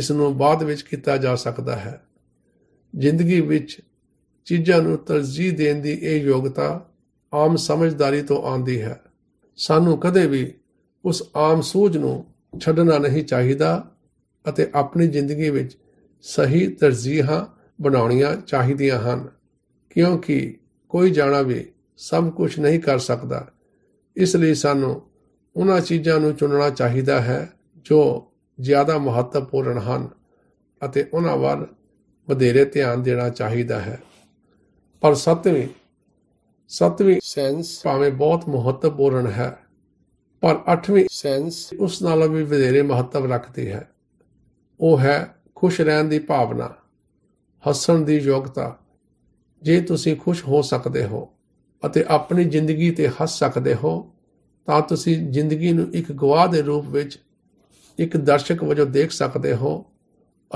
ਇਸ ਨੂੰ ਬਾਅਦ ਵਿੱਚ ਕੀਤਾ ਜਾ ਸਕਦਾ ਹੈ ਜ਼ਿੰਦਗੀ ਵਿੱਚ ਚੀਜ਼ਾਂ ਨੂੰ ਤਰਜੀਹ ਦੇਣ ਦੀ ਇਹ ਯੋਗਤਾ ਆਮ ਸਮਝਦਾਰੀ ਤੋਂ ਆਉਂਦੀ ਹੈ ਸਾਨੂੰ ਕਦੇ ਵੀ ਉਸ ਆਮ ਸੋਚ ਨੂੰ ਛੱਡਣਾ ਨਹੀਂ ਚਾਹੀਦਾ ਅਤੇ ਆਪਣੀ ਜ਼ਿੰਦਗੀ ਵਿੱਚ ਸਹੀ ਤਰਜੀਹਾਂ ਬਣਾਉਣੀਆਂ ਚਾਹੀਦੀਆਂ ਹਨ ਕਿਉਂਕਿ ਕੋਈ ਜਾਣਾ ਵੀ ਸਭ ਕੁਝ ਨਹੀਂ ਕਰ ਸਕਦਾ ਇਸ ਲਈ ਸਾਨੂੰ ਉਹਨਾਂ ਚੀਜ਼ਾਂ ਨੂੰ ਚੁਣਨਾ ਚਾਹੀਦਾ ਹੈ ਜੋ ਜ਼ਿਆਦਾ ਮਹੱਤਵਪੂਰਨ ਹਨ ਅਤੇ ਉਹਨਾਂ ਵੱਲ ਵਧੇਰੇ ਧਿਆਨ ਦੇਣਾ ਚਾਹੀਦਾ ਹੈ ਪਰ ਸੱਤਵੀਂ ਸੱਤਵੀਂ ਸੈਂਸ ਭਾਵੇਂ ਬਹੁਤ ਮਹੱਤਵਪੂਰਨ ਹੈ ਪਰ ਅੱਠਵੀਂ ਸੈਂਸ ਉਸ ਨਾਲੋਂ ਵੀ ਵਧੇਰੇ ਮਹੱਤਵ ਰੱਖਦੀ ਹੈ ਉਹ ਹੈ ਖੁਸ਼ ਰਹਿਣ ਦੀ ਭਾਵਨਾ ਹੱਸਣ ਦੀ ਯੋਗਤਾ ਜੇ ਤੁਸੀਂ ਖੁਸ਼ ਹੋ ਸਕਦੇ ਹੋ ਅਤੇ ਆਪਣੀ ਜ਼ਿੰਦਗੀ ਤੇ ਹੱਸ ਸਕਦੇ ਹੋ ਤਾਂ ਤੁਸੀਂ ਜ਼ਿੰਦਗੀ ਨੂੰ ਇੱਕ ਗਵਾਹ ਦੇ ਰੂਪ ਵਿੱਚ ਇੱਕ ਦਰਸ਼ਕ ਵਜੋਂ ਦੇਖ ਸਕਦੇ ਹੋ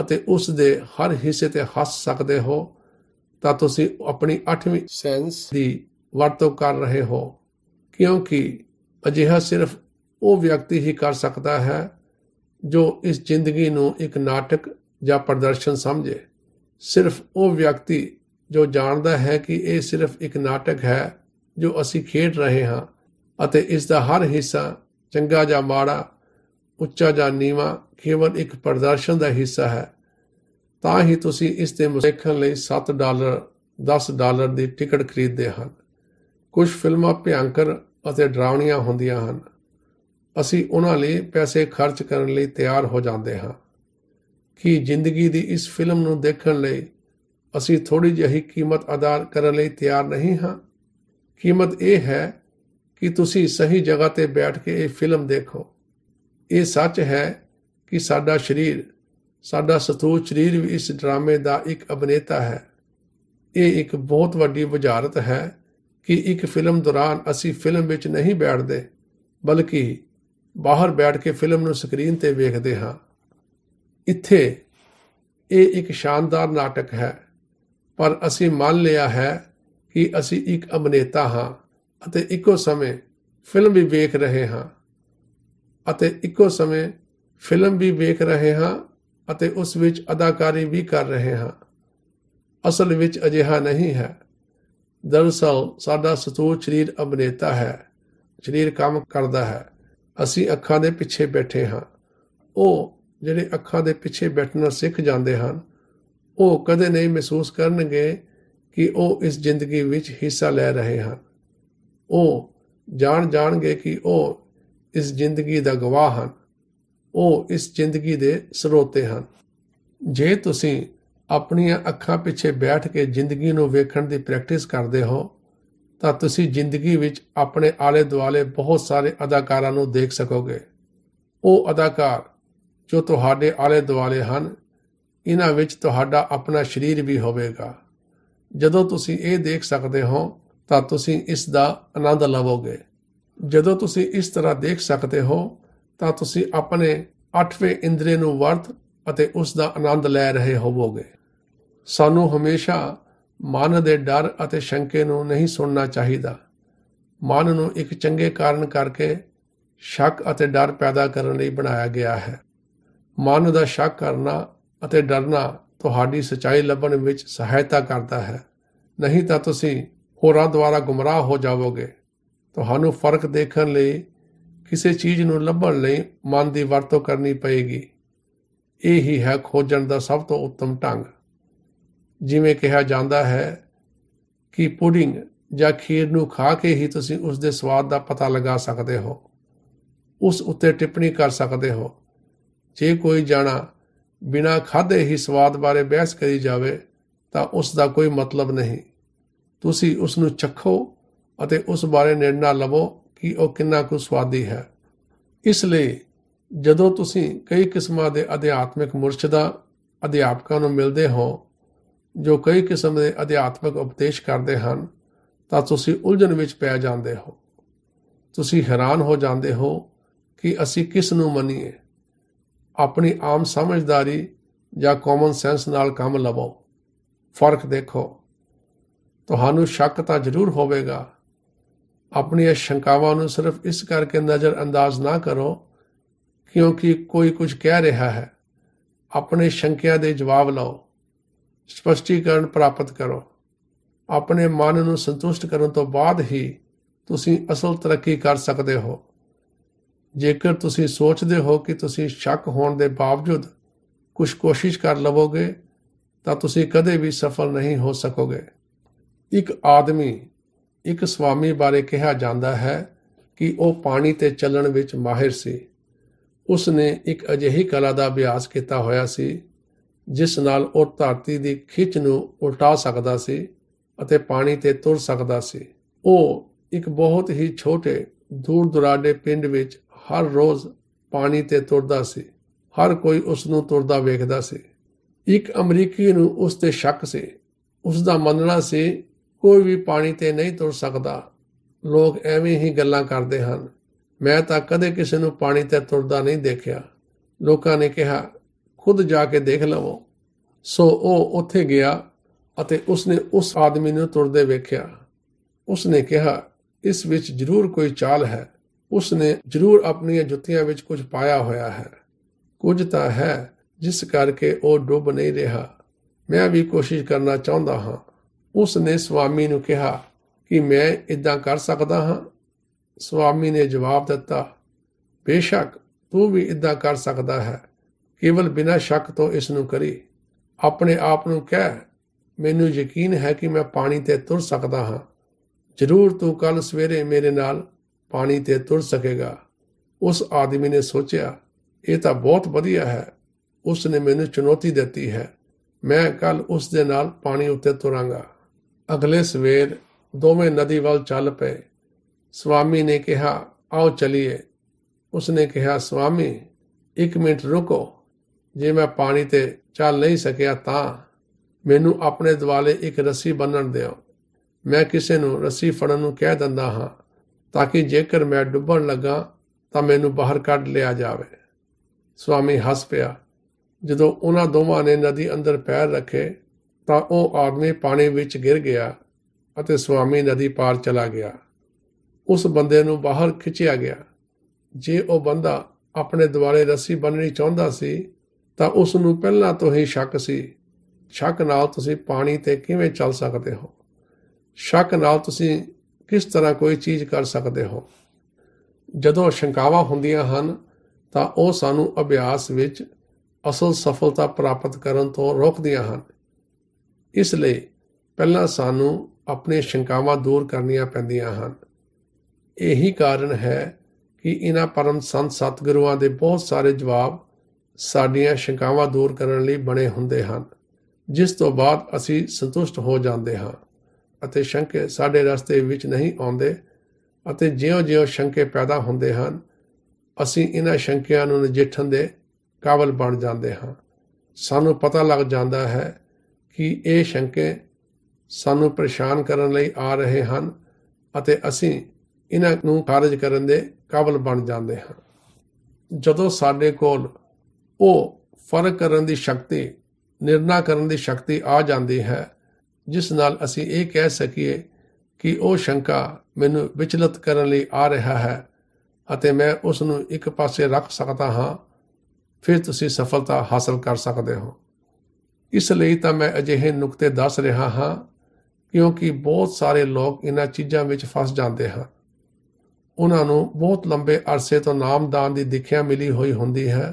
ਅਤੇ ਉਸ ਦੇ ਹਰ ਹਿੱਸੇ ਤੇ ਹੱਸ ਸਕਦੇ ਹੋ ਤਾਂ ਤੁਸੀਂ ਆਪਣੀ 8ਵੀਂ ਸੈਂਸ ਦੀ ਵਰਤੋਂ ਕਰ ਰਹੇ ਹੋ ਕਿਉਂਕਿ ਅਜਿਹਾ ਸਿਰਫ ਉਹ ਵਿਅਕਤੀ ਹੀ ਕਰ ਸਕਦਾ ਹੈ ਜੋ ਇਸ ਜ਼ਿੰਦਗੀ ਨੂੰ ਇੱਕ ਨਾਟਕ ਜਾਂ ਪ੍ਰਦਰਸ਼ਨ ਸਮਝੇ ਸਿਰਫ ਉਹ ਵਿਅਕਤੀ ਜੋ ਜਾਣਦਾ ਹੈ ਕਿ ਇਹ ਸਿਰਫ ਇੱਕ ਨਾਟਕ ਹੈ ਜੋ ਅਸੀਂ ਖੇਡ ਰਹੇ ਹਾਂ ਅਤੇ ਇਸ ਦਾ ਹਰ ਹਿੱਸਾ ਚੰਗਾ ਜਾਂ ਮਾੜਾ ਉੱਚਾ ਜਾਂ ਨੀਵਾ ਕੇਵਲ ਇੱਕ ਪ੍ਰਦਰਸ਼ਨ ਦਾ ਹਿੱਸਾ ਹੈ ਤਾਂ ਹੀ ਤੁਸੀਂ ਇਸ ਦੇ ਮੁਸੇਖਣ ਲਈ 7 ਡਾਲਰ 10 ਡਾਲਰ ਦੀ ਟਿਕਟ ਖਰੀਦਦੇ ਹਨ ਕੁਝ ਫਿਲਮਾਂ ਭਿਆੰਕਰ ਅਤੇ ਡਰਾਉਣੀਆਂ ਹੁੰਦੀਆਂ ਹਨ ਅਸੀਂ ਉਹਨਾਂ ਲਈ ਪੈਸੇ ਖਰਚ ਕਰਨ ਲਈ ਤਿਆਰ ਹੋ ਜਾਂਦੇ ਹਾਂ ਕਿ ਜ਼ਿੰਦਗੀ ਦੀ ਇਸ ਫਿਲਮ ਨੂੰ ਦੇਖਣ ਲਈ ਅਸੀਂ ਥੋੜੀ ਜਿਹੀ ਕੀਮਤ ਅਦਾ ਕਰਨ ਲਈ ਤਿਆਰ ਨਹੀਂ ਹਾਂ ਕੀਮਤ ਇਹ ਹੈ ਕਿ ਤੁਸੀਂ ਸਹੀ ਜਗ੍ਹਾ ਤੇ ਬੈਠ ਕੇ ਇਹ ਫਿਲਮ ਦੇਖੋ ਇਹ ਸੱਚ ਹੈ ਕਿ ਸਾਡਾ ਸਰੀਰ ਸਾਡਾ ਸਤੂ ਸਰੀਰ ਵੀ ਇਸ ਡਰਾਮੇ ਦਾ ਇੱਕ ਅਭਿਨੇਤਾ ਹੈ ਇਹ ਇੱਕ ਬਹੁਤ ਵੱਡੀ ਬੁਝਾਰਤ ਹੈ ਕਿ ਇੱਕ ਫਿਲਮ ਦੌਰਾਨ ਅਸੀਂ ਫਿਲਮ ਵਿੱਚ ਨਹੀਂ ਬੈਠਦੇ ਬਲਕਿ ਬਾਹਰ ਬੈਠ ਕੇ ਫਿਲਮ ਨੂੰ ਸਕਰੀਨ ਤੇ ਵੇਖਦੇ ਹਾਂ ਇੱਥੇ ਇਹ ਇੱਕ ਸ਼ਾਨਦਾਰ ਨਾਟਕ ਹੈ ਪਰ ਅਸੀਂ ਮੰਨ ਲਿਆ ਹੈ ਕਿ ਅਸੀਂ ਇੱਕ ਅਭਨੇਤਾ ਹਾਂ ਅਤੇ ਇੱਕੋ ਸਮੇਂ ਫਿਲਮ ਵੀ ਵੇਖ ਰਹੇ ਹਾਂ ਅਤੇ ਇੱਕੋ ਸਮੇਂ ਫਿਲਮ ਵੀ ਵੇਖ ਰਹੇ ਹਾਂ ਅਤੇ ਉਸ ਵਿੱਚ ਅਦਾਕਾਰੀ ਵੀ ਕਰ ਰਹੇ ਹਾਂ ਅਸਲ ਵਿੱਚ ਅਜਿਹਾ ਨਹੀਂ ਹੈ ਦਰਸਲ ਸਾਡਾ ਸਤੂ ਸਰੀਰ ਅਭਨੇਤਾ ਹੈ ਸਰੀਰ ਕੰਮ ਕਰਦਾ ਹੈ ਅਸੀਂ ਅੱਖਾਂ ਦੇ ਪਿੱਛੇ ਬੈਠੇ ਹਾਂ ਉਹ ਜਿਹੜੇ ਅੱਖਾਂ ਦੇ ਪਿੱਛੇ ਬੈਠਣਾ ਸਿੱਖ ਜਾਂਦੇ ਹਨ ਉਹ ਕਦੇ ਨਹੀਂ ਮਹਿਸੂਸ ਕਰਨਗੇ ਕਿ ਉਹ ਇਸ ਜ਼ਿੰਦਗੀ ਵਿੱਚ ਹਿੱਸਾ ਲੈ ਰਹੇ ਹਨ ਉਹ ਜਾਣ ਜਾਣਗੇ ਕਿ ਉਹ ਇਸ ਜ਼ਿੰਦਗੀ ਦਾ ਗਵਾਹ ਹਨ ਉਹ ਇਸ ਜ਼ਿੰਦਗੀ ਦੇ ਸਰੋਤੇ ਹਨ ਜੇ ਤੁਸੀਂ ਆਪਣੀਆਂ ਅੱਖਾਂ ਪਿੱਛੇ ਬੈਠ ਕੇ ਜ਼ਿੰਦਗੀ ਨੂੰ ਵੇਖਣ ਦੀ ਪ੍ਰੈਕਟਿਸ ਕਰਦੇ ਹੋ ਤਾਂ ਤੁਸੀਂ ਜ਼ਿੰਦਗੀ ਵਿੱਚ ਆਪਣੇ ਆਲੇ ਦੁਆਲੇ ਬਹੁਤ ਸਾਰੇ ਅਦਾਕਾਰਾਂ ਨੂੰ ਦੇਖ ਸਕੋਗੇ ਉਹ ਅਦਾਕਾਰ ਜੋ ਤੁਹਾਡੇ ਆਲੇ ਦੁਆਲੇ ਹਨ ਇਹਨਾਂ ਵਿੱਚ ਤੁਹਾਡਾ ਆਪਣਾ ਸਰੀਰ ਵੀ ਹੋਵੇਗਾ ਜਦੋਂ ਤੁਸੀਂ ਇਹ ਦੇਖ ਸਕਦੇ ਹੋ ਤਾਂ ਤੁਸੀਂ ਇਸ ਦਾ ਆਨੰਦ ਲਵੋਗੇ ਜਦੋਂ ਤੁਸੀਂ ਇਸ ਤਰ੍ਹਾਂ ਦੇਖ ਸਕਦੇ ਹੋ ਤਾਂ ਤੁਸੀਂ ਆਪਣੇ 8ਵੇਂ ਇੰਦਰੀ ਨੂੰ ਵਰਤ ਅਤੇ ਉਸ ਦਾ ਆਨੰਦ ਲੈ ਰਹੇ ਹੋਵੋਗੇ ਸਾਨੂੰ ਹਮੇਸ਼ਾ ਮਨ ਦੇ ਡਰ ਅਤੇ ਸ਼ੰਕੇ ਨੂੰ ਨਹੀਂ ਸੁਣਨਾ ਚਾਹੀਦਾ ਮਨ ਨੂੰ ਇੱਕ ਚੰਗੇ ਕਾਰਨ ਕਰਕੇ ਸ਼ੱਕ ਅਤੇ ਡਰ ਪੈਦਾ ਕਰਨ ਲਈ ਬਣਾਇਆ ਗਿਆ ਹੈ ਮਨ ਦਾ ਸ਼ੱਕ ਕਰਨਾ ਅਤੇ ਡਰਨਾ ਤੁਹਾਡੀ ਸਚਾਈ ਲੱਭਣ ਵਿੱਚ ਸਹਾਇਤਾ ਕਰਦਾ ਹੈ ਨਹੀਂ ਤਾਂ ਤੁਸੀਂ ਹੋਰਾਂ ਦੁਆਰਾ ਗੁੰਮਰਾਹ ਹੋ ਜਾਵੋਗੇ ਤੁਹਾਨੂੰ ਫਰਕ ਦੇਖਣ ਲਈ ਕਿਸੇ ਚੀਜ਼ ਨੂੰ ਲੱਭਣ ਲਈ ਮਨ ਦੀ ਵਰਤੋਂ ਕਰਨੀ ਪਏਗੀ ਇਹ ਹੀ ਹੈ ਖੋਜਣ ਦਾ ਸਭ ਤੋਂ ਉੱਤਮ ਢੰਗ ਜਿਵੇਂ ਕਿਹਾ ਜਾਂਦਾ ਹੈ ਕਿ ਪੁਡਿੰਗ ਜਾਂ ਖੀਰ ਨੂੰ ਖਾ ਕੇ ਹੀ ਤੁਸੀਂ ਉਸ ਦੇ ਸਵਾਦ ਦਾ ਪਤਾ ਲਗਾ ਸਕਦੇ ਹੋ ਉਸ ਉੱਤੇ ਟਿੱਪਣੀ ਕਰ ਸਕਦੇ ਹੋ ਜੇ ਕੋਈ ਜਾਣਾ ਬਿਨਾ ਖਾਦੇ ਹੀ ਸਵਾਦ ਬਾਰੇ ਬਹਿਸ ਕਰੀ ਜਾਵੇ ਤਾਂ ਉਸ ਦਾ ਕੋਈ ਮਤਲਬ ਨਹੀਂ ਤੁਸੀਂ ਉਸ ਨੂੰ ਚਖੋ ਅਤੇ ਉਸ ਬਾਰੇ ਨਿਰਣਾ ਲਵੋ ਕਿ ਉਹ ਕਿੰਨਾ ਕੁ ਸਵਾਦੀ ਹੈ ਇਸ ਲਈ ਜਦੋਂ ਤੁਸੀਂ ਕਈ ਕਿਸਮਾਂ ਦੇ ਅਧਿਆਤਮਿਕ ਮੁਰਸ਼ਿਦਾ ਅਧਿਆਪਕਾਂ ਨੂੰ ਮਿਲਦੇ ਹੋ ਜੋ ਕਈ ਕਿਸਮ ਦੇ ਅਧਿਆਤਮਿਕ ਉਪਦੇਸ਼ ਕਰਦੇ ਹਨ ਤਾਂ ਤੁਸੀਂ ਉਲਝਣ ਵਿੱਚ ਪੈ ਜਾਂਦੇ ਹੋ ਤੁਸੀਂ ਹੈਰਾਨ ਹੋ ਜਾਂਦੇ ਹੋ ਕਿ ਅਸੀਂ ਕਿਸ ਨੂੰ ਮੰਨੀਏ ਆਪਣੀ ਆਮ ਸਮਝਦਾਰੀ ਜਾਂ ਕਾਮਨ ਸੈਂਸ ਨਾਲ ਕੰਮ ਲਵੋ ਫਰਕ ਦੇਖੋ ਤੁਹਾਨੂੰ ਸ਼ੱਕ ਤਾਂ ਜ਼ਰੂਰ ਹੋਵੇਗਾ ਆਪਣੀਆਂ ਸ਼ੰਕਾਵਾਂ ਨੂੰ ਸਿਰਫ ਇਸ ਕਰਕੇ ਨਜ਼ਰ ਅੰਦਾਜ਼ ਨਾ ਕਰੋ ਕਿਉਂਕਿ ਕੋਈ ਕੁਝ ਕਹਿ ਰਿਹਾ ਹੈ ਆਪਣੇ ਸ਼ੰਕਿਆਂ ਦੇ ਜਵਾਬ ਲਓ ਸਪਸ਼ਟੀਕਰਨ ਪ੍ਰਾਪਤ ਕਰੋ ਆਪਣੇ ਮਨ ਨੂੰ ਸੰਤੁਸ਼ਟ ਕਰਨ ਤੋਂ ਬਾਅਦ ਹੀ ਤੁਸੀਂ ਅਸਲ ਤਰੱਕੀ ਕਰ ਸਕਦੇ ਹੋ ਜੇਕਰ ਤੁਸੀਂ ਸੋਚਦੇ ਹੋ ਕਿ ਤੁਸੀਂ ਸ਼ੱਕ ਹੋਣ ਦੇ ਬਾਵਜੂਦ ਕੁਝ ਕੋਸ਼ਿਸ਼ ਕਰ ਲਵੋਗੇ ਤਾਂ ਤੁਸੀਂ ਕਦੇ ਵੀ ਸਫਲ ਨਹੀਂ ਹੋ ਸਕੋਗੇ ਇੱਕ ਆਦਮੀ ਇੱਕ ਸਵਾਮੀ ਬਾਰੇ ਕਿਹਾ ਜਾਂਦਾ ਹੈ ਕਿ ਉਹ ਪਾਣੀ ਤੇ ਚੱਲਣ ਵਿੱਚ ਮਾਹਿਰ ਸੀ ਉਸ ਨੇ ਇੱਕ ਅਜਿਹੀ ਕਲਾ ਦਾ ਅਭਿਆਸ ਕੀਤਾ ਹੋਇਆ ਸੀ ਜਿਸ ਨਾਲ ਉਹ ਧਰਤੀ ਦੀ ਖਿੱਚ ਨੂੰ ਉਲਟਾ ਸਕਦਾ ਸੀ ਅਤੇ ਪਾਣੀ ਤੇ ਤੁਰ ਸਕਦਾ ਸੀ ਉਹ ਇੱਕ ਬਹੁਤ ਹੀ ਛੋਟੇ ਦੂਰ ਦੁਰਾਡੇ ਪਿੰਡ ਵਿੱਚ ਹਰ ਰੋਜ਼ ਪਾਣੀ ਤੇ ਤੁਰਦਾ ਸੀ ਹਰ ਕੋਈ ਉਸ ਨੂੰ ਤੁਰਦਾ ਵੇਖਦਾ ਸੀ ਇੱਕ ਅਮਰੀਕੀ ਨੂੰ ਉਸ ਤੇ ਸ਼ੱਕ ਸੀ ਉਸ ਦਾ ਮੰਨਣਾ ਸੀ ਕੋਈ ਵੀ ਪਾਣੀ ਤੇ ਨਹੀਂ ਤੁਰ ਸਕਦਾ ਲੋਕ ਐਵੇਂ ਹੀ ਗੱਲਾਂ ਕਰਦੇ ਹਨ ਮੈਂ ਤਾਂ ਕਦੇ ਕਿਸੇ ਨੂੰ ਪਾਣੀ ਤੇ ਤੁਰਦਾ ਨਹੀਂ ਦੇਖਿਆ ਲੋਕਾਂ ਨੇ ਕਿਹਾ ਖੁਦ ਜਾ ਕੇ ਦੇਖ ਲਵੋ ਸੋ ਉਹ ਉੱਥੇ ਗਿਆ ਅਤੇ ਉਸਨੇ ਉਸ ਆਦਮੀ ਨੂੰ ਤੁਰਦੇ ਵੇਖਿਆ ਉਸਨੇ ਕਿਹਾ ਇਸ ਵਿੱਚ ਜ਼ਰੂਰ ਕੋਈ ਚਾਲ ਹੈ ਉਸਨੇ ਜ਼ਰੂਰ ਆਪਣੀਆਂ ਜੁੱਤੀਆਂ ਵਿੱਚ ਕੁਝ ਪਾਇਆ ਹੋਇਆ ਹੈ ਕੁਝ ਤਾਂ ਹੈ ਜਿਸ ਕਰਕੇ ਉਹ ਡੁੱਬ ਨਹੀਂ ਰਿਹਾ ਮੈਂ ਵੀ ਕੋਸ਼ਿਸ਼ ਕਰਨਾ ਚਾਹੁੰਦਾ ਹਾਂ ਉਸਨੇ ਸਵਾਮੀ ਨੂੰ ਕਿਹਾ ਕਿ ਮੈਂ ਇਦਾਂ ਕਰ ਸਕਦਾ ਹਾਂ ਸਵਾਮੀ ਨੇ ਜਵਾਬ ਦਿੱਤਾ ਬੇਸ਼ੱਕ ਤੂੰ ਵੀ ਇਦਾਂ ਕਰ ਸਕਦਾ ਹੈ ਕੇਵਲ ਬਿਨਾਂ ਸ਼ੱਕ ਤੋਂ ਇਸ ਨੂੰ ਕਰੀ ਆਪਣੇ ਆਪ ਨੂੰ ਕਹਿ ਮੈਨੂੰ ਯਕੀਨ ਹੈ ਕਿ ਮੈਂ ਪਾਣੀ ਤੇ ਤੁਰ ਸਕਦਾ ਹਾਂ ਜ਼ਰੂਰ ਤੂੰ ਕੱਲ ਸਵੇਰੇ ਮੇਰੇ ਨਾਲ ਪਾਣੀ ਤੇ ਤੁਰ ਸਕੇਗਾ ਉਸ ਆਦਮੀ ਨੇ ਸੋਚਿਆ ਇਹ ਤਾਂ ਬਹੁਤ ਵਧੀਆ ਹੈ ਉਸ ਨੇ ਮੈਨੂੰ ਚੁਣੌਤੀ ਦਿੱਤੀ ਹੈ ਮੈਂ ਕੱਲ ਉਸ ਦੇ ਨਾਲ ਪਾਣੀ ਉੱਤੇ ਤੁਰਾਂਗਾ ਅਗਲੇ ਸਵੇਰ ਦੋਵੇਂ ਨਦੀ ਵੱਲ ਚੱਲ ਪਏ ਸਵਾਮੀ ਨੇ ਕਿਹਾ ਆਓ ਚਲੀਏ ਉਸਨੇ ਕਿਹਾ ਸਵਾਮੀ 1 ਮਿੰਟ ਰੁਕੋ ਜੇ ਮੈਂ ਪਾਣੀ ਤੇ ਚੱਲ ਨਹੀਂ ਸਕਿਆ ਤਾਂ ਮੈਨੂੰ ਆਪਣੇ ਦਿਵਾਲੇ ਇੱਕ ਰੱਸੀ ਬੰਨਣ ਦਿਓ ਮੈਂ ਕਿਸੇ ਨੂੰ ਰੱਸੀ ਫੜਨ ਨੂੰ ਕਹਿ ਦਿੰਦਾ ਹਾਂ ਤਾਂ ਕਿ ਜੇਕਰ ਮੈਂ ਡੁੱਬਣ ਲੱਗਾ ਤਾਂ ਮੈਨੂੰ ਬਾਹਰ ਕੱਢ ਲਿਆ ਜਾਵੇ ਸਵਾਮੀ ਹੱਸ ਪਿਆ ਜਦੋਂ ਉਹਨਾਂ ਦੋਵਾਂ ਨੇ ਨਦੀ ਅੰਦਰ ਪੈਰ ਰੱਖੇ ਤਾਂ ਉਹ ਆਦਮੀ ਪਾਣੀ ਵਿੱਚ ਗਿਰ ਗਿਆ ਅਤੇ ਸਵਾਮੀ ਨਦੀ ਪਾਰ ਚਲਾ ਗਿਆ ਉਸ ਬੰਦੇ ਨੂੰ ਬਾਹਰ ਖਿੱਚਿਆ ਗਿਆ ਜੇ ਉਹ ਬੰਦਾ ਆਪਣੇ ਦੁਆਲੇ ਰੱਸੀ ਬੰਨਣੀ ਚਾਹੁੰਦਾ ਸੀ ਤਾਂ ਉਸ ਨੂੰ ਪਹਿਲਾਂ ਤੋਂ ਹੀ ਸ਼ੱਕ ਸੀ ਸ਼ੱਕ ਨਾਲ ਤੁਸੀਂ ਪਾਣੀ ਤੇ ਕਿਵੇਂ ਚੱਲ ਸਕਦੇ ਹੋ ਸ਼ੱਕ ਨਾਲ ਤੁਸੀਂ ਕਿਸ ਤਰ੍ਹਾਂ ਕੋਈ ਚੀਜ਼ ਕਰ ਸਕਦੇ ਹੋ ਜਦੋਂ ਸ਼ੰਕਾਵਾਂ ਹੁੰਦੀਆਂ ਹਨ ਤਾਂ ਉਹ ਸਾਨੂੰ ਅਭਿਆਸ ਵਿੱਚ ਅਸਲ ਸਫਲਤਾ ਪ੍ਰਾਪਤ ਕਰਨ ਤੋਂ ਰੋਕਦੀਆਂ ਹਨ ਇਸ ਲਈ ਪਹਿਲਾਂ ਸਾਨੂੰ ਆਪਣੀਆਂ ਸ਼ੰਕਾਵਾਂ ਦੂਰ ਕਰਨੀਆਂ ਪੈਂਦੀਆਂ ਹਨ ਇਹੀ ਕਾਰਨ ਹੈ ਕਿ ਇਹਨਾਂ ਪਰਮ ਸੰਤ ਸਤਿਗੁਰੂਆਂ ਦੇ ਬਹੁਤ ਸਾਰੇ ਜਵਾਬ ਸਾਡੀਆਂ ਸ਼ੰਕਾਵਾਂ ਦੂਰ ਕਰਨ ਲਈ ਬਣੇ ਹੁੰਦੇ ਹਨ ਜਿਸ ਤੋਂ ਬਾਅਦ ਅਸੀਂ ਸੰਤੁਸ਼ਟ ਹੋ ਜਾਂਦੇ ਹਾਂ ਅਤੇ ਸ਼ੰਕੇ ਸਾਡੇ ਰਸਤੇ ਵਿੱਚ ਨਹੀਂ ਆਉਂਦੇ ਅਤੇ ਜਿਉਂ-ਜਿਉਂ ਸ਼ੰਕੇ ਪੈਦਾ ਹੁੰਦੇ ਹਨ ਅਸੀਂ ਇਹਨਾਂ ਸ਼ੰਕਿਆਂ ਨੂੰ ਨਜਿੱਠਣ ਦੇ ਕਾਬਲ ਬਣ ਜਾਂਦੇ ਹਾਂ ਸਾਨੂੰ ਪਤਾ ਲੱਗ ਜਾਂਦਾ ਹੈ ਕਿ ਇਹ ਸ਼ੰਕੇ ਸਾਨੂੰ ਪਰੇਸ਼ਾਨ ਕਰਨ ਲਈ ਆ ਰਹੇ ਹਨ ਅਤੇ ਅਸੀਂ ਇਹਨਾਂ ਨੂੰ ਖਾਰਜ ਕਰਨ ਦੇ ਕਾਬਲ ਬਣ ਜਾਂਦੇ ਹਾਂ ਜਦੋਂ ਸਾਡੇ ਕੋਲ ਉਹ ਫਰਕ ਕਰਨ ਦੀ ਸ਼ਕਤੀ ਨਿਰਣਾ ਕਰਨ ਦੀ ਸ਼ਕਤੀ ਆ ਜਾਂਦੀ ਹੈ ਜਿਸ ਨਾਲ ਅਸੀਂ ਇਹ ਕਹਿ ਸਕੀਏ ਕਿ ਉਹ ਸ਼ੰਕਾ ਮੈਨੂੰ ਵਿਚਲਿਤ ਕਰਨ ਲਈ ਆ ਰਿਹਾ ਹੈ ਅਤੇ ਮੈਂ ਉਸ ਨੂੰ ਇੱਕ ਪਾਸੇ ਰੱਖ ਸਕਦਾ ਹਾਂ ਫਿਰ ਤੁਸੀਂ ਸਫਲਤਾ ਹਾਸਲ ਕਰ ਸਕਦੇ ਹੋ ਇਸ ਲਈ ਤਾਂ ਮੈਂ ਅਜਿਹੇ ਨੁਕਤੇ ਦੱਸ ਰਿਹਾ ਹਾਂ ਕਿਉਂਕਿ ਬਹੁਤ ਸਾਰੇ ਲੋਕ ਇਹਨਾਂ ਚੀਜ਼ਾਂ ਵਿੱਚ ਫਸ ਜਾਂਦੇ ਹਨ ਉਹਨਾਂ ਨੂੰ ਬਹੁਤ ਲੰਬੇ ਅਰਸੇ ਤੋਂ ਨਾਮਦਾਨ ਦੀ ਦਿਖਿਆ ਮਿਲੀ ਹੋਈ ਹੁੰਦੀ ਹੈ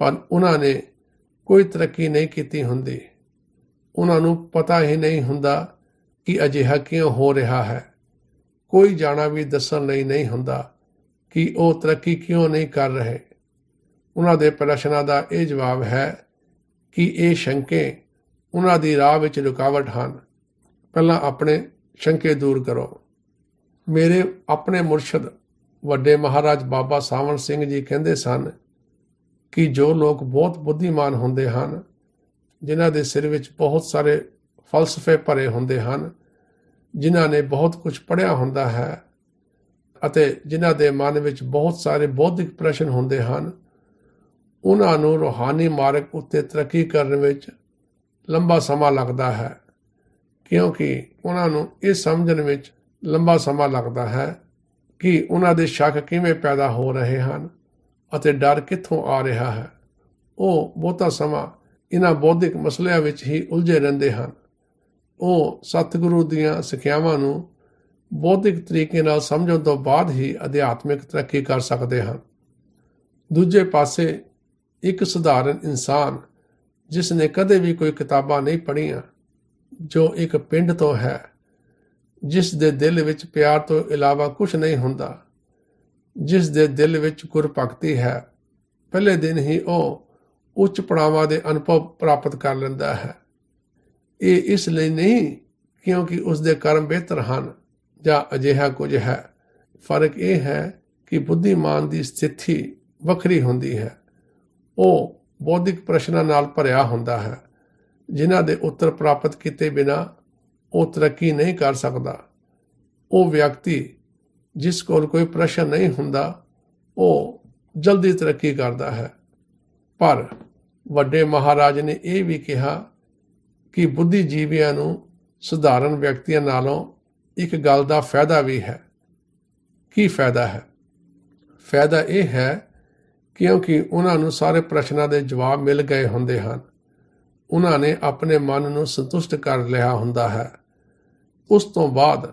ਪਰ ਉਹਨਾਂ ਨੇ ਕੋਈ ਤਰੱਕੀ ਨਹੀਂ ਕੀਤੀ ਹੁੰਦੀ ਉਹਨਾਂ ਨੂੰ ਪਤਾ ਹੀ ਨਹੀਂ ਹੁੰਦਾ ਕਿ ਅਜਿਹਾ ਕਿਉਂ ਹੋ ਰਿਹਾ ਹੈ ਕੋਈ ਜਾਣਾ ਵੀ ਦੱਸਣ ਲਈ ਨਹੀਂ ਹੁੰਦਾ ਕਿ ਉਹ ਤਰੱਕੀ ਕਿਉਂ ਨਹੀਂ ਕਰ ਰਹੇ ਉਹਨਾਂ ਦੇ ਪ੍ਰਸ਼ਨਾਂ ਦਾ ਇਹ ਜਵਾਬ ਹੈ ਕਿ ਇਹ ਸ਼ੰਕੇ ਉਹਨਾਂ ਦੀ ਰਾਹ ਵਿੱਚ ਰੁਕਾਵਟ ਹਨ ਪਹਿਲਾਂ ਆਪਣੇ ਸ਼ੰਕੇ ਦੂਰ ਕਰੋ ਮੇਰੇ ਆਪਣੇ ਮੁਰਸ਼ਿਦ ਵੱਡੇ ਮਹਾਰਾਜ ਬਾਬਾ ਸਾਵਣ ਸਿੰਘ ਜੀ ਕਹਿੰਦੇ ਸਨ ਕਿ ਜੋ ਲੋਕ ਬਹੁਤ ਬੁੱਧੀਮਾਨ ਹੁੰਦੇ ਹਨ ਜਿਨ੍ਹਾਂ ਦੇ ਸਿਰ ਵਿੱਚ ਬਹੁਤ ਸਾਰੇ ਫਲਸਫੇ ਭਰੇ ਹੁੰਦੇ ਹਨ ਜਿਨ੍ਹਾਂ ਨੇ ਬਹੁਤ ਕੁਝ ਪੜਿਆ ਹੁੰਦਾ ਹੈ ਅਤੇ ਜਿਨ੍ਹਾਂ ਦੇ ਮਨ ਵਿੱਚ ਬਹੁਤ ਸਾਰੇ ਬੌਧਿਕ ਪ੍ਰਸ਼ਨ ਹੁੰਦੇ ਹਨ ਉਹਨਾਂ ਨੂੰ ਰੋਹਾਨੀ ਮਾਰਗ ਉੱਤੇ ਤਰੱਕੀ ਕਰਨ ਵਿੱਚ ਲੰਬਾ ਸਮਾਂ ਲੱਗਦਾ ਹੈ ਕਿਉਂਕਿ ਉਹਨਾਂ ਨੂੰ ਇਹ ਸਮਝਣ ਵਿੱਚ ਲੰਬਾ ਸਮਾਂ ਲੱਗਦਾ ਹੈ ਕਿ ਉਹਨਾਂ ਦੇ ਸ਼ੱਕ ਕਿਵੇਂ ਪੈਦਾ ਹੋ ਰਹੇ ਹਨ ਅਤੇ ਡਰ ਕਿੱਥੋਂ ਆ ਰਿਹਾ ਹੈ ਉਹ ਬਹੁਤਾ ਸਮਾਂ ਇਹਨਾਂ ਬੌਧਿਕ ਮਸਲਿਆਂ ਵਿੱਚ ਹੀ ਉਲਝੇ ਰਹਿੰਦੇ ਹਨ ਉਹ ਸਤਿਗੁਰੂ ਦੀਆਂ ਸਿੱਖਿਆਵਾਂ ਨੂੰ ਬੌਧਿਕ ਤਰੀਕੇ ਨਾਲ ਸਮਝਣ ਤੋਂ ਬਾਅਦ ਹੀ ਅਧਿਆਤਮਿਕ ਤਰੱਕੀ ਕਰ ਸਕਦੇ ਹਨ ਦੂਜੇ ਪਾਸੇ ਇੱਕ ਸਧਾਰਨ ਇਨਸਾਨ ਜਿਸ ਨੇ ਕਦੇ ਵੀ ਕੋਈ ਕਿਤਾਬਾਂ ਨਹੀਂ ਪੜ੍ਹੀਆਂ ਜੋ ਇੱਕ ਪਿੰਡ ਤੋਂ ਹੈ ਜਿਸ ਦੇ ਦਿਲ ਵਿੱਚ ਪਿਆਰ ਤੋਂ ਇਲਾਵਾ ਕੁਝ ਨਹੀਂ ਹੁੰਦਾ ਜਿਸ ਦੇ ਦਿਲ ਵਿੱਚ ਗੁਰ ਭਗਤੀ ਹੈ ਪਹਿਲੇ ਦਿਨ ਹੀ ਉਹ ਉੱਚ ਪੜਾਵਾਂ ਦੇ ਅਨੁਭਵ ਪ੍ਰਾਪਤ ਕਰ ਲੈਂਦਾ ਹੈ ਇਹ ਇਸ ਲਈ ਨਹੀਂ ਕਿਉਂਕਿ ਉਸ ਦੇ ਕਰਮ ਬਿਹਤਰ ਹਨ ਜਾਂ ਅਜਿਹਾ ਕੁਝ ਹੈ ਫਰਕ ਇਹ ਹੈ ਕਿ ਬੁੱਧੀਮਾਨ ਦੀ ਸਥਿਤੀ ਵੱਖਰੀ ਹੁੰਦੀ ਹੈ ਉਹ ਬੌਧਿਕ ਪ੍ਰਸ਼ਨਾਂ ਨਾਲ ਭਰਿਆ ਹੁੰਦਾ ਹੈ ਜਿਨ੍ਹਾਂ ਦੇ ਉੱਤਰ ਪ੍ਰਾਪਤ ਕੀਤੇ ਬਿਨਾ ਉਹ ਤਰੱਕੀ ਨਹੀਂ ਕਰ ਸਕਦਾ ਉਹ ਵਿਅਕਤੀ ਜਿਸ ਕੋਲ ਕੋਈ ਪ੍ਰਸ਼ਨ ਨਹੀਂ ਹੁੰਦਾ ਉਹ ਜਲਦੀ ਤਰੱਕੀ ਕਰਦਾ ਹੈ ਪਰ ਵੱਡੇ ਮਹਾਰਾਜ ਨੇ ਇਹ ਵੀ ਕਿਹਾ ਕਿ ਬੁੱਧੀ ਜੀਵਿਆਂ ਨੂੰ ਸਧਾਰਨ ਵਿਅਕਤੀਆਂ ਨਾਲੋਂ ਇੱਕ ਗੱਲ ਦਾ ਫਾਇਦਾ ਵੀ ਹੈ ਕੀ ਫਾਇਦਾ ਹੈ ਫਾਇਦਾ ਇਹ ਹੈ ਕਿਉਂਕਿ ਉਹਨਾਂ ਨੂੰ ਸਾਰੇ ਪ੍ਰਸ਼ਨਾਂ ਦੇ ਜਵਾਬ ਮਿਲ ਗਏ ਹੁੰਦੇ ਹਨ ਉਹਨਾਂ ਨੇ ਆਪਣੇ ਮਨ ਨੂੰ ਸੰਤੁਸ਼ਟ ਕਰ ਲਿਆ ਹੁੰਦਾ ਹੈ ਉਸ ਤੋਂ ਬਾਅਦ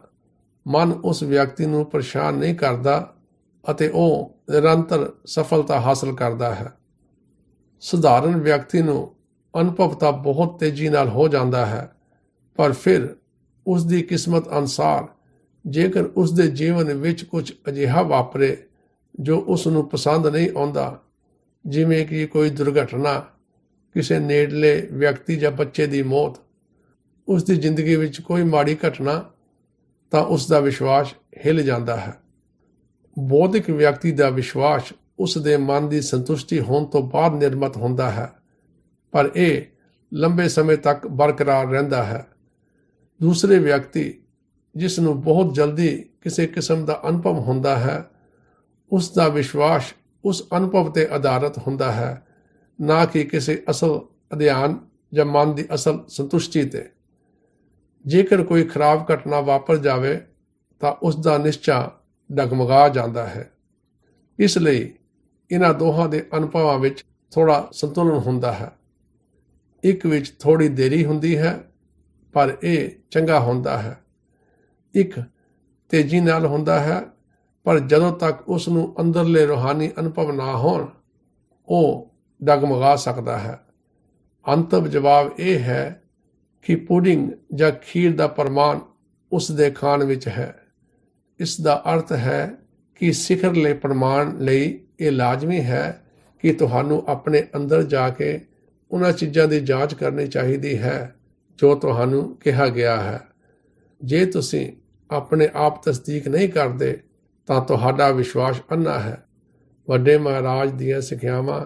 ਮਨ ਉਸ ਵਿਅਕਤੀ ਨੂੰ ਪਰੇਸ਼ਾਨ ਨਹੀਂ ਕਰਦਾ ਅਤੇ ਉਹ ਨਿਰੰਤਰ ਸਫਲਤਾ ਹਾਸਲ ਕਰਦਾ ਹੈ ਸਧਾਰਨ ਵਿਅਕਤੀ ਨੂੰ ਅਨੁਭਵਤਾ ਬਹੁਤ ਤੇਜ਼ੀ ਨਾਲ ਹੋ ਜਾਂਦਾ ਹੈ ਪਰ ਫਿਰ ਉਸ ਦੀ ਕਿਸਮਤ ਅਨਸਾਰ ਜੇਕਰ ਉਸ ਦੇ ਜੀਵਨ ਵਿੱਚ ਕੁਝ ਅਜਿਹਾ ਵਾਪਰੇ ਜੋ ਉਸ ਨੂੰ ਪਸੰਦ ਨਹੀਂ ਆਉਂਦਾ ਜਿਵੇਂ ਕਿ ਕੋਈ ਦੁਰਘਟਨਾ ਕਿਸੇ ਨੇੜਲੇ ਵਿਅਕਤੀ ਜਾਂ ਬੱਚੇ ਦੀ ਮੌਤ ਉਸ ਦੀ ਜ਼ਿੰਦਗੀ ਵਿੱਚ ਕੋਈ ਮਾੜੀ ਘਟਨਾ ਤਾਂ ਉਸ ਦਾ ਵਿਸ਼ਵਾਸ ਹਿੱਲ ਜਾਂਦਾ ਹੈ ਬੌਧਿਕ ਵਿਅਕਤੀ ਦਾ ਵਿਸ਼ਵਾਸ ਉਸ ਦੇ ਮਨ ਦੀ ਸੰਤੁਸ਼ਟੀ ਹੋਣ ਤੋਂ ਬਾਅਦ ਨਿਰਮਤ ਹੁੰਦਾ ਹੈ ਪਰ ਇਹ ਲੰਬੇ ਸਮੇਂ ਤੱਕ ਬਰਕਰਾਰ ਰਹਿੰਦਾ ਹੈ ਦੂਸਰੇ ਵਿਅਕਤੀ ਜਿਸ ਨੂੰ ਬਹੁਤ ਜਲਦੀ ਕਿਸੇ ਕਿਸਮ ਦਾ ਅਨੁਭਵ ਹੁੰਦਾ ਹੈ ਉਸ ਦਾ ਵਿਸ਼ਵਾਸ ਉਸ ਅਨੁਭਵ ਤੇ ਆਧਾਰਿਤ ਹੁੰਦਾ ਹੈ ਨਾ ਕਿ ਕਿਸੇ ਅਸਲ ਅਧਿਆਨ ਜਾਂ ਮਨ ਦੀ ਅਸਲ ਸੰਤੁਸ਼ਟੀ ਤੇ ਜੇਕਰ ਕੋਈ ਖਰਾਬ ਘਟਨਾ ਵਾਪਰ ਜਾਵੇ ਤਾਂ ਉਸ ਦਾ ਨਿਸ਼ਚਾ ਡਗਮਗਾ ਜਾਂਦਾ ਹੈ ਇਸ ਲਈ ਇਹਨਾਂ ਦੋਹਾਂ ਦੇ ਅਨੁਭਵਾਂ ਵਿੱਚ ਥੋੜਾ ਸੰਤੁਲਨ ਹੁੰਦਾ ਹੈ ਇੱਕ ਵਿੱਚ ਥੋੜੀ ਦੇਰੀ ਹੁੰਦੀ ਹੈ ਪਰ ਇਹ ਚੰਗਾ ਹੁੰਦਾ ਹੈ ਇੱਕ ਤੇਜ਼ੀ ਨਾਲ ਹੁੰਦਾ ਹੈ ਪਰ ਜਦੋਂ ਤੱਕ ਉਸ ਨੂੰ ਅੰਦਰਲੇ ਰੋਹਾਨੀ ਅਨੁਭਵ ਨਾ ਹੋਣ ਉਹ ਡਗਮਗਾ ਸਕਦਾ ਹੈ ਅੰਤਮ ਜਵਾਬ ਇਹ ਹੈ ਕਿ ਪੁਡਿੰਗ ਜਾਂ ਖੀਰ ਦਾ ਪਰਮਾਨ ਉਸ ਦੇ ਖਾਣ ਵਿੱਚ ਹੈ ਇਸ ਦਾ ਅਰਥ ਹੈ ਕਿ ਲਈ ਪਰਮਾਨ ਲਈ ਇਹ ਲਾਜ਼ਮੀ ਹੈ ਕਿ ਤੁਹਾਨੂੰ ਆਪਣੇ ਅੰਦਰ ਜਾ ਕੇ ਉਹਨਾਂ ਚੀਜ਼ਾਂ ਦੀ ਜਾਂਚ ਕਰਨੀ ਚਾਹੀਦੀ ਹੈ ਜੋ ਤੁਹਾਨੂੰ ਕਿਹਾ ਗਿਆ ਹੈ ਜੇ ਤੁਸੀਂ ਆਪਣੇ ਆਪ ਤਸਦੀਕ ਨਹੀਂ ਕਰਦੇ ਤਾਂ ਤੁਹਾਡਾ ਵਿਸ਼ਵਾਸ ਅੰਨਾ ਹੈ ਵੱਡੇ ਮਹਾਰਾਜ ਦੀਆਂ ਸਿੱਖਿਆਵਾਂ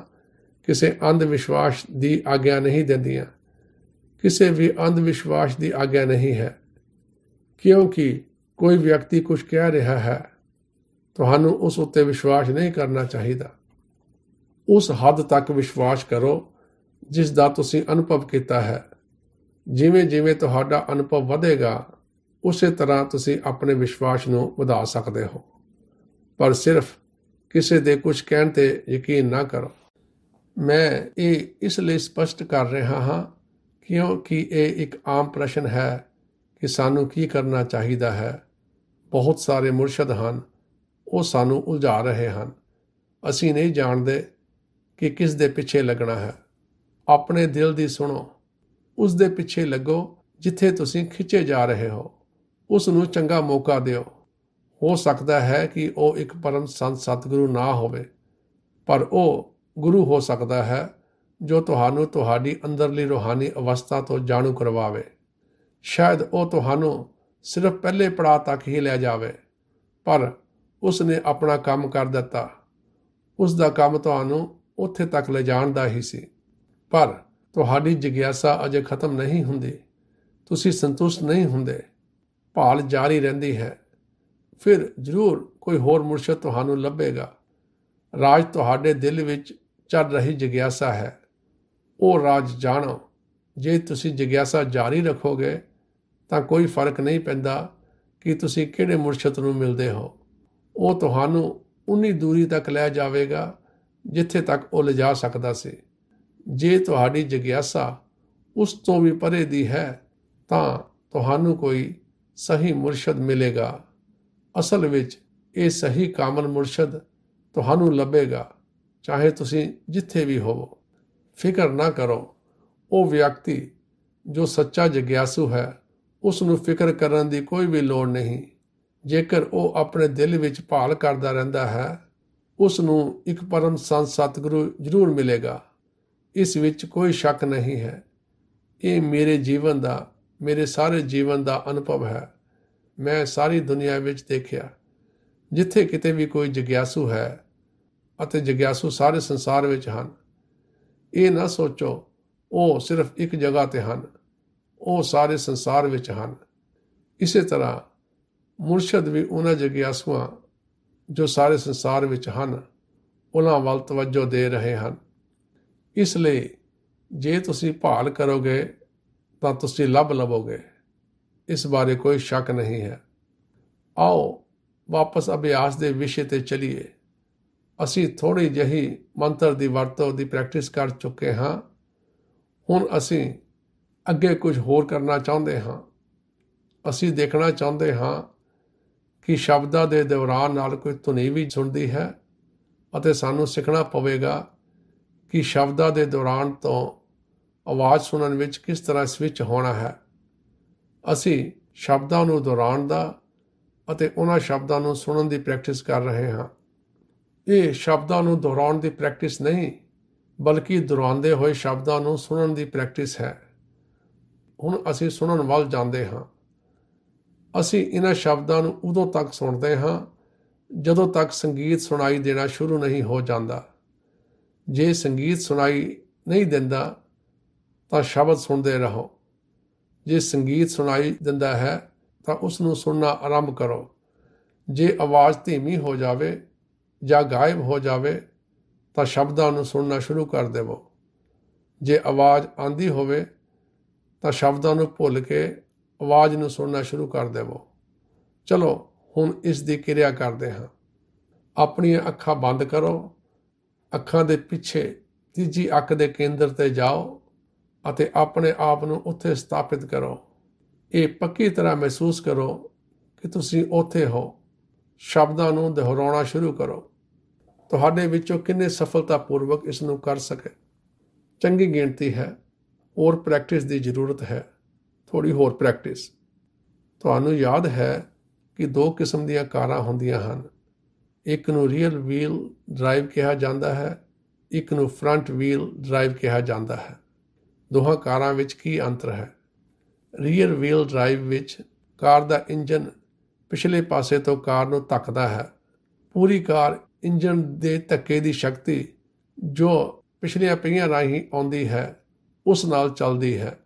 ਕਿਸੇ ਅੰਧ ਵਿਸ਼ਵਾਸ ਦੀ ਆਗਿਆ ਨਹੀਂ ਦਿੰਦੀਆਂ ਕਿਸੇ ਵੀ ਅੰਧ ਵਿਸ਼ਵਾਸ ਦੀ ਆਗਿਆ ਨਹੀਂ ਹੈ ਕਿਉਂਕਿ ਕੋਈ ਵਿਅਕਤੀ ਕੁਝ ਕਹਿ ਰਿਹਾ ਹੈ ਤੁਹਾਨੂੰ ਉਸ ਉੱਤੇ ਵਿਸ਼ਵਾਸ ਨਹੀਂ ਕਰਨਾ ਚਾਹੀਦਾ ਉਸ ਹੱਦ ਤੱਕ ਵਿਸ਼ਵਾਸ ਕਰੋ ਜਿਸ ਦਾ ਤੁਸੀਂ ਅਨੁਭਵ ਕੀਤਾ ਹੈ ਜਿਵੇਂ ਜਿਵੇਂ ਤੁਹਾਡਾ ਅਨੁਭਵ ਵਧੇਗਾ ਉਸੇ ਤਰ੍ਹਾਂ ਤੁਸੀਂ ਆਪਣੇ ਵਿਸ਼ਵਾਸ ਨੂੰ ਵਧਾ ਸਕਦੇ ਹੋ ਪਰ ਸਿਰਫ ਕਿਸੇ ਦੇ ਕੁਝ ਕਹਿਣ ਤੇ ਯਕੀਨ ਨਾ ਕਰੋ ਮੈਂ ਇਹ ਇਸ ਲਈ ਸਪਸ਼ਟ ਕਰ ਰਿਹਾ ਹਾਂ ਕਿਉਂਕਿ ਇਹ ਇੱਕ ਆਮ ਪ੍ਰਸ਼ਨ ਹੈ ਕਿ ਸਾਨੂੰ ਕੀ ਕਰਨਾ ਚਾਹੀਦਾ ਹੈ ਬਹੁਤ ਸਾਰੇ ਮੁਰਸ਼ਿਦ ਹਨ ਉਹ ਸਾਨੂੰ ਉਲਝਾ ਰਹੇ ਹਨ ਅਸੀਂ ਨਹੀਂ ਜਾਣਦੇ ਕਿ ਕਿਸ ਦੇ ਪਿੱਛੇ ਲੱਗਣਾ ਹੈ ਆਪਣੇ ਦਿਲ ਦੀ ਸੁਣੋ ਉਸ ਦੇ ਪਿੱਛੇ ਲੱਗੋ ਜਿੱਥੇ ਤੁਸੀਂ ਖਿੱਚੇ ਜਾ ਰਹੇ ਹੋ ਉਸ ਨੂੰ ਚੰਗਾ ਮੌਕਾ ਦਿਓ ਹੋ ਸਕਦਾ ਹੈ ਕਿ ਉਹ ਇੱਕ ਪਰਮ ਸੰਤ ਸਤਿਗੁਰੂ ਨਾ ਹੋਵੇ ਪਰ ਉਹ ਗੁਰੂ ਹੋ ਸਕਦਾ ਹੈ ਜੋ ਤੁਹਾਨੂੰ ਤੁਹਾਡੀ ਅੰਦਰਲੀ ਰੋਹਾਨੀ ਅਵਸਥਾ ਤੋਂ ਜਾਣੂ ਕਰਵਾਵੇ ਸ਼ਾਇਦ ਉਹ ਤੁਹਾਨੂੰ ਸਿਰਫ ਪਹਿਲੇ ਪੜਾਅ ਤੱਕ ਹੀ ਲੈ ਜਾਵੇ ਪਰ ਉਸ ਨੇ ਆਪਣਾ ਕੰਮ ਕਰ ਦਿੱਤਾ ਉਸ ਦਾ ਕੰਮ ਤੁਹਾਨੂੰ ਉੱਥੇ ਤੱਕ ਲੈ ਜਾਣ ਦਾ ਹੀ ਸੀ ਪਰ ਤੁਹਾਡੀ ਜਿਗਿਆਸਾ ਅਜੇ ਖਤਮ ਨਹੀਂ ਹੁੰਦੀ ਤੁਸੀਂ ਸੰਤੁਸ਼ਟ ਨਹੀਂ ਹੁੰਦੇ ਭਾਲ ਜਾਰੀ ਰਹਿੰਦੀ ਹੈ ਫਿਰ ਜ਼ਰੂਰ ਕੋਈ ਹੋਰ ਮੁਰਸ਼ਦ ਤੁਹਾਨੂੰ ਲੱਭੇਗਾ ਰਾਜ ਤੁਹਾਡੇ ਦਿਲ ਵਿੱਚ ਚੱਲ ਰਹੀ ਜਿਗਿਆਸਾ ਹੈ ਉਹ ਰਾਜ ਜਾਣੋ ਜੇ ਤੁਸੀਂ ਜਿਗਿਆਸਾ ਜਾਰੀ ਰੱਖੋਗੇ ਤਾਂ ਕੋਈ ਫਰਕ ਨਹੀਂ ਪੈਂਦਾ ਕਿ ਤੁਸੀਂ ਕਿਹੜੇ ਮੁਰਸ਼ਿਦ ਨੂੰ ਮਿਲਦੇ ਹੋ ਉਹ ਤੁਹਾਨੂੰ ਉਨੀ ਦੂਰੀ ਤੱਕ ਲੈ ਜਾਵੇਗਾ ਜਿੱਥੇ ਤੱਕ ਉਹ ਲਿਜਾ ਸਕਦਾ ਸੀ ਜੇ ਤੁਹਾਡੀ ਜਿਗਿਆਸਾ ਉਸ ਤੋਂ ਵੀ ਪਰੇ ਦੀ ਹੈ ਤਾਂ ਤੁਹਾਨੂੰ ਕੋਈ ਸਹੀ ਮੁਰਸ਼ਿਦ ਮਿਲੇਗਾ ਅਸਲ ਵਿੱਚ ਇਹ ਸਹੀ ਕਾਮਲ ਮੁਰਸ਼ਿਦ ਤੁਹਾਨੂੰ ਲੱਭੇਗਾ ਚਾਹੇ ਤੁਸੀਂ ਜਿੱਥੇ ਵੀ ਹੋਵੋ ਫਿਕਰ ਨਾ ਕਰੋ ਉਹ ਵਿਅਕਤੀ ਜੋ ਸੱਚਾ ਜਗਿਆਸੂ ਹੈ ਉਸ ਨੂੰ ਫਿਕਰ ਕਰਨ ਦੀ ਕੋਈ ਵੀ ਲੋੜ ਨਹੀਂ ਜੇਕਰ ਉਹ ਆਪਣੇ ਦਿਲ ਵਿੱਚ ਭਾਲ ਕਰਦਾ ਰਹਿੰਦਾ ਹੈ ਉਸ ਨੂੰ ਇੱਕ ਪਰਮ ਸੰਤ ਸਤਿਗੁਰੂ ਜ਼ਰੂਰ ਮਿਲੇਗਾ ਇਸ ਵਿੱਚ ਕੋਈ ਸ਼ੱਕ ਨਹੀਂ ਹੈ ਇਹ ਮੇਰੇ ਜੀਵਨ ਦਾ ਮੇਰੇ ਸਾਰੇ ਜੀਵਨ ਦਾ ਅਨੁਭਵ ਹੈ ਮੈਂ ਸਾਰੀ ਦੁਨੀਆ ਵਿੱਚ ਦੇਖਿਆ ਜਿੱਥੇ ਕਿਤੇ ਵੀ ਕੋਈ ਜਗਿਆਸੂ ਹੈ ਅਤੇ ਜਗਿਆਸੂ ਸਾਰੇ ਸੰਸਾਰ ਵਿੱਚ ਹਨ ਇਹ ਨਾ ਸੋਚੋ ਉਹ ਸਿਰਫ ਇੱਕ ਜਗ੍ਹਾ ਤੇ ਹਨ ਉਹ ਸਾਰੇ ਸੰਸਾਰ ਵਿੱਚ ਹਨ ਇਸੇ ਤਰ੍ਹਾਂ ਮੁਰਸ਼ਦ ਵੀ ਉਹਨਾਂ ਜਗਿਆਸੂਆਂ ਜੋ ਸਾਰੇ ਸੰਸਾਰ ਵਿੱਚ ਹਨ ਉਹਨਾਂ ਵੱਲ ਤਵੱਜੋ ਦੇ ਰਹੇ ਹਨ ਇਸ ਲਈ ਜੇ ਤੁਸੀਂ ਭਾਲ ਕਰੋਗੇ ਤਾਂ ਤੁਸੀਂ ਲੱਭ ਲਵੋਗੇ ਇਸ ਬਾਰੇ ਕੋਈ ਸ਼ੱਕ ਨਹੀਂ ਹੈ ਆਓ ਵਾਪਸ ਅਭਿਆਸ ਦੇ ਵਿਸ਼ੇ ਤੇ ਚਲੀਏ ਅਸੀਂ ਥੋੜੀ ਜਹੀ ਮੰਤਰ ਦੀ ਵਰਤੋਂ ਦੀ ਪ੍ਰੈਕਟਿਸ ਕਰ ਚੁੱਕੇ ਹਾਂ ਹੁਣ ਅਸੀਂ ਅੱਗੇ ਕੁਝ ਹੋਰ ਕਰਨਾ ਚਾਹੁੰਦੇ ਹਾਂ ਅਸੀਂ ਦੇਖਣਾ ਚਾਹੁੰਦੇ ਹਾਂ ਕਿ ਸ਼ਬਦਾਂ ਦੇ ਦੌਰਾਨ ਨਾਲ ਕੋਈ ਧੁਨੀ ਵੀ ਸੁਣਦੀ ਹੈ ਅਤੇ ਸਾਨੂੰ ਸਿੱਖਣਾ ਪਵੇਗਾ ਕਿ ਸ਼ਬਦਾਂ ਦੇ ਦੌਰਾਨ ਤੋਂ ਆਵਾਜ਼ ਸੁਣਨ ਵਿੱਚ ਕਿਸ ਤਰ੍ਹਾਂ ਸਵਿਚ ਹੋਣਾ ਹੈ ਅਸੀਂ ਸ਼ਬਦਾਂ ਨੂੰ ਦੌਰਾਨ ਦਾ ਅਤੇ ਉਹਨਾਂ ਸ਼ਬਦਾਂ ਨੂੰ ਸੁਣਨ ਦੀ ਪ੍ਰੈਕਟਿਸ ਕਰ ਰਹੇ ਹਾਂ ਇਹ ਸ਼ਬਦਾਂ ਨੂੰ ਦੁਹਰਾਉਣ ਦੀ ਪ੍ਰੈਕਟਿਸ ਨਹੀਂ ਬਲਕਿ ਦੁਹਰਾਉਂਦੇ ਹੋਏ ਸ਼ਬਦਾਂ ਨੂੰ ਸੁਣਨ ਦੀ ਪ੍ਰੈਕਟਿਸ ਹੈ ਹੁਣ ਅਸੀਂ ਸੁਣਨ ਵੱਲ ਜਾਂਦੇ ਹਾਂ ਅਸੀਂ ਇਹਨਾਂ ਸ਼ਬਦਾਂ ਨੂੰ ਉਦੋਂ ਤੱਕ ਸੁਣਦੇ ਹਾਂ ਜਦੋਂ ਤੱਕ ਸੰਗੀਤ ਸੁਣਾਈ ਦੇਣਾ ਸ਼ੁਰੂ ਨਹੀਂ ਹੋ ਜਾਂਦਾ ਜੇ ਸੰਗੀਤ ਸੁਣਾਈ ਨਹੀਂ ਦਿੰਦਾ ਤਾਂ ਸ਼ਬਦ ਸੁਣਦੇ ਰਹੋ ਜੇ ਸੰਗੀਤ ਸੁਣਾਈ ਦਿੰਦਾ ਹੈ ਤਾਂ ਉਸ ਨੂੰ ਸੁਣਨਾ ਆਰੰਭ ਕਰੋ ਜੇ ਆਵਾਜ਼ ਧੀਮੀ ਹੋ ਜਾਵੇ ਜਾਂ ਗਾਇਬ ਹੋ ਜਾਵੇ ਤਾਂ ਸ਼ਬਦਾਂ ਨੂੰ ਸੁਣਨਾ ਸ਼ੁਰੂ ਕਰ ਦੇਵੋ ਜੇ ਆਵਾਜ਼ ਆਂਦੀ ਹੋਵੇ ਤਾਂ ਸ਼ਬਦਾਂ ਨੂੰ ਭੁੱਲ ਕੇ ਆਵਾਜ਼ ਨੂੰ ਸੁਣਨਾ ਸ਼ੁਰੂ ਕਰ ਦੇਵੋ ਚਲੋ ਹੁਣ ਇਸ ਦੀ ਕਿਰਿਆ ਕਰਦੇ ਹਾਂ ਆਪਣੀਆਂ ਅੱਖਾਂ ਬੰਦ ਕਰੋ ਅੱਖਾਂ ਦੇ ਪਿੱਛੇ ਤੀਜੀ ਅੱਖ ਦੇ ਕੇਂਦਰ ਤੇ ਜਾਓ ਅਤੇ ਆਪਣੇ ਆਪ ਨੂੰ ਉੱਥੇ ਸਥਾਪਿਤ ਕਰੋ ਇਹ ਪੱਕੀ ਤਰ੍ਹਾਂ ਮਹਿਸੂਸ ਕਰੋ ਕਿ ਤੁਸੀਂ ਉੱਥੇ ਹੋ ਸ਼ਬਦਾਂ ਨੂੰ ਦੁਹਰਾਉਣਾ ਸ਼ੁਰੂ ਕਰੋ ਤੁਹਾਡੇ ਵਿੱਚੋਂ ਕਿੰਨੇ ਸਫਲਤਾਪੂਰਵਕ ਇਸ ਨੂੰ ਕਰ ਸਕੇ ਚੰਗੀ ਗਿਣਤੀ ਹੈ ਔਰ ਪ੍ਰੈਕਟਿਸ ਦੀ ਜ਼ਰੂਰਤ ਹੈ ਥੋੜੀ ਹੋਰ ਪ੍ਰੈਕਟਿਸ ਤੁਹਾਨੂੰ ਯਾਦ ਹੈ ਕਿ ਦੋ ਕਿਸਮ ਦੀਆਂ ਕਾਰਾਂ ਹੁੰਦੀਆਂ ਹਨ ਇੱਕ ਨੂੰ ਰੀਅਲ ਵੀਲ ਡਰਾਈਵ ਕਿਹਾ ਜਾਂਦਾ ਹੈ ਇੱਕ ਨੂੰ ਫਰੰਟ ਵੀਲ ਡਰਾਈਵ ਕਿਹਾ ਜਾਂਦਾ ਹੈ ਦੋਹਾਂ ਕਾਰਾਂ ਵਿੱਚ ਕੀ ਅੰਤਰ ਹੈ ਰੀਅਰ ਵੀਲ ਡਰਾਈਵ ਵਿੱਚ ਕਾਰ ਦਾ ਇੰਜਨ ਪਿਛਲੇ ਪਾਸੇ ਤੋਂ ਕਾਰ ਨੂੰ ਧੱਕਦਾ ਹੈ ਪੂਰੀ ਕਾਰ ਇੰਜਨ ਦੇ ਧੱਕੇ ਦੀ ਸ਼ਕਤੀ ਜੋ ਪਿਛਲੀਆਂ ਪਹੀਆਂ ਰਾਹੀਂ ਆਉਂਦੀ ਹੈ ਉਸ ਨਾਲ ਚੱਲਦੀ ਹੈ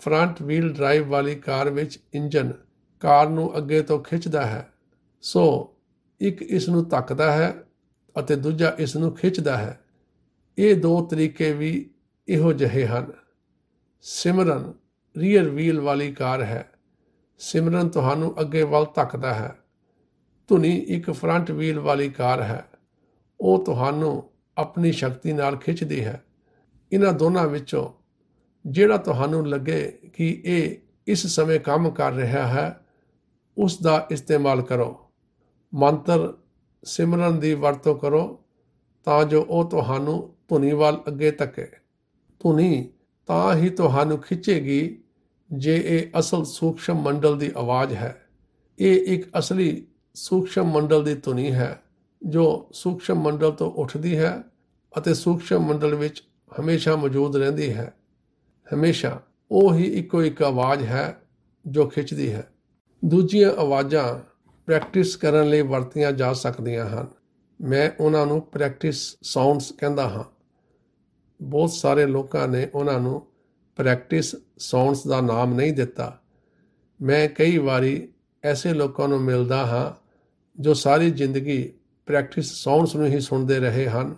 ਫਰੰਟ ਵੀਲ ਡਰਾਈਵ ਵਾਲੀ ਕਾਰ ਵਿੱਚ ਇੰਜਨ ਕਾਰ ਨੂੰ ਅੱਗੇ ਤੋਂ ਖਿੱਚਦਾ ਹੈ ਸੋ ਇੱਕ ਇਸ ਨੂੰ ਧੱਕਦਾ ਹੈ ਅਤੇ ਦੂਜਾ ਇਸ ਨੂੰ ਖਿੱਚਦਾ ਹੈ ਇਹ ਦੋ ਤਰੀਕੇ ਵੀ ਇਹੋ ਜਿਹੇ ਹਨ ਸਿਮਰਨ ਰੀਅਰ ਵੀਲ ਵਾਲੀ ਕਾਰ ਹੈ ਸਿਮਰਨ ਤੁਹਾਨੂੰ ਅੱਗੇ ਵੱਲ ਧੱਕਦਾ ਹੈ ਧੁਨੀ ਇੱਕ ਫਰੰਟ ਵੀਲ ਵਾਲੀ ਕਾਰ ਹੈ ਉਹ ਤੁਹਾਨੂੰ ਆਪਣੀ ਸ਼ਕਤੀ ਨਾਲ ਖਿੱਚਦੀ ਹੈ ਇਹਨਾਂ ਦੋਨਾਂ ਵਿੱਚੋਂ ਜਿਹੜਾ ਤੁਹਾਨੂੰ ਲੱਗੇ ਕਿ ਇਹ ਇਸ ਸਮੇਂ ਕੰਮ ਕਰ ਰਿਹਾ ਹੈ ਉਸ ਦਾ ਇਸਤੇਮਾਲ ਕਰੋ ਮੰਤਰ ਸਿਮਰਨ ਦੀ ਵਰਤੋਂ ਕਰੋ ਤਾਂ ਜੋ ਉਹ ਤੁਹਾਨੂੰ ਧੁਨੀ ਵੱਲ ਅੱਗੇ ਤੱਕੇ ਧੁਨੀ ਤਾਂ ਹੀ ਤੁਹਾਨੂੰ ਖਿੱਚੇਗੀ ਜੇ ਇਹ ਅਸਲ ਸੂਖਸ਼ਮ ਮੰਡਲ ਦੀ ਆਵਾਜ਼ ਹੈ ਇਹ ਇੱਕ ਅਸਲੀ ਸੂਖਸ਼ਮ ਮੰਡਲ ਦੀ ਧੁਨੀ ਹੈ ਜੋ ਸੂਖਸ਼ਮ ਮੰਡਲ ਤੋਂ ਉੱਠਦੀ ਹੈ ਅਤੇ ਸੂਖਸ਼ਮ ਮੰਡਲ ਵਿੱਚ ਹਮੇਸ਼ਾ ਮੌਜੂਦ ਰਹਿੰਦੀ ਹੈ ਹਮੇਸ਼ਾ ਉਹ ਹੀ ਇੱਕੋ ਇੱਕ ਆਵਾਜ਼ ਹੈ ਜੋ ਖਿੱਚਦੀ ਹੈ ਦੂਜੀਆਂ ਆਵਾਜ਼ਾਂ ਪ੍ਰੈਕਟਿਸ ਕਰਨ ਲਈ ਵਰਤੀਆਂ ਜਾ ਸਕਦੀਆਂ ਹਨ ਮੈਂ ਉਹਨਾਂ ਨੂੰ ਪ੍ਰੈਕਟਿਸ ਸਾਊਂਡਸ ਕਹਿੰਦਾ ਹਾਂ ਬਹੁਤ ਸਾਰੇ ਲੋਕਾਂ ਨੇ ਉਹਨਾਂ ਨੂੰ ਪ੍ਰੈਕਟਿਸ ਸਾਊਂਡਸ ਦਾ ਨਾਮ ਨਹੀਂ ਦਿੱਤਾ ਮੈਂ ਕਈ ਵਾਰੀ ਐਸੇ ਲੋਕਾਂ ਨੂੰ ਮਿਲਦਾ ਹਾਂ ਜੋ ਸਾਰੀ ਜ਼ਿੰਦਗੀ ਪ੍ਰੈਕਟਿਸ ਸਾਊਂਡਸ ਨੂੰ ਹੀ ਸੁਣਦੇ ਰਹੇ ਹਨ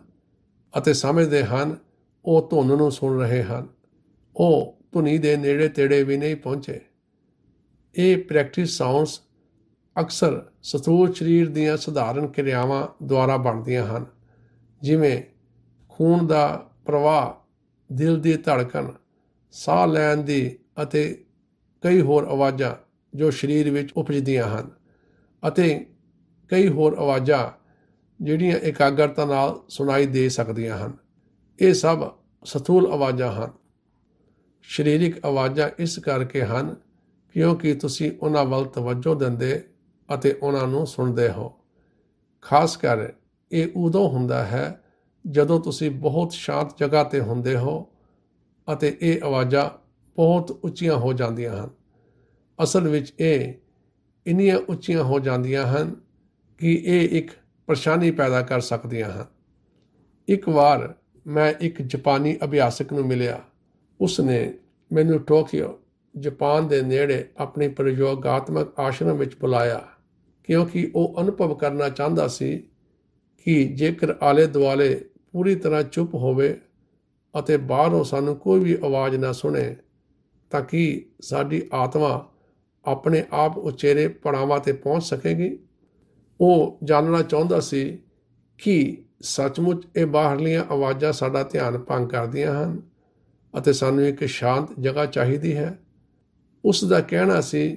ਅਤੇ ਸਮਝਦੇ ਹਨ ਉਹ ਧੁਨ ਨੂੰ ਸੁਣ ਰਹੇ ਹਨ ਉਹ ਧੁਨੀ ਦੇ ਨੇੜੇ ਤੇੜੇ ਵੀ ਨਹੀਂ ਪਹੁੰਚੇ ਇਹ ਪ੍ਰੈਕਟਿਸ ਸਾਊਂਡਸ ਅਕਸਰ ਸਥੂਲ ਸਰੀਰ ਦੀਆਂ ਸਧਾਰਨ ਕਿਰਿਆਵਾਂ ਦੁਆਰਾ ਬਣਦੀਆਂ ਹਨ ਜਿਵੇਂ ਖੂਨ ਦਾ ਪ੍ਰਵਾਹ ਦਿਲ ਦੀ ਧੜਕਣ ਸਾਹ ਲੈਣ ਦੀ ਅਤੇ ਕਈ ਹੋਰ ਆਵਾਜ਼ਾਂ ਜੋ ਸਰੀਰ ਵਿੱਚ ਉਪਜਦੀਆਂ ਹਨ ਅਤੇ ਕਈ ਹੋਰ ਆਵਾਜ਼ਾਂ ਜਿਹੜੀਆਂ ਇਕਾਗਰਤਾ ਨਾਲ ਸੁਣਾਈ ਦੇ ਸਕਦੀਆਂ ਹਨ ਇਹ ਸਭ ਸਥੂਲ ਆਵਾਜ਼ਾਂ ਹਨ ਸਰੀਰਿਕ ਆਵਾਜ਼ਾਂ ਇਸ ਕਰਕੇ ਹਨ ਕਿਉਂਕਿ ਤੁਸੀਂ ਉਹਨਾਂ ਵੱਲ ਤਵੱਜੋ ਦਿੰਦੇ ਅਤੇ ਉਹਨਾਂ ਨੂੰ ਸੁਣਦੇ ਹੋ ਖਾਸ ਕਰ ਇਹ ਉਦੋਂ ਹੁੰਦਾ ਹੈ ਜਦੋਂ ਤੁਸੀਂ ਬਹੁਤ ਸ਼ਾਂਤ ਜਗ੍ਹਾ ਤੇ ਹੁੰਦੇ ਹੋ ਅਤੇ ਇਹ ਆਵਾਜ਼ਾਂ ਬਹੁਤ ਉੱਚੀਆਂ ਹੋ ਜਾਂਦੀਆਂ ਹਨ ਅਸਲ ਵਿੱਚ ਇਹ ਇੰਨੀਆਂ ਉੱਚੀਆਂ ਹੋ ਜਾਂਦੀਆਂ ਹਨ ਕਿ ਇਹ ਇੱਕ ਪਰੇਸ਼ਾਨੀ ਪੈਦਾ ਕਰ ਸਕਦੀਆਂ ਹਨ ਇੱਕ ਵਾਰ ਮੈਂ ਇੱਕ ਜਾਪਾਨੀ ਅਭਿਆਸਕ ਨੂੰ ਮਿਲਿਆ ਉਸ ਨੇ ਮੈਨੂੰ ਟੋਕੀਓ ਜਾਪਾਨ ਦੇ ਨੇੜੇ ਆਪਣੇ ਪ੍ਰਯੋਗਾਤਮਕ ਆਸ਼ਰਮ ਵਿੱਚ ਬੁਲਾਇਆ ਕਿਉਂਕਿ ਉਹ ਅਨੁਭਵ ਕਰਨਾ ਚਾਹੁੰਦਾ ਸੀ ਕਿ ਜੇਕਰ ਆਲੇ ਦੁਆਲੇ ਪੂਰੀ ਤਰ੍ਹਾਂ ਚੁੱਪ ਹੋਵੇ ਅਤੇ ਬਾਹਰੋਂ ਸਾਨੂੰ ਕੋਈ ਵੀ ਆਵਾਜ਼ ਨਾ ਸੁਣੇ ਤਾਂ ਕਿ ਸਾਡੀ ਆਤਮਾ ਆਪਣੇ ਆਪ ਉਚੇਰੇ ਪੜਾਵਾਂ ਤੇ ਪਹੁੰਚ ਸਕੇਗੀ ਉਹ ਜਾਣਨਾ ਚਾਹੁੰਦਾ ਸੀ ਕਿ ਸੱਚਮੁੱਚ ਇਹ ਬਾਹਰਲੀਆਂ ਆਵਾਜ਼ਾਂ ਸਾਡਾ ਧਿਆਨ ਭੰਗ ਕਰਦੀਆਂ ਹਨ ਅਤੇ ਸਾਨੂੰ ਇੱਕ ਸ਼ਾਂਤ ਜਗ੍ਹਾ ਚਾਹੀਦੀ ਹੈ ਉਸ ਦਾ ਕਹਿਣਾ ਸੀ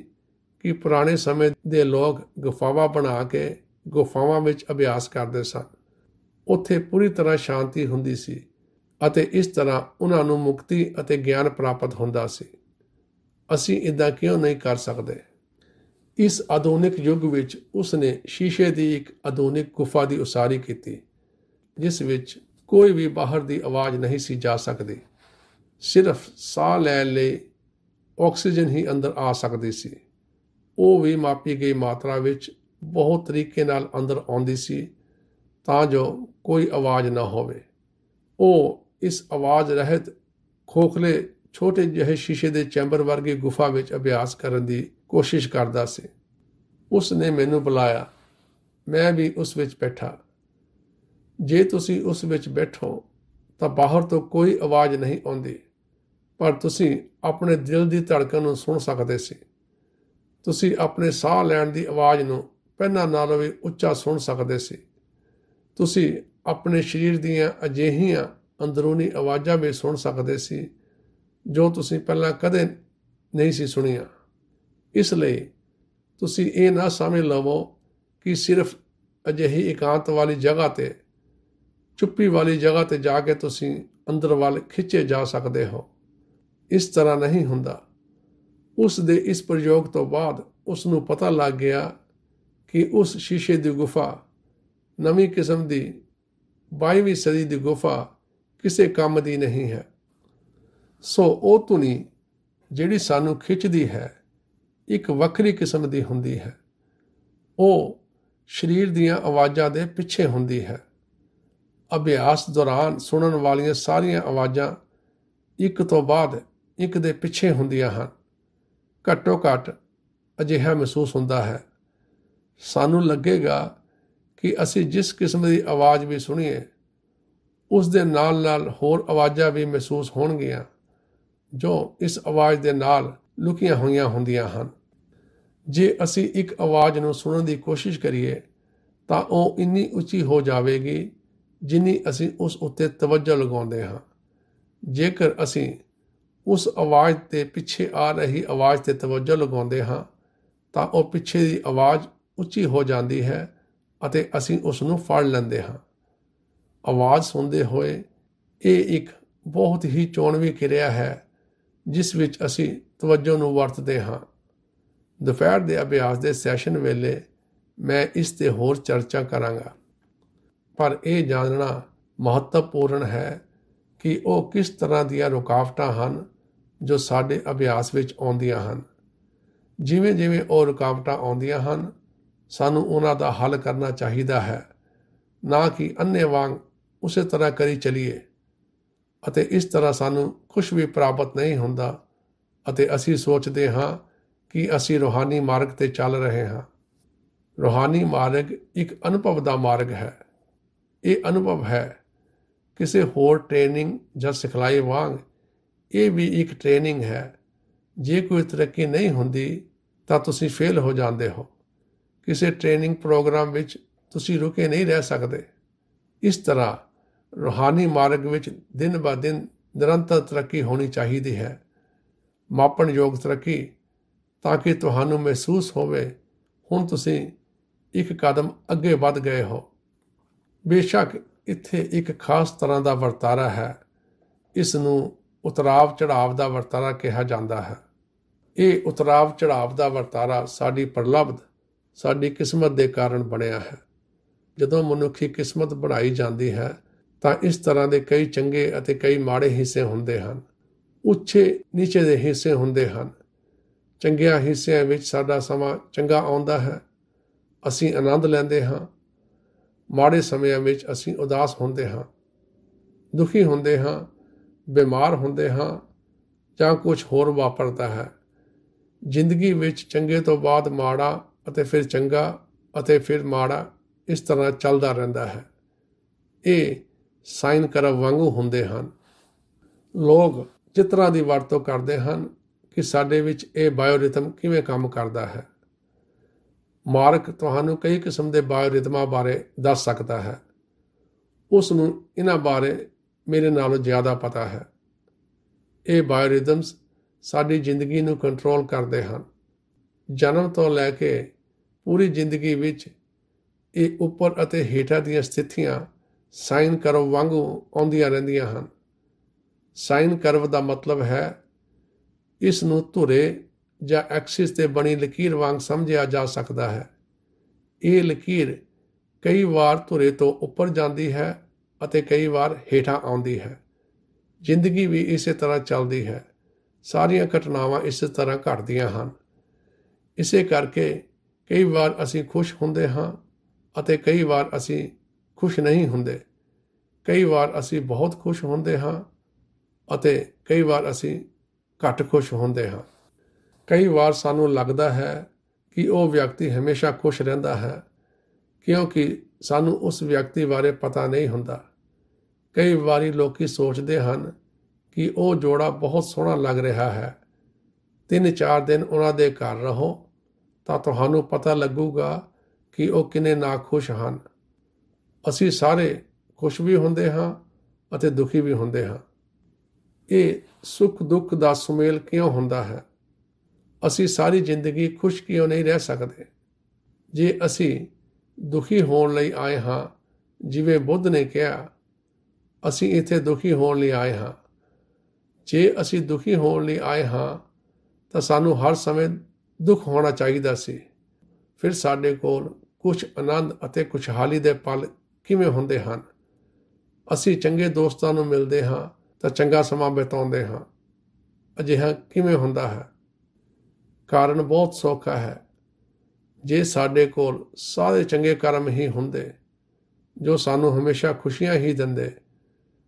ਕਿ ਪੁਰਾਣੇ ਸਮੇਂ ਦੇ ਲੋਕ ਗੁਫਾਵਾਂ ਬਣਾ ਕੇ ਗੁਫਾਵਾਂ ਵਿੱਚ ਅਭਿਆਸ ਕਰਦੇ ਸਨ ਉੱਥੇ ਪੂਰੀ ਤਰ੍ਹਾਂ ਸ਼ਾਂਤੀ ਹੁੰਦੀ ਸੀ ਅਤੇ ਇਸ ਤਰ੍ਹਾਂ ਉਹਨਾਂ ਨੂੰ ਮੁਕਤੀ ਅਤੇ ਗਿਆਨ ਪ੍ਰਾਪਤ ਹੁੰਦਾ ਸੀ ਅਸੀਂ ਇਦਾਂ ਕਿਉਂ ਨਹੀਂ ਕਰ ਸਕਦੇ ਇਸ ਆਧੁਨਿਕ ਯੁੱਗ ਵਿੱਚ ਉਸਨੇ ਸ਼ੀਸ਼ੇ ਦੀ ਇੱਕ ਆਧੁਨਿਕ ਗੁਫਾ ਦੀ ਉਸਾਰੀ ਕੀਤੀ ਜਿਸ ਵਿੱਚ ਕੋਈ ਵੀ ਬਾਹਰ ਦੀ ਆਵਾਜ਼ ਨਹੀਂ ਸੀ ਜਾ ਸਕਦੀ ਸਿਰਫ ਸਾਹ ਲੈਣ ਲਈ ਆਕਸੀਜਨ ਹੀ ਅੰਦਰ ਆ ਸਕਦੀ ਸੀ ਉਹ ਵੀ ਮਾਪੀ ਗਈ ਮਾਤਰਾ ਵਿੱਚ ਬਹੁਤ ਤਰੀਕੇ ਨਾਲ ਅੰਦਰ ਆਉਂਦੀ ਸੀ ਤਾਂ ਜੋ ਕੋਈ ਆਵਾਜ਼ ਨਾ ਹੋਵੇ ਉਹ ਇਸ ਆਵਾਜ਼ ਰਹਿਤ ਖੋਖਲੇ ਛੋਟੇ ਜਿਹੇ ਸ਼ੀਸ਼ੇ ਦੇ ਚੈਂਬਰ ਵਰਗੇ ਗੁਫਾ ਵਿੱਚ ਅਭਿਆਸ ਕਰਨ ਦੀ ਕੋਸ਼ਿਸ਼ ਕਰਦਾ ਸੀ ਉਸ ਨੇ ਮੈਨੂੰ ਬੁਲਾਇਆ ਮੈਂ ਵੀ ਉਸ ਵਿੱਚ ਬੈਠਾ ਜੇ ਤੁਸੀਂ ਉਸ ਵਿੱਚ ਬੈਠੋ ਤਾਂ ਬਾਹਰ ਤੋਂ ਕੋਈ ਆਵਾਜ਼ ਨਹੀਂ ਆਉਂਦੀ ਪਰ ਤੁਸੀਂ ਆਪਣੇ ਦਿਲ ਦੀ ਧੜਕਣ ਨੂੰ ਸੁਣ ਸਕਦੇ ਸੀ ਤੁਸੀਂ ਆਪਣੇ ਸਾਹ ਲੈਣ ਦੀ ਆਵਾਜ਼ ਨੂੰ ਪਹਿਲਾਂ ਨਾਲੋਂ ਵੀ ਉੱਚਾ ਸੁਣ ਸਕਦੇ ਸੀ ਤੁਸੀਂ ਆਪਣੇ ਸਰੀਰ ਦੀਆਂ ਅਜਿਹੀਆਂ ਅੰਦਰੂਨੀ ਆਵਾਜ਼ਾਂ ਵੀ ਸੁਣ ਸਕਦੇ ਸੀ ਜੋ ਤੁਸੀਂ ਪਹਿਲਾਂ ਕਦੇ ਨਹੀਂ ਸੀ ਸੁਣੀਆਂ ਇਸ ਲਈ ਤੁਸੀਂ ਇਹ ਨਾ ਸਮਝ ਲਵੋ ਕਿ ਸਿਰਫ ਅਜਿਹੀ ਇਕਾਂਤ ਵਾਲੀ ਜਗ੍ਹਾ ਤੇ ਚੁੱਪੀ ਵਾਲੀ ਜਗ੍ਹਾ ਤੇ ਜਾ ਕੇ ਤੁਸੀਂ ਅੰਦਰ ਵੱਲ ਖਿੱਚੇ ਜਾ ਸਕਦੇ ਹੋ ਇਸ ਤਰ੍ਹਾਂ ਨਹੀਂ ਹੁੰਦਾ ਉਸ ਦੇ ਇਸ ਪ੍ਰਯੋਗ ਤੋਂ ਬਾਅਦ ਉਸ ਨੂੰ ਪਤਾ ਲੱਗ ਗਿਆ ਕਿ ਉਸ ਸ਼ੀਸ਼ੇ ਦੀ ਗੁਫਾ ਨਵੀਂ ਕਿਸਮ ਦੀ 22ਵੀਂ ਸਦੀ ਦੀ ਗੁਫਾ ਕਿਸੇ ਕੰਮ ਦੀ ਨਹੀਂ ਹੈ ਸੋ ਉਹ ਧੁਨੀ ਜਿਹੜੀ ਸਾਨੂੰ ਖਿੱਚਦੀ ਹੈ ਇੱਕ ਵੱਖਰੀ ਕਿਸਮ ਦੀ ਹੁੰਦੀ ਹੈ ਉਹ ਸਰੀਰ ਦੀਆਂ ਆਵਾਜ਼ਾਂ ਦੇ ਪਿੱਛੇ ਹੁੰਦੀ ਹੈ ਅਭਿਆਸ ਦੌਰਾਨ ਸੁਣਨ ਵਾਲੀਆਂ ਸਾਰੀਆਂ ਆਵਾਜ਼ਾਂ ਇੱਕ ਤੋਂ ਬਾਅਦ ਇੱਕ ਦੇ ਪਿੱਛੇ ਹੁੰਦੀਆਂ ਹਨ ਘੱਟੋ ਘੱਟ ਅਜਿਹਾ ਮਹਿਸੂਸ ਹੁੰਦਾ ਹੈ ਸਾਨੂੰ ਲੱਗੇਗਾ ਕਿ ਅਸੀਂ ਜਿਸ ਕਿਸਮ ਦੀ ਆਵਾਜ਼ ਵੀ ਸੁਣੀਏ ਉਸ ਦੇ ਨਾਲ ਨਾਲ ਹੋਰ ਆਵਾਜ਼ਾਂ ਵੀ ਮਹਿਸੂਸ ਹੋਣਗੀਆਂ ਜੋ ਇਸ ਆਵਾਜ਼ ਦੇ ਨਾਲ ਲੁਕੀਆਂ ਹੋਈਆਂ ਹੁੰਦੀਆਂ ਹਨ ਜੇ ਅਸੀਂ ਇੱਕ ਆਵਾਜ਼ ਨੂੰ ਸੁਣਨ ਦੀ ਕੋਸ਼ਿਸ਼ ਕਰੀਏ ਤਾਂ ਉਹ ਇੰਨੀ ਉੱਚੀ ਹੋ ਜਾਵੇਗੀ ਜਿੰਨੀ ਅਸੀਂ ਉਸ ਉੱਤੇ ਤਵੱਜਾ ਲਗਾਉਂਦੇ ਹਾਂ ਜੇਕਰ ਅਸੀਂ ਉਸ ਆਵਾਜ਼ ਤੇ ਪਿੱਛੇ ਆ ਰਹੀ ਆਵਾਜ਼ ਤੇ ਤਵੱਜਾ ਲਗਾਉਂਦੇ ਹਾਂ ਤਾਂ ਉਹ ਪਿੱਛੇ ਦੀ ਆਵਾਜ਼ ਉੱਚੀ ਹੋ ਜਾਂਦੀ ਹੈ ਅਤੇ ਅਸੀਂ ਉਸ ਨੂੰ ਫੜ ਲੈਂਦੇ ਹਾਂ ਆਵਾਜ਼ ਸੁਣਦੇ ਹੋਏ ਇਹ ਇੱਕ ਬਹੁਤ ਹੀ ਚੋਣਵੀ ਕਿਰਿਆ ਹੈ ਜਿਸ ਵਿੱਚ ਅਸੀਂ ਤਵੱਜੋ ਨੂੰ ਵਰਤਦੇ ਹਾਂ ਦੁਪਹਿਰ ਦੇ ਅਭਿਆਸ ਦੇ ਸੈਸ਼ਨ ਵੇਲੇ ਮੈਂ ਇਸ ਤੇ ਹੋਰ ਚਰਚਾ ਕਰਾਂਗਾ ਪਰ ਇਹ ਜਾਣਨਾ ਮਹੱਤਵਪੂਰਨ ਹੈ ਕਿ ਉਹ ਕਿਸ ਤਰ੍ਹਾਂ ਦੀਆਂ ਰੁਕਾਵਟਾਂ ਹਨ ਜੋ ਸਾਡੇ ਅਭਿਆਸ ਵਿੱਚ ਆਉਂਦੀਆਂ ਹਨ ਜਿਵੇਂ-ਜਿਵੇਂ ਉਹ ਰੁਕਾਵਟਾਂ ਆਉਂਦੀਆਂ ਹਨ ਸਾਨੂੰ ਉਹਨਾਂ ਦਾ ਹੱਲ ਕਰਨਾ ਚਾਹੀਦਾ ਹੈ ਨਾ ਕਿ ਅੰਨੇ ਵਾਂਗ ਉਸੇ ਤਰ੍ਹਾਂ ਕਰੀ ਚਲੀਏ ਅਤੇ ਇਸ ਤਰ੍ਹਾਂ ਸਾਨੂੰ ਕੁਝ ਵੀ ਪ੍ਰਾਪਤ ਨਹੀਂ ਹੁੰਦਾ ਅਤੇ ਅਸੀਂ ਸੋਚਦੇ ਹਾਂ ਕਿ ਅਸੀਂ ਰੋਹਾਨੀ ਮਾਰਗ ਤੇ ਚੱਲ ਰਹੇ ਹਾਂ ਰੋਹਾਨੀ ਮਾਰਗ ਇੱਕ ਅਨੁਭਵ ਦਾ ਮਾਰਗ ਹੈ ਇਹ ਅਨੁਭਵ ਹੈ ਕਿਸੇ ਹੋਰ ਟ੍ਰੇਨਿੰਗ ਜਾਂ ਸਿਖਲਾਈ ਵਾਂਗ ਇਹ ਵੀ ਇੱਕ ਟ੍ਰੇਨਿੰਗ ਹੈ ਜੇ ਕੋਈ ਤਰੱਕੀ ਨਹੀਂ ਹੁੰਦੀ ਤਾਂ ਤੁਸੀਂ ਫੇਲ ਹੋ ਜਾਂਦੇ ਹੋ ਕਿਸੇ ਟ੍ਰੇਨਿੰਗ ਪ੍ਰੋਗਰਾਮ ਵਿੱਚ ਤੁਸੀਂ ਰੁਕੇ ਨਹੀਂ ਰਹਿ ਸਕਦੇ ਇਸ ਤਰ੍ਹਾਂ ਰੋਹਾਨੀ ਮਾਰਗ ਵਿੱਚ ਦਿਨ ਬਾ ਦਿਨ ਨਿਰੰਤਰ ਤਰੱਕੀ ਹੋਣੀ ਚਾਹੀਦੀ ਹੈ ਮਾਪਣ ਯੋਗ ਤਰੱਕੀ ਤਾਂ ਕਿ ਤੁਹਾਨੂੰ ਮਹਿਸੂਸ ਹੋਵੇ ਹੁਣ ਤੁਸੀਂ ਇੱਕ ਕਦਮ ਅੱਗੇ ਵੱਧ ਗਏ ਹੋ ਬੇਸ਼ੱਕ ਇੱਥੇ ਇੱਕ ਖਾਸ ਤਰ੍ਹਾਂ ਦਾ ਵਰਤਾਰਾ ਹੈ ਇਸ ਨੂੰ ਉਤਰਾਵ ਚੜਾਵ ਦਾ ਵਰਤਾਰਾ ਕਿਹਾ ਜਾਂਦਾ ਹੈ ਇਹ ਉਤਰਾਵ ਚੜਾਵ ਦਾ ਵਰਤਾਰਾ ਸਾਡੀ ਪ੍ਰਲਬਧ ਸਾਡੀ ਕਿਸਮਤ ਦੇ ਕਾਰਨ ਬਣਿਆ ਹੈ ਜਦੋਂ ਮਨੁੱਖੀ ਕਿਸਮਤ ਬਣਾਈ ਜਾਂਦੀ ਹੈ ਤਾਂ ਇਸ ਤਰ੍ਹਾਂ ਦੇ ਕਈ ਚੰਗੇ ਅਤੇ ਕਈ ਮਾੜੇ ਹਿੱਸੇ ਹੁੰਦੇ ਹਨ ਉੱਚੇ ਨੀਚੇ ਦੇ ਹਿੱਸੇ ਹੁੰਦੇ ਹਨ ਚੰਗਿਆਂ ਹਿੱਸਿਆਂ ਵਿੱਚ ਸਾਡਾ ਸਮਾਂ ਚੰਗਾ ਆਉਂਦਾ ਹੈ ਅਸੀਂ ਆਨੰਦ ਲੈਂਦੇ ਹਾਂ ਮਾੜੇ ਸਮਿਆਂ ਵਿੱਚ ਅਸੀਂ ਉਦਾਸ ਹੁੰਦੇ ਹਾਂ ਦੁਖੀ ਹੁੰਦੇ ਹਾਂ ਬਿਮਾਰ ਹੁੰਦੇ ਹਾਂ ਜਾਂ ਕੁਝ ਹੋਰ ਵਾਪਰਦਾ ਹੈ ਜ਼ਿੰਦਗੀ ਵਿੱਚ ਚੰਗੇ ਤੋਂ ਬਾਅਦ ਮਾੜਾ ਅਤੇ ਫਿਰ ਚੰਗਾ ਅਤੇ ਫਿਰ ਮਾੜਾ ਇਸ ਤਰ੍ਹਾਂ ਚੱਲਦਾ ਰਹਿੰਦਾ ਹੈ ਇਹ ਸਾਈਨ ਕਰਵ ਵਾਂਗੂ ਹੁੰਦੇ ਹਨ ਲੋਕ ਚਿੱਤਰਾਂ ਦੀ ਵਰਤੋਂ ਕਰਦੇ ਹਨ ਕਿ ਸਾਡੇ ਵਿੱਚ ਇਹ ਬਾਇਓਰਿਥਮ ਕਿਵੇਂ ਕੰਮ ਕਰਦਾ ਹੈ ਮਾਰਕ ਤੁਹਾਨੂੰ ਕਈ ਕਿਸਮ ਦੇ ਬਾਇਓਰਿਥਮਾਂ ਬਾਰੇ ਦੱਸ ਸਕਦਾ ਹੈ ਉਸ ਨੂੰ ਇਹਨਾਂ ਬਾਰੇ ਮੇਰੇ ਨਾਲੋਂ ਜ਼ਿਆਦਾ ਪਤਾ ਹੈ ਇਹ ਬਾਇਓਰਿਥਮਸ ਸਾਡੀ ਜ਼ਿੰਦਗੀ ਨੂੰ ਕੰਟਰੋਲ ਕਰਦੇ ਹਨ ਜਨਮ ਤੋਂ ਲੈ ਕੇ ਪੂਰੀ ਜ਼ਿੰਦਗੀ ਵਿੱਚ ਇਹ ਉੱਪਰ ਅਤੇ ਹੇਠਾਂ ਦੀਆਂ ਸਥਿਤੀਆਂ ਸਾਈਨ ਕਰਵ ਵਾਂਗੂ ਆਉਂਦੀਆਂ ਰਹਿੰਦੀਆਂ ਹਨ ਸਾਈਨ ਕਰਵ ਦਾ ਮਤਲਬ ਹੈ ਇਸ ਨੂੰ ਧੁਰੇ ਜਾਂ ਐਕਸਿਸ ਤੇ ਬਣੀ ਲਕੀਰ ਵਾਂਗ ਸਮਝਿਆ ਜਾ ਸਕਦਾ ਹੈ ਇਹ ਲਕੀਰ ਕਈ ਵਾਰ ਧੁਰੇ ਤੋਂ ਉੱਪਰ ਜਾਂਦੀ ਹੈ ਅਤੇ ਕਈ ਵਾਰ ਹੇਠਾਂ ਆਉਂਦੀ ਹੈ ਜ਼ਿੰਦਗੀ ਵੀ ਇਸੇ ਤਰ੍ਹਾਂ ਚੱਲਦੀ ਹੈ ਸਾਰੀਆਂ ਘਟਨਾਵਾਂ ਇਸੇ ਤਰ੍ਹਾਂ ਘਟਦੀਆਂ ਹਨ ਇਸੇ ਕਰਕੇ ਕਈ ਵਾਰ ਅਸੀਂ ਖੁਸ਼ ਹੁੰਦੇ ਹਾਂ ਅਤੇ ਕਈ ਵਾਰ ਅਸੀਂ ਖੁਸ਼ ਨਹੀਂ ਹੁੰਦੇ ਕਈ ਵਾਰ ਅਸੀਂ ਬਹੁਤ ਖੁਸ਼ ਹੁੰਦੇ ਹਾਂ ਅਤੇ ਕਈ ਵਾਰ ਅਸੀਂ ਘੱਟ ਖੁਸ਼ ਹੁੰਦੇ ਹਾਂ ਕਈ ਵਾਰ ਸਾਨੂੰ ਲੱਗਦਾ ਹੈ ਕਿ ਉਹ ਵਿਅਕਤੀ ਹਮੇਸ਼ਾ ਖੁਸ਼ ਰਹਿੰਦਾ ਹੈ ਕਿਉਂਕਿ ਸਾਨੂੰ ਉਸ ਵਿਅਕਤੀ ਬਾਰੇ ਪਤਾ ਨਹੀਂ ਹੁੰਦਾ ਕਈ ਵਾਰੀ ਲੋਕੀ ਸੋਚਦੇ ਹਨ ਕਿ ਉਹ ਜੋੜਾ ਬਹੁਤ ਸੋਹਣਾ ਲੱਗ ਰਿਹਾ ਹੈ ਤਿੰਨ ਚਾਰ ਦਿਨ ਉਹਨਾਂ ਦੇ ਘਰ ਰਹੋ ਤਾਂ ਤੁਹਾਨੂੰ ਪਤਾ ਲੱਗੂਗਾ ਕਿ ਉਹ ਕਿੰਨੇ ਨਾਖੁਸ਼ ਹਨ ਅਸੀਂ ਸਾਰੇ ਖੁਸ਼ ਵੀ ਹੁੰਦੇ ਹਾਂ ਅਤੇ ਦੁਖੀ ਵੀ ਹੁੰਦੇ ਹਾਂ ਇਹ ਸੁੱਖ ਦੁੱਖ ਦਾ ਸੁਮੇਲ ਕਿਉਂ ਹੁੰਦਾ ਹੈ ਅਸੀਂ ਸਾਰੀ ਜ਼ਿੰਦਗੀ ਖੁਸ਼ ਕਿਉਂ ਨਹੀਂ ਰਹਿ ਸਕਦੇ ਜੇ ਅਸੀਂ ਦੁਖੀ ਹੋਣ ਲਈ ਆਏ ਹਾਂ ਜਿਵੇਂ ਬੁੱਧ ਨੇ ਕਿਹਾ ਅਸੀਂ ਇੱਥੇ ਦੁਖੀ ਹੋਣ ਲਈ ਆਏ ਹਾਂ ਜੇ ਅਸੀਂ ਦੁਖੀ ਹੋਣ ਲਈ ਆਏ ਹਾਂ ਤਾਂ ਸਾਨੂੰ ਹਰ ਸਮੇਂ ਦੁੱਖ ਹੋਣਾ ਚਾਹੀਦਾ ਸੀ ਫਿਰ ਸਾਡੇ ਕੋਲ ਕੁਝ ਆਨੰਦ ਅਤੇ ਹਾਲੀ ਦੇ ਪਲ ਕਿਵੇਂ ਹੁੰਦੇ ਹਨ ਅਸੀਂ ਚੰਗੇ ਦੋਸਤਾਂ ਨੂੰ ਮਿਲਦੇ ਹਾਂ ਤਾਂ ਚੰਗਾ ਸਮਾਂ ਬਿਤਾਉਂਦੇ ਹਾਂ ਅਜਿਹਾ ਕਿਵੇਂ ਹੁੰਦਾ ਹੈ ਕਾਰਨ ਬਹੁਤ ਸੌਖਾ ਹੈ ਜੇ ਸਾਡੇ ਕੋਲ ਸਾਰੇ ਚੰਗੇ ਕਰਮ ਹੀ ਹੁੰਦੇ ਜੋ ਸਾਨੂੰ ਹਮੇਸ਼ਾ ਖੁਸ਼ੀਆਂ ਹੀ ਦਿੰਦੇ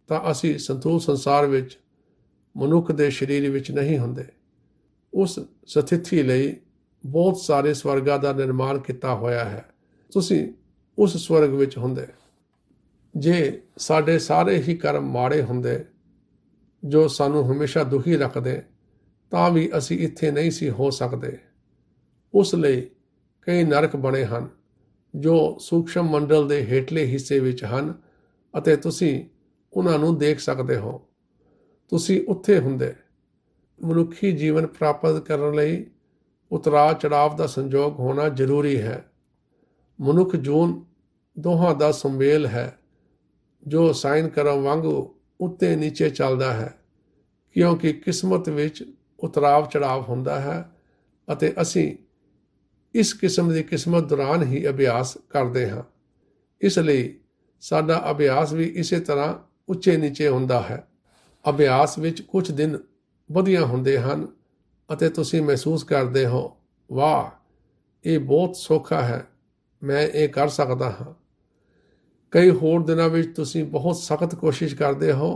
ਤਾਂ ਅਸੀਂ ਸੰਤੂਲ ਸੰਸਾਰ ਵਿੱਚ ਮਨੁੱਖ ਦੇ ਸਰੀਰ ਵਿੱਚ ਨਹੀਂ ਹੁੰਦੇ ਉਸ ਸਥਿਤੀ ਲਈ ਬਹੁਤ ਸਾਰੇ ਸਵਰਗਾਂ ਦਾ ਨਿਰਮਾਣ ਕੀਤਾ ਹੋਇਆ ਹੈ ਤੁਸੀਂ ਉਸ ਸਵਰਗ ਵਿੱਚ ਹੁੰਦੇ ਜੇ ਸਾਡੇ ਸਾਰੇ ਹੀ ਕਰਮ ਮਾੜੇ ਹੁੰਦੇ ਜੋ ਸਾਨੂੰ ਹਮੇਸ਼ਾ ਦੁਖੀ ਰੱਖਦੇ ਤਾਂ ਵੀ ਅਸੀਂ ਇੱਥੇ ਨਹੀਂ ਸੀ ਹੋ ਸਕਦੇ ਉਸ ਲਈ ਕਈ ਨਰਕ ਬਣੇ ਹਨ ਜੋ ਸੂਖਸ਼ਮ ਮੰਡਲ ਦੇ ਹੇਠਲੇ ਹਿੱਸੇ ਵਿੱਚ ਹਨ ਅਤੇ ਤੁਸੀਂ ਉਹਨਾਂ ਨੂੰ ਦੇਖ ਸਕਦੇ ਹੋ ਤੁਸੀਂ ਉੱਥੇ ਹੁੰਦੇ ਮਨੁੱਖੀ ਜੀਵਨ ਪ੍ਰਾਪਤ ਕਰਨ ਲਈ ਉਤਰਾ ਚੜਾਵ ਦਾ ਸੰਜੋਗ ਹੋਣਾ ਜ਼ਰੂਰੀ ਹੈ ਮਨੁੱਖ ਜੂਨ ਦੋਹਾਂ ਦਾ ਸੰਵੇਲ ਹੈ ਜੋ ਸਾਈਨ ਕਰਮ ਵਾਂਗੂ ਉੱਤੇ ਨੀਚੇ ਚੱਲਦਾ ਹੈ ਕਿਉਂਕਿ ਕਿਸਮਤ ਵਿੱਚ ਉਤਰਾਵ ਚੜਾਵ ਹੁੰਦਾ ਹੈ ਅਤੇ ਅਸੀਂ ਇਸ ਕਿਸਮ ਦੀ ਕਿਸਮਤ ਦੌਰਾਨ ਹੀ ਅਭਿਆਸ ਕਰਦੇ ਹਾਂ ਇਸ ਲਈ ਸਾਡਾ ਅਭਿਆਸ ਵੀ ਇਸੇ ਤਰ੍ਹਾਂ ਉੱਚੇ ਨੀਚੇ ਹੁੰਦਾ ਹੈ ਅਭਿਆਸ ਵਿੱਚ ਕੁਝ ਦਿਨ ਵਧੀਆ ਹੁੰਦੇ ਹਨ ਅਤੇ ਤੁਸੀਂ ਮਹਿਸੂਸ ਕਰਦੇ ਹੋ ਵਾਹ ਇਹ ਬਹੁਤ ਸੌਖਾ ਹੈ ਮੈਂ ਇਹ ਕਰ ਸਕਦਾ ਹਾਂ ਕਈ ਹੋਰ ਦਿਨਾਂ ਵਿੱਚ ਤੁਸੀਂ ਬਹੁਤ ਸਖਤ ਕੋਸ਼ਿਸ਼ ਕਰਦੇ ਹੋ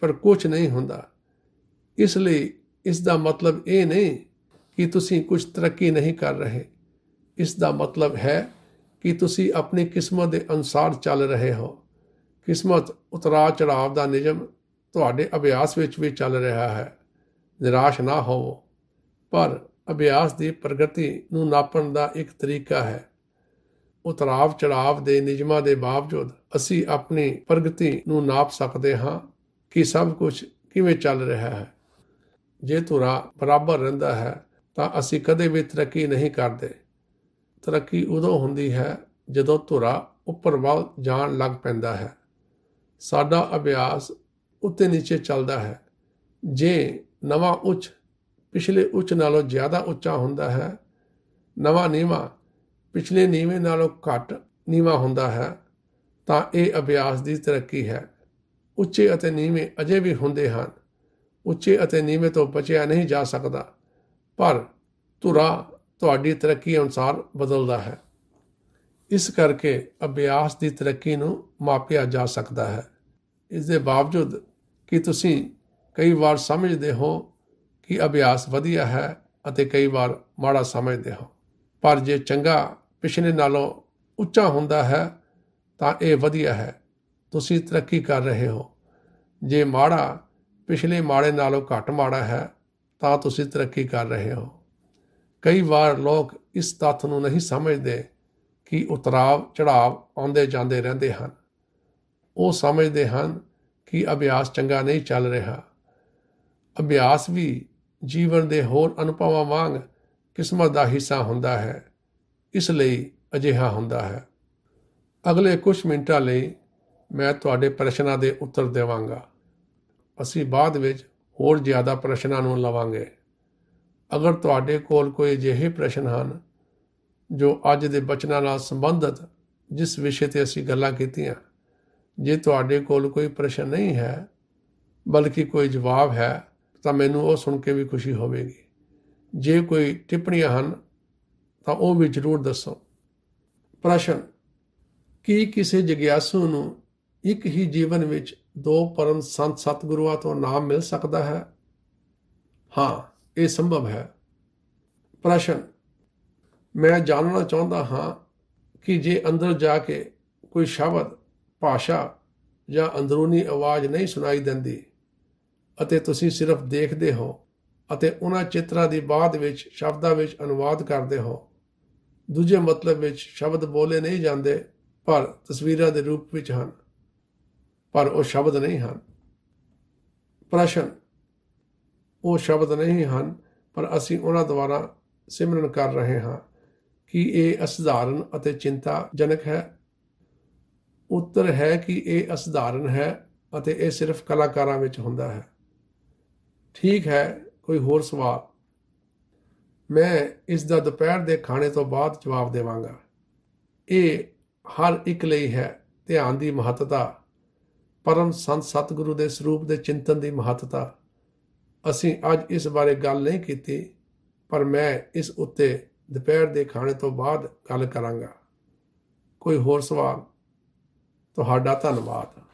ਪਰ ਕੁਝ ਨਹੀਂ ਹੁੰਦਾ ਇਸ ਲਈ ਇਸ ਦਾ ਮਤਲਬ ਇਹ ਨਹੀਂ ਕਿ ਤੁਸੀਂ ਕੁਝ ਤਰੱਕੀ ਨਹੀਂ ਕਰ ਰਹੇ ਇਸ ਦਾ ਮਤਲਬ ਹੈ ਕਿ ਤੁਸੀਂ ਆਪਣੀ ਕਿਸਮਤ ਦੇ ਅਨਸਾਰ ਚੱਲ ਰਹੇ ਹੋ ਕਿਸਮਤ ਉਤਰਾ ਚੜਾਵ ਦਾ ਨਿਯਮ ਤੁਹਾਡੇ ਅਭਿਆਸ ਵਿੱਚ ਵੀ ਚੱਲ ਰਿਹਾ ਹੈ ਨਿਰਾਸ਼ ਨਾ ਹੋਵੋ ਪਰ ਅਭਿਆਸ ਦੀ ਪ੍ਰਗਤੀ ਨੂੰ ਨਾਪਣ ਦਾ ਇੱਕ ਤਰੀਕਾ ਹੈ ਉਤਰਾਵ ਚੜਾਵ ਦੇ ਨਿਯਮਾਂ ਦੇ ਬਾਵਜੂਦ ਅਸੀਂ ਆਪਣੀ ਪ੍ਰਗਤੀ ਨੂੰ ਨਾਪ ਸਕਦੇ ਹਾਂ ਕਿ ਸਭ ਕੁਝ ਕਿਵੇਂ ਚੱਲ ਰਿਹਾ ਹੈ ਜੇ ਧੁਰਾ ਬਰਾਬਰ ਰਹਿੰਦਾ ਹੈ ਤਾਂ ਅਸੀਂ ਕਦੇ ਵੀ ਤਰੱਕੀ ਨਹੀਂ ਕਰਦੇ ਤਰੱਕੀ ਉਦੋਂ ਹੁੰਦੀ ਹੈ ਜਦੋਂ ਧੁਰਾ ਉੱਪਰ ਵੱਲ ਜਾਣ ਲੱਗ ਪੈਂਦਾ ਹੈ ਸਾਡਾ ਅਭਿਆਸ ਉੱਤੇ ਨੀਚੇ ਚੱਲਦਾ ਹੈ ਜੇ ਨਵਾਂ ਉੱਚ ਪਿਛਲੇ ਉੱਚ ਨਾਲੋਂ ਜ਼ਿਆਦਾ ਉੱਚਾ ਹੁੰਦਾ ਹੈ ਨਵਾਂ ਨੀਵਾਂ ਪਿਛਲੇ ਨੀਵੇਂ ਨਾਲੋਂ ਘੱਟ ਨੀਵਾ ਹੁੰਦਾ ਹੈ ਤਾਂ ਇਹ ਅਭਿਆਸ ਦੀ ਤਰੱਕੀ ਹੈ ਉੱਚੇ ਅਤੇ ਨੀਵੇਂ ਅਜੇ ਵੀ ਹੁੰਦੇ ਹਨ ਉੱਚੇ ਅਤੇ ਨੀਵੇਂ ਤੋਂ ਬਚਿਆ ਨਹੀਂ ਜਾ ਸਕਦਾ ਪਰ ਧੁਰਾ ਤੁਹਾਡੀ ਤਰੱਕੀ ਅਨੁਸਾਰ ਬਦਲਦਾ ਹੈ ਇਸ ਕਰਕੇ ਅਭਿਆਸ ਦੀ ਤਰੱਕੀ ਨੂੰ ਮਾਪਿਆ ਜਾ ਸਕਦਾ ਹੈ ਇਸ ਦੇ ਬਾਵਜੂਦ ਕਿ ਤੁਸੀਂ ਕਈ ਵਾਰ ਸਮਝਦੇ ਹੋ ਕਿ ਅਭਿਆਸ ਵਧੀਆ ਹੈ ਅਤੇ ਕਈ ਵਾਰ ਮਾੜਾ ਸਮਝਦੇ ਹੋ ਪਰ ਜੇ ਚੰਗਾ ਪਿਛਲੇ ਨਾਲੋਂ ਉੱਚਾ ਹੁੰਦਾ ਹੈ ਤਾਂ ਇਹ ਵਧੀਆ ਹੈ ਤੁਸੀਂ ਤਰੱਕੀ ਕਰ ਰਹੇ ਹੋ ਜੇ ਮਾੜਾ ਪਿਛਲੇ ਮਾੜੇ ਨਾਲੋਂ ਘੱਟ ਮਾੜਾ ਹੈ ਤਾਂ ਤੁਸੀਂ ਤਰੱਕੀ ਕਰ ਰਹੇ ਹੋ ਕਈ ਵਾਰ ਲੋਕ ਇਸ ਤੱਥ ਨੂੰ ਨਹੀਂ ਸਮਝਦੇ ਕਿ ਉਤਰਾਵ ਚੜਾਵ ਆਉਂਦੇ ਜਾਂਦੇ ਰਹਿੰਦੇ ਹਨ ਉਹ ਸਮਝਦੇ ਹਨ ਕਿ ਅਭਿਆਸ ਚੰਗਾ ਨਹੀਂ ਚੱਲ ਰਿਹਾ ਅਭਿਆਸ ਵੀ ਜੀਵਨ ਦੇ ਹੋਰ ਅਨੁਭਵਾਂ ਵਾਂਗ ਕਿਸਮਤ ਦਾ ਹਿੱਸਾ ਹੁੰਦਾ ਹੈ ਇਸ ਲਈ ਅਜਿਹਾ ਹੁੰਦਾ ਹੈ ਅਗਲੇ ਕੁਝ ਮਿੰਟਾਂ ਲਈ ਮੈਂ ਤੁਹਾਡੇ ਪ੍ਰਸ਼ਨਾਂ ਦੇ ਉੱਤਰ ਦੇਵਾਂਗਾ ਅਸੀਂ ਬਾਅਦ ਵਿੱਚ ਹੋਰ ਜ਼ਿਆਦਾ ਪ੍ਰਸ਼ਨਾਂ ਨੂੰ ਲਵਾਂਗੇ ਅਗਰ ਤੁਹਾਡੇ ਕੋਲ ਕੋਈ ਅਜਿਹੇ ਪ੍ਰਸ਼ਨ ਹਨ ਜੋ ਅੱਜ ਦੇ ਬਚਨਾਂ ਨਾਲ ਸੰਬੰਧਿਤ ਜਿਸ ਵਿਸ਼ੇ ਤੇ ਅਸੀਂ ਗੱਲਾਂ ਕੀਤੀਆਂ ਜੇ ਤੁਹਾਡੇ ਕੋਲ ਕੋਈ ਪ੍ਰਸ਼ਨ ਨਹੀਂ ਹੈ ਬਲਕਿ ਕੋਈ ਜਵਾਬ ਹੈ ਤਾਂ ਮੈਨੂੰ ਉਹ ਸੁਣ ਕੇ ਵੀ ਖੁਸ਼ੀ ਹੋਵੇਗੀ ਜੇ ਕੋਈ ਟਿੱਪਣੀਆਂ ਹਨ ਤਾਂ ਉਹ ਵੀ ਜ਼ਰੂਰ ਦੱਸੋ ਪ੍ਰਸ਼ਨ ਕੀ ਕਿਸੇ ਜਗਿਆਸੂ ਨੂੰ ਇੱਕ ਹੀ ਜੀਵਨ ਵਿੱਚ ਦੋ ਪਰਮ ਸੰਤ ਸਤਿਗੁਰੂਆਂ ਤੋਂ ਨਾਮ ਮਿਲ ਸਕਦਾ ਹੈ ਹਾਂ ਇਹ ਸੰਭਵ ਹੈ ਪ੍ਰਸ਼ਨ ਮੈਂ ਜਾਣਨਾ ਚਾਹੁੰਦਾ ਹਾਂ ਕਿ ਜੇ ਅੰਦਰ ਜਾ ਕੇ ਕੋਈ ਸ਼ਬਦ ਭਾਸ਼ਾ ਜਾਂ ਅੰਦਰੂਨੀ ਆਵਾਜ਼ ਨਹੀਂ ਸੁਣਾਈ ਦਿੰਦੀ ਅਤੇ ਤੁਸੀਂ ਸਿਰਫ ਦੇਖਦੇ ਹੋ ਅਤੇ ਉਹਨਾਂ ਚਿੱਤਰਾਂ ਦੀ ਬਾਅਦ ਵਿੱਚ ਸ਼ਬਦਾਂ ਵਿੱਚ ਅਨੁਵਾਦ ਕਰਦੇ ਹੋ ਦੂਜੇ ਮਤਲਬ ਵਿੱਚ ਸ਼ਬਦ ਬੋਲੇ ਨਹੀਂ ਜਾਂਦੇ ਪਰ ਤਸਵੀਰਾਂ ਦੇ ਰੂਪ ਵਿੱਚ ਹਨ ਪਰ ਉਹ ਸ਼ਬਦ ਨਹੀਂ ਹਨ ਪ੍ਰਸ਼ਨ ਉਹ ਸ਼ਬਦ ਨਹੀਂ ਹਨ ਪਰ ਅਸੀਂ ਉਹਨਾਂ ਦੁਆਰਾ ਸਿਮਰਨ ਕਰ ਰਹੇ ਹਾਂ ਕਿ ਇਹ ਅਸਧਾਰਨ ਅਤੇ ਚਿੰਤਾਜਨਕ ਹੈ ਉੱਤਰ ਹੈ ਕਿ ਇਹ ਅਸਧਾਰਨ ਹੈ ਅਤੇ ਇਹ ਸਿਰਫ ਕਲਾਕਾਰਾਂ ਵਿੱਚ ਹੁੰਦਾ ਹੈ ਠੀਕ ਹੈ ਕੋਈ ਹੋਰ ਸਵਾਲ ਮੈਂ ਇਸ ਦਾ ਦੁਪਹਿਰ ਦੇ ਖਾਣੇ ਤੋਂ ਬਾਅਦ ਜਵਾਬ ਦੇਵਾਂਗਾ ਇਹ ਹਰ ਇੱਕ ਲਈ ਹੈ ਧਿਆਨ ਦੀ ਮਹੱਤਤਾ ਪਰਮ ਸੰਤ ਸਤਿਗੁਰੂ ਦੇ ਸਰੂਪ ਦੇ ਚਿੰਤਨ ਦੀ ਮਹੱਤਤਾ ਅਸੀਂ ਅੱਜ ਇਸ ਬਾਰੇ ਗੱਲ ਨਹੀਂ ਕੀਤੀ ਪਰ ਮੈਂ ਇਸ ਉੱਤੇ ਦੁਪਹਿਰ ਦੇ ਖਾਣੇ ਤੋਂ ਬਾਅਦ ਗੱਲ ਕਰਾਂਗਾ ਕੋਈ ਹੋਰ ਸਵਾਲ ਤੁਹਾਡਾ ਧੰਨਵਾਦ